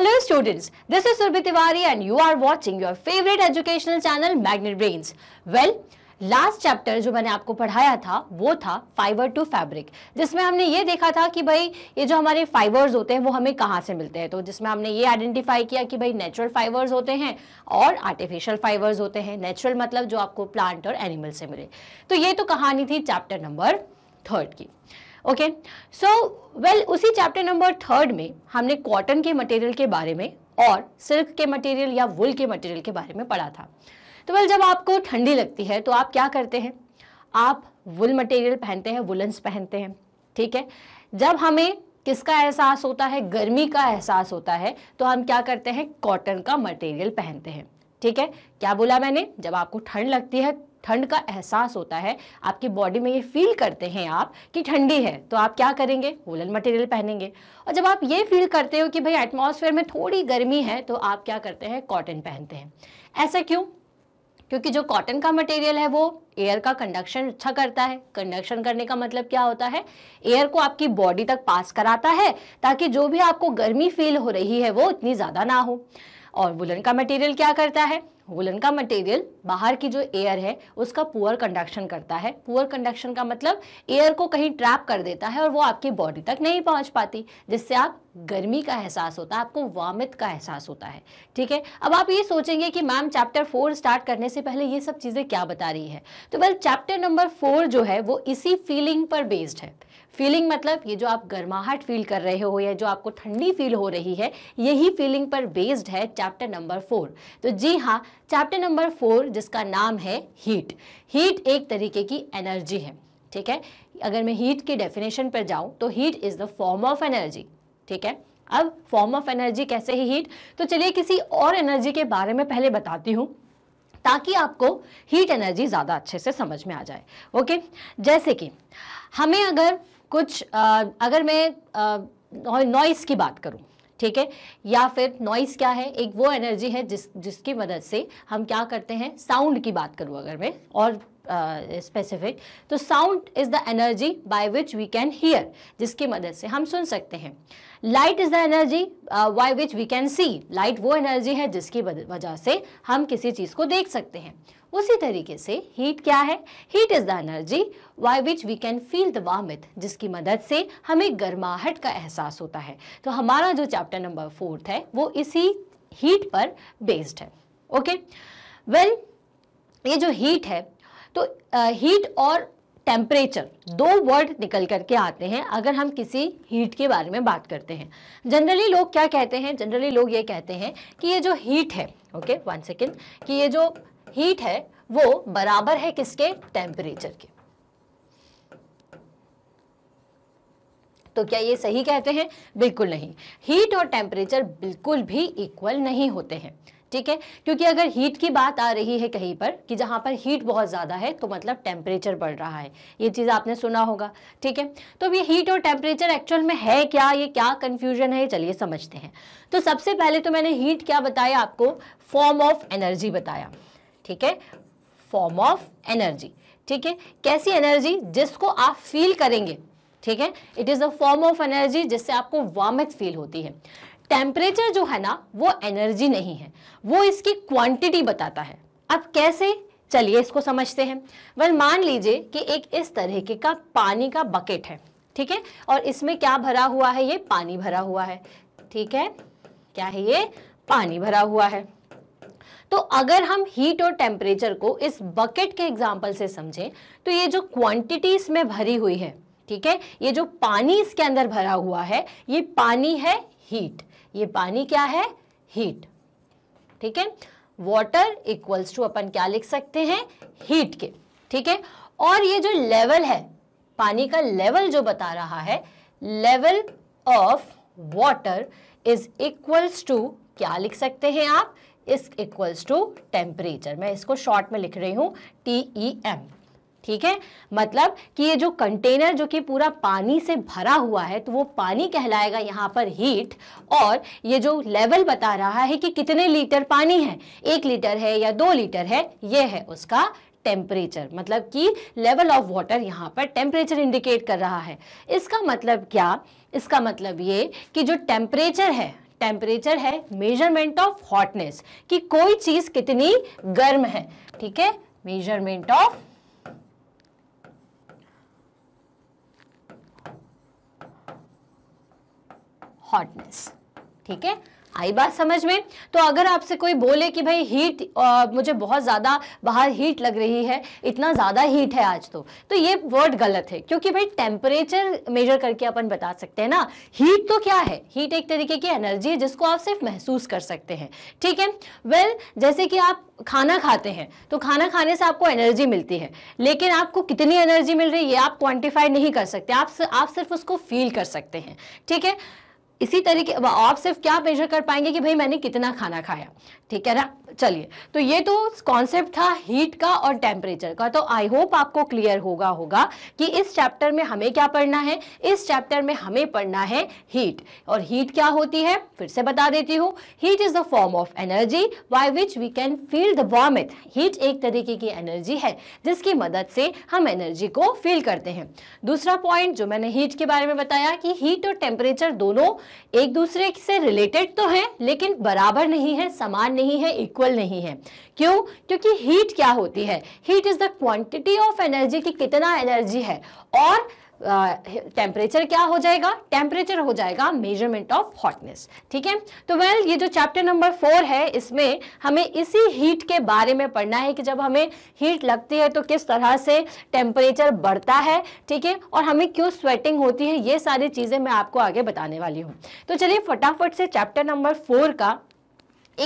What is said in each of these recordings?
Hello students, this is Surbhi Tiwari and you are watching your favorite educational channel Magnet Brains. Well, last chapter जो मैंने आपको पढ़ाया था वो था फाइबर टू फैब्रिक जिसमें हमने ये देखा था कि भाई ये जो हमारे फाइबर्स होते हैं वो हमें कहाँ से मिलते हैं तो जिसमें हमने ये आइडेंटिफाई किया कि भाई नेचुरल फाइबर्स होते हैं और आर्टिफिशियल फाइबर्स होते हैं नेचुरल मतलब जो आपको प्लांट और एनिमल से मिले तो ये तो कहानी थी चैप्टर नंबर थर्ड की ओके सो वेल उसी चैप्टर नंबर थर्ड में हमने कॉटन के मटेरियल के बारे में और सिल्क के मटेरियल या वुल के मटेरियल के बारे में पढ़ा था तो वेल जब आपको ठंडी लगती है तो आप क्या करते हैं आप वुल मटेरियल पहनते हैं वुलन्स पहनते हैं ठीक है जब हमें किसका एहसास होता है गर्मी का एहसास होता है तो हम क्या करते हैं कॉटन का मटेरियल पहनते हैं ठीक है क्या बोला मैंने जब आपको ठंड लगती है ठंड का एहसास होता है आपकी बॉडी में ये फील करते हैं आप कि ठंडी है तो आप क्या करेंगे वोलन मटेरियल पहनेंगे और जब आप ये फील करते हो कि भाई एटमॉस्फेयर में थोड़ी गर्मी है तो आप क्या करते हैं कॉटन पहनते हैं ऐसा क्यों क्योंकि जो कॉटन का मटेरियल है वो एयर का कंडक्शन अच्छा करता है कंडक्शन करने का मतलब क्या होता है एयर को आपकी बॉडी तक पास कराता है ताकि जो भी आपको गर्मी फील हो रही है वो इतनी ज़्यादा ना हो और वुलन का मटेरियल क्या करता है वुलन का मटेरियल बाहर की जो एयर है उसका पुअर कंडक्शन करता है पुअर कंडक्शन का मतलब एयर को कहीं ट्रैप कर देता है और वो आपकी बॉडी तक नहीं पहुंच पाती जिससे आप गर्मी का एहसास होता है आपको वामित का एहसास होता है ठीक है अब आप ये सोचेंगे कि मैम चैप्टर फोर स्टार्ट करने से पहले ये सब चीज़ें क्या बता रही है तो वेल चैप्टर नंबर फोर जो है वो इसी फीलिंग पर बेस्ड है फीलिंग मतलब ये जो आप गर्माहट फील कर रहे हो या जो आपको ठंडी फील हो रही है यही फीलिंग पर बेस्ड है चैप्टर नंबर फोर तो जी हाँ चैप्टर नंबर फोर जिसका नाम है हीट हीट एक तरीके की एनर्जी है ठीक है अगर मैं हीट की डेफिनेशन पर जाऊँ तो heat is the form of energy ठीक है अब फॉर्म ऑफ एनर्जी कैसे ही हीट तो चलिए किसी और एनर्जी के बारे में पहले बताती हूँ ताकि आपको हीट एनर्जी ज़्यादा अच्छे से समझ में आ जाए ओके जैसे कि हमें अगर कुछ आ, अगर मैं नॉइस की बात करूँ ठीक है या फिर नॉइस क्या है एक वो एनर्जी है जिस जिसकी मदद से हम क्या करते हैं साउंड की बात करूँ अगर मैं और स्पेसिफिक uh, तो sound is the energy by which we can hear जिसकी मदद से हम सुन सकते हैं light is the energy by which we can see light वो एनर्जी है जिसकी वजह से हम किसी चीज़ को देख सकते हैं उसी तरीके से हीट क्या है heat is the energy by which we can feel the warmth जिसकी मदद से हमें गर्माहट का एहसास होता है तो हमारा जो चैप्टर नंबर फोर्थ है वो इसी हीट पर बेस्ड है ओके okay? वेल well, ये जो हीट है तो हीट uh, और टेम्परेचर दो वर्ड निकल करके आते हैं अगर हम किसी हीट के बारे में बात करते हैं जनरली लोग क्या कहते हैं जनरली लोग ये कहते हैं कि ये जो हीट है ओके वन सेकेंड कि ये जो हीट है वो बराबर है किसके टेम्परेचर के तो क्या ये सही कहते हैं बिल्कुल नहीं हीट और टेम्परेचर बिल्कुल भी इक्वल नहीं होते हैं ठीक है क्योंकि अगर हीट की बात आ रही है कहीं पर कि जहां पर हीट बहुत ज़्यादा है तो मतलब टेम्परेचर बढ़ रहा है ये चीज़ आपने सुना होगा ठीक है तो ये हीट और टेम्परेचर एक्चुअल में है क्या ये क्या कंफ्यूजन है चलिए समझते हैं तो सबसे पहले तो मैंने हीट क्या बताया आपको फॉर्म ऑफ एनर्जी बताया ठीक है फॉर्म ऑफ एनर्जी ठीक है कैसी एनर्जी जिसको आप फील करेंगे ठीक है it is a form of energy जिससे आपको वॉमिट फील होती है टेम्परेचर जो है ना वो एनर्जी नहीं है वो इसकी क्वांटिटी बताता है अब कैसे चलिए इसको समझते हैं वेल मान लीजिए कि एक इस तरह के का पानी का बकेट है ठीक है और इसमें क्या भरा हुआ है ये पानी भरा हुआ है ठीक है क्या है ये पानी भरा हुआ है तो अगर हम हीट और टेम्परेचर को इस बकेट के एग्जाम्पल से समझें तो ये जो क्वांटिटीज में भरी हुई है ठीक है ये जो पानी इसके अंदर भरा हुआ है ये पानी है हीट ये पानी क्या है हीट ठीक है वॉटर इक्वल्स टू अपन क्या लिख सकते हैं हीट के ठीक है और ये जो लेवल है पानी का लेवल जो बता रहा है level of water is equals to क्या लिख सकते हैं आप इस इक्वल्स टू टेम्परेचर मैं इसको शॉर्ट में लिख रही हूँ टी ई एम ठीक है मतलब कि ये जो कंटेनर जो कि पूरा पानी से भरा हुआ है तो वो पानी कहलाएगा यहाँ पर हीट और ये जो लेवल बता रहा है कि कितने लीटर पानी है एक लीटर है या दो लीटर है ये है उसका टेम्परेचर मतलब कि लेवल ऑफ वाटर यहाँ पर टेम्परेचर इंडिकेट कर रहा है इसका मतलब क्या इसका मतलब ये कि जो टेम्परेचर है टेम्परेचर है मेजरमेंट ऑफ हॉटनेस कि कोई चीज कितनी गर्म है ठीक है मेजरमेंट ऑफ हॉटनेस ठीक है आई बात समझ में तो अगर आपसे कोई बोले कि भाई हीट आ, मुझे बहुत ज़्यादा बाहर हीट लग रही है इतना ज़्यादा हीट है आज तो तो ये वर्ड गलत है क्योंकि भाई टेम्परेचर मेजर करके अपन बता सकते हैं ना हीट तो क्या है हीट एक तरीके की एनर्जी है जिसको आप सिर्फ महसूस कर सकते हैं ठीक है वेल well, जैसे कि आप खाना खाते हैं तो खाना खाने से आपको एनर्जी मिलती है लेकिन आपको कितनी एनर्जी मिल रही है आप क्वांटिफाई नहीं कर सकते आप आप सिर्फ उसको फील कर सकते हैं ठीक है इसी तरीके आप सिर्फ क्या मेजर कर पाएंगे कि भाई मैंने कितना खाना खाया ठीक है ना चलिए तो ये तो कॉन्सेप्ट था हीट का और टेम्परेचर का तो आई होप आपको क्लियर होगा होगा कि इस चैप्टर में हमें क्या पढ़ना है इस चैप्टर में हमें पढ़ना है हीट और हीट क्या होती है फिर से बता देती हूँ heat is the form of energy by which we can feel the warmth heat एक तरीके की एनर्जी है जिसकी मदद से हम एनर्जी को फील करते हैं दूसरा पॉइंट जो मैंने हीट के बारे में बताया कि हीट और टेम्परेचर दोनों एक दूसरे से रिलेटेड तो है लेकिन बराबर नहीं है समान नहीं है इक्वल इक्वल नहीं है क्यों क्योंकि हीट क्या होती है heat is the quantity of energy की कितना एनर्जी है और टेम्परेचर uh, क्या हो जाएगा टेम्परेचर हो जाएगा मेजरमेंट ऑफ हॉटनेस ठीक है तो वेल well, ये जो चैप्टर नंबर फोर है इसमें हमें इसी हीट के बारे में पढ़ना है कि जब हमें हीट लगती है तो किस तरह से टेम्परेचर बढ़ता है ठीक है और हमें क्यों स्वेटिंग होती है ये सारी चीज़ें मैं आपको आगे बताने वाली हूँ तो चलिए फटाफट से चैप्टर नंबर फोर का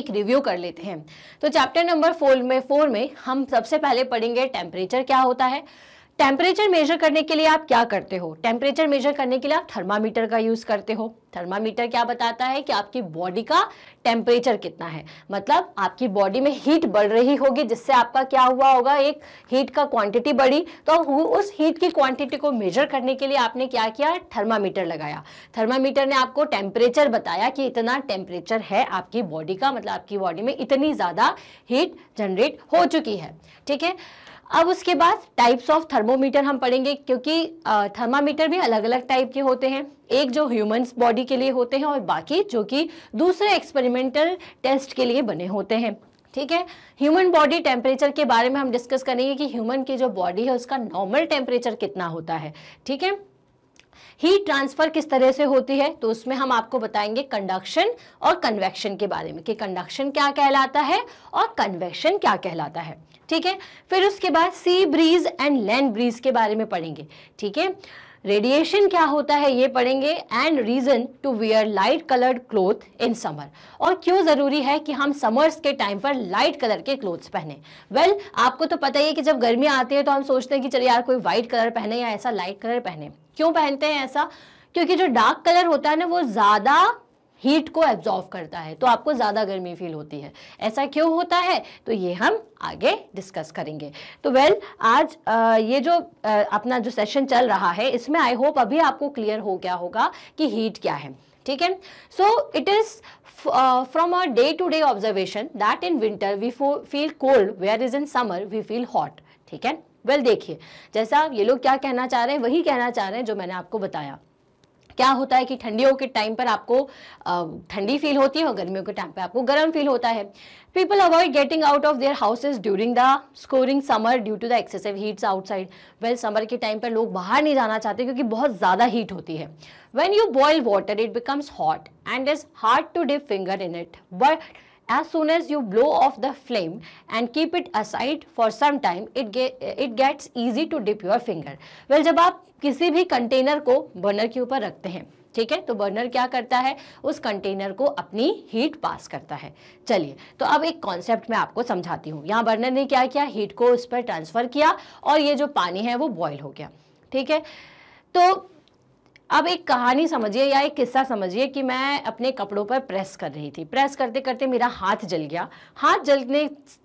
एक रिव्यू कर लेते हैं तो चैप्टर नंबर फोर में फोर में हम सबसे पहले पढ़ेंगे टेम्परेचर क्या होता है टेम्परेचर मेजर करने के लिए आप क्या करते हो टेम्परेचर मेजर करने के लिए आप थर्मामीटर का यूज़ करते हो थर्मामीटर क्या बताता है कि आपकी बॉडी का टेम्परेचर कितना है मतलब आपकी बॉडी में हीट बढ़ रही होगी जिससे आपका क्या हुआ होगा एक हीट का क्वांटिटी बढ़ी तो उस हीट की क्वांटिटी को मेजर करने के लिए आपने क्या किया थर्मामीटर लगाया थर्मामीटर ने आपको टेम्परेचर बताया कि इतना टेम्परेचर है आपकी बॉडी का मतलब आपकी बॉडी में इतनी ज़्यादा हीट जनरेट हो चुकी है ठीक है अब उसके बाद टाइप्स ऑफ थर्मोमीटर हम पढ़ेंगे क्योंकि थर्मामीटर भी अलग अलग टाइप के होते हैं एक जो ह्यूमंस बॉडी के लिए होते हैं और बाकी जो कि दूसरे एक्सपेरिमेंटल टेस्ट के लिए बने होते हैं ठीक है ह्यूमन बॉडी टेम्परेचर के बारे में हम डिस्कस करेंगे कि ह्यूमन की जो बॉडी है उसका नॉर्मल टेम्परेचर कितना होता है ठीक है हीट ट्रांसफर किस तरह से होती है तो उसमें हम आपको बताएंगे कंडक्शन और कन्वेक्शन के बारे में कि कंडक्शन क्या कहलाता है और कन्वेक्शन क्या कहलाता है ठीक है फिर उसके बाद sea breeze and land breeze के बारे में पढ़ेंगे ठीक है रेडिएशन क्या होता है ये पढ़ेंगे and reason to wear light coloured cloth in summer और क्यों ज़रूरी है कि हम समर्स के टाइम पर लाइट कलर के क्लोथ्स पहने वेल well, आपको तो पता ही है कि जब गर्मी आती है तो हम सोचते हैं कि चलिए यार कोई व्हाइट कलर पहने या ऐसा लाइट कलर पहने क्यों पहनते हैं ऐसा क्योंकि जो डार्क कलर होता है ना वो ज़्यादा हीट को एब्जॉर्व करता है तो आपको ज़्यादा गर्मी फील होती है ऐसा क्यों होता है तो ये हम आगे डिस्कस करेंगे तो वेल well, आज आ, ये जो आ, अपना जो सेशन चल रहा है इसमें आई होप अभी आपको क्लियर हो गया होगा कि हीट क्या है ठीक है so it is from day to day observation that in winter we फो feel cold whereas in summer we feel hot ठीक है वेल देखिए जैसा ये लोग क्या कहना चाह रहे हैं वही कहना चाह रहे हैं जो मैंने आपको बताया क्या होता है कि ठंडियों के टाइम पर आपको ठंडी फील होती है और गर्मियों के टाइम पर आपको गर्म फील होता है people avoid getting out of their houses during the scorching summer due to the excessive heats outside well summer के टाइम पर लोग बाहर नहीं जाना चाहते क्योंकि बहुत ज़्यादा हीट होती है when you boil water it becomes hot and is hard to dip finger in it but as soon as you blow off the flame and keep it aside for some time it get, it gets easy to dip your finger well जब आप किसी भी container को burner के ऊपर रखते हैं ठीक है तो बर्नर क्या करता है उस कंटेनर को अपनी हीट पास करता है चलिए तो अब एक कॉन्सेप्ट मैं आपको समझाती हूँ यहाँ बर्नर ने क्या किया हीट को उस पर ट्रांसफ़र किया और ये जो पानी है वो बॉयल हो गया ठीक है तो अब एक कहानी समझिए या एक किस्सा समझिए कि मैं अपने कपड़ों पर प्रेस कर रही थी प्रेस करते करते मेरा हाथ जल गया हाथ जलने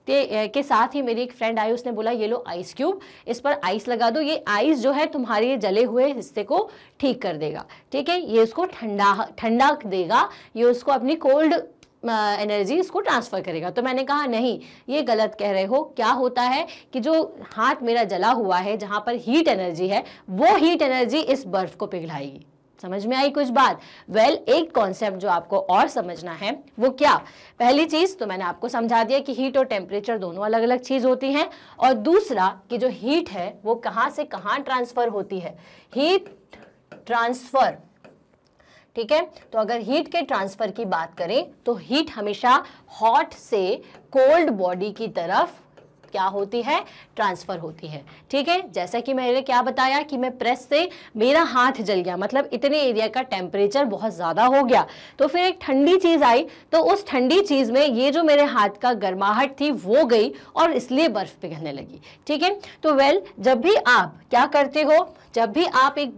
के साथ ही मेरी एक फ्रेंड आई उसने बोला ये लो आइस क्यूब इस पर आइस लगा दो ये आइस जो है तुम्हारे जले हुए हिस्से को ठीक कर देगा ठीक है ये उसको ठंडा ठंडा देगा ये उसको अपनी कोल्ड एनर्जी इसको ट्रांसफ़र करेगा तो मैंने कहा नहीं ये गलत कह रहे हो क्या होता है कि जो हाथ मेरा जला हुआ है जहाँ पर हीट एनर्जी है वो हीट एनर्जी इस बर्फ़ को पिघलाएगी समझ में आई कुछ बात वेल well, एक कॉन्सेप्ट जो आपको और समझना है वो क्या पहली चीज तो मैंने आपको समझा दिया कि हीट और टेम्परेचर दोनों अलग अलग चीज होती हैं और दूसरा कि जो हीट है वो कहाँ से कहाँ ट्रांसफर होती है हीट ट्रांसफर ठीक है तो अगर हीट के ट्रांसफ़र की बात करें तो हीट हमेशा हॉट से कोल्ड बॉडी की तरफ क्या होती है ट्रांसफ़र होती है ठीक है जैसा कि मैंने क्या बताया कि मैं प्रेस से मेरा हाथ जल गया मतलब इतने एरिया का टेम्परेचर बहुत ज़्यादा हो गया तो फिर एक ठंडी चीज़ आई तो उस ठंडी चीज़ में ये जो मेरे हाथ का गर्माहट थी वो गई और इसलिए बर्फ़ पिघलने लगी ठीक है तो वेल जब भी आप क्या करते हो जब भी आप एक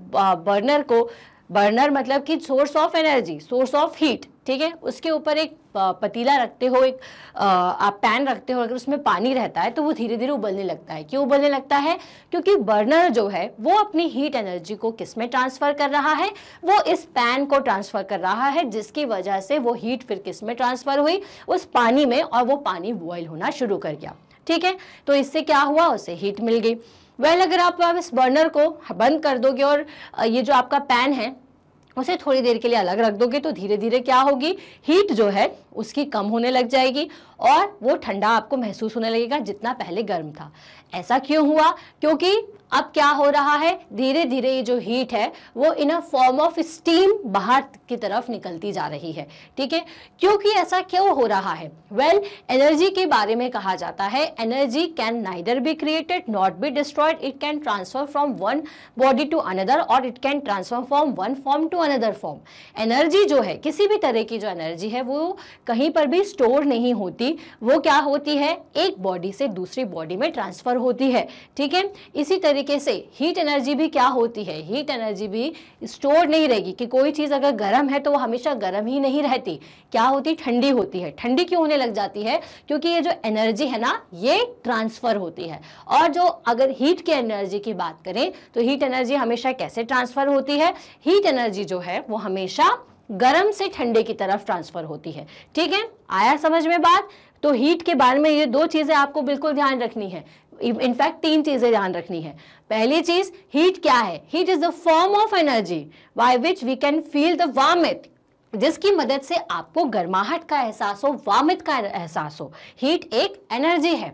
बर्नर को बर्नर मतलब कि source of energy source of heat ठीक है उसके ऊपर एक पतीला रखते हो एक आप पैन रखते हो अगर उसमें पानी रहता है तो वो धीरे धीरे उबलने लगता है क्यों उबलने लगता है क्योंकि बर्नर जो है वो अपनी हीट एनर्जी को किस में ट्रांसफ़र कर रहा है वो इस पैन को ट्रांसफ़र कर रहा है जिसकी वजह से वो हीट फिर किस में ट्रांसफ़र हुई उस पानी में और वो पानी बॉयल होना शुरू कर गया ठीक है तो इससे क्या हुआ उसे हीट मिल गई वेल well, अगर आप, आप इस बर्नर को बंद कर दोगे और ये जो आपका पैन है उसे थोड़ी देर के लिए अलग रख दोगे तो धीरे धीरे क्या होगी हीट जो है उसकी कम होने लग जाएगी और वो ठंडा आपको महसूस होने लगेगा जितना पहले गर्म था ऐसा क्यों हुआ क्योंकि अब क्या हो रहा है धीरे धीरे ये जो हीट है वो in a form of steam बाहर की तरफ निकलती जा रही है ठीक है क्योंकि ऐसा क्यों हो रहा है वेल well, एनर्जी के बारे में कहा जाता है energy can neither be created not be destroyed it can transfer from one body to another और it can transfer from one form to another form energy जो है किसी भी तरह की जो एनर्जी है वो कहीं पर भी स्टोर नहीं होती वो क्या होती है एक बॉडी से दूसरी बॉडी में ट्रांसफर होती है ठीक है इसी तरह तरीके से हीट एनर्जी भी क्या होती है हीट एनर्जी भी स्टोर नहीं रहेगी कि कोई चीज़ अगर गर्म है तो वो हमेशा गर्म ही नहीं रहती क्या होती ठंडी होती है ठंडी क्यों होने लग जाती है क्योंकि ये जो एनर्जी है ना ये ट्रांसफ़र होती है और जो अगर हीट की एनर्जी की बात करें तो हीट एनर्जी हमेशा कैसे ट्रांसफ़र होती है हीट एनर्जी जो है वो हमेशा गर्म से ठंडे की तरफ ट्रांसफ़र होती है ठीक है आया समझ में बात तो हीट के बारे में ये दो चीज़ें आपको बिल्कुल ध्यान रखनी है इनफैक्ट तीन चीज़ें ध्यान रखनी है पहली चीज़ हीट क्या है heat is the form of energy by which we can feel the warmth जिसकी मदद से आपको गर्माहट का एहसास हो वामित का एहसास हो हीट एक एनर्जी है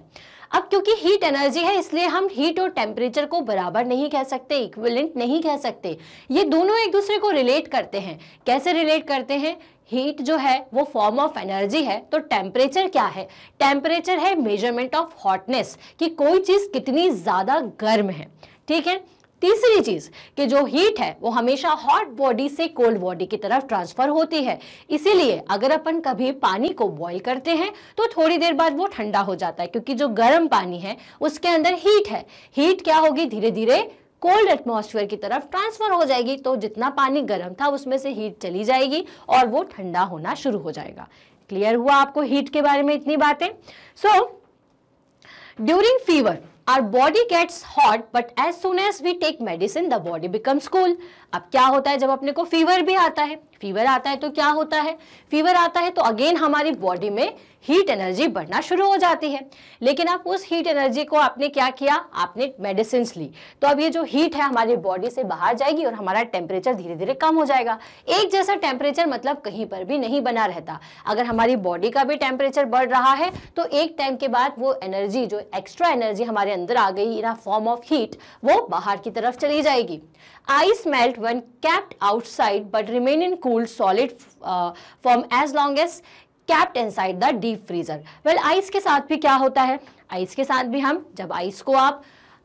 अब क्योंकि हीट एनर्जी है इसलिए हम हीट और टेम्परेचर को बराबर नहीं कह सकते इक्विलेंट नहीं कह सकते ये दोनों एक दूसरे को रिलेट करते हैं कैसे रिलेट करते हैं हीट जो है वो फॉर्म ऑफ एनर्जी है तो टेम्परेचर क्या है टेम्परेचर है मेजरमेंट ऑफ हॉटनेस कि कोई चीज़ कितनी ज़्यादा गर्म है ठीक है तीसरी चीज कि जो हीट है वो हमेशा हॉट बॉडी से कोल्ड बॉडी की तरफ ट्रांसफर होती है इसीलिए अगर अपन कभी पानी को बॉईल करते हैं तो थोड़ी देर बाद वो ठंडा हो जाता है क्योंकि जो गर्म पानी है उसके अंदर हीट है हीट क्या होगी धीरे धीरे कोल्ड एटमॉस्फेयर की तरफ ट्रांसफर हो जाएगी तो जितना पानी गर्म था उसमें से हीट चली जाएगी और वो ठंडा होना शुरू हो जाएगा क्लियर हुआ आपको हीट के बारे में इतनी बातें so during fever our body gets hot but as soon as we take medicine the body becomes cool अब क्या होता है जब अपने को फीवर भी आता है फीवर आता है तो क्या होता है फीवर आता है तो अगेन हमारी बॉडी में हीट एनर्जी बढ़ना शुरू हो जाती है लेकिन अब उस हीट एनर्जी को आपने क्या किया आपने मेडिसिन ली तो अब ये जो हीट है हमारी बॉडी से बाहर जाएगी और हमारा टेम्परेचर धीरे धीरे कम हो जाएगा एक जैसा टेम्परेचर मतलब कहीं पर भी नहीं बना रहता अगर हमारी बॉडी का भी टेम्परेचर बढ़ रहा है तो एक टाइम के बाद वो एनर्जी जो एक्स्ट्रा एनर्जी हमारे अंदर आ गई इन फॉर्म ऑफ हीट वो बाहर की तरफ चली जाएगी ice melt when kept outside but remain in cooled solid form as long as kept side the deep freezer well ice के साथ भी क्या होता है आइस के साथ भी हम जब आइस को आप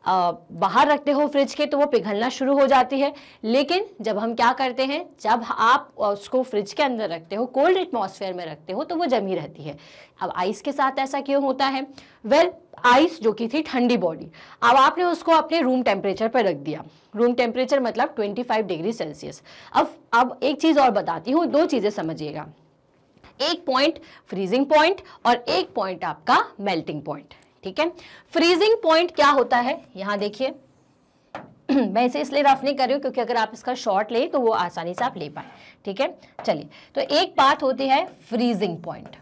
आ, बाहर रखते हो फ्रिज के तो वो पिघलना शुरू हो जाती है लेकिन जब हम क्या करते हैं जब आप उसको फ्रिज के अंदर रखते हो कोल्ड एटमॉस्फेयर में रखते हो तो वो जमी रहती है अब आइस के साथ ऐसा क्यों होता है वेल well, आइस जो कि थी ठंडी बॉडी अब आपने उसको अपने रूम टेम्परेचर पर रख दिया रूम टेम्परेचर मतलब 25 डिग्री सेल्सियस अब अब एक चीज़ और बताती हूँ दो चीज़ें समझिएगा एक पॉइंट फ्रीजिंग पॉइंट और एक पॉइंट आपका मेल्टिंग पॉइंट ठीक है फ्रीजिंग पॉइंट क्या होता है यहां देखिए मैं इसे इसलिए रफ नहीं कर रही हूं क्योंकि अगर आप इसका शॉर्ट ले तो वो आसानी से आप ले पाए ठीक है चलिए तो एक बात होती है फ्रीजिंग पॉइंट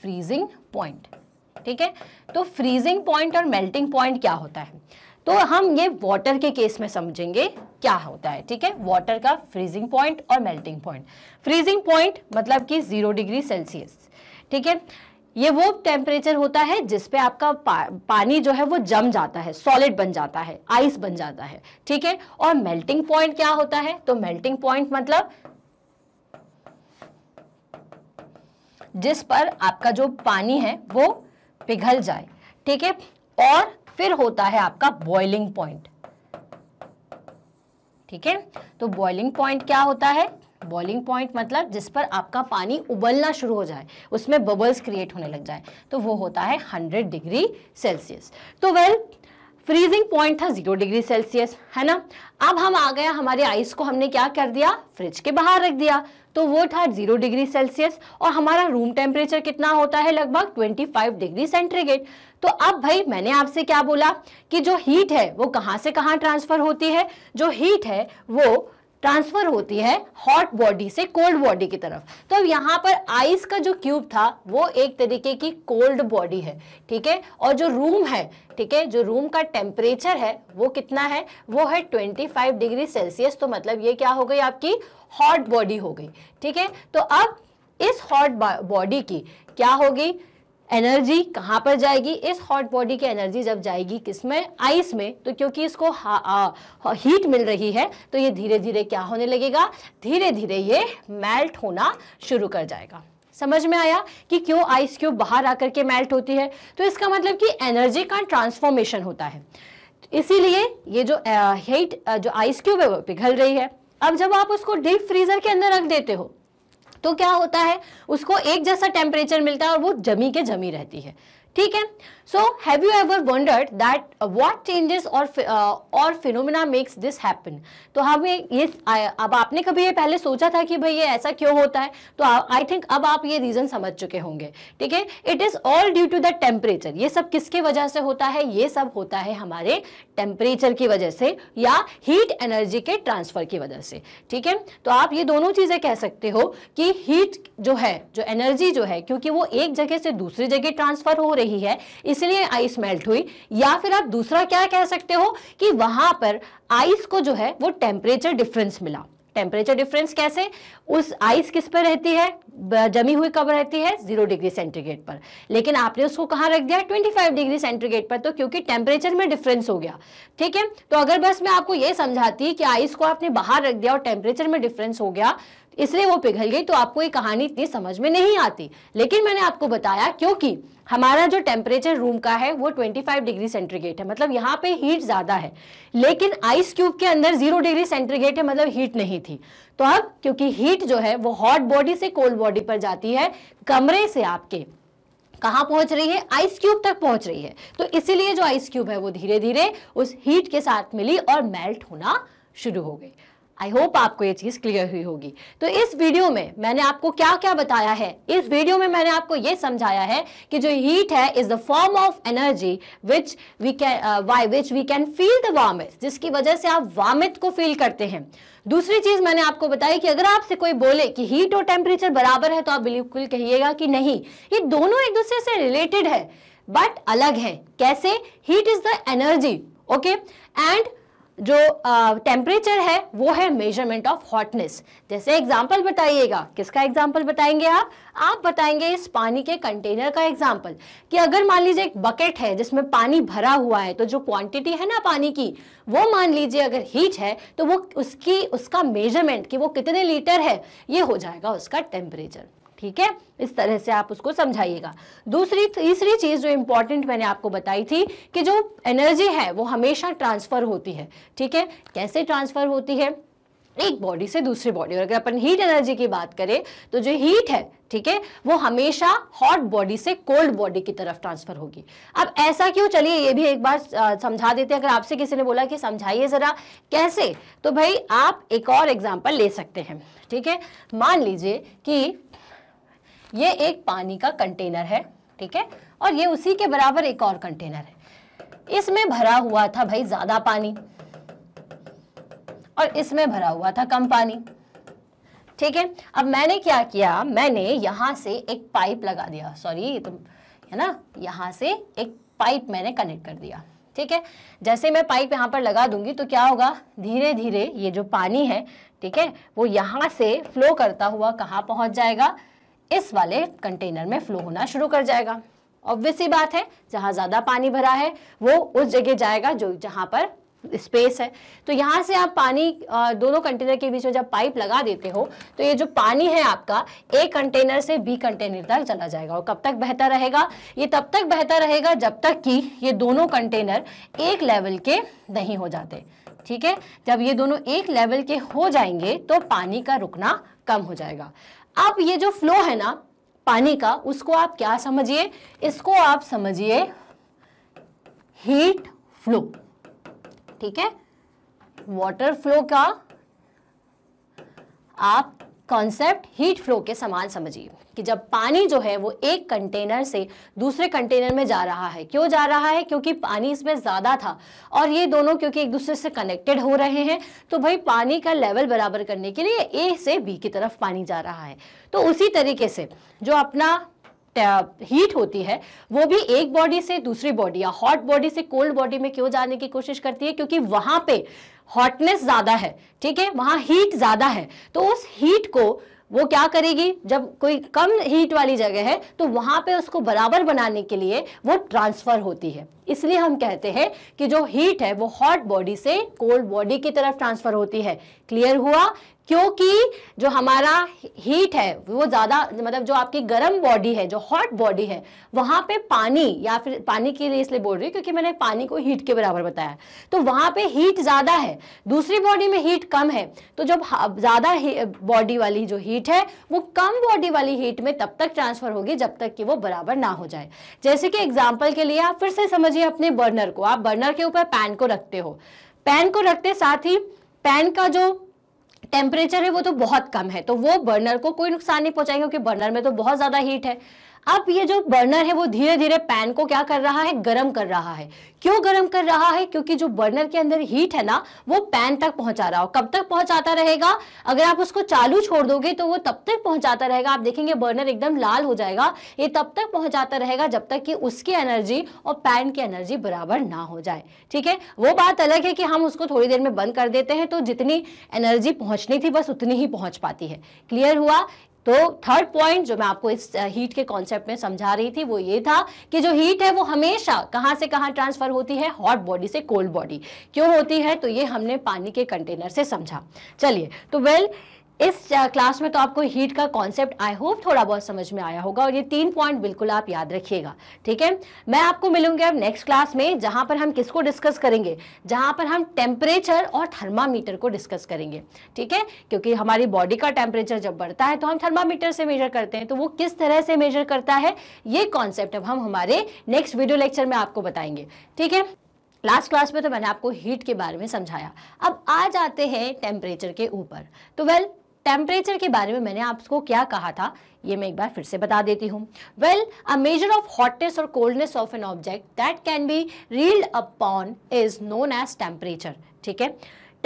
फ्रीजिंग पॉइंट ठीक है तो फ्रीजिंग पॉइंट और मेल्टिंग पॉइंट क्या होता है तो हम ये वाटर के केस में समझेंगे क्या होता है ठीक है वाटर का फ्रीजिंग पॉइंट और मेल्टिंग पॉइंट फ्रीजिंग पॉइंट मतलब कि ज़ीरो डिग्री सेल्सियस ठीक है ये वो टेम्परेचर होता है जिसपे आपका पा, पानी जो है वो जम जाता है सॉलिड बन जाता है आइस बन जाता है ठीक है और मेल्टिंग पॉइंट क्या होता है तो मेल्टिंग पॉइंट मतलब जिस पर आपका जो पानी है वो पिघल जाए ठीक है और फिर होता है आपका बॉइलिंग पॉइंट ठीक है तो बॉइलिंग पॉइंट क्या होता है बॉइलिंग पॉइंट मतलब जिस पर आपका पानी उबलना शुरू हो जाए उसमें बबल्स क्रिएट होने लग जाए तो वो होता है 100 डिग्री सेल्सियस तो वेल फ्रीजिंग पॉइंट था जीरो डिग्री सेल्सियस है ना अब हम आ गया हमारे आइस को हमने क्या कर दिया फ्रिज के बाहर रख दिया तो वो था जीरो डिग्री सेल्सियस और हमारा रूम टेम्परेचर कितना होता है लगभग 25 डिग्री सेंटीग्रेड तो अब भाई मैंने आपसे क्या बोला कि जो हीट है वो कहाँ से कहाँ ट्रांसफर होती है जो हीट है वो ट्रांसफर होती है हॉट बॉडी से कोल्ड बॉडी की तरफ तो अब यहाँ पर आइस का जो क्यूब था वो एक तरीके की कोल्ड बॉडी है ठीक है और जो रूम है ठीक है जो रूम का टेम्परेचर है वो कितना है वो है 25 डिग्री सेल्सियस तो मतलब ये क्या हो गई आपकी हॉट बॉडी हो गई ठीक है तो अब इस हॉट बॉडी की क्या होगी एनर्जी कहाँ पर जाएगी इस हॉट बॉडी की एनर्जी जब जाएगी किसमें आइस में तो क्योंकि इसको आ, हीट मिल रही है तो ये धीरे धीरे क्या होने लगेगा धीरे धीरे ये मेल्ट होना शुरू कर जाएगा समझ में आया कि क्यों आइस क्यों बाहर आकर के मेल्ट होती है तो इसका मतलब कि एनर्जी का ट्रांसफॉर्मेशन होता है इसीलिए ये जो हीट जो आइस क्यूब है वो पिघल रही है अब जब आप उसको डीप फ्रीजर के अंदर रख देते हो तो क्या होता है उसको एक जैसा टेम्परेचर मिलता है और वो जमी के जमी रहती है ठीक है So have you ever wondered that uh, what changes or uh, or phenomena makes this happen? तो हमें ये अब आपने कभी ये पहले सोचा था कि भाई ये ऐसा क्यों होता है तो आई थिंक अब आप ये रीज़न समझ चुके होंगे ठीक है it is all due to the temperature ये सब किसके वजह से होता है ये सब होता है हमारे टेम्परेचर की वजह से या हीट एनर्जी के ट्रांसफ़र की वजह से ठीक है तो आप ये दोनों चीज़ें कह सकते हो कि हीट जो है जो एनर्जी जो है क्योंकि वो एक जगह से दूसरी जगह ट्रांसफ़र हो रही है इसलिए आइस मेल्ट हुई या फिर आप दूसरा क्या कह सकते हो कि वहां पर आइस को जो है वो टेम्परेचर डिफरेंस मिला टेम्परेचर डिफरेंस कैसे उस आइस किस पर रहती है जमी हुई कब रहती है जीरो डिग्री सेंटीग्रेड पर लेकिन आपने उसको कहाँ रख दिया ट्वेंटी फाइव डिग्री सेंटीग्रेड पर तो क्योंकि टेम्परेचर में डिफरेंस हो गया ठीक है तो अगर बस मैं आपको यह समझाती कि आइस को आपने बाहर रख दिया और टेम्परेचर में डिफरेंस हो गया इसलिए वो पिघल गई तो आपको ये कहानी इतनी समझ में नहीं आती लेकिन मैंने आपको बताया क्योंकि हमारा जो टेम्परेचर रूम का है वो 25 डिग्री सेंटीग्रेड है मतलब यहाँ पे हीट ज़्यादा है लेकिन आइस क्यूब के अंदर जीरो डिग्री सेंटीग्रेड है मतलब हीट नहीं थी तो अब क्योंकि हीट जो है वो हॉट बॉडी से कोल्ड बॉडी पर जाती है कमरे से आपके कहा पहुंच रही है आइस क्यूब तक पहुंच रही है तो इसीलिए जो आइस क्यूब है वो धीरे धीरे उस हीट के साथ मिली और मेल्ट होना शुरू हो गई आई होप आपको ये चीज़ क्लियर हुई होगी तो इस वीडियो में मैंने आपको क्या क्या बताया है इस वीडियो में मैंने आपको ये समझाया है कि जो हीट है is the form of energy which we can why which we can feel the warmth जिसकी वजह से आप वामित को फील करते हैं दूसरी चीज़ मैंने आपको बताई कि अगर आपसे कोई बोले कि हीट और टेम्परेचर बराबर है तो आप बिल्कुल कहिएगा कि नहीं ये दोनों एक दूसरे से रिलेटेड है बट अलग है कैसे heat is the energy okay and जो टेम्परेचर है वो है मेजरमेंट ऑफ हॉटनेस जैसे एग्जाम्पल बताइएगा किसका एग्जाम्पल बताएंगे आप आप बताएंगे इस पानी के कंटेनर का एग्जाम्पल कि अगर मान लीजिए एक बकेट है जिसमें पानी भरा हुआ है तो जो क्वांटिटी है ना पानी की वो मान लीजिए अगर हीट है तो वो उसकी उसका मेजरमेंट कि वो कितने लीटर है ये हो जाएगा उसका टेम्परेचर ठीक है इस तरह से आप उसको समझाइएगा दूसरी तीसरी चीज़ जो इंपॉर्टेंट मैंने आपको बताई थी कि जो एनर्जी है वो हमेशा ट्रांसफ़र होती है ठीक है कैसे ट्रांसफ़र होती है एक बॉडी से दूसरी बॉडी और अगर अपन हीट एनर्जी की बात करें तो जो हीट है ठीक है वो हमेशा हॉट बॉडी से कोल्ड बॉडी की तरफ ट्रांसफर होगी अब ऐसा क्यों चलिए ये भी एक बार समझा देते हैं अगर आपसे किसी ने बोला कि समझाइए ज़रा कैसे तो भाई आप एक और एग्जाम्पल ले सकते हैं ठीक है मान लीजिए कि ये एक पानी का कंटेनर है ठीक है और ये उसी के बराबर एक और कंटेनर है इसमें भरा हुआ था भाई ज़्यादा पानी और इसमें भरा हुआ था कम पानी ठीक है अब मैंने क्या किया मैंने यहां से एक पाइप लगा दिया सॉरी तुम तो, है ना यहां से एक पाइप मैंने कनेक्ट कर दिया ठीक है जैसे मैं पाइप यहां पर लगा दूंगी तो क्या होगा धीरे धीरे ये जो पानी है ठीक है वो यहां से फ्लो करता हुआ कहां पहुंच जाएगा इस वाले कंटेनर में फ्लो होना शुरू कर जाएगा ऑब्वियसली बात है जहां ज़्यादा पानी भरा है वो उस जगह जाएगा जो जहां पर स्पेस है तो यहां से आप पानी दोनों कंटेनर के बीच में जब पाइप लगा देते हो तो ये जो पानी है आपका ए कंटेनर से बी कंटेनर तक चला जाएगा और कब तक बेहतर रहेगा ये तब तक बेहतर रहेगा जब तक कि ये दोनों कंटेनर एक लेवल के नहीं हो जाते ठीक है जब ये दोनों एक लेवल के हो जाएंगे तो पानी का रुकना कम हो जाएगा अब ये जो फ्लो है ना पानी का उसको आप क्या समझिए इसको आप समझिए हीट फ्लो ठीक है वाटर फ्लो का आप कॉन्सेप्ट हीट फ्लो के समान समझिए कि जब पानी जो है वो एक कंटेनर से दूसरे कंटेनर में जा रहा है क्यों जा रहा है क्योंकि पानी इसमें ज़्यादा था और ये दोनों क्योंकि एक दूसरे से कनेक्टेड हो रहे हैं तो भाई पानी का लेवल बराबर करने के लिए ए से बी की तरफ पानी जा रहा है तो उसी तरीके से जो अपना हीट होती है वो भी एक बॉडी से दूसरी बॉडी या हॉट बॉडी से कोल्ड बॉडी में क्यों जाने की कोशिश करती है क्योंकि वहां पे हॉटनेस ज़्यादा है ठीक है वहां हीट ज़्यादा है तो उस हीट को वो क्या करेगी जब कोई कम हीट वाली जगह है तो वहां पे उसको बराबर बनाने के लिए वो ट्रांसफ़र होती है इसलिए हम कहते हैं कि जो हीट है वो हॉट बॉडी से कोल्ड बॉडी की तरफ ट्रांसफ़र होती है क्लियर हुआ क्योंकि जो हमारा हीट है वो ज़्यादा मतलब जो आपकी गर्म बॉडी है जो हॉट बॉडी है वहाँ पे पानी या फिर पानी के लिए इसलिए बोल रही हूँ क्योंकि मैंने पानी को हीट के बराबर बताया तो वहाँ पे हीट ज़्यादा है दूसरी बॉडी में हीट कम है तो जब ज़्यादा बॉडी वाली जो हीट है वो कम बॉडी वाली हीट में तब तक ट्रांसफ़र होगी जब तक कि वो बराबर ना हो जाए जैसे कि एग्जाम्पल के लिए आप फिर से समझिए अपने बर्नर को आप बर्नर के ऊपर पैन को रखते हो पैन को रखते साथ ही पैन का जो टेम्परेचर है वो तो बहुत कम है तो वो बर्नर को कोई नुकसान नहीं पहुंचाएंगे क्योंकि बर्नर में तो बहुत ज़्यादा हीट है अब ये जो बर्नर है वो धीरे धीरे पैन को क्या कर रहा है गर्म कर रहा है क्यों गर्म कर रहा है क्योंकि जो बर्नर के अंदर हीट है ना वो पैन तक पहुंचा रहा हो कब तक पहुंचाता रहेगा अगर आप उसको चालू छोड़ दोगे तो वो तब तक पहुंचाता रहेगा आप देखेंगे बर्नर एकदम लाल हो जाएगा ये तब तक पहुंचाता रहेगा जब तक कि उसकी एनर्जी और पैन की एनर्जी बराबर ना हो जाए ठीक है वो बात अलग है कि हम उसको थोड़ी देर में बंद कर देते हैं तो जितनी एनर्जी पहुंचनी थी बस उतनी ही पहुंच पाती है क्लियर हुआ तो थर्ड पॉइंट जो मैं आपको इस हीट के कॉन्सेप्ट में समझा रही थी वो ये था कि जो हीट है वो हमेशा कहां से कहां ट्रांसफर होती है हॉट बॉडी से कोल्ड बॉडी क्यों होती है तो ये हमने पानी के कंटेनर से समझा चलिए तो वेल well, इस क्लास में तो आपको हीट का कॉन्सेप्ट आई होप थोड़ा बहुत समझ में आया होगा और ये तीन पॉइंट बिल्कुल आप याद रखिएगा ठीक है मैं आपको मिलूंगी अब नेक्स्ट क्लास में जहां पर हम किसको डिस्कस करेंगे जहां पर हम टेम्परेचर और थर्मामीटर को डिस्कस करेंगे ठीक है क्योंकि हमारी बॉडी का टेम्परेचर जब बढ़ता है तो हम थर्मामीटर से मेजर करते हैं तो वो किस तरह से मेजर करता है ये कॉन्सेप्ट अब हम हमारे नेक्स्ट वीडियो लेक्चर में आपको बताएंगे ठीक है लास्ट क्लास में तो मैंने आपको हीट के बारे में समझाया अब आ जाते हैं टेम्परेचर के ऊपर तो वेल well, टेम्परेचर के बारे में मैंने आपको क्या कहा था ये मैं एक बार फिर से बता देती हूँ well a measure of hotness और coldness of an object that can be relied upon is known as temperature ठीक है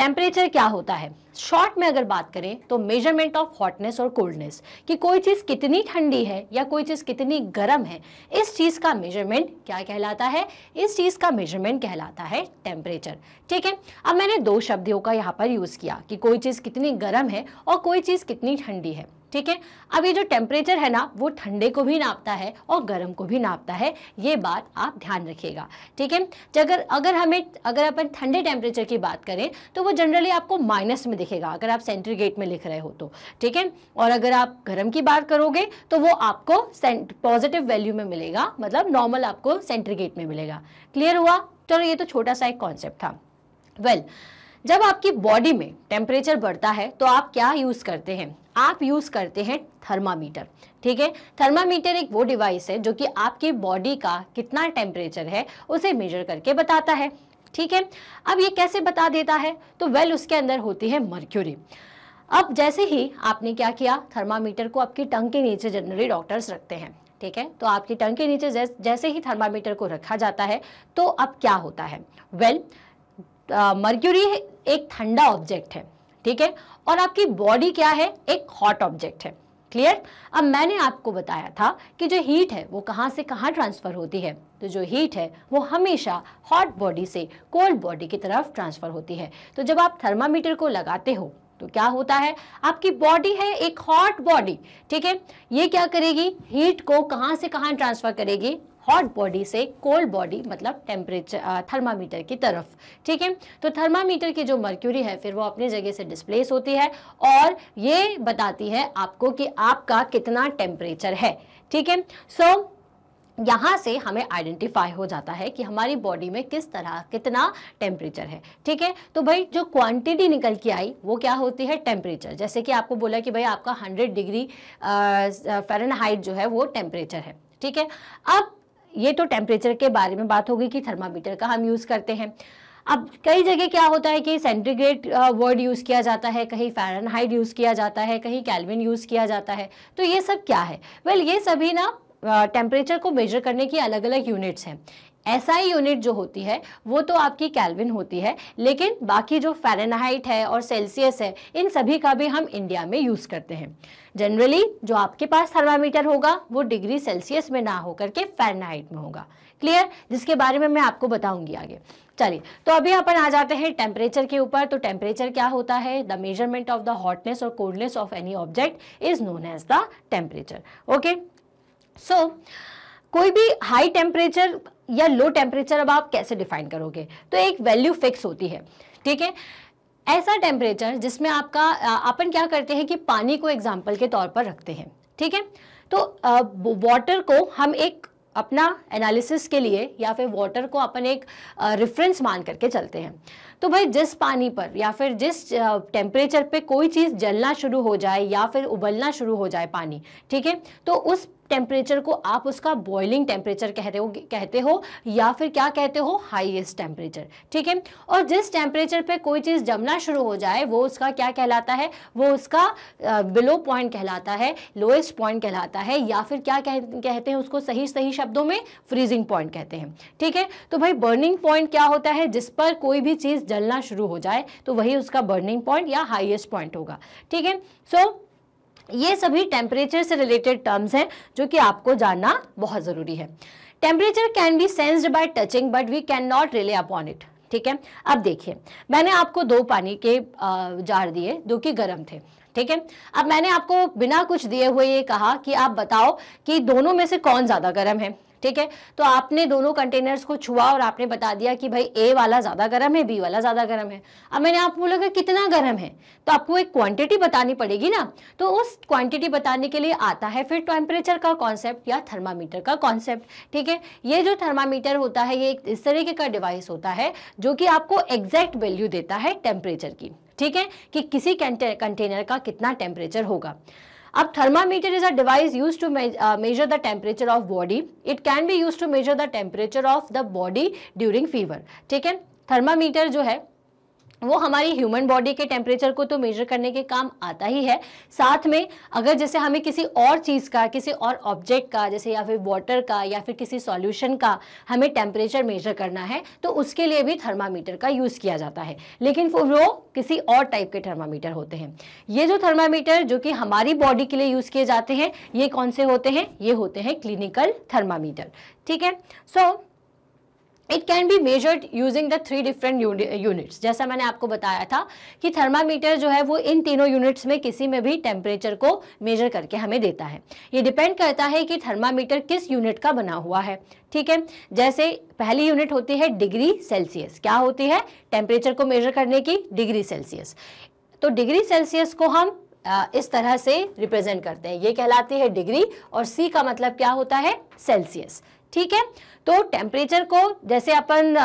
टेम्परेचर क्या होता है शॉर्ट में अगर बात करें तो मेजरमेंट ऑफ हॉटनेस और कोल्डनेस कि कोई चीज़ कितनी ठंडी है या कोई चीज़ कितनी गर्म है इस चीज़ का मेजरमेंट क्या कहलाता है इस चीज़ का मेजरमेंट कहलाता है टेम्परेचर ठीक है अब मैंने दो शब्दों का यहाँ पर यूज़ किया कि कोई चीज़ कितनी गर्म है और कोई चीज़ कितनी ठंडी है ठीक है अब ये जो टेम्परेचर है ना वो ठंडे को भी नापता है और गर्म को भी नापता है ये बात आप ध्यान रखिएगा ठीक है अगर अगर हमें अगर अपन ठंडे टेम्परेचर की बात करें तो वो जनरली आपको माइनस में दिखेगा अगर आप सेंट्रीगेट में लिख रहे हो तो ठीक है और अगर आप गर्म की बात करोगे तो वो आपको पॉजिटिव वैल्यू में मिलेगा मतलब नॉर्मल आपको सेंट्रीगेट में मिलेगा क्लियर हुआ चलो ये तो छोटा सा एक कॉन्सेप्ट था वेल well, जब आपकी बॉडी में टेम्परेचर बढ़ता है तो आप क्या यूज़ करते हैं आप यूज़ करते हैं थर्मामीटर ठीक है थर्मामीटर एक वो डिवाइस है जो कि आपकी बॉडी का कितना टेम्परेचर है उसे मेजर करके बताता है ठीक है अब ये कैसे बता देता है तो वेल उसके अंदर होती है मर्क्यूरी अब जैसे ही आपने क्या किया थर्मामीटर को आपकी टंग के नीचे जनरली डॉक्टर्स रखते हैं ठीक है तो आपकी टंग के नीचे जैसे ही थर्मामीटर को रखा जाता है तो अब क्या होता है वेल well, मर्क्यूरी एक ठंडा ऑब्जेक्ट है ठीक है और आपकी बॉडी क्या है एक हॉट ऑब्जेक्ट है क्लियर अब मैंने आपको बताया था कि जो हीट है वो कहाँ से कहाँ ट्रांसफ़र होती है तो जो हीट है वो हमेशा हॉट बॉडी से कोल्ड बॉडी की तरफ ट्रांसफ़र होती है तो जब आप थर्मामीटर को लगाते हो तो क्या होता है आपकी बॉडी है एक हॉट बॉडी ठीक है ये क्या करेगी हीट को कहाँ से कहाँ ट्रांसफ़र करेगी हॉट बॉडी से कोल्ड बॉडी मतलब टेम्परेचर थर्मामीटर की तरफ ठीक है तो थर्मामीटर की जो मर्क्यूरी है फिर वो अपनी जगह से डिस्प्लेस होती है और ये बताती है आपको कि आपका कितना टेम्परेचर है ठीक है सो यहाँ से हमें आइडेंटिफाई हो जाता है कि हमारी बॉडी में किस तरह कितना टेम्परेचर है ठीक है तो भाई जो क्वांटिटी निकल के आई वो क्या होती है टेम्परेचर जैसे कि आपको बोला कि भाई आपका 100 डिग्री फ़ारेनहाइट जो है वो टेम्परेचर है ठीक है अब ये तो टेम्परेचर के बारे में बात होगी कि थर्मामीटर का हम यूज़ करते हैं अब कई जगह क्या होता है कि सेंटीग्रेड वर्ड यूज़ किया जाता है कहीं फ़ारेनहाइट यूज़ किया जाता है कहीं कैलविन यूज़ किया जाता है तो ये सब क्या है वेल well, ये सभी ना टेम्परेचर को मेजर करने की अलग अलग यूनिट्स हैं ऐसा ही यूनिट जो होती है वो तो आपकी कैलविन होती है लेकिन बाकी जो फ़ारेनहाइट है और सेल्सियस है इन सभी का भी हम इंडिया में यूज़ करते हैं जनरली जो आपके पास थर्मामीटर होगा वो डिग्री सेल्सियस में ना होकर के फेरनाइट में होगा क्लियर जिसके बारे में मैं आपको बताऊंगी आगे चलिए तो अभी अपन आ जाते हैं टेम्परेचर के ऊपर तो टेम्परेचर क्या होता है the measurement of the hotness और coldness of any object is known as the temperature okay so कोई भी हाई टेम्परेचर या लो टेम्परेचर अब आप कैसे डिफाइन करोगे तो एक वैल्यू फिक्स होती है ठीक है ऐसा टेम्परेचर जिसमें आपका अपन क्या करते हैं कि पानी को एग्जाम्पल के तौर पर रखते हैं ठीक है तो वाटर को हम एक अपना एनालिसिस के लिए या फिर वाटर को अपन एक रेफरेंस मान करके चलते हैं तो भाई जिस पानी पर या फिर जिस टेम्परेचर पे कोई चीज़ जलना शुरू हो जाए या फिर उबलना शुरू हो जाए पानी ठीक है तो उस टेम्परेचर को आप उसका बॉइलिंग टेम्परेचर कह रहे हो कहते हो या फिर क्या कहते हो हाईएस्ट टेम्परेचर ठीक है और जिस टेम्परेचर पे कोई चीज़ जमना शुरू हो जाए वो उसका क्या कहलाता है वो उसका बिलो uh, पॉइंट कहलाता है लोएस्ट पॉइंट कहलाता है या फिर क्या कह, कहते हैं उसको सही सही शब्दों में फ्रीजिंग पॉइंट कहते हैं ठीक है तो भाई बर्निंग पॉइंट क्या होता है जिस पर कोई भी चीज़ जलना शुरू हो जाए तो वही उसका बर्निंग पॉइंट या हाइएस्ट पॉइंट होगा ठीक है सो so, ये सभी टेम्परेचर से रिलेटेड टर्म्स हैं जो कि आपको जानना बहुत ज़रूरी है temperature can be sensed by touching but we can not rely upon it ठीक है अब देखिए मैंने आपको दो पानी के जार दिए जो कि गर्म थे ठीक है अब मैंने आपको बिना कुछ दिए हुए ये कहा कि आप बताओ कि दोनों में से कौन ज़्यादा गर्म है ठीक है तो आपने दोनों कंटेनर्स को छुआ और आपने बता दिया कि भाई ए वाला ज़्यादा गर्म है बी वाला ज़्यादा गर्म है अब मैंने आपको बोला कि कितना गर्म है तो आपको एक क्वांटिटी बतानी पड़ेगी ना तो उस क्वांटिटी बताने के लिए आता है फिर टेम्परेचर का कॉन्सेप्ट या थर्मामीटर का कॉन्सेप्ट ठीक है ये जो थर्मामीटर होता है ये एक इस तरीके का डिवाइस होता है जो कि आपको एग्जैक्ट वैल्यू देता है टेम्परेचर की ठीक है कि किसी कंटेनर का कितना टेम्परेचर होगा अब thermometer is a device use to measure the temperature of body it can be use to measure the temperature of the body during fever ठीक है थर्मामीटर जो है वो हमारी ह्यूमन बॉडी के टेम्परेचर को तो मेजर करने के काम आता ही है साथ में अगर जैसे हमें किसी और चीज़ का किसी और ऑब्जेक्ट का जैसे या फिर वाटर का या फिर किसी सॉल्यूशन का हमें टेम्परेचर मेजर करना है तो उसके लिए भी थर्मामीटर का यूज़ किया जाता है लेकिन वो किसी और टाइप के थर्मामीटर होते हैं ये जो थर्मामीटर जो कि हमारी बॉडी के लिए यूज़ किए जाते हैं ये कौन से होते हैं ये होते हैं क्लिनिकल थर्मामीटर ठीक है so so, it can be measured using the three different units जैसा मैंने आपको बताया था कि थर्मामीटर जो है वो इन तीनों यूनिट्स में किसी में भी टेम्परेचर को मेजर करके हमें देता है ये डिपेंड करता है कि थर्मामीटर किस यूनिट का बना हुआ है ठीक है जैसे पहली यूनिट होती है डिग्री सेल्सियस क्या होती है टेम्परेचर को मेजर करने की डिग्री सेल्सियस तो डिग्री सेल्सियस को हम इस तरह से रिप्रेजेंट करते हैं ये कहलाती है डिग्री और सी का मतलब क्या होता है सेल्सियस ठीक है तो टेम्परेचर को जैसे अपन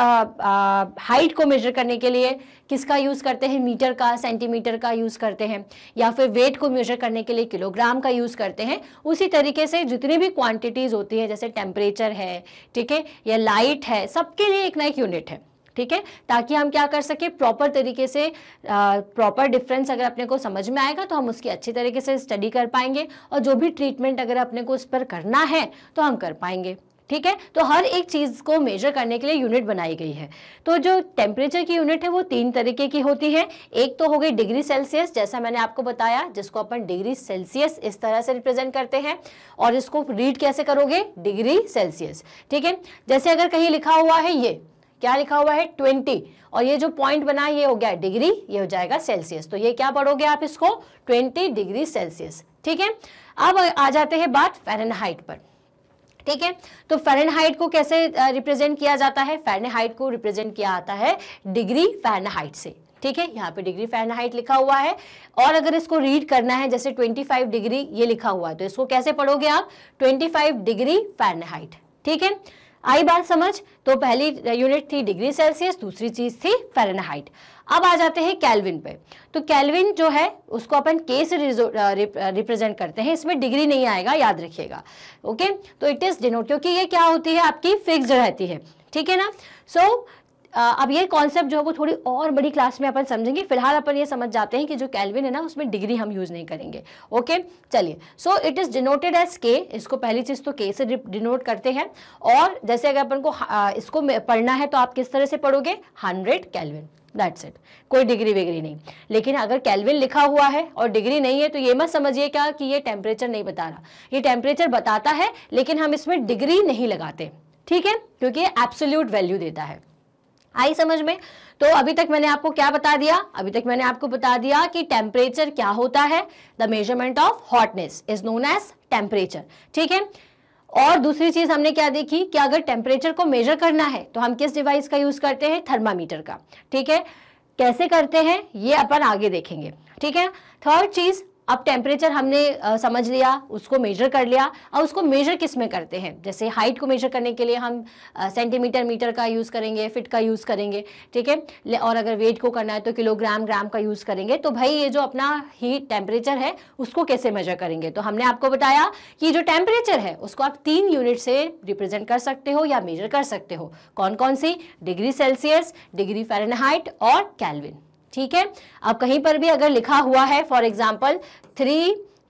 हाइट को मेजर करने के लिए किसका यूज़ करते हैं मीटर का सेंटीमीटर का यूज़ करते हैं या फिर वेट को मेजर करने के लिए किलोग्राम का यूज़ करते हैं उसी तरीके से जितनी भी क्वांटिटीज़ होती है जैसे टेम्परेचर है ठीक है या लाइट है सबके लिए एक ना एक यूनिट है ठीक है ताकि हम क्या कर सकें प्रॉपर तरीके से प्रॉपर डिफरेंस अगर अपने को समझ में आएगा तो हम उसकी अच्छी तरीके से स्टडी कर पाएंगे और जो भी ट्रीटमेंट अगर अपने को उस पर करना है तो हम कर पाएंगे ठीक है तो हर एक चीज़ को मेजर करने के लिए यूनिट बनाई गई है तो जो टेम्परेचर की यूनिट है वो तीन तरीके की होती है एक तो हो गई डिग्री सेल्सियस जैसा मैंने आपको बताया जिसको अपन डिग्री सेल्सियस इस तरह से रिप्रेजेंट करते हैं और इसको रीड कैसे करोगे डिग्री सेल्सियस ठीक है जैसे अगर कहीं लिखा हुआ है ये क्या लिखा हुआ है ट्वेंटी और ये जो पॉइंट बना ये हो गया डिग्री ये हो जाएगा सेल्सियस तो ये क्या पढ़ोगे आप इसको ट्वेंटी डिग्री सेल्सियस ठीक है अब आ जाते हैं बात फ़ारेनहाइट पर ठीक है तो फेरनहाइट को कैसे रिप्रेजेंट किया जाता है फेरनहाइट को रिप्रेजेंट किया जाता है डिग्री फेरनहाइट से ठीक है यहाँ पे डिग्री फेरनहाइट लिखा हुआ है और अगर इसको रीड करना है जैसे 25 डिग्री ये लिखा हुआ है तो इसको कैसे पढ़ोगे आप 25 डिग्री फेरनहाइट ठीक है आई बात समझ तो पहली यूनिट थी डिग्री सेल्सियस दूसरी चीज़ थी फेरनहाइट अब आ जाते हैं कैलविन पे तो कैलविन जो है उसको अपन के से रिप्रेजेंट करते हैं इसमें डिग्री नहीं आएगा याद रखिएगा ओके तो इट इज़ डिनोट क्योंकि ये क्या होती है आपकी फिक्स रहती है ठीक है ना सो so, अब ये कॉन्सेप्ट जो है वो थोड़ी और बड़ी क्लास में अपन समझेंगे फिलहाल अपन ये समझ जाते हैं कि जो कैलविन है ना उसमें डिग्री हम यूज़ नहीं करेंगे ओके चलिए so it is denoted as K इसको पहली चीज़ तो के से डिनोट करते हैं और जैसे अगर अपन को इसको पढ़ना है तो आप किस तरह से पढ़ोगे हंड्रेड कैलविन दैट्स इट कोई डिग्री विग्री नहीं लेकिन अगर कैलविन लिखा हुआ है और डिग्री नहीं है तो ये मत समझिए क्या कि ये टेम्परेचर नहीं बता रहा ये टेम्परेचर बताता है लेकिन हम इसमें डिग्री नहीं लगाते ठीक है क्योंकि ये एब्सोल्यूट वैल्यू देता है आई समझ में तो अभी तक मैंने आपको क्या बता दिया अभी तक मैंने आपको बता दिया कि टेम्परेचर क्या होता है the measurement of hotness is known as temperature ठीक है और दूसरी चीज हमने क्या देखी कि अगर टेम्परेचर को मेजर करना है तो हम किस डिवाइस का यूज करते हैं थर्मामीटर का ठीक है कैसे करते हैं ये अपन आगे देखेंगे ठीक है थर्ड चीज अब टेम्परेचर हमने समझ लिया उसको मेजर कर लिया अब उसको मेजर किस में करते हैं जैसे हाइट को मेजर करने के लिए हम सेंटीमीटर मीटर का यूज़ करेंगे फिट का यूज़ करेंगे ठीक है और अगर वेट को करना है तो किलोग्राम ग्राम का यूज़ करेंगे तो भाई ये जो अपना हीट टेम्परेचर है उसको कैसे मेजर करेंगे तो हमने आपको बताया कि जो टेम्परेचर है उसको आप तीन यूनिट से रिप्रेजेंट कर सकते हो या मेजर कर सकते हो कौन कौन सी डिग्री सेल्सियस डिग्री फ़ारेनहाइट और कैलविन ठीक है अब कहीं पर भी अगर लिखा हुआ है फॉर एग्जाम्पल थ्री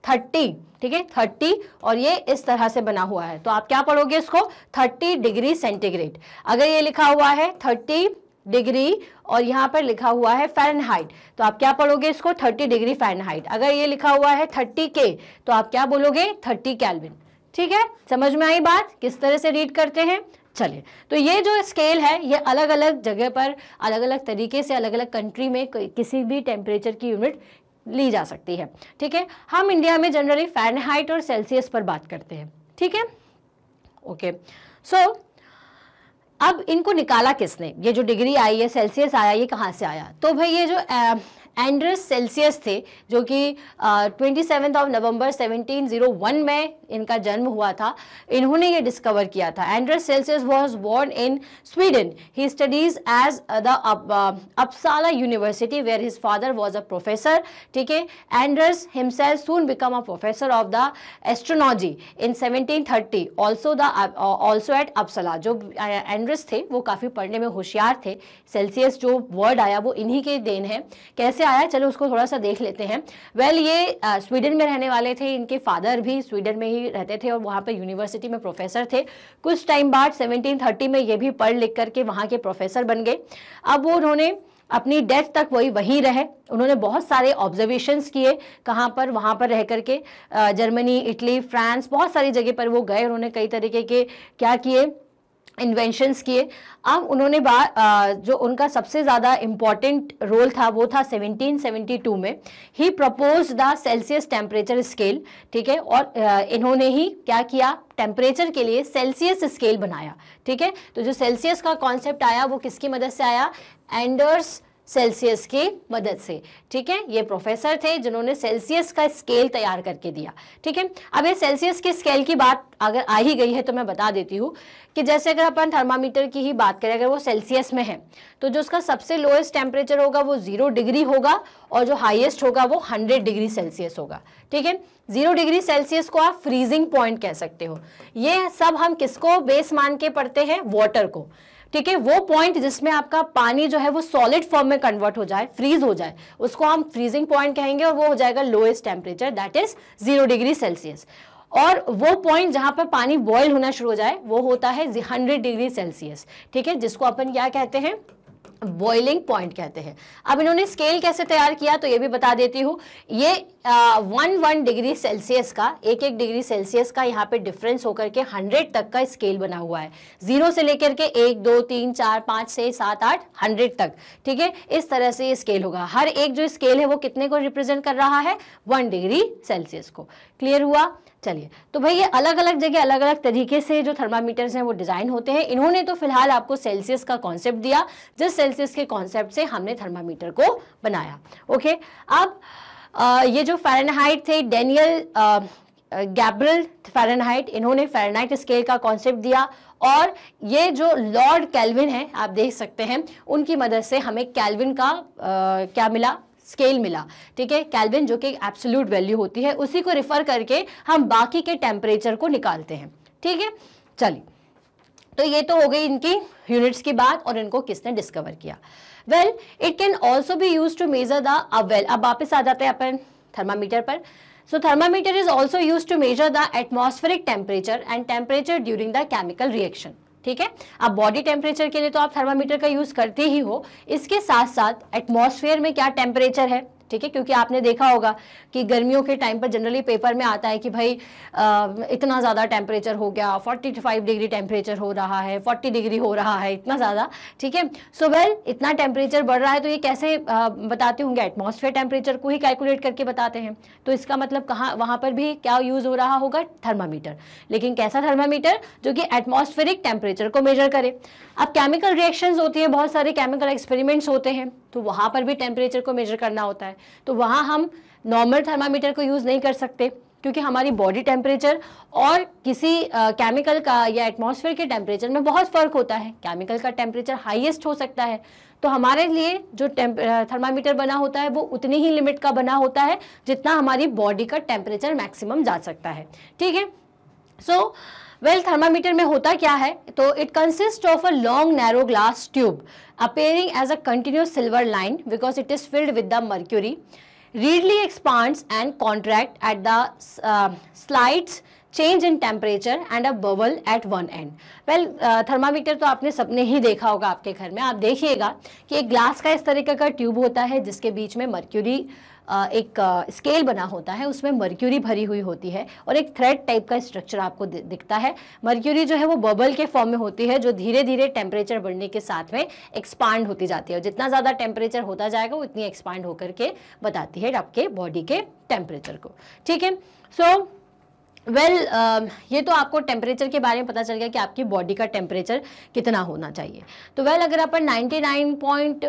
थर्टी ठीक है थर्टी और ये इस तरह से बना हुआ है तो आप क्या पढ़ोगे इसको थर्टी डिग्री सेंटीग्रेड अगर ये लिखा हुआ है थर्टी डिग्री और यहाँ पर लिखा हुआ है फ़ारेनहाइट तो आप क्या पढ़ोगे इसको 30 डिग्री फ़ारेनहाइट अगर ये लिखा हुआ है 30 के तो आप क्या बोलोगे 30 कैलविन ठीक है समझ में आई बात किस तरह से रीड करते हैं चलिए तो ये जो स्केल है ये अलग अलग जगह पर अलग अलग तरीके से अलग अलग कंट्री में किसी भी टेम्परेचर की यूनिट ली जा सकती है ठीक है हम इंडिया में जनरली फैनहाइट और सेल्सियस पर बात करते हैं ठीक है ओके सो अब इनको निकाला किसने ये जो डिग्री आई है सेल्सियस आया ये कहाँ से आया तो भाई ये जो एंड्रस सेल्सियस थे जो कि ट्वेंटी सेवन ऑफ नवंबर 1701 में इनका जन्म हुआ था इन्होंने ये डिस्कवर किया था Anders Celsius was born in Sweden he studies as the Uppsala university where his father was a professor ठीक है Anders himself soon become a professor of the astronomy in seventeen also the also at Uppsala जो Anders थे वो काफ़ी पढ़ने में होशियार थे सेल्सियस जो वर्ड आया वो इन्हीं के देन है कैसे आया है चलो उसको थोड़ा सा देख लेते हैं वेल well, ये स्वीडन में रहने वाले थे इनके फादर भी स्वीडन में ही रहते थे और वहाँ पर यूनिवर्सिटी में प्रोफेसर थे कुछ टाइम बाद 1730 में ये भी पढ़ लिख करके वहाँ के प्रोफेसर बन गए अब वो उन्होंने अपनी डेथ तक वही वहीं रहे उन्होंने बहुत सारे ऑब्जर्वेशंस किए कहाँ पर वहाँ पर रह करके जर्मनी इटली फ्रांस बहुत सारी जगह पर वो गए उन्होंने कई तरीके के क्या किए इन्वेंशंस किए अब उन्होंने बा जो उनका सबसे ज़्यादा इम्पॉर्टेंट रोल था वो था 1772 में he propose the Celsius temperature scale ठीक है और इन्होंने ही क्या किया टेम्परेचर के लिए सेल्सियस स्केल बनाया ठीक है तो जो सेल्सियस का कॉन्सेप्ट आया वो किसकी मदद से आया एंडर्स सेल्सियस की मदद से ठीक है ये प्रोफेसर थे जिन्होंने सेल्सियस का स्केल तैयार करके दिया ठीक है अब ये सेल्सियस के स्केल की बात अगर आ ही गई है तो मैं बता देती हूँ कि जैसे अगर अपन थर्मामीटर की ही बात करें अगर वो सेल्सियस में है तो जो उसका सबसे लोएस्ट टेम्परेचर होगा वो जीरो डिग्री होगा और जो हाइएस्ट होगा वो हंड्रेड डिग्री सेल्सियस होगा ठीक है जीरो डिग्री सेल्सियस को आप फ्रीजिंग पॉइंट कह सकते हो ये सब हम किसको बेस मान के पढ़ते हैं वॉटर को ठीक है वो पॉइंट जिसमें आपका पानी जो है वो सॉलिड फॉर्म में कन्वर्ट हो जाए फ्रीज हो जाए उसको हम फ्रीजिंग पॉइंट कहेंगे और वो हो जाएगा lowest temperature that is zero degree Celsius और वो पॉइंट जहां पर पानी बॉयल होना शुरू हो जाए वो होता है हंड्रेड डिग्री सेल्सियस ठीक है जिसको अपन क्या कहते हैं बॉइलिंग पॉइंट कहते हैं अब इन्होंने स्केल कैसे तैयार किया तो ये भी बता देती हूँ ये वन वन डिग्री सेल्सियस का एक एक डिग्री सेल्सियस का यहाँ पे डिफरेंस होकर के हंड्रेड तक का स्केल बना हुआ है जीरो से लेकर के एक दो तीन चार पाँच छः सात आठ हंड्रेड तक ठीक है इस तरह से ये स्केल होगा हर एक जो स्केल है वो कितने को रिप्रेजेंट कर रहा है वन डिग्री सेल्सियस को क्लियर हुआ चलिए तो भाई ये अलग अलग जगह अलग अलग तरीके से जो थर्मामीटर्स हैं वो डिज़ाइन होते हैं इन्होंने तो फिलहाल आपको सेल्सियस का कॉन्सेप्ट दिया जिस सेल्सियस के कॉन्सेप्ट से हमने थर्मामीटर को बनाया ओके अब आ, ये जो फेरनहाइट थे डेनियल गैब्रल फेरनहाइट इन्होंने फेरनहाइट स्केल का कॉन्सेप्ट दिया और ये जो लॉर्ड कैलविन है आप देख सकते हैं उनकी मदद से हमें कैलविन का आ, क्या मिला स्केल मिला ठीक है कैलविन जो कि एब्सोल्यूट वैल्यू होती है उसी को रिफर करके हम बाकी के टेम्परेचर को निकालते हैं ठीक है चलिए तो ये तो हो गई इनकी यूनिट्स की बात और इनको किसने डिस्कवर किया well it can also be use to measure the अब वेल अब वापस आ जाते हैं अपन थर्मामीटर पर so thermometer is also use to measure the atmospheric temperature and temperature during the chemical reaction ठीक है अब बॉडी टेम्परेचर के लिए तो आप थर्मामीटर का यूज करते ही हो इसके साथ साथ एटमोसफेयर में क्या टेम्परेचर है ठीक है क्योंकि आपने देखा होगा कि गर्मियों के टाइम पर जनरली पेपर में आता है कि भाई आ, इतना ज़्यादा टेम्परेचर हो गया 45 डिग्री टेम्परेचर हो रहा है 40 डिग्री हो रहा है इतना ज़्यादा ठीक है सो वेल इतना टेम्परेचर बढ़ रहा है तो ये कैसे आ, बताते होंगे एटमोसफेयर टेम्परेचर को ही कैलकुलेट करके बताते हैं तो इसका मतलब कहाँ वहाँ पर भी क्या यूज़ हो रहा होगा थर्मामीटर लेकिन कैसा थर्मामीटर जो कि एटमोस्फेरिक टेम्परेचर को मेजर करे अब केमिकल रिएक्शन होती है बहुत सारे केमिकल एक्सपेरिमेंट्स होते हैं तो वहाँ पर भी टेम्परेचर को मेजर करना होता है तो वहाँ हम नॉर्मल थर्मामीटर को यूज़ नहीं कर सकते क्योंकि हमारी बॉडी टेम्परेचर और किसी केमिकल का या एटमॉस्फेयर के टेम्परेचर में बहुत फ़र्क होता है केमिकल का टेम्परेचर हाइएस्ट हो सकता है तो हमारे लिए जो थर्मामीटर बना होता है वो उतनी ही लिमिट का बना होता है जितना हमारी बॉडी का टेम्परेचर मैक्सिमम जा सकता है ठीक है so so, well well, thermometer में होता क्या है तो it consist of a long narrow glass tube appearing as a continuous silver line because it is filled with the mercury readily expands and contract at the slides change in temperature and a bubble at one end well thermometer तो आपने सबने ही देखा होगा आपके घर में आप देखिएगा कि एक ग्लास का इस तरीके का ट्यूब होता है जिसके बीच में मर्क्यूरी uh, एक स्केल बना होता है उसमें मर्क्यूरी भरी हुई होती है और एक थ्रेड टाइप का स्ट्रक्चर आपको दिखता है मर्क्यूरी जो है वो बबल के फॉर्म में होती है जो धीरे धीरे टेम्परेचर बढ़ने के साथ में एक्सपांड होती जाती है और जितना ज़्यादा टेम्परेचर होता जाएगा उतनी एक्सपांड होकर के बताती है आपके बॉडी के टेम्परेचर को ठीक है सो वेल well, uh, ये तो आपको टेम्परेचर के बारे में पता चल गया कि आपकी बॉडी का टेम्परेचर कितना होना चाहिए तो वेल well, अगर अपन 99.1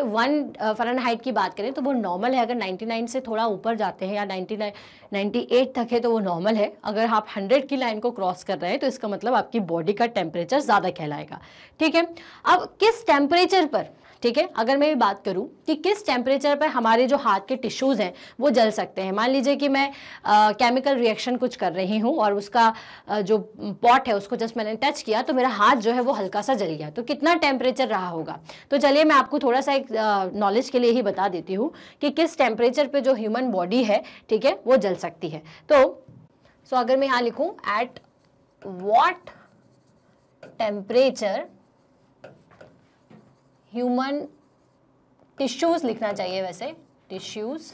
फ़ारेनहाइट uh, की बात करें तो वो नॉर्मल है अगर 99 से थोड़ा ऊपर जाते हैं या 99 98 तक है तो वो नॉर्मल है अगर आप 100 की लाइन को क्रॉस कर रहे हैं तो इसका मतलब आपकी बॉडी का टेम्परेचर ज़्यादा कहलाएगा ठीक है अब किस टेम्परेचर पर ठीक है अगर मैं बात करूँ कि किस टेम्परेचर पर हमारे जो हाथ के टिश्यूज़ हैं वो जल सकते हैं मान लीजिए कि मैं केमिकल रिएक्शन कुछ कर रही हूँ और उसका आ, जो पॉट है उसको जस्ट मैंने टच किया तो मेरा हाथ जो है वो हल्का सा जल गया तो कितना टेम्परेचर रहा होगा तो चलिए मैं आपको थोड़ा सा एक नॉलेज के लिए ही बता देती हूँ कि किस टेम्परेचर पर जो ह्यूमन बॉडी है ठीक है वो जल सकती है तो सो अगर मैं यहाँ लिखूँ at what temperature human tissues लिखना चाहिए वैसे टिश्यूज़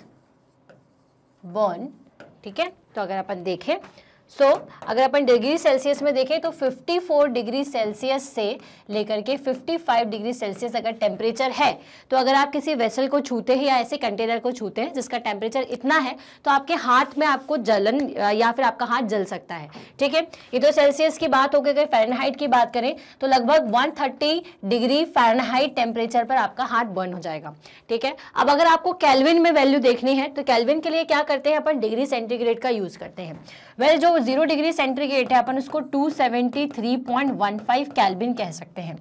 बोन ठीक है तो अगर अपन देखें सो so, अगर अपन डिग्री सेल्सियस में देखें तो 54 डिग्री सेल्सियस से लेकर के 55 डिग्री सेल्सियस अगर टेम्परेचर है तो अगर आप किसी वेसल को छूते हैं या ऐसे कंटेनर को छूते हैं जिसका टेम्परेचर इतना है तो आपके हाथ में आपको जलन या फिर आपका हाथ जल सकता है ठीक है ये तो सेल्सियस की बात हो गई अगर फेरनहाइट की बात करें तो लगभग वन डिग्री फेरनहाइट टेम्परेचर पर आपका हाथ बर्न हो जाएगा ठीक है अब अगर आपको कैलविन में वैल्यू देखनी है तो कैलविन के लिए क्या करते हैं अपन डिग्री सेंटीग्रेड का यूज़ करते हैं वेल जो जीरो डिग्री सेंट्रीगेट है अपन उसको 273.15 कैल्विन कह सकते हैं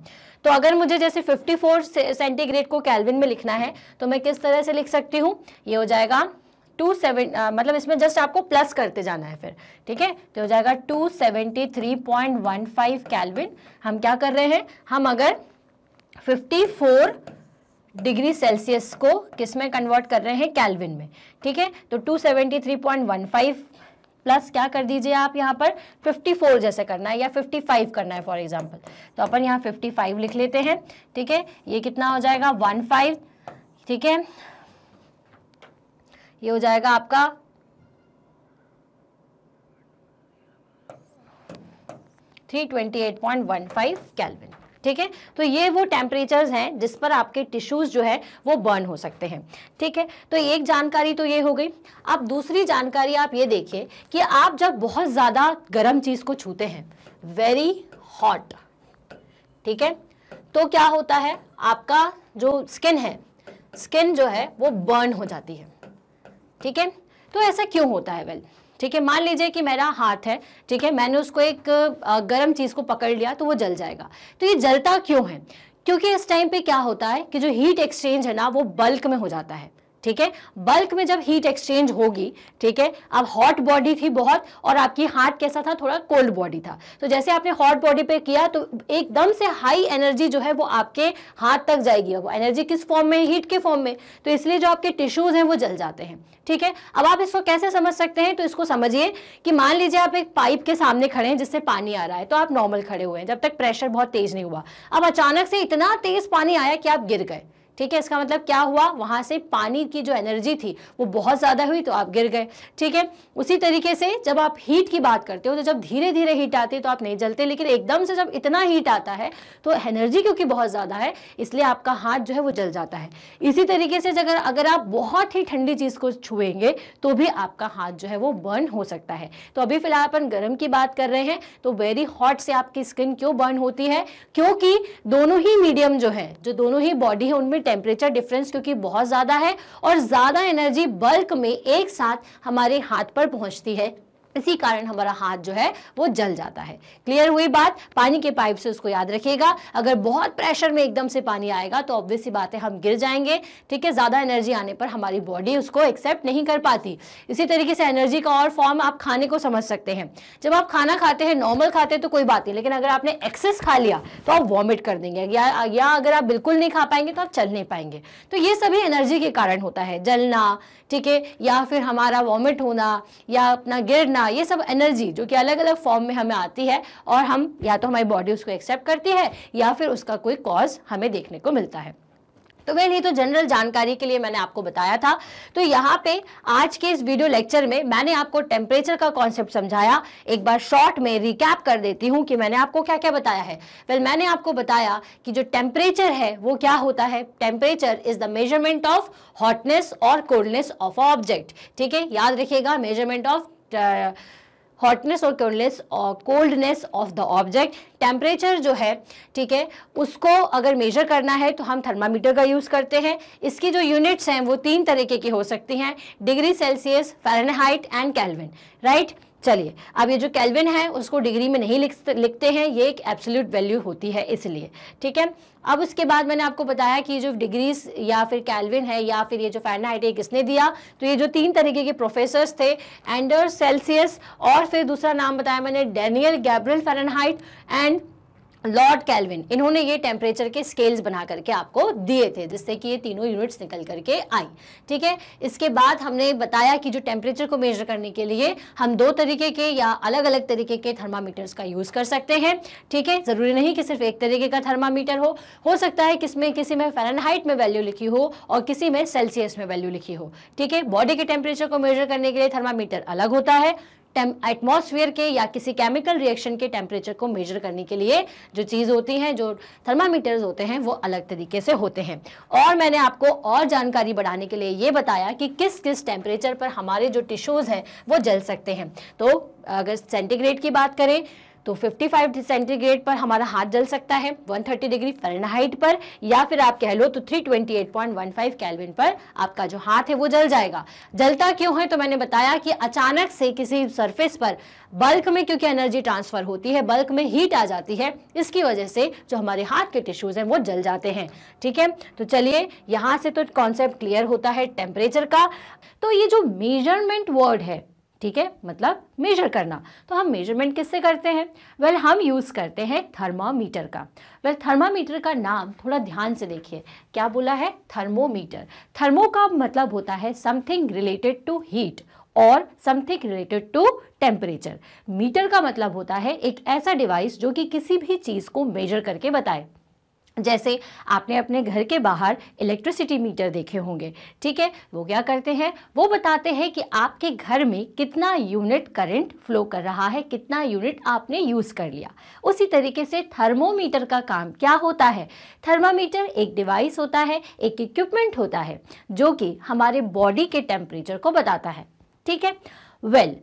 तो अगर मुझे जैसे 54 सेंटीग्रेड को कैल्विन में लिखना है तो मैं किस तरह से लिख सकती हूँ ये हो जाएगा टू सेवन मतलब इसमें जस्ट आपको प्लस करते जाना है फिर ठीक है तो हो जाएगा two seventy three point one five Kelvin हम क्या कर रहे हैं हम अगर फिफ्टी फोर डिग्री सेल्सियस को किस में कन्वर्ट कर रहे हैं कैलविन में ठीक है तो two seventy three point one five plus क्या कर दीजिए आप यहाँ पर 54 जैसे करना है या 55 करना है फॉर एग्जाम्पल तो अपन यहाँ 55 लिख लेते हैं ठीक है ये कितना हो जाएगा वन फाइव ठीक है ये हो जाएगा आपका three twenty eight point one five Kelvin ठीक है तो ये वो टेम्परेचर्स हैं जिस पर आपके टिश्यूज़ जो है वो बर्न हो सकते हैं ठीक है तो एक जानकारी तो ये हो गई अब दूसरी जानकारी आप ये देखिए कि आप जब बहुत ज़्यादा गर्म चीज़ को छूते हैं वेरी हॉट ठीक है तो क्या होता है आपका जो स्किन है स्किन जो है वो बर्न हो जाती है ठीक है तो ऐसा क्यों होता है वेल well? ठीक है मान लीजिए कि मेरा हाथ है ठीक है मैंने उसको एक गर्म चीज़ को पकड़ लिया तो वो जल जाएगा तो ये जलता क्यों है क्योंकि इस टाइम पे क्या होता है कि जो हीट एक्सचेंज है ना वो बल्क में हो जाता है ठीक है बल्क में जब हीट एक्सचेंज होगी ठीक है अब हॉट बॉडी थी बहुत और आपकी हार्ट कैसा था थोड़ा कोल्ड बॉडी था तो जैसे आपने हॉट बॉडी पे किया तो एकदम से हाई एनर्जी जो है वो आपके हाथ तक जाएगी वो एनर्जी किस फॉर्म में हीट के फॉर्म में तो इसलिए जो आपके टिश्यूज हैं वो जल जाते हैं ठीक है अब आप इसको कैसे समझ सकते हैं तो इसको समझिए कि मान लीजिए आप एक पाइप के सामने खड़े हैं जिससे पानी आ रहा है तो आप नॉर्मल खड़े हुए हैं जब तक प्रेशर बहुत तेज नहीं हुआ अब अचानक से इतना तेज पानी आया कि आप गिर गए ठीक है इसका मतलब क्या हुआ वहां से पानी की जो एनर्जी थी वो बहुत ज़्यादा हुई तो आप गिर गए ठीक है उसी तरीके से जब आप हीट की बात करते हो तो जब धीरे धीरे हीट आती है तो आप नहीं जलते लेकिन एकदम से जब इतना हीट आता है तो एनर्जी क्योंकि बहुत ज़्यादा है इसलिए आपका हाथ जो है वो जल जाता है इसी तरीके से अगर अगर आप बहुत ही ठंडी चीज़ को छुएंगे तो भी आपका हाथ जो है वो बर्न हो सकता है तो अभी फिलहाल अपन गर्म की बात कर रहे हैं तो वेरी हॉट से आपकी स्किन क्यों बर्न होती है क्योंकि दोनों ही मीडियम जो है जो दोनों ही बॉडी है उनमें टेम्परेचर डिफरेंस क्योंकि बहुत ज़्यादा है और ज़्यादा एनर्जी बल्क में एक साथ हमारे हाथ पर पहुंचती है इसी कारण हमारा हाथ जो है वो जल जाता है क्लियर हुई बात पानी के पाइप से उसको याद रखिएगा अगर बहुत प्रेशर में एकदम से पानी आएगा तो ऑब्वियस बात है हम गिर जाएंगे ठीक है ज़्यादा एनर्जी आने पर हमारी बॉडी उसको एक्सेप्ट नहीं कर पाती इसी तरीके से एनर्जी का और फॉर्म आप खाने को समझ सकते हैं जब आप खाना खाते हैं नॉर्मल खाते हैं तो कोई बात नहीं लेकिन अगर आपने एक्सेस खा लिया तो आप वॉमिट कर देंगे या, या अगर आप बिल्कुल नहीं खा पाएंगे तो आप चल नहीं पाएंगे तो ये सभी एनर्जी के कारण होता है जलना ठीक है या फिर हमारा वॉमिट होना या अपना गिरना ऊर्जा हाँ, ये सब एनर्जी जो कि अलग अलग फॉर्म में हमें आती है और हम या तो हमारी बॉडी उसको एक्सेप्ट करती है या फिर उसका कोई कॉज हमें देखने को मिलता है तो वेल ये तो जनरल जानकारी के लिए मैंने आपको बताया था तो यहाँ पे आज के इस वीडियो लेक्चर में मैंने आपको टेम्परेचर का कॉन्सेप्ट समझाया एक बार शॉर्ट में रिकैप कर देती हूँ कि मैंने आपको क्या क्या बताया है वेल well, मैंने आपको बताया कि जो टेम्परेचर है वो क्या होता है temperature is the measurement of hotness और कोल्डनेस ऑफ ऑब्जेक्ट ठीक है याद रखिएगा मेजरमेंट ऑफ हॉटनेस और coldness coldness of the object temperature जो है ठीक है उसको अगर मेजर करना है तो हम थर्मामीटर का यूज़ करते हैं इसकी जो यूनिट्स हैं वो तीन तरीके की हो सकती हैं degree Celsius Fahrenheit and Kelvin right चलिए अब ये जो कैलविन है उसको डिग्री में नहीं लिख लिखते हैं ये एक एब्सोल्यूट वैल्यू होती है इसलिए ठीक है अब उसके बाद मैंने आपको बताया कि जो डिग्रीज या फिर कैलविन है या फिर ये जो फैन है किसने दिया तो ये जो तीन तरीके के प्रोफेसर्स थे एंडर सेल्सियस और फिर दूसरा नाम बताया मैंने Daniel Gabriel Fahrenheit and Lord Kelvin इन्होंने ये टेम्परेचर के स्केल्स बना करके आपको दिए थे जिससे कि ये तीनों यूनिट्स निकल करके आई ठीक है इसके बाद हमने बताया कि जो टेम्परेचर को मेजर करने के लिए हम दो तरीके के या अलग अलग तरीके के थर्मामीटर्स का यूज़ कर सकते हैं ठीक है ज़रूरी नहीं कि सिर्फ एक तरीके का थर्मामीटर हो हो सकता है किसमें किसी में फ़ारेनहाइट में वैल्यू लिखी हो और किसी में सेल्सियस में वैल्यू लिखी हो ठीक है बॉडी के टेम्परेचर को मेजर करने के लिए थर्मामीटर अलग होता है एटमॉस्फेयर के या किसी केमिकल रिएक्शन के टेम्परेचर को मेजर करने के लिए जो चीज़ होती हैं जो थर्मामीटर्स होते हैं वो अलग तरीके से होते हैं और मैंने आपको और जानकारी बढ़ाने के लिए ये बताया कि किस किस टेम्परेचर पर हमारे जो टिश्यूज़ हैं वो जल सकते हैं तो अगर सेंटीग्रेड की बात करें तो 55 सेंटीग्रेड पर हमारा हाथ जल सकता है 130 डिग्री फ़ारेनहाइट पर या फिर आप कह लो तो 328.15 केल्विन पर आपका जो हाथ है वो जल जाएगा जलता क्यों है तो मैंने बताया कि अचानक से किसी सरफेस पर बल्क में क्योंकि एनर्जी ट्रांसफ़र होती है बल्क में हीट आ जाती है इसकी वजह से जो हमारे हाथ के टिश्यूज़ हैं वो जल जाते हैं ठीक है तो चलिए यहाँ से तो कॉन्सेप्ट क्लियर होता है टेम्परेचर का तो ये जो मेजरमेंट वर्ड है ठीक है मतलब मेजर करना तो हम मेजरमेंट किससे करते हैं वेल well, हम यूज़ करते हैं थर्मामीटर का वेल well, थर्मामीटर का नाम थोड़ा ध्यान से देखिए क्या बोला है थर्मोमीटर थर्मो का मतलब होता है समथिंग रिलेटेड टू हीट और something related to temperature metre का मतलब होता है एक ऐसा डिवाइस जो कि किसी भी चीज़ को मेजर करके बताए जैसे आपने अपने घर के बाहर इलेक्ट्रिसिटी मीटर देखे होंगे ठीक है वो क्या करते हैं वो बताते हैं कि आपके घर में कितना यूनिट करंट फ्लो कर रहा है कितना यूनिट आपने यूज़ कर लिया उसी तरीके से थर्मोमीटर का काम क्या होता है थर्मामीटर एक डिवाइस होता है एक इक्विपमेंट होता है जो कि हमारे बॉडी के टेम्परेचर को बताता है ठीक है वेल well,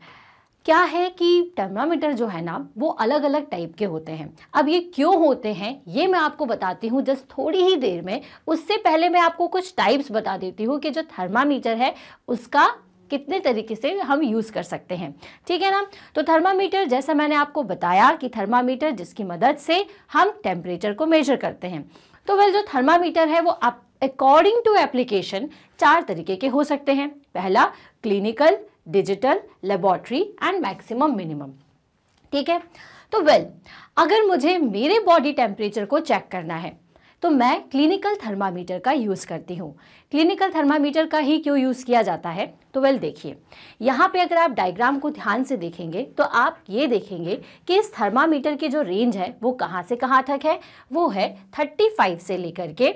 क्या है कि टर्मामीटर जो है ना वो अलग अलग टाइप के होते हैं अब ये क्यों होते हैं ये मैं आपको बताती हूँ जस्ट थोड़ी ही देर में उससे पहले मैं आपको कुछ टाइप्स बता देती हूँ कि जो थर्मामीटर है उसका कितने तरीके से हम यूज़ कर सकते हैं ठीक है ना तो थर्मामीटर जैसा मैंने आपको बताया कि थर्मामीटर जिसकी मदद से हम टेम्परेचर को मेजर करते हैं तो वेल जो थर्मामीटर है वो अकॉर्डिंग टू एप्लीकेशन चार तरीके के हो सकते हैं पहला clinical digital laboratory and maximum minimum ठीक है तो वेल well, अगर मुझे मेरे बॉडी टेम्परेचर को चेक करना है तो मैं क्लिनिकल थर्मामीटर का यूज़ करती हूँ क्लिनिकल थर्मामीटर का ही क्यों यूज़ किया जाता है तो वेल देखिए यहाँ पे अगर आप डायग्राम को ध्यान से देखेंगे तो आप ये देखेंगे कि इस थर्मामीटर की जो रेंज है वो कहाँ से कहाँ तक है वो है 35 से लेकर के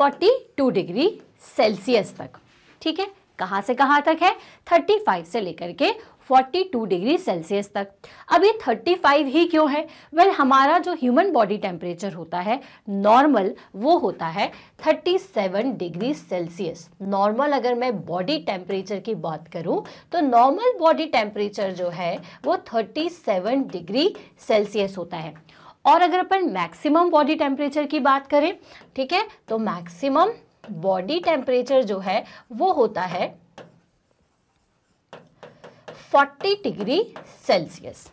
42 डिग्री सेल्सियस तक ठीक है कहाँ से कहाँ तक है 35 से लेकर के 42 डिग्री सेल्सियस तक अब ये 35 ही क्यों है वेल well, हमारा जो ह्यूमन बॉडी टेम्परेचर होता है नॉर्मल वो होता है 37 डिग्री सेल्सियस नॉर्मल अगर मैं बॉडी टेम्परेचर की बात करूं तो नॉर्मल बॉडी टेम्परेचर जो है वो 37 डिग्री सेल्सियस होता है और अगर अपन मैक्सिमम बॉडी टेम्परेचर की बात करें ठीक है तो मैक्सिमम बॉडी टेम्परेचर जो है वो होता है 40 डिग्री सेल्सियस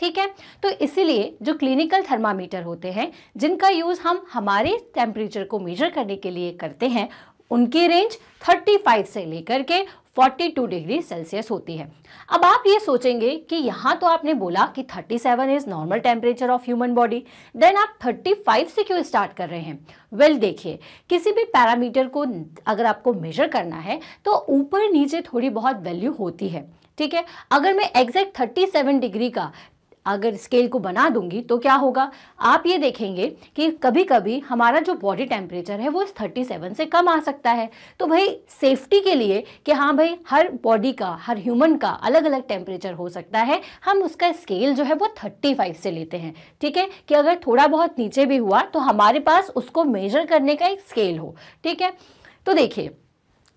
ठीक है तो इसीलिए जो क्लिनिकल थर्मामीटर होते हैं जिनका यूज़ हम हमारे टेम्परेचर को मेजर करने के लिए करते हैं उनकी रेंज 35 से लेकर के 42 डिग्री सेल्सियस होती है अब आप ये सोचेंगे कि यहाँ तो आपने बोला कि 37 is normal temperature of human body then आप 35 से क्यों स्टार्ट कर रहे हैं वेल well, देखिए किसी भी पैरामीटर को अगर आपको मेजर करना है तो ऊपर नीचे थोड़ी बहुत वैल्यू होती है ठीक है अगर मैं एग्जैक्ट 37 डिग्री का अगर स्केल को बना दूंगी तो क्या होगा आप ये देखेंगे कि कभी कभी हमारा जो बॉडी टेम्परेचर है वो इस सेवन से कम आ सकता है तो भाई सेफ्टी के लिए कि हाँ भाई हर बॉडी का हर ह्यूमन का अलग अलग टेम्परेचर हो सकता है हम उसका स्केल जो है वो थर्टी फाइव से लेते हैं ठीक है कि अगर थोड़ा बहुत नीचे भी हुआ तो हमारे पास उसको मेजर करने का एक स्केल हो ठीक है तो देखिए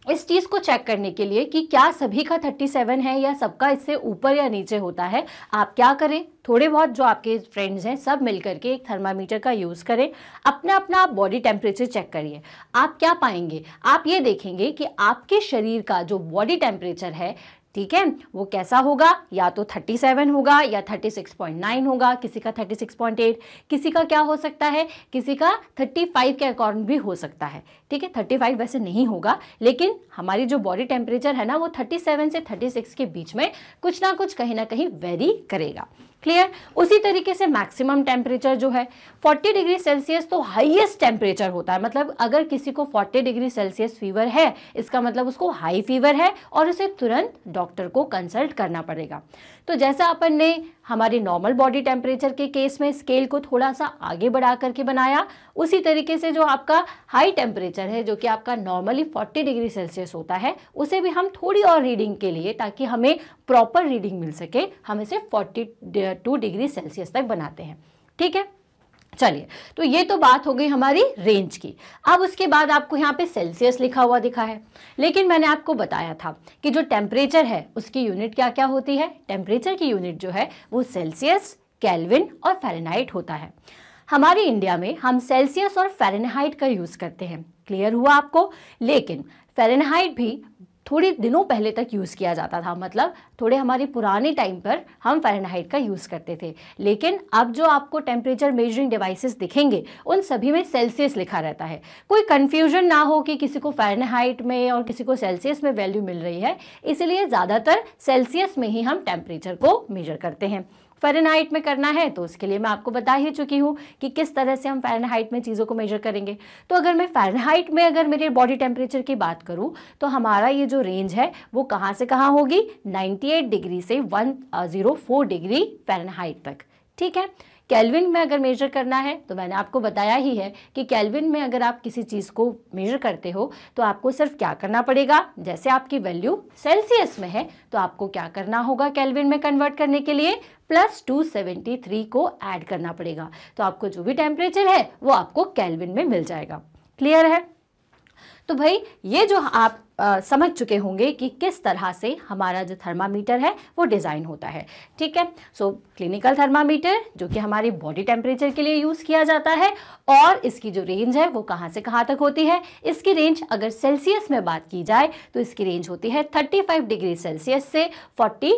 इस चीज़ को चेक करने के लिए कि क्या सभी का 37 है या सबका इससे ऊपर या नीचे होता है आप क्या करें थोड़े बहुत जो आपके फ्रेंड्स हैं सब मिल करके एक थर्मामीटर का यूज़ करें अपना अपना आप बॉडी टेम्परेचर चेक करिए आप क्या पाएंगे आप ये देखेंगे कि आपके शरीर का जो बॉडी टेम्परेचर है ठीक है वो कैसा होगा या तो 37 होगा या 36.9 होगा किसी का 36.8 किसी का क्या हो सकता है किसी का 35 के अकॉर्डिंग भी हो सकता है ठीक है 35 वैसे नहीं होगा लेकिन हमारी जो बॉडी टेम्परेचर है ना वो 37 से 36 के बीच में कुछ ना कुछ कहीं ना कहीं वेरी करेगा क्लियर उसी तरीके से मैक्सिमम टेम्परेचर जो है 40 डिग्री सेल्सियस तो हाईएस्ट टेम्परेचर होता है मतलब अगर किसी को 40 डिग्री सेल्सियस फीवर है इसका मतलब उसको हाई फीवर है और उसे तुरंत डॉक्टर को कंसल्ट करना पड़ेगा तो जैसा अपन ने हमारे नॉर्मल बॉडी टेम्परेचर के केस में स्केल को थोड़ा सा आगे बढ़ा करके बनाया उसी तरीके से जो आपका हाई टेम्परेचर है जो कि आपका नॉर्मली 40 डिग्री सेल्सियस होता है उसे भी हम थोड़ी और रीडिंग के लिए ताकि हमें प्रॉपर रीडिंग मिल सके हम इसे 42 डिग्री सेल्सियस तक बनाते हैं ठीक है चलिए तो ये तो बात हो गई हमारी रेंज की अब उसके बाद आपको यहाँ पे सेल्सियस लिखा हुआ दिखा है लेकिन मैंने आपको बताया था कि जो टेम्परेचर है उसकी यूनिट क्या क्या होती है टेम्परेचर की यूनिट जो है वो सेल्सियस कैलविन और फेरेनहाइट होता है हमारे इंडिया में हम सेल्सियस और फेरेनहाइट का यूज़ करते हैं क्लियर हुआ आपको लेकिन फेरेनहाइट भी थोड़े दिनों पहले तक यूज़ किया जाता था मतलब थोड़े हमारे पुराने टाइम पर हम फ़ारेनहाइट का यूज़ करते थे लेकिन अब जो आपको टेम्परेचर मेजरिंग डिवाइसेस दिखेंगे उन सभी में सेल्सियस लिखा रहता है कोई कन्फ्यूजन ना हो कि किसी को फ़ारेनहाइट में और किसी को सेल्सियस में वैल्यू मिल रही है इसलिए ज़्यादातर सेल्सियस में ही हम टेम्परेचर को मेजर करते हैं फ़ारेनहाइट में करना है तो उसके लिए मैं आपको बता ही चुकी हूँ कि किस तरह से हम फ़ारेनहाइट में चीज़ों को मेजर करेंगे तो अगर मैं फ़ारेनहाइट में अगर मेरे बॉडी टेम्परेचर की बात करूँ तो हमारा ये जो रेंज है वो कहाँ से कहाँ होगी 98 डिग्री से 104 डिग्री फ़ारेनहाइट तक ठीक है कैलविन में अगर मेजर करना है तो मैंने आपको बताया ही है कि कैलविन में अगर आप किसी चीज़ को मेजर करते हो तो आपको सिर्फ क्या करना पड़ेगा जैसे आपकी वैल्यू सेल्सियस में है तो आपको क्या करना होगा कैलविन में कन्वर्ट करने के लिए प्लस टू सेवेंटी थ्री को ऐड करना पड़ेगा तो आपको जो भी टेम्परेचर है वो आपको कैलविन में मिल जाएगा क्लियर है तो भाई ये जो आप आ, समझ चुके होंगे कि किस तरह से हमारा जो थर्मामीटर है वो डिज़ाइन होता है ठीक है सो क्लिनिकल थर्मामीटर जो कि हमारी बॉडी टेम्परेचर के लिए यूज़ किया जाता है और इसकी जो रेंज है वो कहाँ से कहाँ तक होती है इसकी रेंज अगर सेल्सियस में बात की जाए तो इसकी रेंज होती है थर्टी डिग्री सेल्सियस से फोर्टी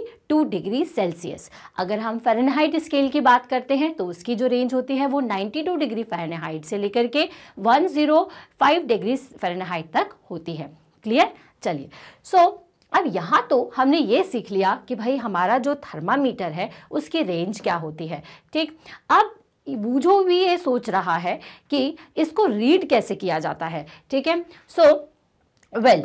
डिग्री सेल्सियस अगर हम फेरनहाइट स्केल की बात करते हैं तो उसकी जो रेंज होती है वो 92 डिग्री फेरनहाइट से लेकर के 105 डिग्री फेरनहाइट तक होती है क्लियर चलिए सो so, अब यहाँ तो हमने ये सीख लिया कि भाई हमारा जो थर्मामीटर है उसकी रेंज क्या होती है ठीक अब बूझो भी ये सोच रहा है कि इसको रीड कैसे किया जाता है ठीक है सो वेल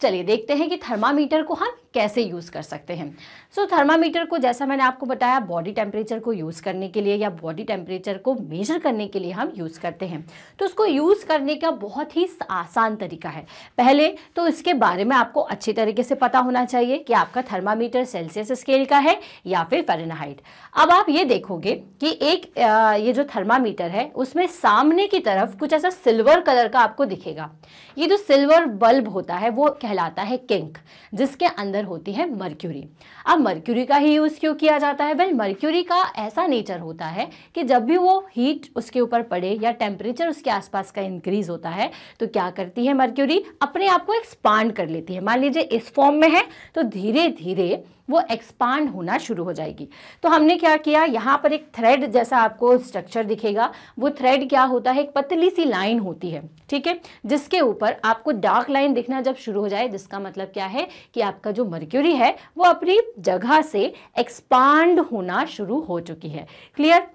चलिए देखते हैं कि थर्मामीटर को हम कैसे यूज़ कर सकते हैं सो so, थर्मामीटर को जैसा मैंने आपको बताया बॉडी टेम्परेचर को यूज़ करने के लिए या बॉडी टेम्परेचर को मेजर करने के लिए हम यूज़ करते हैं तो उसको यूज़ करने का बहुत ही आसान तरीका है पहले तो इसके बारे में आपको अच्छे तरीके से पता होना चाहिए कि आपका थर्मामीटर सेल्सियस स्केल का है या फिर फ़ारेनहाइट अब आप ये देखोगे कि एक आ, ये जो थर्मामीटर है उसमें सामने की तरफ कुछ ऐसा सिल्वर कलर का आपको दिखेगा ये जो सिल्वर बल्ब होता है वो कहलाता है किंक जिसके अंदर होती है मर्क्यूरी अब मर्क्यूरी का ही यूज़ क्यों किया जाता है वेल well, मर्क्यूरी का ऐसा नेचर होता है कि जब भी वो हीट उसके ऊपर पड़े या टेम्परेचर उसके आसपास का इंक्रीज़ होता है तो क्या करती है मर्क्यूरी अपने आप को एक्सपांड कर लेती है मान लीजिए इस फॉर्म में है तो धीरे धीरे वो एक्सपांड होना शुरू हो जाएगी तो हमने क्या किया यहाँ पर एक थ्रेड जैसा आपको स्ट्रक्चर दिखेगा वो थ्रेड क्या होता है एक पतली सी लाइन होती है ठीक है जिसके ऊपर आपको डार्क लाइन दिखना जब शुरू हो जाए जिसका मतलब क्या है कि आपका जो मर्क्यूरी है वो अपनी जगह से एक्सपांड होना शुरू हो चुकी है क्लियर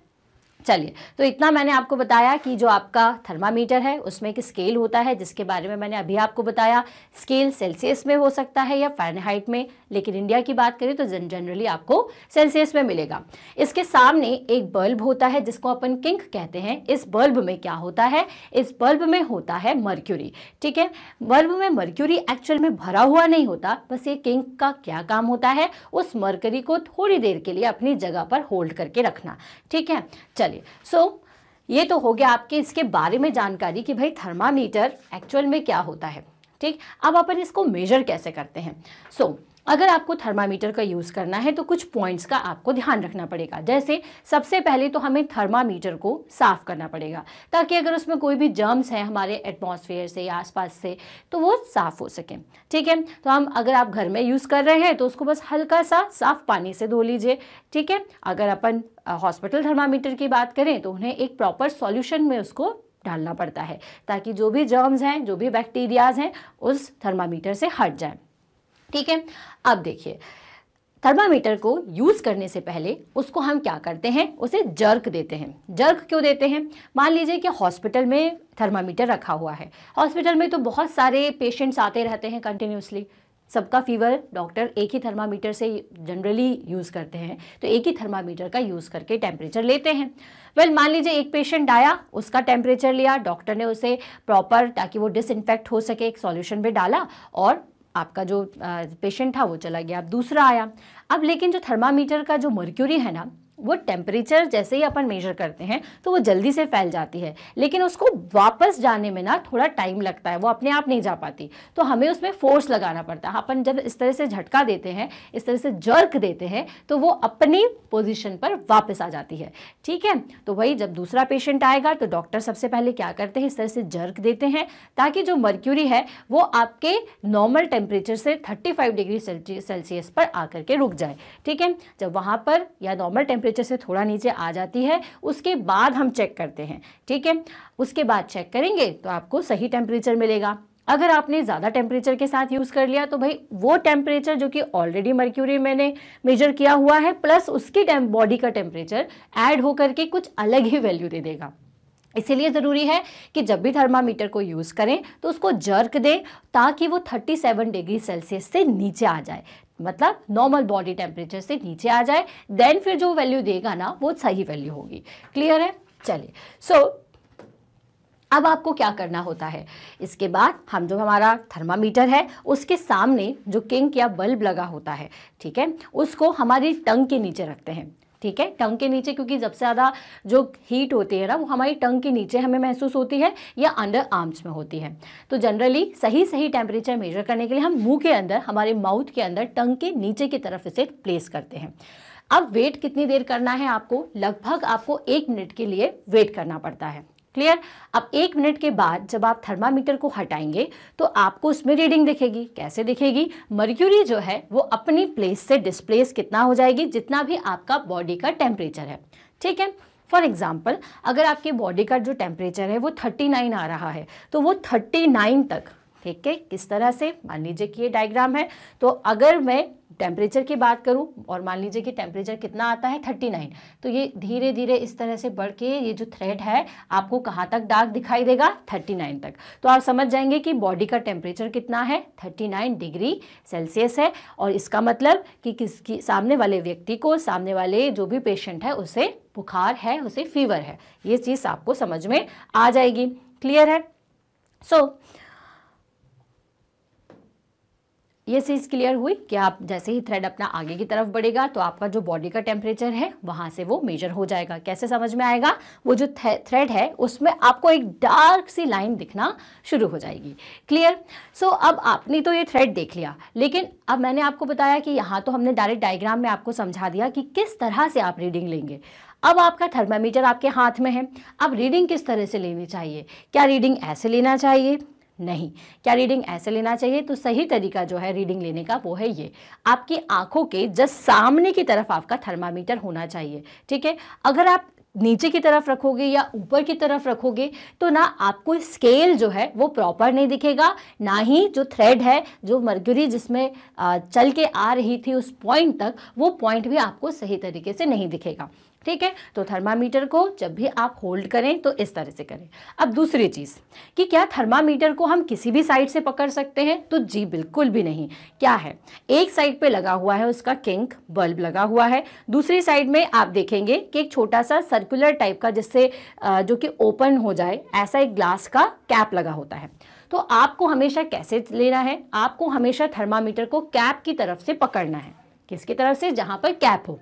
चलिए तो इतना मैंने आपको बताया कि जो आपका थर्मामीटर है उसमें एक स्केल होता है जिसके बारे में मैंने अभी आपको बताया स्केल सेल्सियस में हो सकता है या फ़ारेनहाइट में लेकिन इंडिया की बात करें तो जन जनरली आपको सेल्सियस में मिलेगा इसके सामने एक बल्ब होता है जिसको अपन किंक कहते हैं इस बल्ब में क्या होता है इस बल्ब में होता है मर्क्यूरी ठीक है बल्ब में मर्क्यूरी एक्चुअल में भरा हुआ नहीं होता बस ये किंक का क्या काम होता है उस मर्करी को थोड़ी देर के लिए अपनी जगह पर होल्ड करके रखना ठीक है चल चलिए सो so, ये तो हो गया आपके इसके बारे में जानकारी कि भाई थर्मामीटर एक्चुअल में क्या होता है ठीक अब अपन इसको मेजर कैसे करते हैं सो so, अगर आपको थर्मामीटर का यूज़ करना है तो कुछ पॉइंट्स का आपको ध्यान रखना पड़ेगा जैसे सबसे पहले तो हमें थर्मामीटर को साफ़ करना पड़ेगा ताकि अगर उसमें कोई भी जर्म्स हैं हमारे एटमॉस्फेयर से या आसपास से तो वो साफ़ हो सके ठीक है तो हम अगर आप घर में यूज़ कर रहे हैं तो उसको बस हल्का सा साफ़ पानी से धो लीजिए ठीक है अगर अपन हॉस्पिटल थर्मामीटर की बात करें तो उन्हें एक प्रॉपर सॉल्यूशन में उसको डालना पड़ता है ताकि जो भी जर्म्स हैं जो भी बैक्टीरियाज़ हैं उस थर्मामीटर से हट जाएँ ठीक है अब देखिए थर्मामीटर को यूज़ करने से पहले उसको हम क्या करते हैं उसे जर्क देते हैं जर्क क्यों देते हैं मान लीजिए कि हॉस्पिटल में थर्मामीटर रखा हुआ है हॉस्पिटल में तो बहुत सारे पेशेंट्स आते रहते हैं कंटिन्यूसली सबका फीवर डॉक्टर एक ही थर्मामीटर से जनरली यूज़ करते हैं तो एक ही थर्मामीटर का यूज़ करके टेम्परेचर लेते हैं वेल well, मान लीजिए एक पेशेंट आया उसका टेम्परेचर लिया डॉक्टर ने उसे प्रॉपर ताकि वो डिसइनफेक्ट हो सके एक सॉल्यूशन में डाला और आपका जो पेशेंट था वो चला गया अब दूसरा आया अब लेकिन जो थर्मामीटर का जो मर्क्यूरी है ना वो टेम्परेचर जैसे ही अपन मेजर करते हैं तो वो जल्दी से फैल जाती है लेकिन उसको वापस जाने में ना थोड़ा टाइम लगता है वो अपने आप नहीं जा पाती तो हमें उसमें फोर्स लगाना पड़ता है अपन जब इस तरह से झटका देते हैं इस तरह से जर्क देते हैं तो वो अपनी पोजिशन पर वापस आ जाती है ठीक है तो वही जब दूसरा पेशेंट आएगा तो डॉक्टर सबसे पहले क्या करते हैं इस तरह से जर्क देते हैं ताकि जो मर्क्यूरी है वो आपके नॉर्मल टेम्परेचर से थर्टी डिग्री सेल्सियस पर आकर के रुक जाए ठीक है जब वहाँ पर या नॉर्मल टेम्परेचर टेम्परेचर से थोड़ा नीचे आ जाती है उसके बाद हम चेक करते हैं ठीक है उसके बाद चेक करेंगे तो आपको सही टेम्परेचर मिलेगा अगर आपने ज़्यादा टेम्परेचर के साथ यूज़ कर लिया तो भाई वो टेम्परेचर जो कि ऑलरेडी मर्क्यूरी मैंने मेजर किया हुआ है प्लस उसकी बॉडी का टेम्परेचर ऐड होकर के कुछ अलग ही वैल्यू दे देगा इसीलिए ज़रूरी है कि जब भी थर्मामीटर को यूज़ करें तो उसको जर्क दें ताकि वो 37 डिग्री सेल्सियस से नीचे आ जाए मतलब नॉर्मल बॉडी टेम्परेचर से नीचे आ जाए देन फिर जो वैल्यू देगा ना वो सही वैल्यू होगी क्लियर है चलिए सो so, अब आपको क्या करना होता है इसके बाद हम जो हमारा थर्मामीटर है उसके सामने जो किंग या बल्ब लगा होता है ठीक है उसको हमारी टंग के नीचे रखते हैं ठीक है टंग के नीचे क्योंकि सबसे ज़्यादा जो हीट होती है ना वो हमारी टंग के नीचे हमें महसूस होती है या अंडर आर्म्स में होती है तो जनरली सही सही टेम्परेचर मेजर करने के लिए हम मुंह के अंदर हमारे माउथ के अंदर टंग के नीचे की तरफ इसे प्लेस करते हैं अब वेट कितनी देर करना है आपको लगभग आपको एक मिनट के लिए वेट करना पड़ता है क्लियर अब एक मिनट के बाद जब आप थर्मामीटर को हटाएंगे तो आपको उसमें रीडिंग दिखेगी कैसे दिखेगी मर्क्यूरी जो है वो अपनी प्लेस से डिस्प्लेस कितना हो जाएगी जितना भी आपका बॉडी का टेम्परेचर है ठीक है फॉर एग्जाम्पल अगर आपकी बॉडी का जो टेम्परेचर है वो 39 आ रहा है तो वो 39 तक ठीक है किस तरह से मान लीजिए कि ये डायग्राम है तो अगर मैं टेम्परेचर की बात करूँ और मान लीजिए कि टेम्परेचर कितना आता है थर्टी नाइन तो ये धीरे धीरे इस तरह से बढ़ के ये जो थ्रेड है आपको कहाँ तक डार्क दिखाई देगा थर्टी नाइन तक तो आप समझ जाएंगे कि बॉडी का टेम्परेचर कितना है थर्टी नाइन डिग्री सेल्सियस है और इसका मतलब कि किसकी सामने वाले व्यक्ति को सामने वाले जो भी पेशेंट है उसे बुखार है उसे फीवर है ये चीज़ आपको समझ में आ जाएगी क्लियर है सो so, ये चीज़ क्लियर हुई कि आप जैसे ही थ्रेड अपना आगे की तरफ बढ़ेगा तो आपका जो बॉडी का टेम्परेचर है वहाँ से वो मेजर हो जाएगा कैसे समझ में आएगा वो जो थ्रेड है उसमें आपको एक डार्क सी लाइन दिखना शुरू हो जाएगी क्लियर सो so, अब आपने तो ये थ्रेड देख लिया लेकिन अब मैंने आपको बताया कि यहाँ तो हमने डायरेक्ट डायग्राम में आपको समझा दिया कि किस तरह से आप रीडिंग लेंगे अब आपका थर्मामीटर आपके हाथ में है अब रीडिंग किस तरह से लेनी चाहिए क्या रीडिंग ऐसे लेना चाहिए नहीं क्या रीडिंग ऐसे लेना चाहिए तो सही तरीका जो है रीडिंग लेने का वो है ये आपकी आंखों के जस्ट सामने की तरफ आपका थर्मामीटर होना चाहिए ठीक है अगर आप नीचे की तरफ रखोगे या ऊपर की तरफ रखोगे तो ना आपको स्केल जो है वो प्रॉपर नहीं दिखेगा ना ही जो थ्रेड है जो मर्क्यूरी जिसमें चल के आ रही थी उस पॉइंट तक वो पॉइंट भी आपको सही तरीके से नहीं दिखेगा ठीक है तो थर्मामीटर को जब भी आप होल्ड करें तो इस तरह से करें अब दूसरी चीज़ कि क्या थर्मामीटर को हम किसी भी साइड से पकड़ सकते हैं तो जी बिल्कुल भी नहीं क्या है एक साइड पे लगा हुआ है उसका किंक बल्ब लगा हुआ है दूसरी साइड में आप देखेंगे कि एक छोटा सा सर्कुलर टाइप का जिससे जो कि ओपन हो जाए ऐसा एक ग्लास का कैप लगा होता है तो आपको हमेशा कैसे लेना है आपको हमेशा थर्मामीटर को कैप की तरफ से पकड़ना है किसकी तरफ से जहाँ पर कैप हो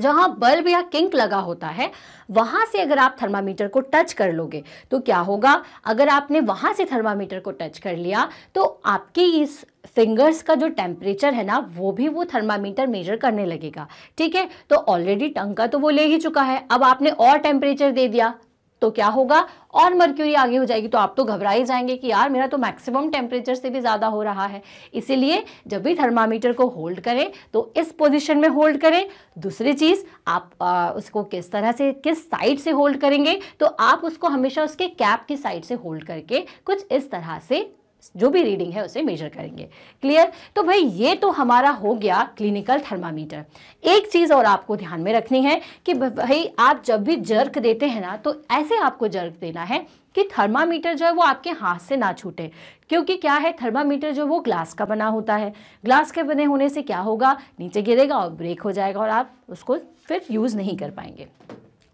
जहां बल्ब या किंक लगा होता है वहां से अगर आप थर्मामीटर को टच कर लोगे तो क्या होगा अगर आपने वहां से थर्मामीटर को टच कर लिया तो आपके इस फिंगर्स का जो टेम्परेचर है ना वो भी वो थर्मामीटर मेजर करने लगेगा ठीक है तो ऑलरेडी टंग का तो वो ले ही चुका है अब आपने और टेम्परेचर दे दिया तो क्या होगा और मर्क्यूरी आगे हो जाएगी तो आप तो घबरा ही जाएंगे कि यार मेरा तो मैक्सिमम टेम्परेचर से भी ज़्यादा हो रहा है इसीलिए जब भी थर्मामीटर को होल्ड करें तो इस पोजीशन में होल्ड करें दूसरी चीज़ आप आ, उसको किस तरह से किस साइड से होल्ड करेंगे तो आप उसको हमेशा उसके कैप की साइड से होल्ड करके कुछ इस तरह से जो भी रीडिंग है उसे मेजर करेंगे क्लियर तो भाई ये तो हमारा हो गया क्लिनिकल थर्मामीटर एक चीज़ और आपको ध्यान में रखनी है कि भाई आप जब भी जर्क देते हैं ना तो ऐसे आपको जर्क देना है कि थर्मामीटर जो है वो आपके हाथ से ना छूटे क्योंकि क्या है थर्मामीटर जो वो ग्लास का बना होता है ग्लास के बने होने से क्या होगा नीचे गिरेगा और ब्रेक हो जाएगा और आप उसको फिर यूज़ नहीं कर पाएंगे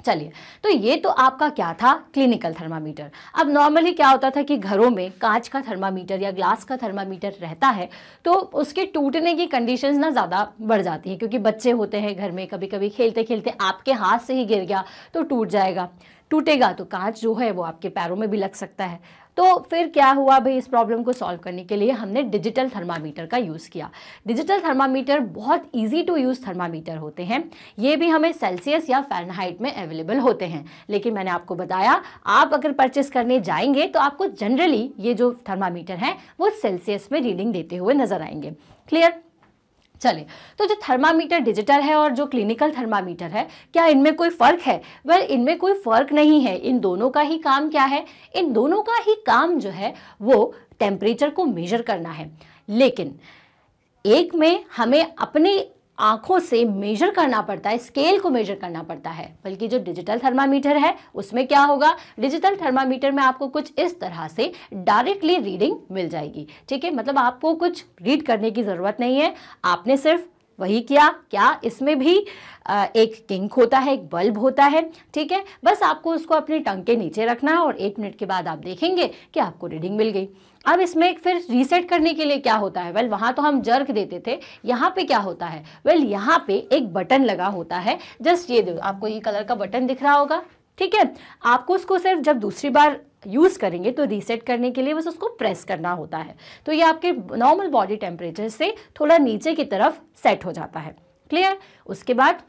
चलिए तो ये तो आपका क्या था क्लिनिकल थर्मामीटर अब नॉर्मली क्या होता था कि घरों में कांच का थर्मामीटर या ग्लास का थर्मामीटर रहता है तो उसके टूटने की कंडीशंस ना ज़्यादा बढ़ जाती है क्योंकि बच्चे होते हैं घर में कभी कभी खेलते खेलते आपके हाथ से ही गिर गया तो टूट जाएगा टूटेगा तो कांच जो है वो आपके पैरों में भी लग सकता है तो फिर क्या हुआ भाई इस प्रॉब्लम को सॉल्व करने के लिए हमने डिजिटल थर्मामीटर का यूज़ किया डिजिटल थर्मामीटर बहुत ईजी टू यूज़ थर्मामीटर होते हैं ये भी हमें सेल्सियस या फेनहाइट में अवेलेबल होते हैं लेकिन मैंने आपको बताया आप अगर परचेस करने जाएंगे तो आपको जनरली ये जो थर्मामीटर हैं वो सेल्सियस में रीडिंग देते हुए नज़र आएंगे क्लियर चलिए तो जो थर्मामीटर डिजिटल है और जो क्लिनिकल थर्मामीटर है क्या इनमें कोई फ़र्क है वेल इनमें कोई फ़र्क नहीं है इन दोनों का ही काम क्या है इन दोनों का ही काम जो है वो टेम्परेचर को मेजर करना है लेकिन एक में हमें अपने आँखों से मेजर करना पड़ता है स्केल को मेजर करना पड़ता है बल्कि जो डिजिटल थर्मामीटर है उसमें क्या होगा डिजिटल थर्मामीटर में आपको कुछ इस तरह से डायरेक्टली रीडिंग मिल जाएगी ठीक है मतलब आपको कुछ रीड करने की ज़रूरत नहीं है आपने सिर्फ वही किया क्या इसमें भी एक किंक होता है एक बल्ब होता है ठीक है बस आपको उसको अपनी टंग के नीचे रखना है और एक मिनट के बाद आप देखेंगे कि आपको रीडिंग मिल गई अब इसमें फिर रीसेट करने के लिए क्या होता है वेल well, वहाँ तो हम जर्क देते थे यहाँ पे क्या होता है वेल well, यहाँ पे एक बटन लगा होता है जस्ट ये आपको ये कलर का बटन दिख रहा होगा ठीक है आपको उसको सिर्फ जब दूसरी बार यूज़ करेंगे तो रीसेट करने के लिए बस उसको प्रेस करना होता है तो ये आपके नॉर्मल बॉडी टेम्परेचर से थोड़ा नीचे की तरफ सेट हो जाता है क्लियर उसके बाद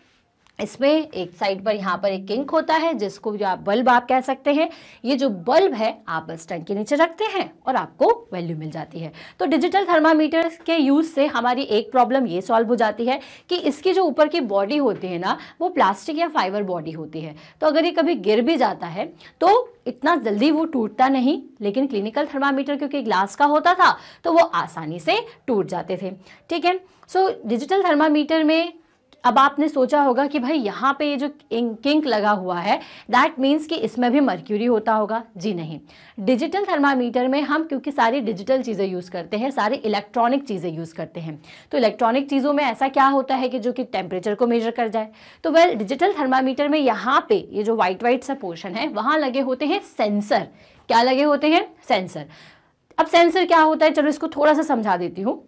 इसमें एक साइड पर यहाँ पर एक किंक होता है जिसको जो आप बल्ब आप कह सकते हैं ये जो बल्ब है आप बस टंग के नीचे रखते हैं और आपको वैल्यू मिल जाती है तो डिजिटल थर्मामीटर के यूज़ से हमारी एक प्रॉब्लम ये सॉल्व हो जाती है कि इसकी जो ऊपर की बॉडी होती है ना वो प्लास्टिक या फाइबर बॉडी होती है तो अगर ये कभी गिर भी जाता है तो इतना जल्दी वो टूटता नहीं लेकिन क्लिनिकल थर्मामीटर क्योंकि ग्लास का होता था तो वो आसानी से टूट जाते थे ठीक है सो डिजिटल थर्मामीटर में अब आपने सोचा होगा कि भाई यहाँ पे ये जो किंक लगा हुआ है दैट मीन्स कि इसमें भी मर्क्यूरी होता होगा जी नहीं डिजिटल थर्मामीटर में हम क्योंकि सारी डिजिटल चीज़ें यूज़ करते हैं सारी इलेक्ट्रॉनिक चीज़ें यूज़ करते हैं तो इलेक्ट्रॉनिक चीज़ों में ऐसा क्या होता है कि जो कि टेम्परेचर को मेजर कर जाए तो वेल डिजिटल थर्मामीटर में यहाँ पे ये जो वाइट वाइट सा पोर्शन है वहाँ लगे होते हैं सेंसर क्या लगे होते हैं सेंसर अब सेंसर क्या होता है चलो इसको थोड़ा सा समझा देती हूँ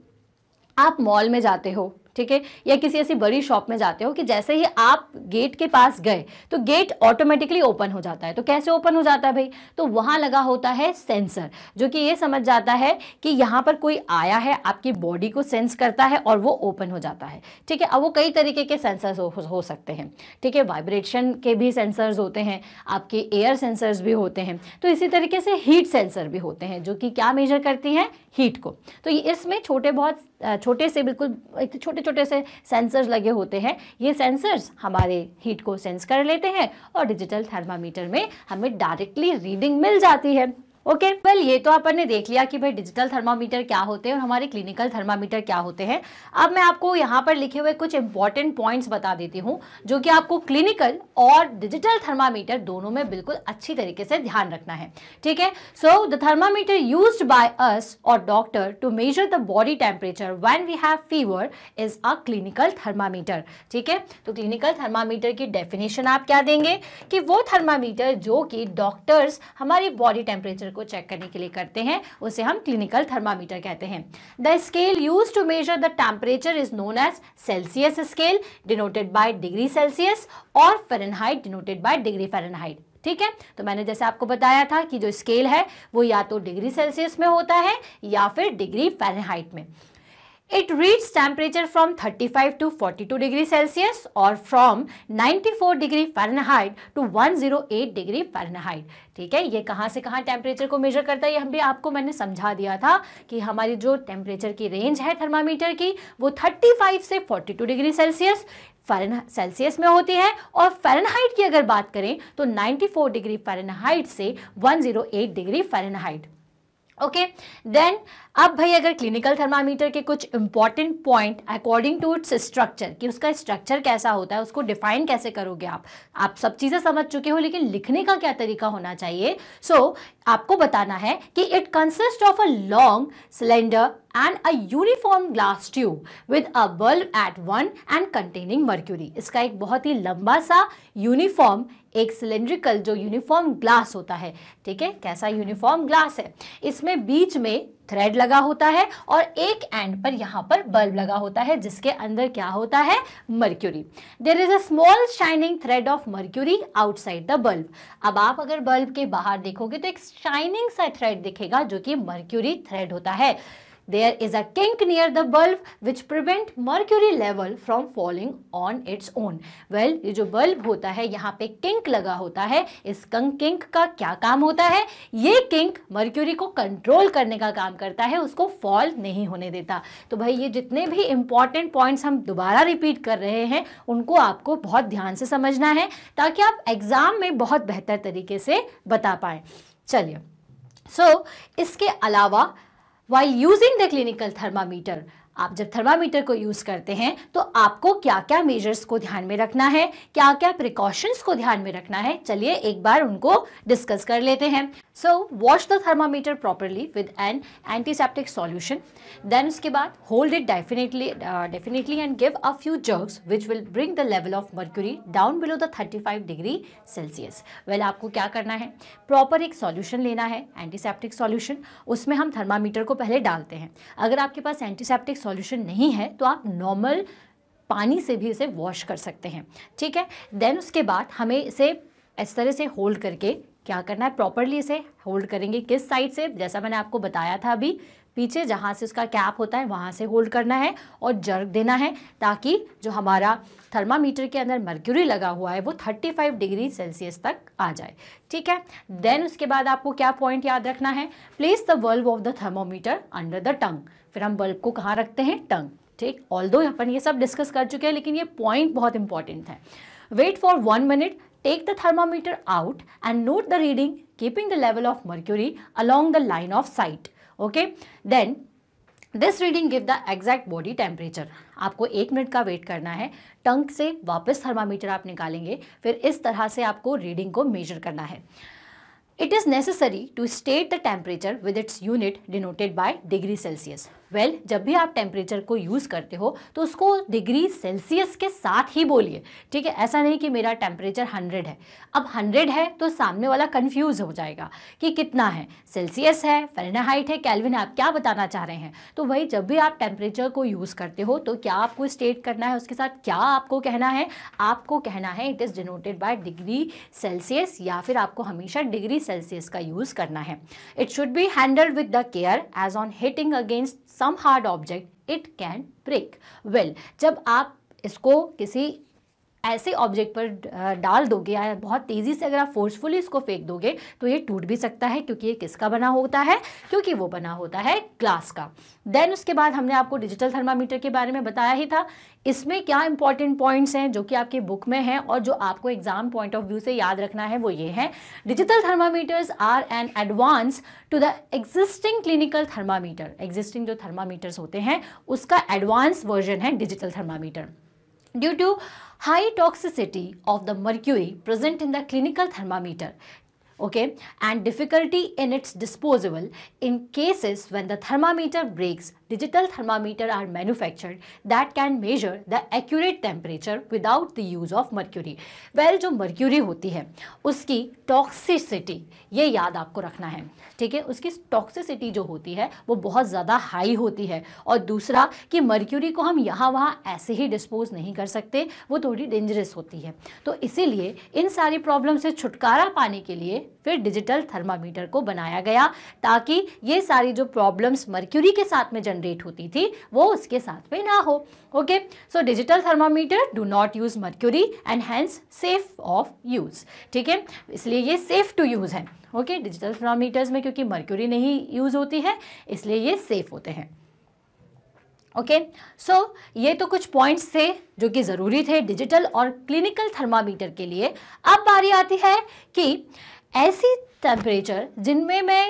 आप मॉल में जाते हो ठीक है या किसी ऐसी बड़ी शॉप में जाते हो कि जैसे ही आप गेट के पास गए तो गेट ऑटोमेटिकली ओपन हो जाता है तो कैसे ओपन हो जाता है भाई तो वहाँ लगा होता है सेंसर जो कि ये समझ जाता है कि यहाँ पर कोई आया है आपकी बॉडी को सेंस करता है और वो ओपन हो जाता है ठीक है अब वो कई तरीके के सेंसर्स हो, हो सकते हैं ठीक है वाइब्रेशन के भी सेंसर्स होते हैं आपके एयर सेंसर्स भी होते हैं तो इसी तरीके से हीट सेंसर भी होते हैं जो कि क्या मेजर करती हैं हीट को तो इसमें छोटे बहुत छोटे से बिल्कुल एक तो छोटे छोटे से सेंसर्स लगे होते हैं ये सेंसर्स हमारे हीट को सेंस कर लेते हैं और डिजिटल थर्मामीटर में हमें डायरेक्टली रीडिंग मिल जाती है ओके वेल ये तो अपन ने देख लिया कि भाई डिजिटल थर्मामीटर क्या होते हैं और हमारे क्लिनिकल थर्मामीटर क्या होते हैं अब मैं आपको यहाँ पर लिखे हुए कुछ इंपॉर्टेंट पॉइंट्स बता देती हूँ जो कि आपको क्लिनिकल और डिजिटल थर्मामीटर दोनों में बिल्कुल अच्छी तरीके से ध्यान रखना है ठीक है so the thermometer use by us और doctor to measure the body temperature when we have fever is a clinical thermometer ठीक है तो क्लिनिकल थर्मामीटर की डेफिनेशन आप क्या देंगे कि वो थर्मामीटर जो कि डॉक्टर्स हमारी बॉडी टेम्परेचर को चेक करने के लिए करते हैं उसे हम क्लिनिकल थर्मामीटर कहते हैं the scale use to measure the temperature is known as Celsius scale denoted by degree Celsius और Fahrenheit denoted by degree Fahrenheit ठीक है तो मैंने जैसे आपको बताया था कि जो स्केल है वो या तो डिग्री सेल्सियस में होता है या फिर डिग्री फेरनहाइट में it reach temperature from 35 forty two degree Celsius और from 94 to one zero 108 degree Fahrenheit. ठीक है ये कहाँ से कहाँ टेम्परेचर को मेजर करता है ये हम भी आपको मैंने समझा दिया था कि हमारी जो टेम्परेचर की रेंज है थर्मामीटर की वो 35 से 42 डिग्री सेल्सियस फ़ारेन सेल्सियस में होती है और फ़ारेनहाइट की अगर बात करें तो 94 डिग्री फ़ारेनहाइट से 108 डिग्री फ़ारेनहाइट ओके देन अब भाई अगर क्लिनिकल थर्मामीटर के कुछ important point according to its structure कि उसका स्ट्रक्चर कैसा होता है उसको डिफाइन कैसे करोगे आप आप सब चीज़ें समझ चुके हो लेकिन लिखने का क्या तरीका होना चाहिए सो so, आपको बताना है कि it consist of a long cylinder and a uniform glass tube with a bulb at one end containing mercury इसका एक बहुत ही लंबा सा यूनिफॉर्म एक सिलेंड्रिकल जो यूनिफॉर्म ग्लास होता है ठीक है कैसा यूनिफॉर्म ग्लास है इसमें बीच में थ्रेड लगा होता है और एक एंड पर यहाँ पर बल्ब लगा होता है जिसके अंदर क्या होता है mercury there is a small shining thread of mercury outside the bulb अब आप अगर बल्ब के बाहर देखोगे तो एक शाइनिंग सा थ्रेड दिखेगा जो कि मर्क्यूरी थ्रेड होता है There is a kink near the bulb which prevent mercury level from falling on its own. Well, ye jo bulb hota hai yahan pe kink laga hota hai is kink kink ka kya kaam hota hai ye kink mercury ko control karne ka kaam karta hai usko fall nahi hone deta to bhai ye jitne bhi important points hum dobara repeat kar rahe hain unko aapko bahut dhyan se samajhna hai taki aap exam mein bahut behtar tarike se bata paaye chaliye so, iske alawa while using the clinical thermometer आप जब thermometer को use करते हैं तो आपको क्या क्या measures को ध्यान में रखना है क्या क्या प्रिकॉशंस को ध्यान में रखना है चलिए एक बार उनको डिस्कस कर लेते हैं so wash the thermometer properly with an antiseptic solution then उसके बाद hold it definitely definitely and give a few jerks which will bring the level of mercury down below the 35 degree Celsius well आपको क्या करना है proper एक solution लेना है antiseptic solution उसमें हम थर्मामीटर को पहले डालते हैं अगर आपके पास एंटीसेप्टिक सॉल्यूशन नहीं है तो आप नॉर्मल पानी से भी इसे वॉश कर सकते हैं ठीक है देन उसके बाद हमें इसे इस तरह से होल्ड करके क्या करना है प्रॉपरली इसे होल्ड करेंगे किस साइड से जैसा मैंने आपको बताया था अभी पीछे जहाँ से उसका कैप होता है वहाँ से होल्ड करना है और जर्क देना है ताकि जो हमारा थर्मामीटर के अंदर मर्क्यूरी लगा हुआ है वो 35 डिग्री सेल्सियस तक आ जाए ठीक है देन उसके बाद आपको क्या पॉइंट याद रखना है प्लेस द वर्ल्व of the thermometer under the tongue फिर हम बल्ब को कहाँ रखते हैं टंग ठीक ऑल दो अपन ये सब डिस्कस कर चुके हैं लेकिन ये पॉइंट बहुत इंपॉर्टेंट है wait for one minute take the thermometer out and note the reading keeping the level of mercury along the line of sight okay then this reading give the exact body temperature आपको एक minute का wait करना है टंक से वापस thermometer आप निकालेंगे फिर इस तरह से आपको रीडिंग को मेजर करना है it is necessary to state the temperature with its unit denoted by degree Celsius well well, जब भी आप टेम्परेचर को यूज़ करते हो तो उसको डिग्री सेल्सियस के साथ ही बोलिए ठीक है ऐसा नहीं कि मेरा टेम्परेचर हंड्रेड है अब हंड्रेड है तो सामने वाला कन्फ्यूज़ हो जाएगा कि कितना है सेल्सियस है फेरनाहाइट है कैलविन है आप क्या बताना चाह रहे हैं तो वही जब भी आप टेम्परेचर को यूज़ करते हो तो क्या आपको स्टेट करना है उसके साथ क्या आपको कहना है आपको कहना है it is denoted by degree Celsius या फिर आपको हमेशा डिग्री सेल्सियस का यूज़ करना है it should be handle with the care as on hitting against some hard object it can break well जब आप इसको किसी ऐसे ऑब्जेक्ट पर डाल दोगे या बहुत तेज़ी से अगर आप फोर्सफुली इसको फेंक दोगे तो ये टूट भी सकता है क्योंकि ये किसका बना होता है क्योंकि वो बना होता है ग्लास का देन उसके बाद हमने आपको डिजिटल थर्मामीटर के बारे में बताया ही था इसमें क्या इंपॉर्टेंट पॉइंट्स हैं जो कि आपके बुक में हैं और जो आपको एग्जाम पॉइंट ऑफ व्यू से याद रखना है वो ये है digital thermometers are an advance to the existing clinical thermometer existing जो थर्मामीटर्स होते हैं उसका एडवांस वर्जन है digital thermometer due to high toxicity of the mercury present in the clinical thermometer okay and difficulty in its disposal in cases when the thermometer breaks digital thermometer are manufactured that can measure the accurate temperature without the use of mercury well जो mercury होती है उसकी toxicity ये याद आपको रखना है ठीक है उसकी toxicity जो होती है वो बहुत ज़्यादा high होती है और दूसरा कि mercury को हम यहाँ वहाँ ऐसे ही dispose नहीं कर सकते वो थोड़ी dangerous होती है तो इसीलिए इन सारी प्रॉब्लम से छुटकारा पाने के लिए फिर डिजिटल थर्मामीटर को बनाया गया ताकि ये सारी जो प्रॉब्लम्स मर्क्यूरी के साथ में जन जनरेट होती थी वो उसके साथ में ना हो okay so digital thermometer do not use mercury and hence safe of use ठीक है इसलिए ये सेफ़ टू यूज़ है ओके डिजिटल थर्मामीटर्स में क्योंकि मर्क्यूरी नहीं यूज़ होती है इसलिए ये सेफ़ होते हैं ओके okay. सो so, ये तो कुछ पॉइंट्स थे जो कि ज़रूरी थे डिजिटल और क्लिनिकल थर्मामीटर के लिए अब बारी आती है कि ऐसी टेम्परेचर जिनमें मैं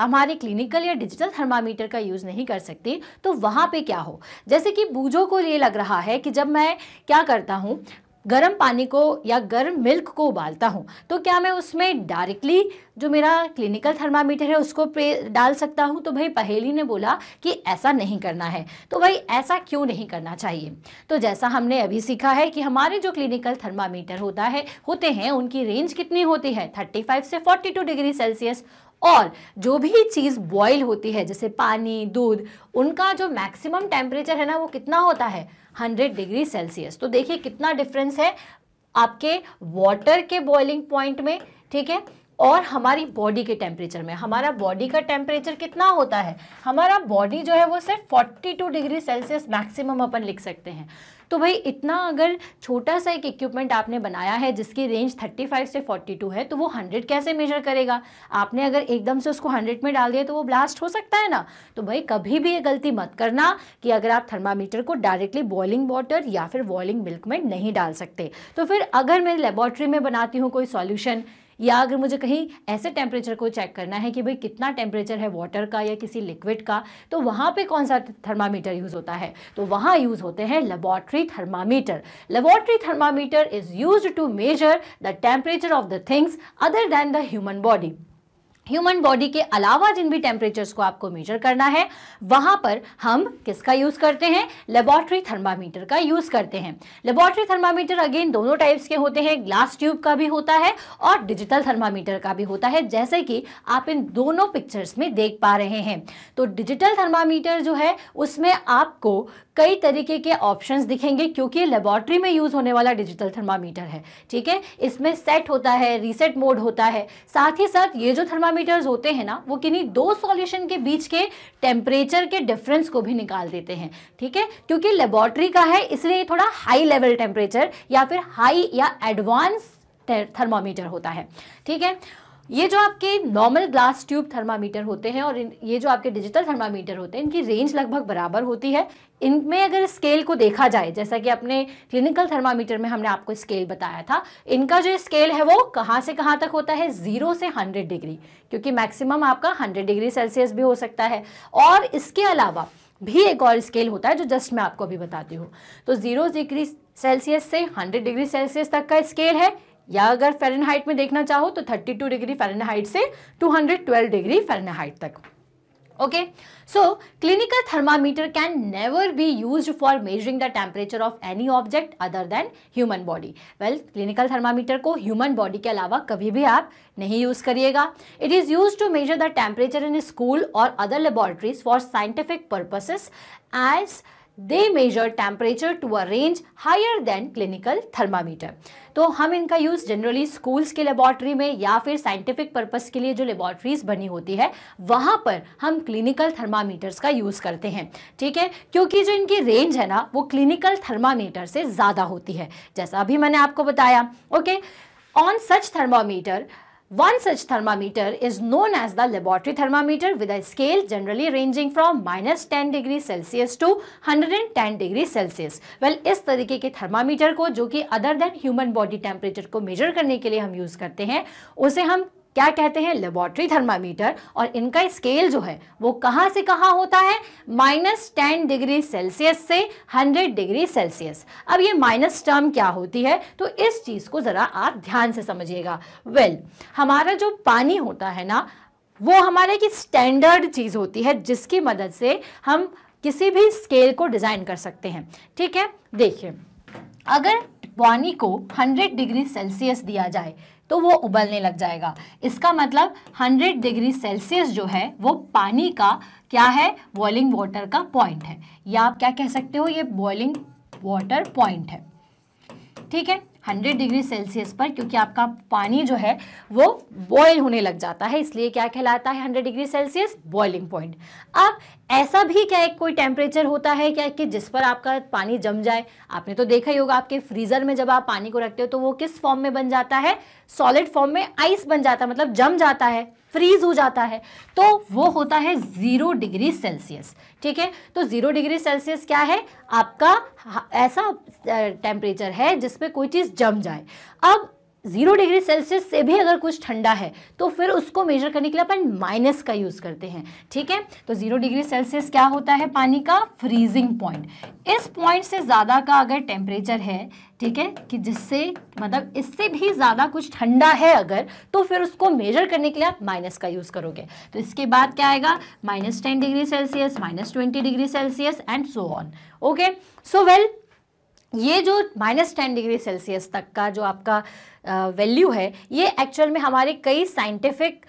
हमारे क्लिनिकल या डिजिटल थर्मामीटर का यूज़ नहीं कर सकते तो वहाँ पे क्या हो जैसे कि बूझों को ये लग रहा है कि जब मैं क्या करता हूँ गर्म पानी को या गर्म मिल्क को उबालता हूँ तो क्या मैं उसमें डायरेक्टली जो मेरा क्लिनिकल थर्मामीटर है उसको डाल सकता हूँ तो भाई पहेली ने बोला कि ऐसा नहीं करना है तो भाई ऐसा क्यों नहीं करना चाहिए तो जैसा हमने अभी सीखा है कि हमारे जो क्लिनिकल थर्मामीटर होता है होते हैं उनकी रेंज कितनी होती है थर्टी से फोर्टी डिग्री सेल्सियस और जो भी चीज़ बॉईल होती है जैसे पानी दूध उनका जो मैक्सिमम टेम्परेचर है ना वो कितना होता है 100 डिग्री सेल्सियस तो देखिए कितना डिफरेंस है आपके वाटर के बॉइलिंग पॉइंट में ठीक है और हमारी बॉडी के टेम्परेचर में हमारा बॉडी का टेम्परेचर कितना होता है हमारा बॉडी जो है वो सिर्फ 42 डिग्री सेल्सियस मैक्सिमम अपन लिख सकते हैं तो भाई इतना अगर छोटा सा एक इक्विपमेंट आपने बनाया है जिसकी रेंज 35 से 42 है तो वो 100 कैसे मेजर करेगा आपने अगर एकदम से उसको 100 में डाल दिया तो वो ब्लास्ट हो सकता है ना तो भाई कभी भी ये गलती मत करना कि अगर आप थर्मामीटर को डायरेक्टली बॉइलिंग वाटर या फिर बॉइलिंग मिल्क में नहीं डाल सकते तो फिर अगर मैं लेबॉरट्री में बनाती हूँ कोई सॉल्यूशन या अगर मुझे कहीं ऐसे टेम्परेचर को चेक करना है कि भाई कितना टेम्परेचर है वाटर का या किसी लिक्विड का तो वहाँ पे कौन सा थर्मामीटर यूज़ होता है तो वहाँ यूज़ होते हैं laboratory thermometer laboratory thermometer is use to measure the temperature of the things other than the human body human body के अलावा जिन भी टेम्परेचर्स को आपको मेजर करना है वहाँ पर हम किसका यूज़ करते हैं लेबॉर्ट्री थर्मामीटर का यूज़ करते हैं लेबॉर्ट्री थर्मामीटर अगेन दोनों टाइप्स के होते हैं ग्लास ट्यूब का भी होता है और डिजिटल थर्मामीटर का भी होता है जैसे कि आप इन दोनों पिक्चर्स में देख पा रहे हैं तो डिजिटल थर्मामीटर जो है उसमें आपको कई तरीके के ऑप्शंस दिखेंगे क्योंकि लेबॉर्ट्री में यूज़ होने वाला डिजिटल थर्मामीटर है ठीक है इसमें सेट होता है रीसेट मोड होता है साथ ही साथ ये जो थर्मा पैरामीटर्स होते हैं ना वो किन्हीं दो सॉल्यूशन के बीच के टेम्परेचर के डिफरेंस को भी निकाल देते हैं ठीक है क्योंकि लेबोरेटरी का है इसलिए थोड़ा हाई लेवल टेम्परेचर या फिर हाई या एडवांस थर्मोमीटर होता है ठीक है ये जो आपके नॉर्मल ग्लास ट्यूब थर्मामीटर होते हैं और ये जो आपके डिजिटल थर्मामीटर होते हैं इनकी रेंज लगभग बराबर होती है इनमें अगर स्केल को देखा जाए जैसा कि अपने क्लिनिकल थर्मामीटर में हमने आपको स्केल बताया था इनका जो स्केल है वो कहाँ से कहाँ तक होता है ज़ीरो से हंड्रेड डिग्री क्योंकि मैक्सिमम आपका हंड्रेड डिग्री सेल्सियस भी हो सकता है और इसके अलावा भी एक और स्केल होता है जो जस्ट मैं आपको अभी बताती हूँ तो ज़ीरो डिग्री सेल्सियस से हंड्रेड डिग्री सेल्सियस तक का स्केल है या अगर फ़ारेनहाइट में देखना चाहो तो 32 डिग्री फ़ारेनहाइट से 212 डिग्री फ़ारेनहाइट तक okay so clinical thermometer can never be use for measuring the temperature of any object other than human body well clinical thermometer को ह्यूमन बॉडी के अलावा कभी भी आप नहीं यूज़ करिएगा it is use to measure the temperature in school और other laboratories for scientific purposes as they measure temperature to a range higher than clinical thermometer तो हम इनका यूज़ जनरली स्कूल्स के लेबॉर्ट्री में या फिर साइंटिफिक पर्पज के लिए जो लेबॉर्ट्रीज बनी होती है वहाँ पर हम क्लिनिकल थर्मामीटर्स का यूज़ करते हैं ठीक है क्योंकि जो इनकी रेंज है ना वो क्लिनिकल थर्मामीटर से ज़्यादा होती है जैसा अभी मैंने आपको बताया okay on such thermometer One such thermometer is known as the laboratory thermometer with a scale generally ranging from minus 10 degree Celsius to 110 degree Celsius. Well, इस तरीके के thermometer को जो कि other than human body temperature को measure करने के लिए हम use करते हैं उसे हम क्या कहते हैं लेबोरेटरी थर्मामीटर और इनका स्केल जो है वो कहाँ से कहाँ होता है माइनस टेन डिग्री सेल्सियस से हंड्रेड डिग्री सेल्सियस अब ये माइनस टर्म क्या होती है तो इस चीज़ को ज़रा आप ध्यान से समझिएगा वेल well, हमारा जो पानी होता है ना वो हमारे की स्टैंडर्ड चीज़ होती है जिसकी मदद से हम किसी भी स्केल को डिज़ाइन कर सकते हैं ठीक है देखिए अगर पानी को 100 डिग्री सेल्सियस दिया जाए तो वो उबलने लग जाएगा इसका मतलब 100 डिग्री सेल्सियस जो है वो पानी का क्या है बॉइलिंग वाटर का पॉइंट है या आप क्या कह सकते हो ये बॉइलिंग वाटर पॉइंट है ठीक है हंड्रेड डिग्री सेल्सियस पर क्योंकि आपका पानी जो है वो बॉयल होने लग जाता है इसलिए क्या कहलाता है hundred degree Celsius boiling point अब ऐसा भी क्या एक कोई टेम्परेचर होता है क्या कि जिस पर आपका पानी जम जाए आपने तो देखा ही होगा आपके फ्रीज़र में जब आप पानी को रखते हो तो वो किस फॉर्म में बन जाता है सॉलिड फॉर्म में आइस बन जाता है मतलब जम जाता है फ्रीज हो जाता है तो वो होता है ज़ीरो डिग्री सेल्सियस ठीक है तो ज़ीरो डिग्री सेल्सियस क्या है आपका ऐसा टेम्परेचर है जिसपे कोई चीज़ जम जाए अब जीरो डिग्री सेल्सियस से भी अगर कुछ ठंडा है तो फिर उसको मेजर करने के लिए अपन माइनस का यूज़ करते हैं ठीक है तो जीरो डिग्री सेल्सियस क्या होता है पानी का फ्रीजिंग पॉइंट इस पॉइंट से ज़्यादा का अगर टेम्परेचर है ठीक है कि जिससे मतलब इससे भी ज़्यादा कुछ ठंडा है अगर तो फिर उसको मेजर करने के लिए आप माइनस का यूज़ करोगे तो इसके बाद क्या आएगा minus ten degree Celsius minus twenty degree Celsius and so on okay so well ये जो माइनस टेन डिग्री सेल्सियस तक का जो आपका वैल्यू है ये एक्चुअल में हमारे कई साइंटिफिक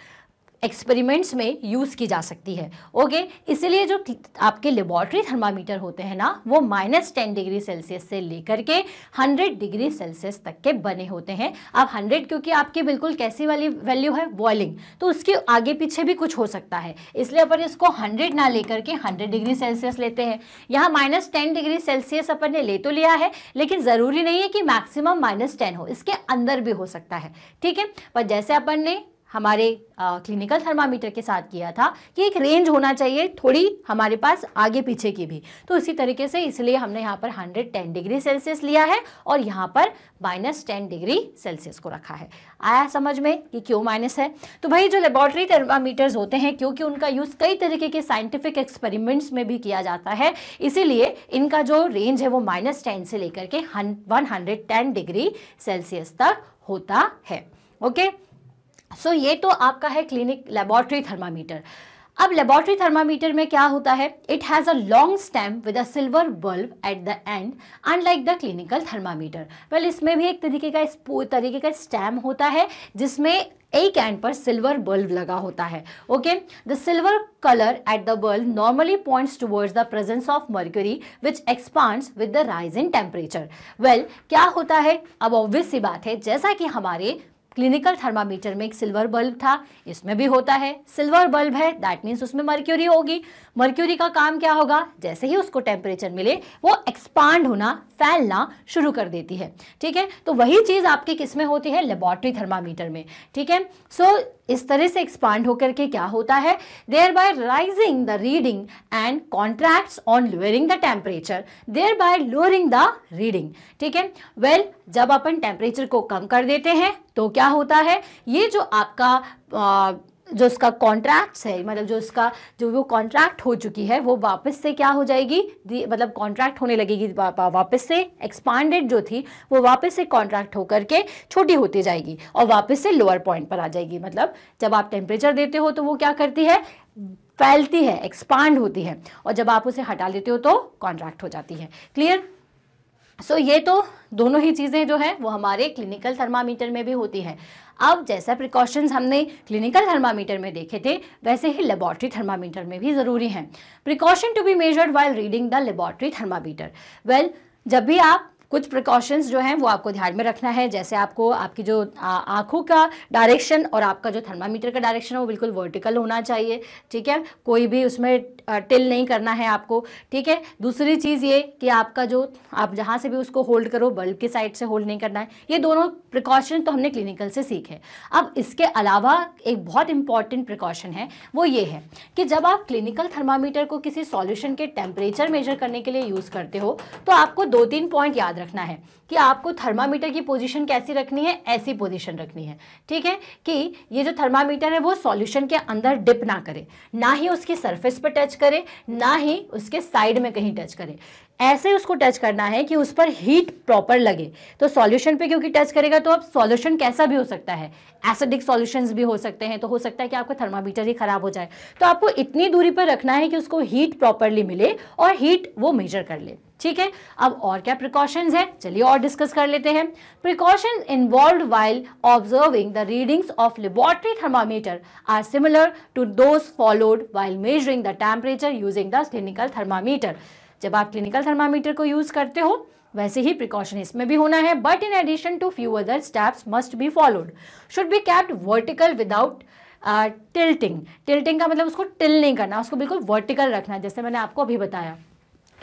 एक्सपेरिमेंट्स में यूज़ की जा सकती है ओके इसलिए जो आपके लेबॉर्ट्री थर्मामीटर होते हैं ना वो माइनस टेन डिग्री सेल्सियस से लेकर के हंड्रेड डिग्री सेल्सियस तक के बने होते हैं अब हंड्रेड क्योंकि आपकी बिल्कुल कैसी वाली वैल्यू है बॉइलिंग तो उसके आगे पीछे भी कुछ हो सकता है इसलिए अपन इसको हंड्रेड ना लेकर के हंड्रेड डिग्री सेल्सियस लेते हैं यहाँ माइनस टेन डिग्री सेल्सियस अपन ने ले तो लिया है लेकिन ज़रूरी नहीं है कि मैक्सिमम माइनस टेन हो इसके अंदर भी हो सकता है ठीक है पर जैसे अपन ने हमारे क्लिनिकल थर्मामीटर के साथ किया था कि एक रेंज होना चाहिए थोड़ी हमारे पास आगे पीछे की भी तो इसी तरीके से इसलिए हमने यहाँ पर 110 डिग्री सेल्सियस लिया है और यहाँ पर माइनस टेन डिग्री सेल्सियस को रखा है आया समझ में कि क्यों माइनस है तो भाई जो लेबॉर्ट्री थर्मामीटर्स होते हैं क्योंकि उनका यूज़ कई तरीके के साइंटिफिक एक्सपेरिमेंट्स में भी किया जाता है इसीलिए इनका जो रेंज है वो माइनस टेन से लेकर के वन डिग्री सेल्सियस तक होता है ओके okay? सो so, ये तो आपका है क्लिनिक लेबॉर्ट्री थर्मामीटर अब लेबॉर्ट्री थर्मामीटर में क्या होता है it has a long stem with a silver bulb at the end unlike the clinical thermometer well इसमें भी एक तरीके का तरीके का स्टैम होता है जिसमें एक एंड पर सिल्वर बल्ब लगा होता है okay the silver colour at the bulb normally points towards the presence of mercury which expands with the rise in temperature well क्या होता है अब ऑब्वियस सी बात है जैसा कि हमारे क्लिनिकल थर्मामीटर में एक सिल्वर बल्ब था इसमें भी होता है सिल्वर बल्ब है दैट मीन्स उसमें मर्क्यूरी होगी मर्क्यूरी का काम क्या होगा जैसे ही उसको टेम्परेचर मिले वो एक्सपांड होना फैलना शुरू कर देती है ठीक है तो वही चीज़ आपके किस में होती है लेबोरेटरी थर्मामीटर में ठीक है सो so, इस तरह से एक्सपांड होकर के क्या होता है thereby rising the reading and contract on lowering the temperature thereby lowering the reading ठीक है वेल जब अपन टेम्परेचर को कम कर देते हैं तो क्या होता है ये जो आपका आ, जो उसका कॉन्ट्रैक्ट्स है मतलब जो उसका जो वो कॉन्ट्रैक्ट हो चुकी है वो वापस से क्या हो जाएगी मतलब कॉन्ट्रैक्ट होने लगेगी वा, वापस से एक्सपांडेड जो थी वो वापस से कॉन्ट्रैक्ट होकर के छोटी होती जाएगी और वापस से लोअर पॉइंट पर आ जाएगी मतलब जब आप टेम्परेचर देते हो तो वो क्या करती है फैलती है एक्सपांड होती है और जब आप उसे हटा देते हो तो कॉन्ट्रैक्ट हो जाती है क्लियर सो so, ये तो दोनों ही चीज़ें जो है वो हमारे क्लिनिकल थर्मामीटर में भी होती है अब जैसा प्रिकॉशंस हमने क्लिनिकल थर्मामीटर में देखे थे वैसे ही लेबॉर्ट्री थर्मामीटर में भी ज़रूरी हैं precaution to be measured while reading the laboratory thermometer well जब भी आप कुछ प्रिकॉशंस जो हैं वो आपको ध्यान में रखना है जैसे आपको आपकी जो आंखों का डायरेक्शन और आपका जो थर्मामीटर का डायरेक्शन है वो बिल्कुल वर्टिकल होना चाहिए ठीक है कोई भी उसमें टिल नहीं करना है आपको ठीक है दूसरी चीज़ ये कि आपका जो आप जहाँ से भी उसको होल्ड करो बल्ब की साइड से होल्ड नहीं करना है ये दोनों प्रिकॉशन तो हमने क्लिनिकल से सीखे अब इसके अलावा एक बहुत इंपॉर्टेंट प्रिकॉशन है वो ये है कि जब आप क्लिनिकल थर्मामीटर को किसी सॉल्यूशन के टेम्परेचर मेजर करने के लिए यूज़ करते हो तो आपको दो तीन पॉइंट याद रखना है कि आपको थर्मामीटर की पोजीशन कैसी रखनी है ऐसी पोजीशन रखनी है ठीक है कि ये जो थर्मामीटर है वो सॉल्यूशन के अंदर डिप ना करे ना ही उसकी सरफेस पर टच टच करे ना ही उसके साइड में कहीं टच करे ऐसे उसको टच करना है कि उस पर हीट प्रॉपर लगे तो सॉल्यूशन पे क्योंकि टच करेगा तो अब सॉल्यूशन कैसा भी हो सकता है एसिडिक सॉल्यूशंस भी हो सकते हैं तो हो सकता है कि आपका थर्मामीटर ही ख़राब हो जाए तो आपको इतनी दूरी पर रखना है कि उसको हीट प्रॉपरली मिले और हीट वो मेजर कर ले ठीक है अब और क्या प्रिकॉशंस है चलिए और डिस्कस कर लेते हैं precaution involve while observing the readings of laboratory thermometer are similar to those followed while measuring the temperature using the clinical thermometer जब आप क्लिनिकल थर्मामीटर को यूज़ करते हो वैसे ही प्रिकॉशन इसमें भी होना है but in addition to few other steps must be followed should be kept vertical without tilting tilting का मतलब उसको टिल नहीं करना उसको बिल्कुल वर्टिकल रखना जैसे मैंने आपको अभी बताया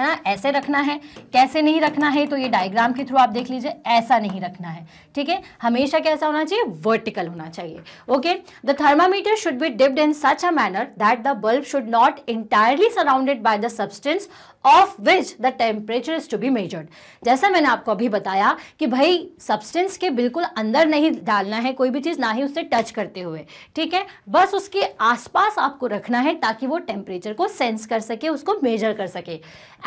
है ना ऐसे रखना है कैसे नहीं रखना है तो ये डायग्राम के थ्रू आप देख लीजिए ऐसा नहीं रखना है ठीक है हमेशा कैसा होना चाहिए वर्टिकल होना चाहिए okay the thermometer should be dipped in such a manner that the bulb should not entirely surrounded by the substance of which the temperature is to be measured जैसा मैंने आपको अभी बताया कि भाई सब्सटेंस के बिल्कुल अंदर नहीं डालना है कोई भी चीज़ ना ही उससे टच करते हुए ठीक है बस उसके आसपास आपको रखना है ताकि वो टेम्परेचर को सेंस कर सके उसको मेजर कर सके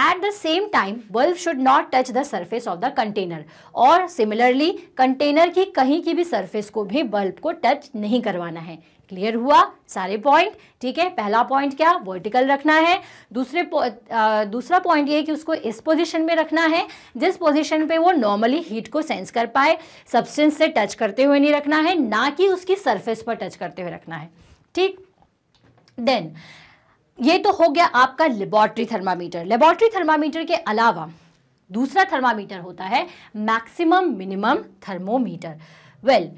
at the same time bulb should not touch the surface of the container और सिमिलरली कंटेनर की कहीं की भी सर्फेस को भी बल्ब को टच नहीं करवाना है क्लियर हुआ सारे पॉइंट ठीक है पहला पॉइंट क्या वर्टिकल रखना है दूसरे आ, दूसरा पॉइंट ये कि उसको इस पोजीशन में रखना है जिस पोजीशन पे वो नॉर्मली हीट को सेंस कर पाए सब्सटेंस से टच करते हुए नहीं रखना है ना कि उसकी सरफेस पर टच करते हुए रखना है ठीक देन ये तो हो गया आपका लेबॉर्ट्री थर्मामीटर लेबॉर्ट्री थर्मामीटर के अलावा दूसरा थर्मामीटर होता है maximum minimum thermometer well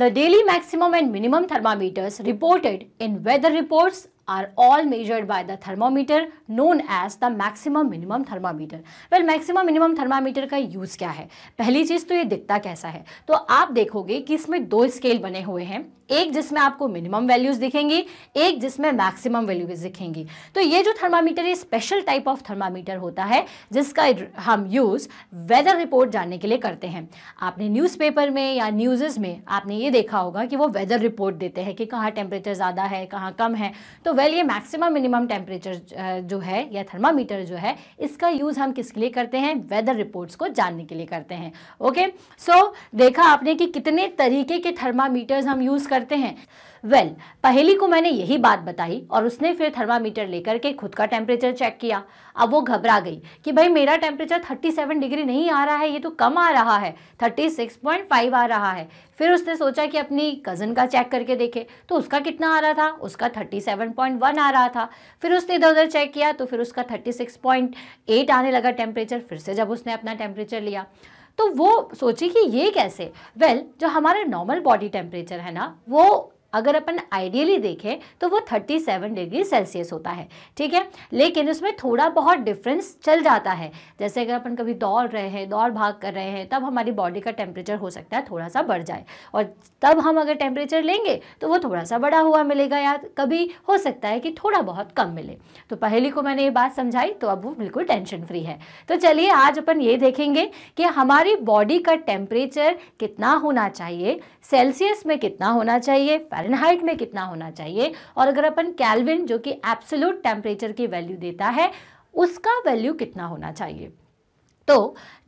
the daily maximum and minimum thermometers reported in weather reports are all measured by the thermometer known as the maximum minimum thermometer well maximum minimum thermometer का use क्या है पहली चीज़ तो ये दिखता कैसा है तो आप देखोगे कि इसमें दो स्केल बने हुए हैं एक जिसमें आपको मिनिमम वैल्यूज दिखेंगी एक जिसमें मैक्सिमम वैल्यूज दिखेंगी तो ये जो थर्मामीटर है स्पेशल टाइप ऑफ थर्मामीटर होता है जिसका हम यूज़ वेदर रिपोर्ट जानने के लिए करते हैं आपने न्यूज़पेपर में या न्यूज़ में आपने ये देखा होगा कि वो वेदर रिपोर्ट देते हैं कि कहाँ टेम्परेचर ज़्यादा है कहाँ कम है तो वेल ये मैक्सिमम मिनिमम टेम्परेचर जो है या थर्मामीटर जो है इसका यूज़ हम किसके लिए करते हैं वेदर रिपोर्ट्स को जानने के लिए करते हैं ओके सो देखा आपने कि कितने तरीके के थर्मामीटर्स हम यूज़ कर करते हैं वेल well, पहेली को मैंने यही बात बताई और उसने फिर थर्मामीटर लेकर के खुद का टेम्परेचर चेक किया अब वो घबरा गई कि भाई मेरा टेम्परेचर 37 डिग्री नहीं आ रहा है ये तो कम आ रहा है 36.5 आ रहा है फिर उसने सोचा कि अपनी कज़न का चेक करके देखे तो उसका कितना आ रहा था उसका 37.1 आ रहा था फिर उसने इधर उधर चेक किया तो फिर उसका 36.8 आने लगा टेम्परेचर फिर से जब उसने अपना टेम्परेचर लिया तो वो सोचे कि ये कैसे वेल well, जो हमारा नॉर्मल बॉडी टेम्परेचर है ना वो अगर अपन आइडियली देखें तो वो 37 डिग्री सेल्सियस होता है ठीक है लेकिन उसमें थोड़ा बहुत डिफरेंस चल जाता है जैसे अगर अपन कभी दौड़ रहे हैं दौड़ भाग कर रहे हैं तब हमारी बॉडी का टेम्परेचर हो सकता है थोड़ा सा बढ़ जाए और तब हम अगर टेम्परेचर लेंगे तो वो थोड़ा सा बढ़ा हुआ मिलेगा या कभी हो सकता है कि थोड़ा बहुत कम मिले तो पहली को मैंने ये बात समझाई तो अब वो बिल्कुल टेंशन फ्री है तो चलिए आज अपन ये देखेंगे कि हमारी बॉडी का टेम्परेचर कितना होना चाहिए सेल्सियस में कितना होना चाहिए फारेनहाइट में कितना होना चाहिए और अगर अपन कैलविन जो कि एब्सोलूट टेम्परेचर की वैल्यू देता है उसका वैल्यू कितना होना चाहिए तो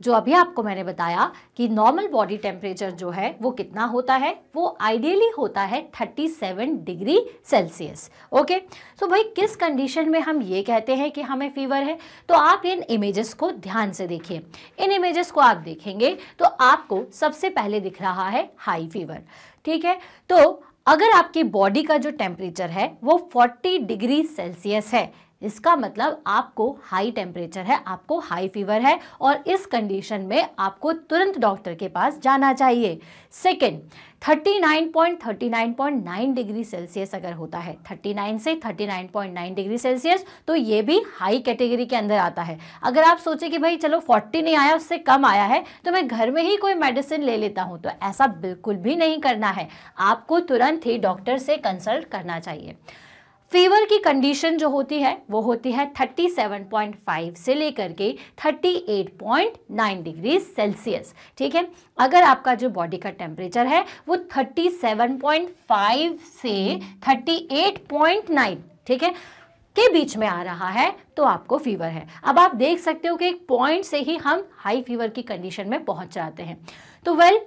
जो अभी आपको मैंने बताया कि नॉर्मल बॉडी टेम्परेचर जो है वो कितना होता है वो आइडियली होता है 37 डिग्री सेल्सियस ओके सो भाई किस कंडीशन में हम ये कहते हैं कि हमें फीवर है तो आप इन इमेजेस को ध्यान से देखिए इन इमेजेस को आप देखेंगे तो आपको सबसे पहले दिख रहा है हाई फीवर ठीक है तो अगर आपकी बॉडी का जो टेम्परेचर है वो 40 डिग्री सेल्सियस है इसका मतलब आपको हाई टेम्परेचर है आपको हाई फीवर है और इस कंडीशन में आपको तुरंत डॉक्टर के पास जाना चाहिए सेकेंड 39.39.9 डिग्री सेल्सियस अगर होता है 39 से 39.9 डिग्री सेल्सियस तो ये भी हाई कैटेगरी के अंदर आता है अगर आप सोचे कि भाई चलो 40 नहीं आया उससे कम आया है तो मैं घर में ही कोई मेडिसिन ले लेता हूँ तो ऐसा बिल्कुल भी नहीं करना है आपको तुरंत ही डॉक्टर से कंसल्ट करना चाहिए फीवर की कंडीशन जो होती है वो होती है 37.5 से लेकर के 38.9 डिग्री सेल्सियस ठीक है अगर आपका जो बॉडी का टेम्परेचर है वो 37.5 से 38.9 ठीक है के बीच में आ रहा है तो आपको फीवर है अब आप देख सकते हो कि एक पॉइंट से ही हम हाई फीवर की कंडीशन में पहुंच जाते हैं तो वेल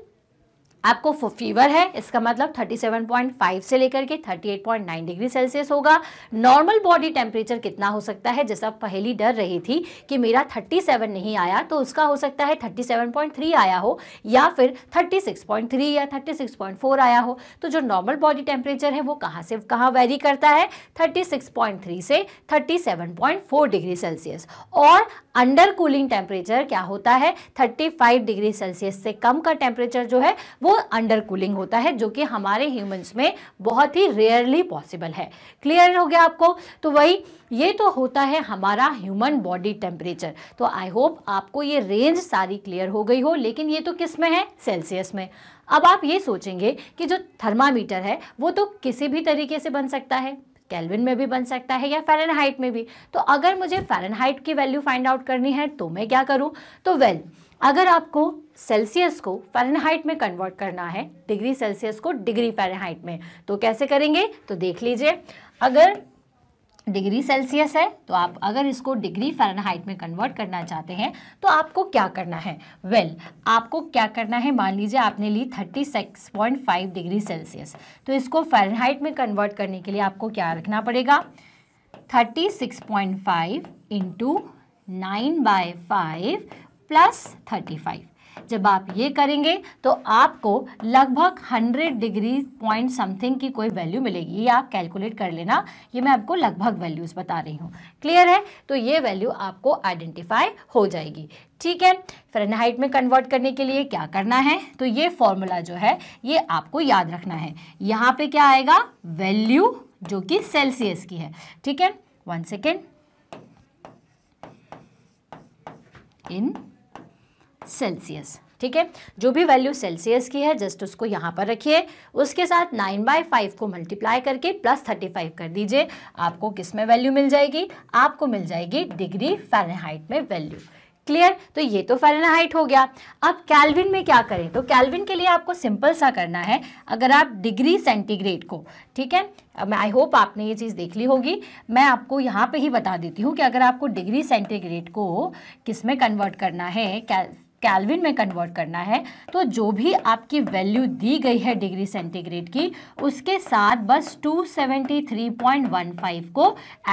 आपको फीवर है इसका मतलब 37.5 से लेकर के 38.9 डिग्री सेल्सियस होगा नॉर्मल बॉडी टेम्परेचर कितना हो सकता है जैसा पहली डर रही थी कि मेरा 37 नहीं आया तो उसका हो सकता है 37.3 आया हो या फिर 36.3 या 36.4 आया हो तो जो नॉर्मल बॉडी टेम्परेचर है वो कहाँ से कहाँ वेरी करता है 36.3 से 37.4 डिग्री सेल्सियस और अंडर कूलिंग टेम्परेचर क्या होता है थर्टी डिग्री सेल्सियस से कम का टेम्परेचर जो है वो अंडर कूलिंग होता है जो कि हमारे ह्यूमंस में बहुत ही रेयरली पॉसिबल है क्लियर हो गया आपको तो वही ये तो होता है हमारा ह्यूमन बॉडी टेम्परेचर तो आई होप आपको ये रेंज सारी क्लियर हो गई हो लेकिन ये तो किस में है सेल्सियस में अब आप ये सोचेंगे कि जो थर्मामीटर है वो तो किसी भी तरीके से बन सकता है कैलविन में भी बन सकता है या फ़ारेनहाइट में भी तो अगर मुझे फ़ारेनहाइट की वैल्यू फाइंड आउट करनी है तो मैं क्या करूँ तो वेल well, अगर आपको सेल्सियस को फ़ारेनहाइट में कन्वर्ट करना है डिग्री सेल्सियस को डिग्री फ़ारेनहाइट में तो कैसे करेंगे तो देख लीजिए अगर डिग्री सेल्सियस है तो आप अगर इसको डिग्री फ़ारेनहाइट में कन्वर्ट करना चाहते हैं तो आपको क्या करना है वेल well, आपको क्या करना है मान लीजिए आपने ली 36.5 डिग्री सेल्सियस तो इसको फ़ारेनहाइट में कन्वर्ट करने के लिए आपको क्या रखना पड़ेगा 36.5 six point five into nine by five plus thirty five जब आप ये करेंगे तो आपको लगभग 100 डिग्री पॉइंट समथिंग की कोई वैल्यू मिलेगी ये आप कैलकुलेट कर लेना ये मैं आपको लगभग वैल्यूज़ बता रही हूँ क्लियर है तो ये वैल्यू आपको आइडेंटिफाई हो जाएगी ठीक है फ़ारेनहाइट में कन्वर्ट करने के लिए क्या करना है तो ये फॉर्मूला जो है ये आपको याद रखना है यहाँ पे क्या आएगा वैल्यू जो कि सेल्सियस की है ठीक है वन सेकेंड इन सेल्सियस ठीक है जो भी वैल्यू सेल्सियस की है जस्ट उसको यहाँ पर रखिए उसके साथ नाइन बाय फाइव को मल्टीप्लाई करके प्लस थर्टी फाइव कर दीजिए आपको किस में वैल्यू मिल जाएगी आपको मिल जाएगी डिग्री फ़ारेनहाइट में वैल्यू क्लियर तो ये तो फ़ारेनहाइट हो गया अब कैलविन में क्या करें तो कैलविन के लिए आपको सिंपल सा करना है अगर आप डिग्री सेंटीग्रेड को ठीक है मैं आई होप आपने ये चीज़ देख ली होगी मैं आपको यहाँ पे ही बता देती हूँ कि अगर आपको डिग्री सेंटीग्रेड को किस में कन्वर्ट करना है कैलविन में कन्वर्ट करना है तो जो भी आपकी वैल्यू दी गई है डिग्री सेंटीग्रेड की उसके साथ बस 273.15 को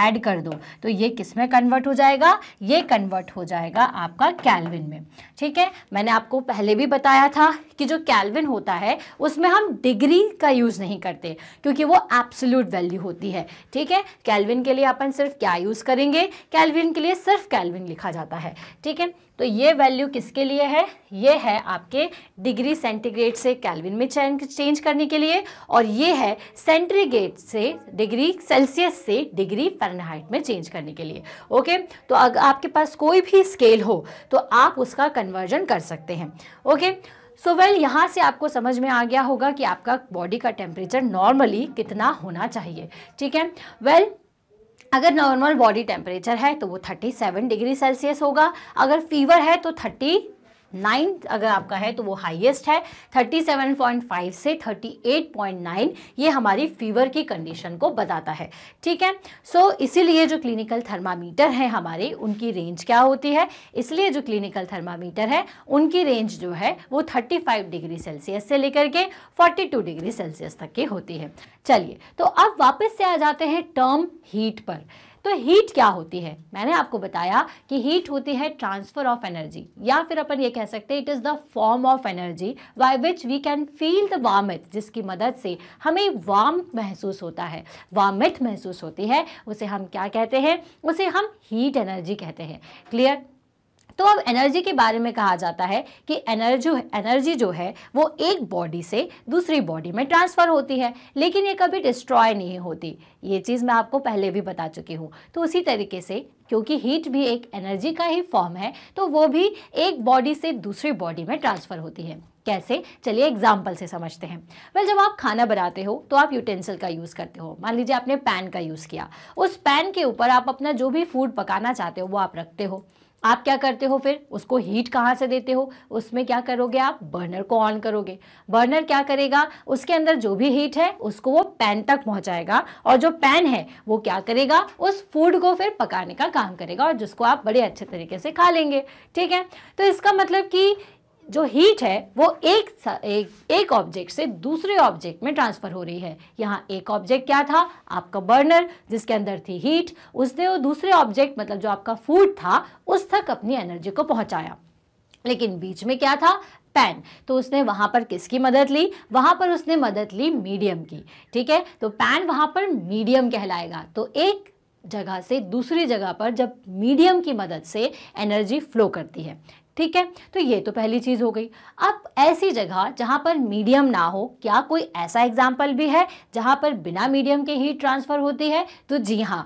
ऐड कर दो तो ये किस में कन्वर्ट हो जाएगा ये कन्वर्ट हो जाएगा आपका कैलविन में ठीक है मैंने आपको पहले भी बताया था कि जो कैलविन होता है उसमें हम डिग्री का यूज़ नहीं करते क्योंकि वो एप्सल्यूट वैल्यू होती है ठीक है कैलविन के लिए अपन सिर्फ क्या यूज़ करेंगे कैलविन के लिए सिर्फ कैलविन लिखा जाता है ठीक है तो ये वैल्यू किसके लिए है ये है आपके डिग्री सेंटीग्रेड से कैलविन में चेंज करने के लिए और ये है सेंट्रीग्रेड से डिग्री सेल्सियस से डिग्री फ़ारेनहाइट में चेंज करने के लिए ओके तो अगर आपके पास कोई भी स्केल हो तो आप उसका कन्वर्जन कर सकते हैं okay so so well well, यहाँ से आपको समझ में आ गया होगा कि आपका बॉडी का टेम्परेचर नॉर्मली कितना होना चाहिए ठीक है वेल well, अगर नॉर्मल बॉडी टेम्परेचर है तो वो 37 डिग्री सेल्सियस होगा अगर फीवर है तो नाइन अगर आपका है तो वो हाईएस्ट है 37.5 से 38.9 ये हमारी फीवर की कंडीशन को बताता है ठीक है सो so, इसीलिए जो क्लिनिकल थर्मामीटर है हमारे उनकी रेंज क्या होती है इसलिए जो क्लिनिकल थर्मामीटर है उनकी रेंज जो है वो 35 डिग्री सेल्सियस से लेकर के 42 डिग्री सेल्सियस तक की होती है चलिए तो अब वापस से आ जाते हैं टर्म हीट पर तो हीट क्या होती है मैंने आपको बताया कि हीट होती है ट्रांसफर ऑफ एनर्जी या फिर अपन ये कह सकते हैं it is the form of energy by which we can feel the warmth जिसकी मदद से हमें वाम महसूस होता है वामिथ महसूस होती है उसे हम क्या कहते हैं उसे हम हीट एनर्जी कहते हैं क्लियर तो अब एनर्जी के बारे में कहा जाता है कि एनर्जी एनर्जी जो है वो एक बॉडी से दूसरी बॉडी में ट्रांसफ़र होती है लेकिन ये कभी डिस्ट्रॉय नहीं होती ये चीज़ मैं आपको पहले भी बता चुकी हूँ तो उसी तरीके से क्योंकि हीट भी एक एनर्जी का ही फॉर्म है तो वो भी एक बॉडी से दूसरी बॉडी में ट्रांसफ़र होती है कैसे चलिए एग्जाम्पल से समझते हैं वेल जब आप खाना बनाते हो तो आप यूटेंसिल का यूज़ करते हो मान लीजिए आपने पैन का यूज़ किया उस पैन के ऊपर आप अपना जो भी फूड पकाना चाहते हो वो आप रखते हो आप क्या करते हो फिर उसको हीट कहाँ से देते हो उसमें क्या करोगे आप बर्नर को ऑन करोगे बर्नर क्या करेगा उसके अंदर जो भी हीट है उसको वो पैन तक पहुँचाएगा और जो पैन है वो क्या करेगा उस फूड को फिर पकाने का काम करेगा और जिसको आप बड़े अच्छे तरीके से खा लेंगे ठीक है तो इसका मतलब कि जो हीट है वो एक एक, एक ऑब्जेक्ट से दूसरे ऑब्जेक्ट में ट्रांसफ़र हो रही है यहाँ एक ऑब्जेक्ट क्या था आपका बर्नर जिसके अंदर थी हीट उसने वो दूसरे ऑब्जेक्ट मतलब जो आपका फूड था उस तक अपनी एनर्जी को पहुँचाया लेकिन बीच में क्या था पैन तो उसने वहाँ पर किसकी मदद ली वहाँ पर उसने मदद ली मीडियम की ठीक है तो पैन वहाँ पर मीडियम कहलाएगा तो एक जगह से दूसरी जगह पर जब मीडियम की मदद से एनर्जी फ्लो करती है ठीक है तो ये तो पहली चीज़ हो गई अब ऐसी जगह जहाँ पर मीडियम ना हो क्या कोई ऐसा एग्जाम्पल भी है जहाँ पर बिना मीडियम के हीट ट्रांसफ़र होती है तो जी हाँ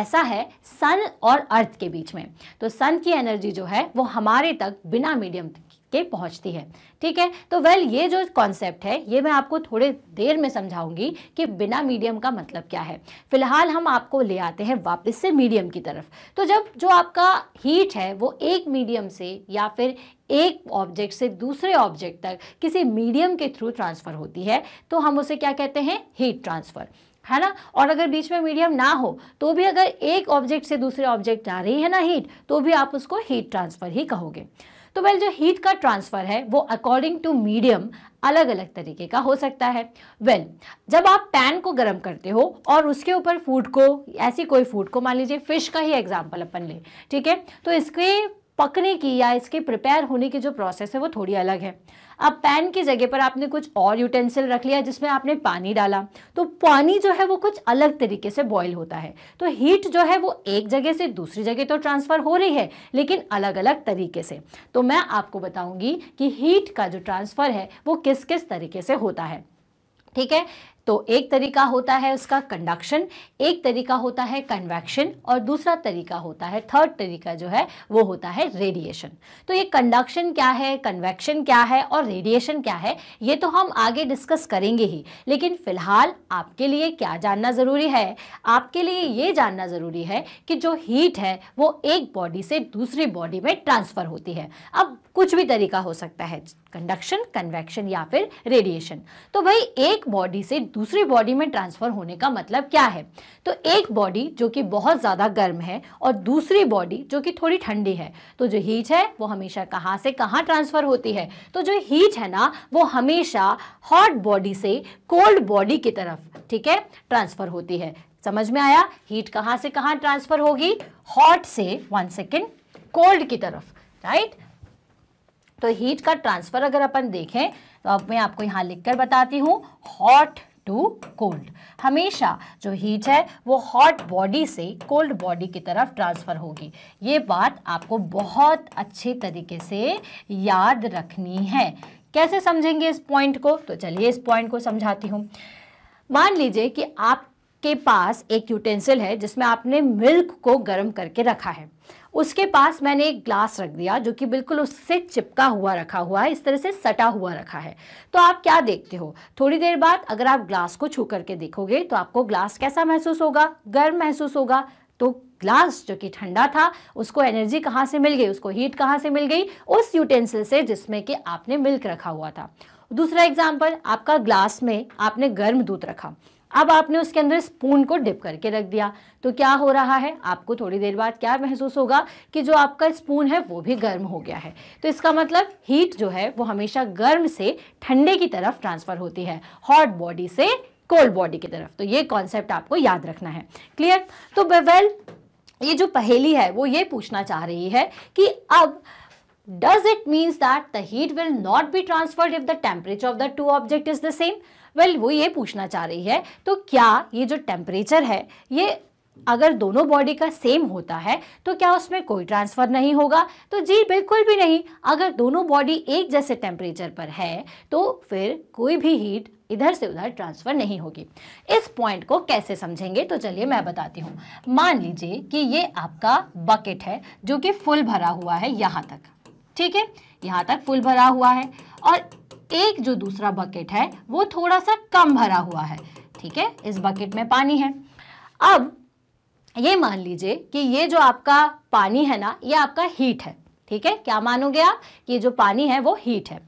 ऐसा है सन और अर्थ के बीच में तो सन की एनर्जी जो है वो हमारे तक बिना मीडियम के पहुंचती है ठीक है तो वेल ये जो कॉन्सेप्ट है ये मैं आपको थोड़े देर में समझाऊंगी कि बिना मीडियम का मतलब क्या है फिलहाल हम आपको ले आते हैं वापस से मीडियम की तरफ तो जब जो आपका हीट है वो एक मीडियम से या फिर एक ऑब्जेक्ट से दूसरे ऑब्जेक्ट तक किसी मीडियम के थ्रू ट्रांसफ़र होती है तो हम उसे क्या कहते हैं हीट ट्रांसफ़र है ना और अगर बीच में मीडियम ना हो तो भी अगर एक ऑब्जेक्ट से दूसरे ऑब्जेक्ट जा रही है ना हीट तो भी आप उसको हीट ट्रांसफ़र ही कहोगे तो वेल जो हीट का ट्रांसफ़र है वो अकॉर्डिंग टू मीडियम अलग अलग तरीके का हो सकता है वेल well, जब आप पैन को गर्म करते हो और उसके ऊपर फूड को ऐसी कोई फूड को मान लीजिए फ़िश का ही एग्जाम्पल अपन ले ठीक है तो इसके पकने की या इसके प्रिपेयर होने की जो प्रोसेस है वो थोड़ी अलग है अब पैन की जगह पर आपने कुछ और यूटेंसिल रख लिया जिसमें आपने पानी डाला तो पानी जो है वो कुछ अलग तरीके से बॉईल होता है तो हीट जो है वो एक जगह से दूसरी जगह तो ट्रांसफ़र हो रही है लेकिन अलग अलग तरीके से तो मैं आपको बताऊंगी कि हीट का जो ट्रांसफ़र है वो किस किस तरीके से होता है ठीक है तो एक तरीका होता है उसका कंडक्शन एक तरीका होता है कन्वैक्शन और दूसरा तरीका होता है थर्ड तरीका जो है वो होता है रेडिएशन तो ये कंडक्शन क्या है कन्वेक्शन क्या है और रेडिएशन क्या है ये तो हम आगे डिस्कस करेंगे ही लेकिन फ़िलहाल आपके लिए क्या जानना ज़रूरी है आपके लिए ये जानना ज़रूरी है कि जो हीट है वो एक बॉडी से दूसरी बॉडी में ट्रांसफ़र होती है अब कुछ भी तरीका हो सकता है कंडक्शन कन्वेक्शन या फिर रेडिएशन तो भाई एक बॉडी से दूसरी बॉडी में ट्रांसफ़र होने का मतलब क्या है तो एक बॉडी जो कि बहुत ज़्यादा गर्म है और दूसरी बॉडी जो कि थोड़ी ठंडी है तो जो हीट है वो हमेशा कहाँ से कहाँ ट्रांसफ़र होती है तो जो हीट है ना वो हमेशा हॉट बॉडी से कोल्ड बॉडी की तरफ ठीक है ट्रांसफ़र होती है समझ में आया हीट कहाँ से कहाँ ट्रांसफ़र होगी हॉट से वन सेकेंड कोल्ड की तरफ राइट तो हीट का ट्रांसफ़र अगर अपन देखें तो अब मैं आपको यहां लिखकर बताती हूं हॉट टू कोल्ड हमेशा जो हीट है वो हॉट बॉडी से कोल्ड बॉडी की तरफ ट्रांसफ़र होगी ये बात आपको बहुत अच्छे तरीके से याद रखनी है कैसे समझेंगे इस पॉइंट को तो चलिए इस पॉइंट को समझाती हूँ मान लीजिए कि आपके पास एक यूटेंसिल है जिसमें आपने मिल्क को गर्म करके रखा है उसके पास मैंने एक ग्लास रख दिया जो कि बिल्कुल उससे चिपका हुआ रखा हुआ है इस तरह से सटा हुआ रखा है तो आप क्या देखते हो थोड़ी देर बाद अगर आप ग्लास को छू करके देखोगे तो आपको ग्लास कैसा महसूस होगा गर्म महसूस होगा तो ग्लास जो कि ठंडा था उसको एनर्जी कहाँ से मिल गई उसको हीट कहाँ से मिल गई उस यूटेंसिल से जिसमें कि आपने मिल्क रखा हुआ था दूसरा एग्जाम्पल आपका ग्लास में आपने गर्म दूध रखा अब आपने उसके अंदर स्पून को डिप करके रख दिया तो क्या हो रहा है आपको थोड़ी देर बाद क्या महसूस होगा कि जो आपका स्पून है वो भी गर्म हो गया है तो इसका मतलब हीट जो है वो हमेशा गर्म से ठंडे की तरफ ट्रांसफ़र होती है हॉट बॉडी से कोल्ड बॉडी की तरफ तो ये कॉन्सेप्ट आपको याद रखना है क्लियर तो वेल ये जो पहेली है वो ये पूछना चाह रही है कि अब does it means that the heat will not be transferred if the temperature of the two object is the same well well, वो ये पूछना चाह रही है तो क्या ये जो टेम्परेचर है ये अगर दोनों बॉडी का सेम होता है तो क्या उसमें कोई ट्रांसफ़र नहीं होगा तो जी बिल्कुल भी नहीं अगर दोनों बॉडी एक जैसे टेम्परेचर पर है तो फिर कोई भी हीट इधर से उधर ट्रांसफ़र नहीं होगी इस पॉइंट को कैसे समझेंगे तो चलिए मैं बताती हूँ मान लीजिए कि ये आपका बकेट है जो कि फुल भरा हुआ है यहाँ तक ठीक है यहाँ तक फुल भरा हुआ है और एक जो दूसरा बकेट है वो थोड़ा सा कम भरा हुआ है ठीक है इस बकेट में पानी है अब ये मान लीजिए कि ये जो आपका पानी है ना ये आपका हीट है ठीक है क्या मानोगे आप ये जो पानी है वो हीट है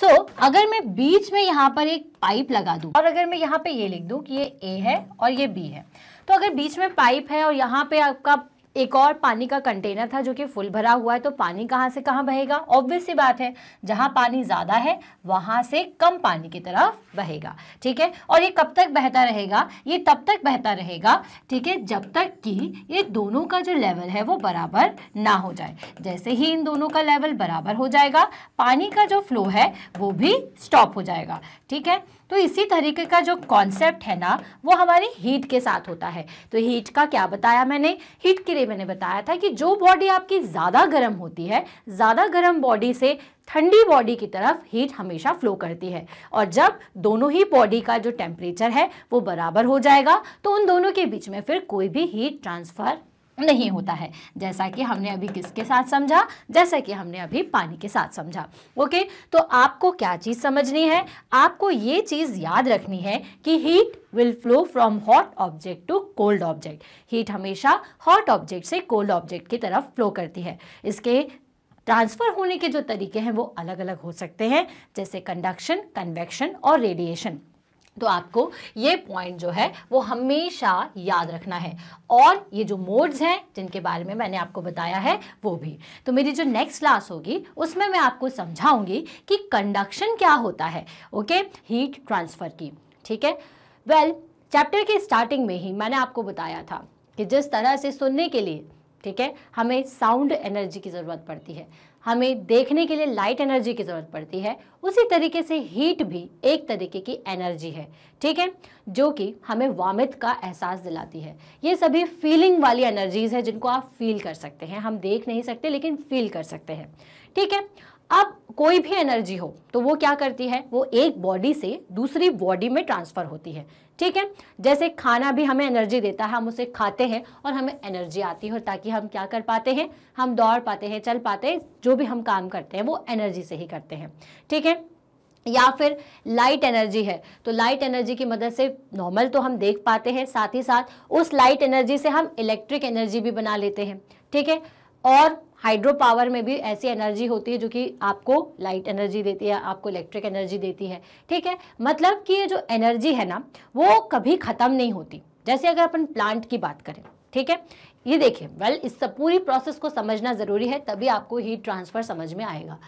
सो so, अगर मैं बीच में यहाँ पर एक पाइप लगा दूँ और अगर मैं यहाँ पे ये लिख दूँ कि ये ए है और ये बी है तो अगर बीच में पाइप है और यहाँ पे आपका एक और पानी का कंटेनर था जो कि फुल भरा हुआ है तो पानी कहाँ से कहाँ बहेगा ऑब्वियस सी बात है जहाँ पानी ज़्यादा है वहाँ से कम पानी की तरफ बहेगा ठीक है और ये कब तक बहता रहेगा ये तब तक बहता रहेगा ठीक है जब तक कि ये दोनों का जो लेवल है वो बराबर ना हो जाए जैसे ही इन दोनों का लेवल बराबर हो जाएगा पानी का जो फ्लो है वो भी स्टॉप हो जाएगा ठीक है तो इसी तरीके का जो कॉन्सेप्ट है ना वो हमारी हीट के साथ होता है तो हीट का क्या बताया मैंने हीट के लिए मैंने बताया था कि जो बॉडी आपकी ज़्यादा गर्म होती है ज़्यादा गर्म बॉडी से ठंडी बॉडी की तरफ हीट हमेशा फ्लो करती है और जब दोनों ही बॉडी का जो टेम्परेचर है वो बराबर हो जाएगा तो उन दोनों के बीच में फिर कोई भी हीट ट्रांसफ़र नहीं होता है जैसा कि हमने अभी किसके साथ समझा जैसा कि हमने अभी पानी के साथ समझा ओके तो आपको क्या चीज़ समझनी है आपको ये चीज़ याद रखनी है कि heat will flow from hot object to cold object heat हमेशा हॉट ऑब्जेक्ट से कोल्ड ऑब्जेक्ट की तरफ फ्लो करती है इसके ट्रांसफ़र होने के जो तरीके हैं वो अलग अलग हो सकते हैं जैसे कंडक्शन कन्वेक्शन और रेडिएशन तो आपको ये पॉइंट जो है वो हमेशा याद रखना है और ये जो मोड्स हैं जिनके बारे में मैंने आपको बताया है वो भी तो मेरी जो नेक्स्ट क्लास होगी उसमें मैं आपको समझाऊंगी कि कंडक्शन क्या होता है ओके हीट ट्रांसफ़र की ठीक है वेल चैप्टर के स्टार्टिंग में ही मैंने आपको बताया था कि जिस तरह से सुनने के लिए ठीक है हमें साउंड एनर्जी की ज़रूरत पड़ती है हमें देखने के लिए लाइट एनर्जी की ज़रूरत पड़ती है उसी तरीके से हीट भी एक तरीके की एनर्जी है ठीक है जो कि हमें वामित का एहसास दिलाती है ये सभी फीलिंग वाली एनर्जीज़ है जिनको आप फील कर सकते हैं हम देख नहीं सकते लेकिन फील कर सकते हैं ठीक है अब कोई भी एनर्जी हो तो वो क्या करती है वो एक बॉडी से दूसरी बॉडी में ट्रांसफ़र होती है ठीक है जैसे खाना भी हमें एनर्जी देता है हम उसे खाते हैं और हमें एनर्जी आती है और ताकि हम क्या कर पाते हैं हम दौड़ पाते हैं चल पाते हैं जो भी हम काम करते हैं वो एनर्जी से ही करते हैं ठीक है या फिर लाइट एनर्जी है तो लाइट एनर्जी की मदद से नॉर्मल तो हम देख पाते हैं साथ ही साथ उस लाइट एनर्जी से हम इलेक्ट्रिक एनर्जी भी बना लेते हैं ठीक है और हाइड्रो पावर में भी ऐसी एनर्जी होती है जो कि आपको लाइट एनर्जी देती है आपको इलेक्ट्रिक एनर्जी देती है ठीक है मतलब कि ये जो एनर्जी है ना वो कभी ख़त्म नहीं होती जैसे अगर अपन प्लांट की बात करें ठीक है ये देखिए वेल इस सब पूरी प्रोसेस को समझना ज़रूरी है तभी आपको हीट ट्रांसफ़र समझ में आएगा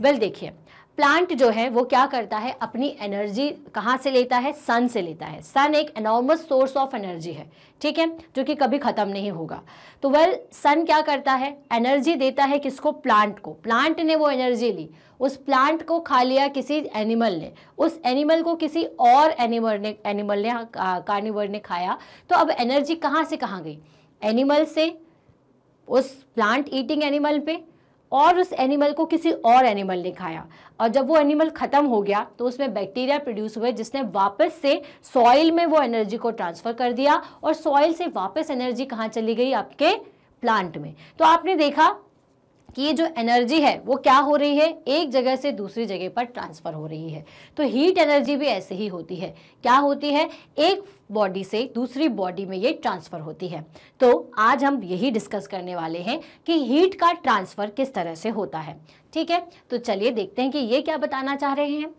वेल देखिए प्लांट जो है वो क्या करता है अपनी एनर्जी कहाँ से लेता है सन से लेता है सन एक एनॉर्मस सोर्स ऑफ एनर्जी है ठीक है जो कि कभी ख़त्म नहीं होगा तो वेल सन क्या करता है एनर्जी देता है किसको प्लांट को प्लांट ने वो एनर्जी ली उस प्लांट को खा लिया किसी एनिमल ने उस एनिमल को किसी और एनिमल ने एनिमल ने कार्निवर ने खाया तो अब एनर्जी कहाँ से कहाँ गई एनिमल से उस प्लांट ईटिंग एनिमल पे और उस एनिमल को किसी और एनिमल ने खाया और जब वो एनिमल ख़त्म हो गया तो उसमें बैक्टीरिया प्रोड्यूस हुए जिसने वापस से सॉइल में वो एनर्जी को ट्रांसफ़र कर दिया और सॉइल से वापस एनर्जी कहाँ चली गई आपके प्लांट में तो आपने देखा कि ये जो एनर्जी है वो क्या हो रही है एक जगह से दूसरी जगह पर ट्रांसफ़र हो रही है तो हीट एनर्जी भी ऐसे ही होती है क्या होती है एक बॉडी से दूसरी बॉडी में ये ट्रांसफ़र होती है तो आज हम यही डिस्कस करने वाले हैं कि हीट का ट्रांसफ़र किस तरह से होता है ठीक है तो चलिए देखते हैं कि ये क्या बताना चाह रहे हैं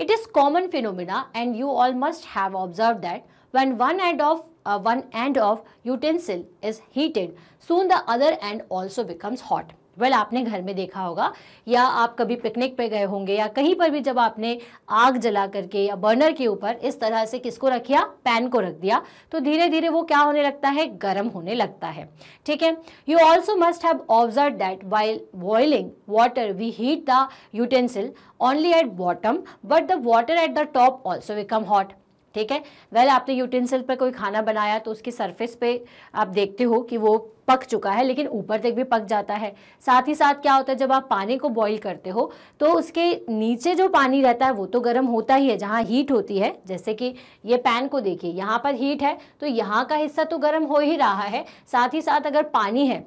it is common phenomena and you all must have observe that one one end of one end of utensil is heated soon the other end also becomes hot well well, आपने घर में देखा होगा या आप कभी पिकनिक पे गए होंगे या कहीं पर भी जब आपने आग जला करके या बर्नर के ऊपर इस तरह से किसको रखिया पैन को रख दिया तो धीरे धीरे वो क्या होने लगता है गर्म होने लगता है ठीक है you also must have observe that while boiling water we heat the utensil only at bottom but the water at the top also become hot ठीक है वेल आपने यूटेंसिल पर कोई खाना बनाया तो उसकी सरफेस पे आप देखते हो कि वो पक चुका है लेकिन ऊपर तक भी पक जाता है साथ ही साथ क्या होता है जब आप पानी को बॉईल करते हो तो उसके नीचे जो पानी रहता है वो तो गर्म होता ही है जहाँ हीट होती है जैसे कि ये पैन को देखिए यहाँ पर हीट है तो यहाँ का हिस्सा तो गर्म हो ही रहा है साथ ही साथ अगर पानी है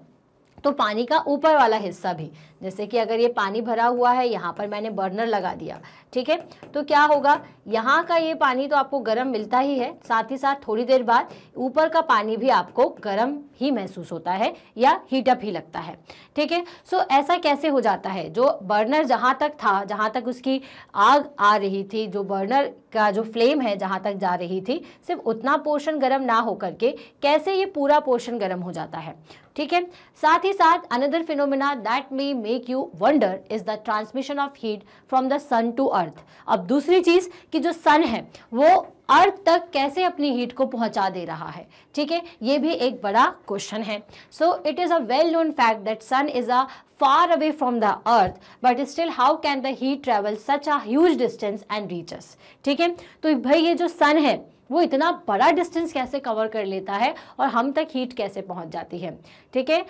तो पानी का ऊपर वाला हिस्सा भी जैसे कि अगर ये पानी भरा हुआ है यहाँ पर मैंने बर्नर लगा दिया ठीक है तो क्या होगा यहाँ का ये पानी तो आपको गर्म मिलता ही है साथ ही साथ थोड़ी देर बाद ऊपर का पानी भी आपको गर्म ही महसूस होता है या हीटअप ही लगता है ठीक है सो ऐसा कैसे हो जाता है जो बर्नर जहाँ तक था जहाँ तक उसकी आग आ रही थी जो बर्नर का जो फ्लेम है जहाँ तक जा रही थी सिर्फ उतना पोर्शन गर्म ना हो करके कैसे ये पूरा पोर्शन गर्म हो जाता है ठीक है साथ ही साथ another phenomena that may make you wonder is the transmission of heat from the sun to earth अब दूसरी चीज कि जो सन है वो अर्थ तक कैसे अपनी हीट को पहुंचा दे रहा है ठीक है ये भी एक बड़ा क्वेश्चन है so it is a well known fact that sun is a far away from the earth but still how can the heat travel such as distance and reaches ठीक है तो भाई ये जो सन है वो इतना बड़ा डिस्टेंस कैसे कवर कर लेता है और हम तक हीट कैसे पहुंच जाती है ठीक है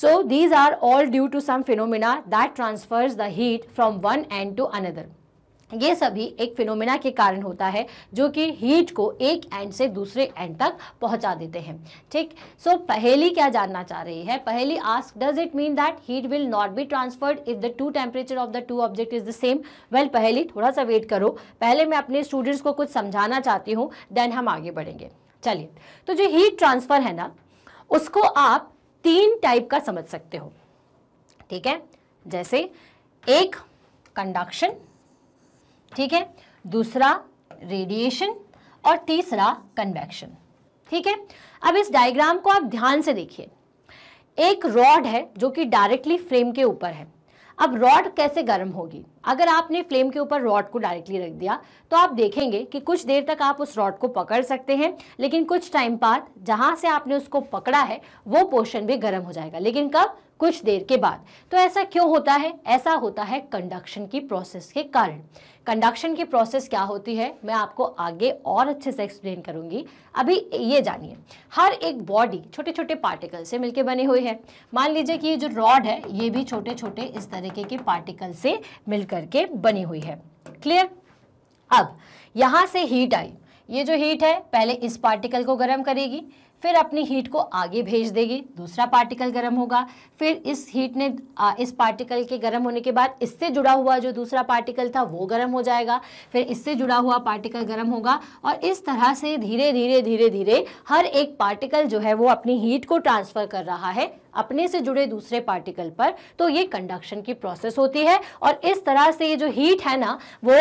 so these are all due to some phenomena that transfers the heat from one end to another ये सभी एक फिनोमिना के कारण होता है जो कि हीट को एक एंड से दूसरे एंड तक पहुंचा देते हैं ठीक सो so, पहली क्या जानना चाह रही है पहली ask does it mean that heat will not be transferred if the two temperature of the two object is the same well पहली थोड़ा सा वेट करो पहले मैं अपने स्टूडेंट्स को कुछ समझाना चाहती हूँ देन हम आगे बढ़ेंगे चलिए तो जो हीट ट्रांसफ़र है ना उसको आप तीन टाइप का समझ सकते हो ठीक है जैसे एक कंडक्शन ठीक है दूसरा रेडिएशन और तीसरा कन्वेक्शन ठीक है अब इस डायग्राम को आप ध्यान से देखिए एक रॉड है जो कि डायरेक्टली फ्लेम के ऊपर है अब रॉड कैसे गर्म होगी अगर आपने फ्लेम के ऊपर रॉड को डायरेक्टली रख दिया तो आप देखेंगे कि कुछ देर तक आप उस रॉड को पकड़ सकते हैं लेकिन कुछ टाइम बाद जहां से आपने उसको पकड़ा है वो पोर्शन भी गर्म हो जाएगा लेकिन कब कुछ देर के बाद तो ऐसा क्यों होता है ऐसा होता है कंडक्शन की प्रोसेस के कारण कंडक्शन की प्रोसेस क्या होती है मैं आपको आगे और अच्छे से एक्सप्लेन करूंगी अभी ये जानिए हर एक बॉडी छोटे छोटे पार्टिकल से मिलकर बने हुए है मान लीजिए कि ये जो रॉड है ये भी छोटे छोटे इस तरीके के पार्टिकल से मिलकर के बनी हुई है क्लियर अब यहाँ से हीट आई ये जो हीट है पहले इस पार्टिकल को गर्म करेगी फिर अपनी हीट को आगे भेज देगी दूसरा पार्टिकल गर्म होगा फिर इस हीट ने इस पार्टिकल के गर्म होने के बाद इससे जुड़ा हुआ जो दूसरा पार्टिकल था वो गर्म हो जाएगा फिर इससे जुड़ा हुआ पार्टिकल गर्म होगा और इस तरह से धीरे धीरे धीरे धीरे हर एक पार्टिकल जो है वो अपनी हीट को ट्रांसफ़र कर रहा है अपने से जुड़े दूसरे पार्टिकल पर तो ये कंडक्शन की प्रोसेस होती है और इस तरह से ये जो हीट है ना वो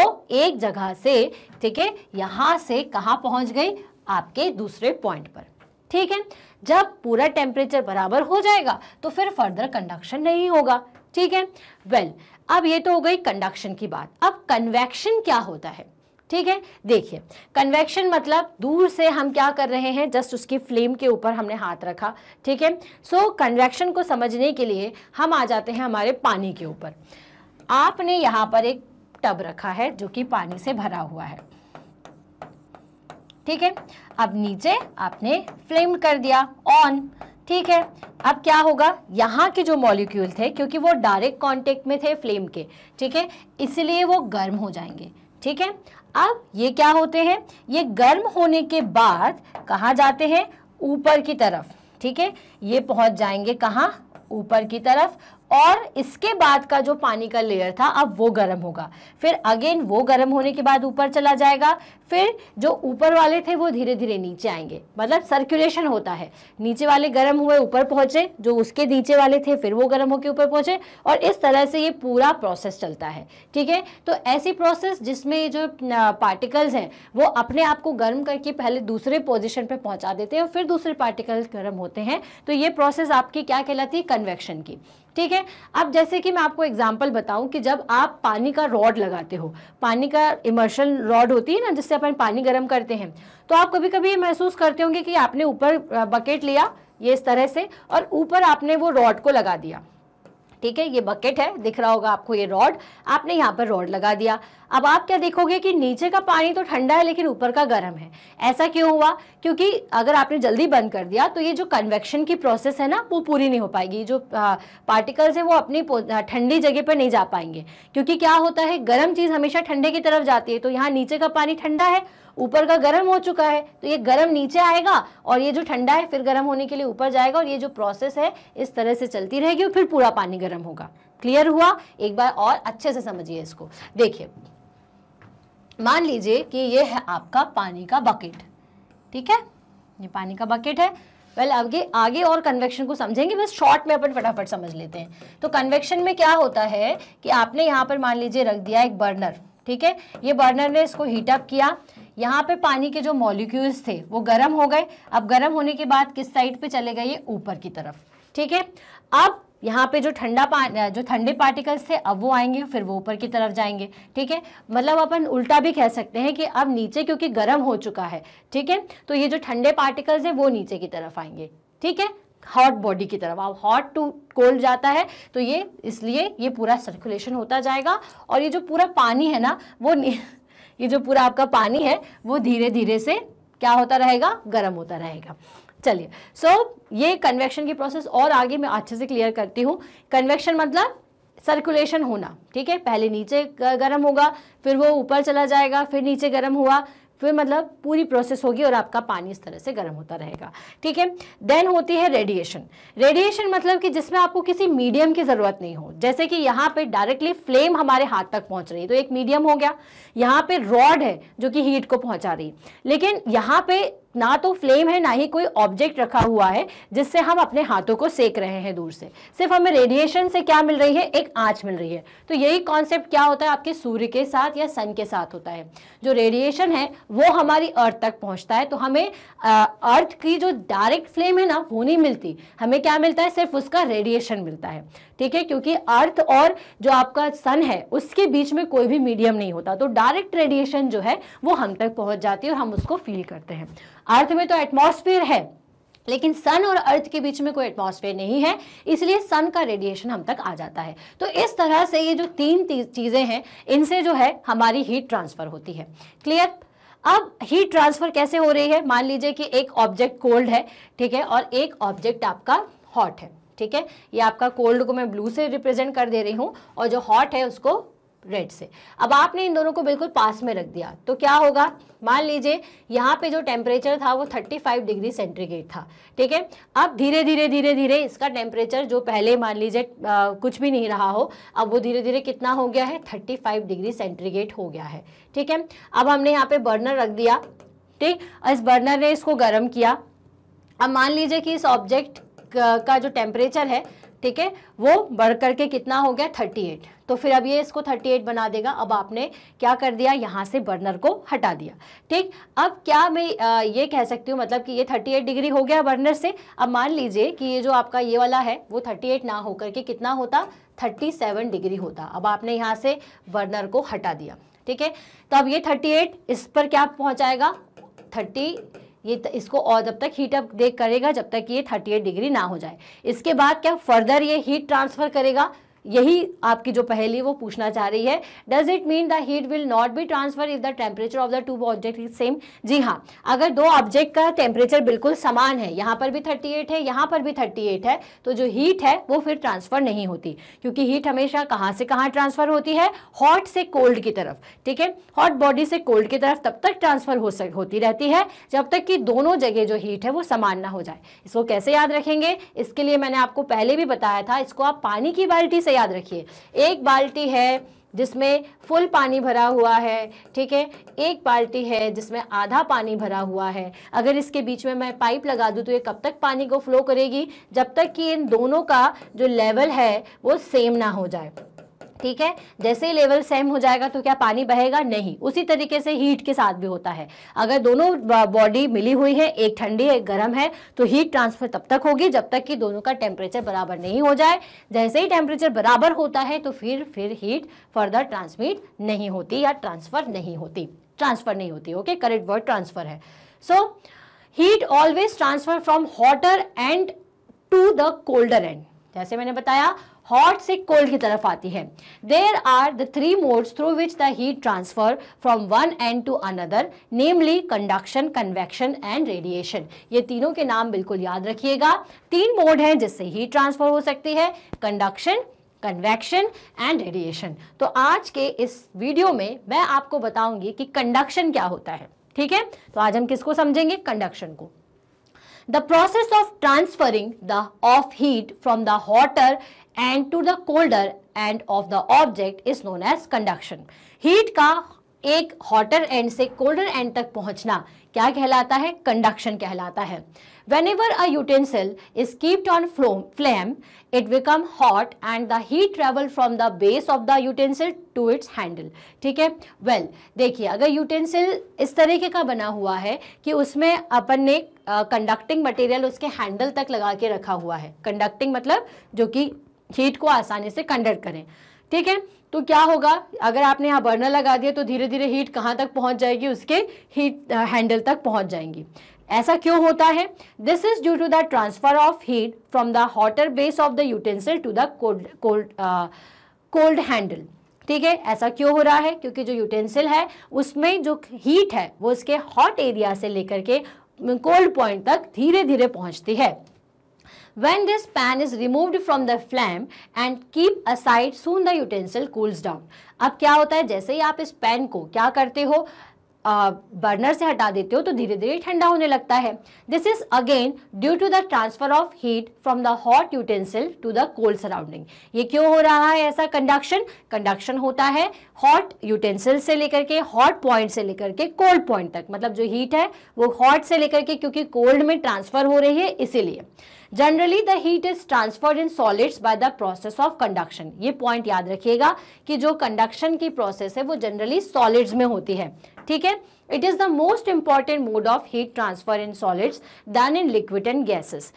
एक जगह से ठीक है यहाँ से कहाँ पहुँच गई आपके दूसरे पॉइंट पर ठीक है जब पूरा टेम्परेचर बराबर हो जाएगा तो फिर फर्दर कंडक्शन नहीं होगा ठीक है वेल well, अब ये तो हो गई कंडक्शन की बात अब कन्वेक्शन क्या होता है ठीक है देखिए कन्वेक्शन मतलब दूर से हम क्या कर रहे हैं जस्ट उसकी फ्लेम के ऊपर हमने हाथ रखा ठीक है सो कन्वेक्शन को समझने के लिए हम आ जाते हैं हमारे पानी के ऊपर आपने यहाँ पर एक टब रखा है जो कि पानी से भरा हुआ है ठीक है अब नीचे आपने फ्लेम कर दिया ऑन ठीक है अब क्या होगा यहाँ के जो मॉलिक्यूल थे क्योंकि वो डायरेक्ट कांटेक्ट में थे फ्लेम के ठीक है इसलिए वो गर्म हो जाएंगे ठीक है अब ये क्या होते हैं ये गर्म होने के बाद कहाँ जाते हैं ऊपर की तरफ ठीक है ये पहुँच जाएंगे कहाँ ऊपर की तरफ और इसके बाद का जो पानी का लेयर था अब वो गर्म होगा फिर अगेन वो गर्म होने के बाद ऊपर चला जाएगा फिर जो ऊपर वाले थे वो धीरे धीरे नीचे आएंगे मतलब सर्कुलेशन होता है नीचे वाले गर्म हुए ऊपर पहुंचे जो उसके नीचे वाले थे फिर वो गर्म होकर ऊपर पहुंचे और इस तरह से ये पूरा प्रोसेस चलता है ठीक है तो ऐसी प्रोसेस जिसमें ये जो पार्टिकल्स हैं वो अपने आप को गर्म करके पहले दूसरे पोजिशन पर पहुँचा देते हैं और फिर दूसरे पार्टिकल गर्म होते हैं तो ये प्रोसेस आपकी क्या कहलाती है कन्वेक्शन की ठीक है अब जैसे कि मैं आपको एग्जाम्पल बताऊं कि जब आप पानी का रॉड लगाते हो पानी का इमर्शन रॉड होती है ना जिससे अपन पानी गर्म करते हैं तो आप कभी कभी ये महसूस करते होंगे कि आपने ऊपर बकेट लिया ये इस तरह से और ऊपर आपने वो रॉड को लगा दिया ठीक है ये बकेट है दिख रहा होगा आपको ये रॉड आपने यहाँ पर रॉड लगा दिया अब आप क्या देखोगे कि नीचे का पानी तो ठंडा है लेकिन ऊपर का गर्म है ऐसा क्यों हुआ क्योंकि अगर आपने जल्दी बंद कर दिया तो ये जो कन्वेक्शन की प्रोसेस है ना वो पूरी नहीं हो पाएगी जो पार्टिकल्स है वो अपनी ठंडी जगह पर नहीं जा पाएंगे क्योंकि क्या होता है गर्म चीज़ हमेशा ठंडे की तरफ जाती है तो यहाँ नीचे का पानी ठंडा है ऊपर का गर्म हो चुका है तो ये गर्म नीचे आएगा और ये जो ठंडा है फिर गर्म होने के लिए ऊपर जाएगा और ये जो प्रोसेस है इस तरह से चलती रहेगी और फिर पूरा पानी गर्म होगा क्लियर हुआ एक बार और अच्छे से समझिए इसको देखिए मान लीजिए कि ये है आपका पानी का बकेट ठीक है ये पानी का बकेट है वेल well, आगे आगे और कन्वेक्शन को समझेंगे बस शॉर्ट में अपन फटाफट समझ लेते हैं तो कन्वेक्शन में क्या होता है कि आपने यहाँ पर मान लीजिए रख दिया एक बर्नर ठीक है ये बर्नर ने इसको हीटअप किया यहाँ पे पानी के जो मॉलिक्यूल्स थे वो गर्म हो गए अब गर्म होने के बाद किस साइड पे चले गए ये ऊपर की तरफ ठीक है अब यहाँ पे जो ठंडा पा जो ठंडे पार्टिकल्स थे अब वो आएंगे फिर वो ऊपर की तरफ जाएंगे ठीक है मतलब अपन उल्टा भी कह सकते हैं कि अब नीचे क्योंकि गर्म हो चुका है ठीक है तो ये जो ठंडे पार्टिकल्स हैं वो नीचे की तरफ आएंगे ठीक है हॉट बॉडी की तरफ अब हॉट टू कोल्ड जाता है तो ये इसलिए ये पूरा सर्कुलेशन होता जाएगा और ये जो पूरा पानी है ना वो ये जो पूरा आपका पानी है वो धीरे धीरे से क्या होता रहेगा गर्म होता रहेगा चलिए सो so, ये कन्वेक्शन की प्रोसेस और आगे मैं अच्छे से क्लियर करती हूँ कन्वेक्शन मतलब सर्कुलेशन होना ठीक है पहले नीचे गर्म होगा फिर वो ऊपर चला जाएगा फिर नीचे गर्म हुआ फिर मतलब पूरी प्रोसेस होगी और आपका पानी इस तरह से गर्म होता रहेगा ठीक है देन होती है रेडिएशन रेडिएशन मतलब कि जिसमें आपको किसी मीडियम की ज़रूरत नहीं हो जैसे कि यहाँ पे डायरेक्टली फ्लेम हमारे हाथ तक पहुँच रही है तो एक मीडियम हो गया यहाँ पे रॉड है जो कि हीट को पहुँचा रही लेकिन यहाँ पे ना तो फ्लेम है ना ही कोई ऑब्जेक्ट रखा हुआ है जिससे हम अपने हाथों को सेक रहे हैं दूर से सिर्फ हमें रेडिएशन से क्या मिल रही है एक आँच मिल रही है तो यही कॉन्सेप्ट क्या होता है आपके सूर्य के साथ या सन के साथ होता है जो रेडिएशन है वो हमारी अर्थ तक पहुँचता है तो हमें अर्थ की जो डायरेक्ट फ्लेम है ना वो नहीं मिलती हमें क्या मिलता है सिर्फ उसका रेडिएशन मिलता है ठीक है क्योंकि अर्थ और जो आपका सन है उसके बीच में कोई भी मीडियम नहीं होता तो डायरेक्ट रेडिएशन जो है वो हम तक पहुंच जाती है और हम उसको फील करते हैं अर्थ में तो एटमॉस्फेयर है लेकिन सन और अर्थ के बीच में कोई एटमॉस्फेयर नहीं है इसलिए सन का रेडिएशन हम तक आ जाता है तो इस तरह से ये जो तीन चीज़ें हैं इनसे जो है हमारी हीट ट्रांसफ़र होती है क्लियर अब हीट ट्रांसफ़र कैसे हो रही है मान लीजिए कि एक ऑब्जेक्ट कोल्ड है ठीक है और एक ऑब्जेक्ट आपका हॉट है ठीक है ये आपका कोल्ड को मैं ब्लू से रिप्रेजेंट कर दे रही हूँ और जो हॉट है उसको रेड से अब आपने इन दोनों को बिल्कुल पास में रख दिया तो क्या होगा मान लीजिए यहाँ पे जो टेम्परेचर था वो 35 डिग्री सेंटीग्रेड था ठीक है अब धीरे धीरे धीरे धीरे इसका टेम्परेचर जो पहले मान लीजिए कुछ भी नहीं रहा हो अब वो धीरे धीरे कितना हो गया है 35 डिग्री सेंटीग्रेड हो गया है ठीक है अब हमने यहाँ पे बर्नर रख दिया ठीक इस बर्नर ने इसको गर्म किया अब मान लीजिए कि इस ऑब्जेक्ट का जो टेम्परेचर है ठीक है वो बढ़ करके कितना हो गया 38 तो फिर अब ये इसको 38 बना देगा अब आपने क्या कर दिया यहाँ से बर्नर को हटा दिया ठीक अब क्या मैं ये कह सकती हूँ मतलब कि ये 38 डिग्री हो गया बर्नर से अब मान लीजिए कि ये जो आपका ये वाला है वो 38 ना होकर के कितना होता 37 डिग्री होता अब आपने यहाँ से बर्नर को हटा दिया ठीक है तो अब ये एट इस पर क्या पहुँचाएगा थर्टी ये इसको और जब तक हीट अप करेगा जब तक ये 38 डिग्री ना हो जाए इसके बाद क्या फर्दर ये हीट ट्रांसफ़र करेगा यही आपकी जो पहली वो पूछना चाह रही है does it mean the heat will not be transfer if the temperature of the two object is same जी हाँ अगर दो ऑब्जेक्ट का टेम्परेचर बिल्कुल समान है यहाँ पर भी 38 है यहाँ पर भी 38 है तो जो हीट है वो फिर ट्रांसफर नहीं होती क्योंकि हीट हमेशा कहाँ से कहाँ ट्रांसफर होती है हॉट से कोल्ड की तरफ ठीक है हॉट बॉडी से कोल्ड की तरफ तब तक ट्रांसफर हो सक होती रहती है जब तक कि दोनों जगह जो हीट है वो समान ना हो जाए इसको कैसे याद रखेंगे इसके लिए मैंने आपको पहले भी बताया था इसको आप पानी की बाल्टी से से याद रखिए एक बाल्टी है जिसमें फुल पानी भरा हुआ है ठीक है एक बाल्टी है जिसमें आधा पानी भरा हुआ है अगर इसके बीच में मैं पाइप लगा दूं तो ये कब तक पानी को फ्लो करेगी जब तक कि इन दोनों का जो लेवल है वो सेम ना हो जाए ठीक है जैसे ही लेवल सेम हो जाएगा तो क्या पानी बहेगा नहीं उसी तरीके से हीट के साथ भी होता है अगर दोनों बॉडी मिली हुई है एक ठंडी एक गर्म है तो हीट ट्रांसफर तब तक होगी जब तक कि दोनों का टेम्परेचर बराबर नहीं हो जाए जैसे ही टेम्परेचर बराबर होता है तो फिर फिर हीट फर्दर ट्रांसमिट नहीं होती या ट्रांसफ़र नहीं होती ट्रांसफ़र नहीं होती ओके करेक्ट वर्ड ट्रांसफ़र है so heat always transfer from hotter end to the colder end जैसे मैंने बताया हॉट से कोल्ड की तरफ आती है there are the three modes through which the heat transfer from one end to another namely conduction convection and radiation ये तीनों के नाम बिल्कुल याद रखिएगा तीन मोड हैं जिससे हीट ट्रांसफर हो सकती है कंडक्शन कन्वेक्शन एंड रेडिएशन तो आज के इस वीडियो में मैं आपको बताऊंगी कि कंडक्शन क्या होता है ठीक है तो आज हम किसको समझेंगे कंडक्शन को the process of transferring the of heat from the hotter end to the colder end of the object is known as conduction heat का एक हॉटर एंड से कोल्डर एंड तक पहुंचना क्या कहलाता है कंडक्शन कहलाता है whenever a utensil is kept on flame it become hot and the heat travel from the base of the utensil to its handle ठीक है वेल देखिए अगर यूटेंसिल इस तरीके का बना हुआ है कि उसमें अपन ने कंडक्टिंग uh, मटेरियल उसके हैंडल तक लगा के रखा हुआ है कंडक्टिंग मतलब जो कि हीट को आसानी से कंडक्ट करें ठीक है तो क्या होगा अगर आपने यहाँ बर्नर लगा दिया तो धीरे धीरे हीट कहाँ तक पहुँच जाएगी उसके हीट हैंडल uh, तक पहुँच जाएंगी ऐसा क्यों होता है this is due to the transfer of heat from the hotter base of the utensil to the cold cold cold handle ठीक है ऐसा क्यों हो रहा है क्योंकि जो यूटेंसिल है उसमें जो हीट है वो उसके हॉट एरिया से लेकर के कोल्ड पॉइंट तक धीरे धीरे पहुंचती है When this pan is removed from the flame and keep aside soon the utensil cools down. अब क्या होता है जैसे ही आप इस पैन को क्या करते हो बर्नर से हटा देते हो तो धीरे धीरे ठंडा होने लगता है this is again due to the transfer of heat from the hot utensil to the cold surrounding ये क्यों हो रहा है ऐसा कंडक्शन कंडक्शन होता है हॉट यूटेंसिल से लेकर के हॉट पॉइंट से लेकर के कोल्ड पॉइंट तक मतलब जो हीट है वो हॉट से लेकर के क्योंकि कोल्ड में ट्रांसफर हो रही है इसीलिए generally the heat is transferred in solids by the process of conduction ये पॉइंट याद रखिएगा कि जो कंडक्शन की प्रोसेस है वो जनरली सॉलिड्स में होती है ठीक है it is the most important mode of heat transfer in solids than in liquid and gases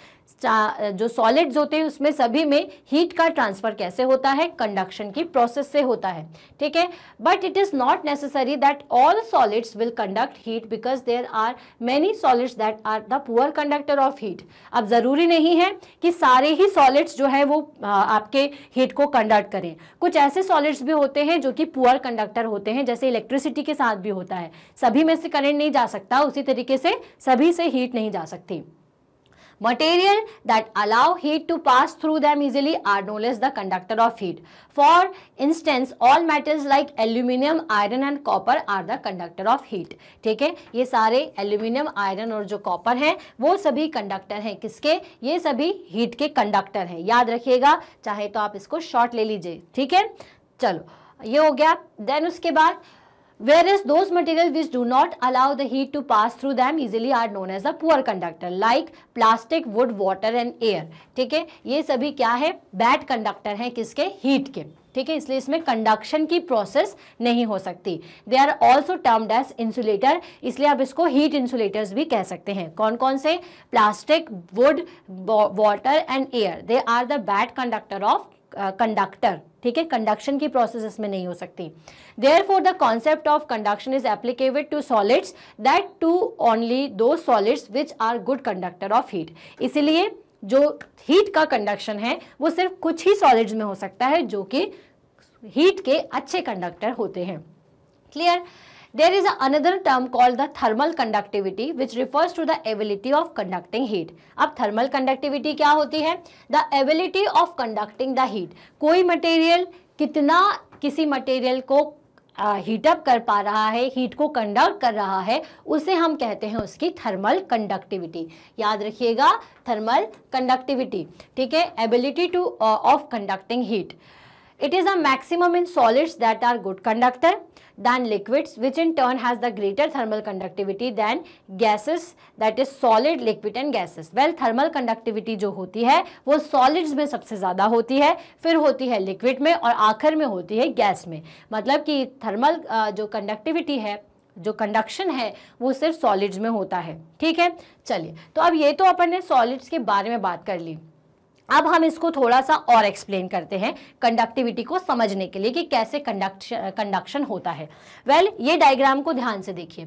जो सॉलिड्स होते हैं उसमें सभी में हीट का ट्रांसफर कैसे होता है कंडक्शन की प्रोसेस से होता है ठीक है but it is not necessary that all solids will conduct heat because there are many solids that are the poor conductor of heat अब ज़रूरी नहीं है कि सारे ही सॉलिड्स जो है वो आपके हीट को कंडक्ट करें कुछ ऐसे सॉलिड्स भी होते हैं जो कि पुअर कंडक्टर होते हैं जैसे इलेक्ट्रिसिटी के साथ भी होता है सभी में से करेंट नहीं जा सकता उसी तरीके से सभी से हीट नहीं जा सकती Material that allow heat to pass through them easily are known as the conductor of heat. For instance, all metals like aluminium, iron and copper are the conductor of heat. ठीक है ये सारे aluminium iron और जो copper हैं वो सभी conductor हैं किसके ये सभी हीट के कंडक्टर हैं याद रखिएगा चाहे तो आप इसको शॉर्ट ले लीजिए ठीक है चलो ये हो गया देन उसके बाद is those material which do not allow the heat to pass through them easily are known as a poor conductor like plastic wood water and air ठीक है ये सभी क्या है बैड कंडक्टर हैं किसके हीट के ठीक है इसलिए इसमें कंडक्शन की प्रोसेस नहीं हो सकती they are also termed as insulator इसलिए आप इसको हीट इंसुलेटर्स भी कह सकते हैं कौन कौन से plastic wood water and air they are the bad conductor of conductor ठीक है कंडक्शन की प्रोसेस इसमें नहीं हो सकती therefore the concept of conduction is applicable to solids that too only those solids which are good conductor of heat इसीलिए जो heat का कंडक्शन है वो सिर्फ कुछ ही सॉलिड्स में हो सकता है जो कि हीट के अच्छे कंडक्टर होते हैं clear There is another term called the thermal conductivity which refers to the ability of conducting heat. अब thermal conductivity क्या होती है The ability of conducting the heat. कोई material कितना किसी material को हीटअप uh, कर पा रहा है हीट को कंडक्ट कर रहा है उसे हम कहते हैं उसकी थर्मल कंडक्टिविटी याद रखिएगा थर्मल कंडक्टिविटी ठीक है ability to of conducting heat it is a maximum in solids that are good conductor than liquids which in turn has the greater thermal conductivity than gases that is solid liquid and gases well thermal conductivity जो होती है वो solids में सबसे ज़्यादा होती है फिर होती है liquid में और आखिर में होती है gas में मतलब कि thermal जो conductivity है जो कंडक्शन है वो सिर्फ सॉलिड्स में होता है ठीक है चलिए तो अब ये तो अपन ने सॉलिड्स के बारे में बात कर ली अब हम इसको थोड़ा सा और एक्सप्लेन करते हैं कंडक्टिविटी को समझने के लिए कि कैसे कंडक्ट कंडक्शन होता है वेल well, ये डायग्राम को ध्यान से देखिए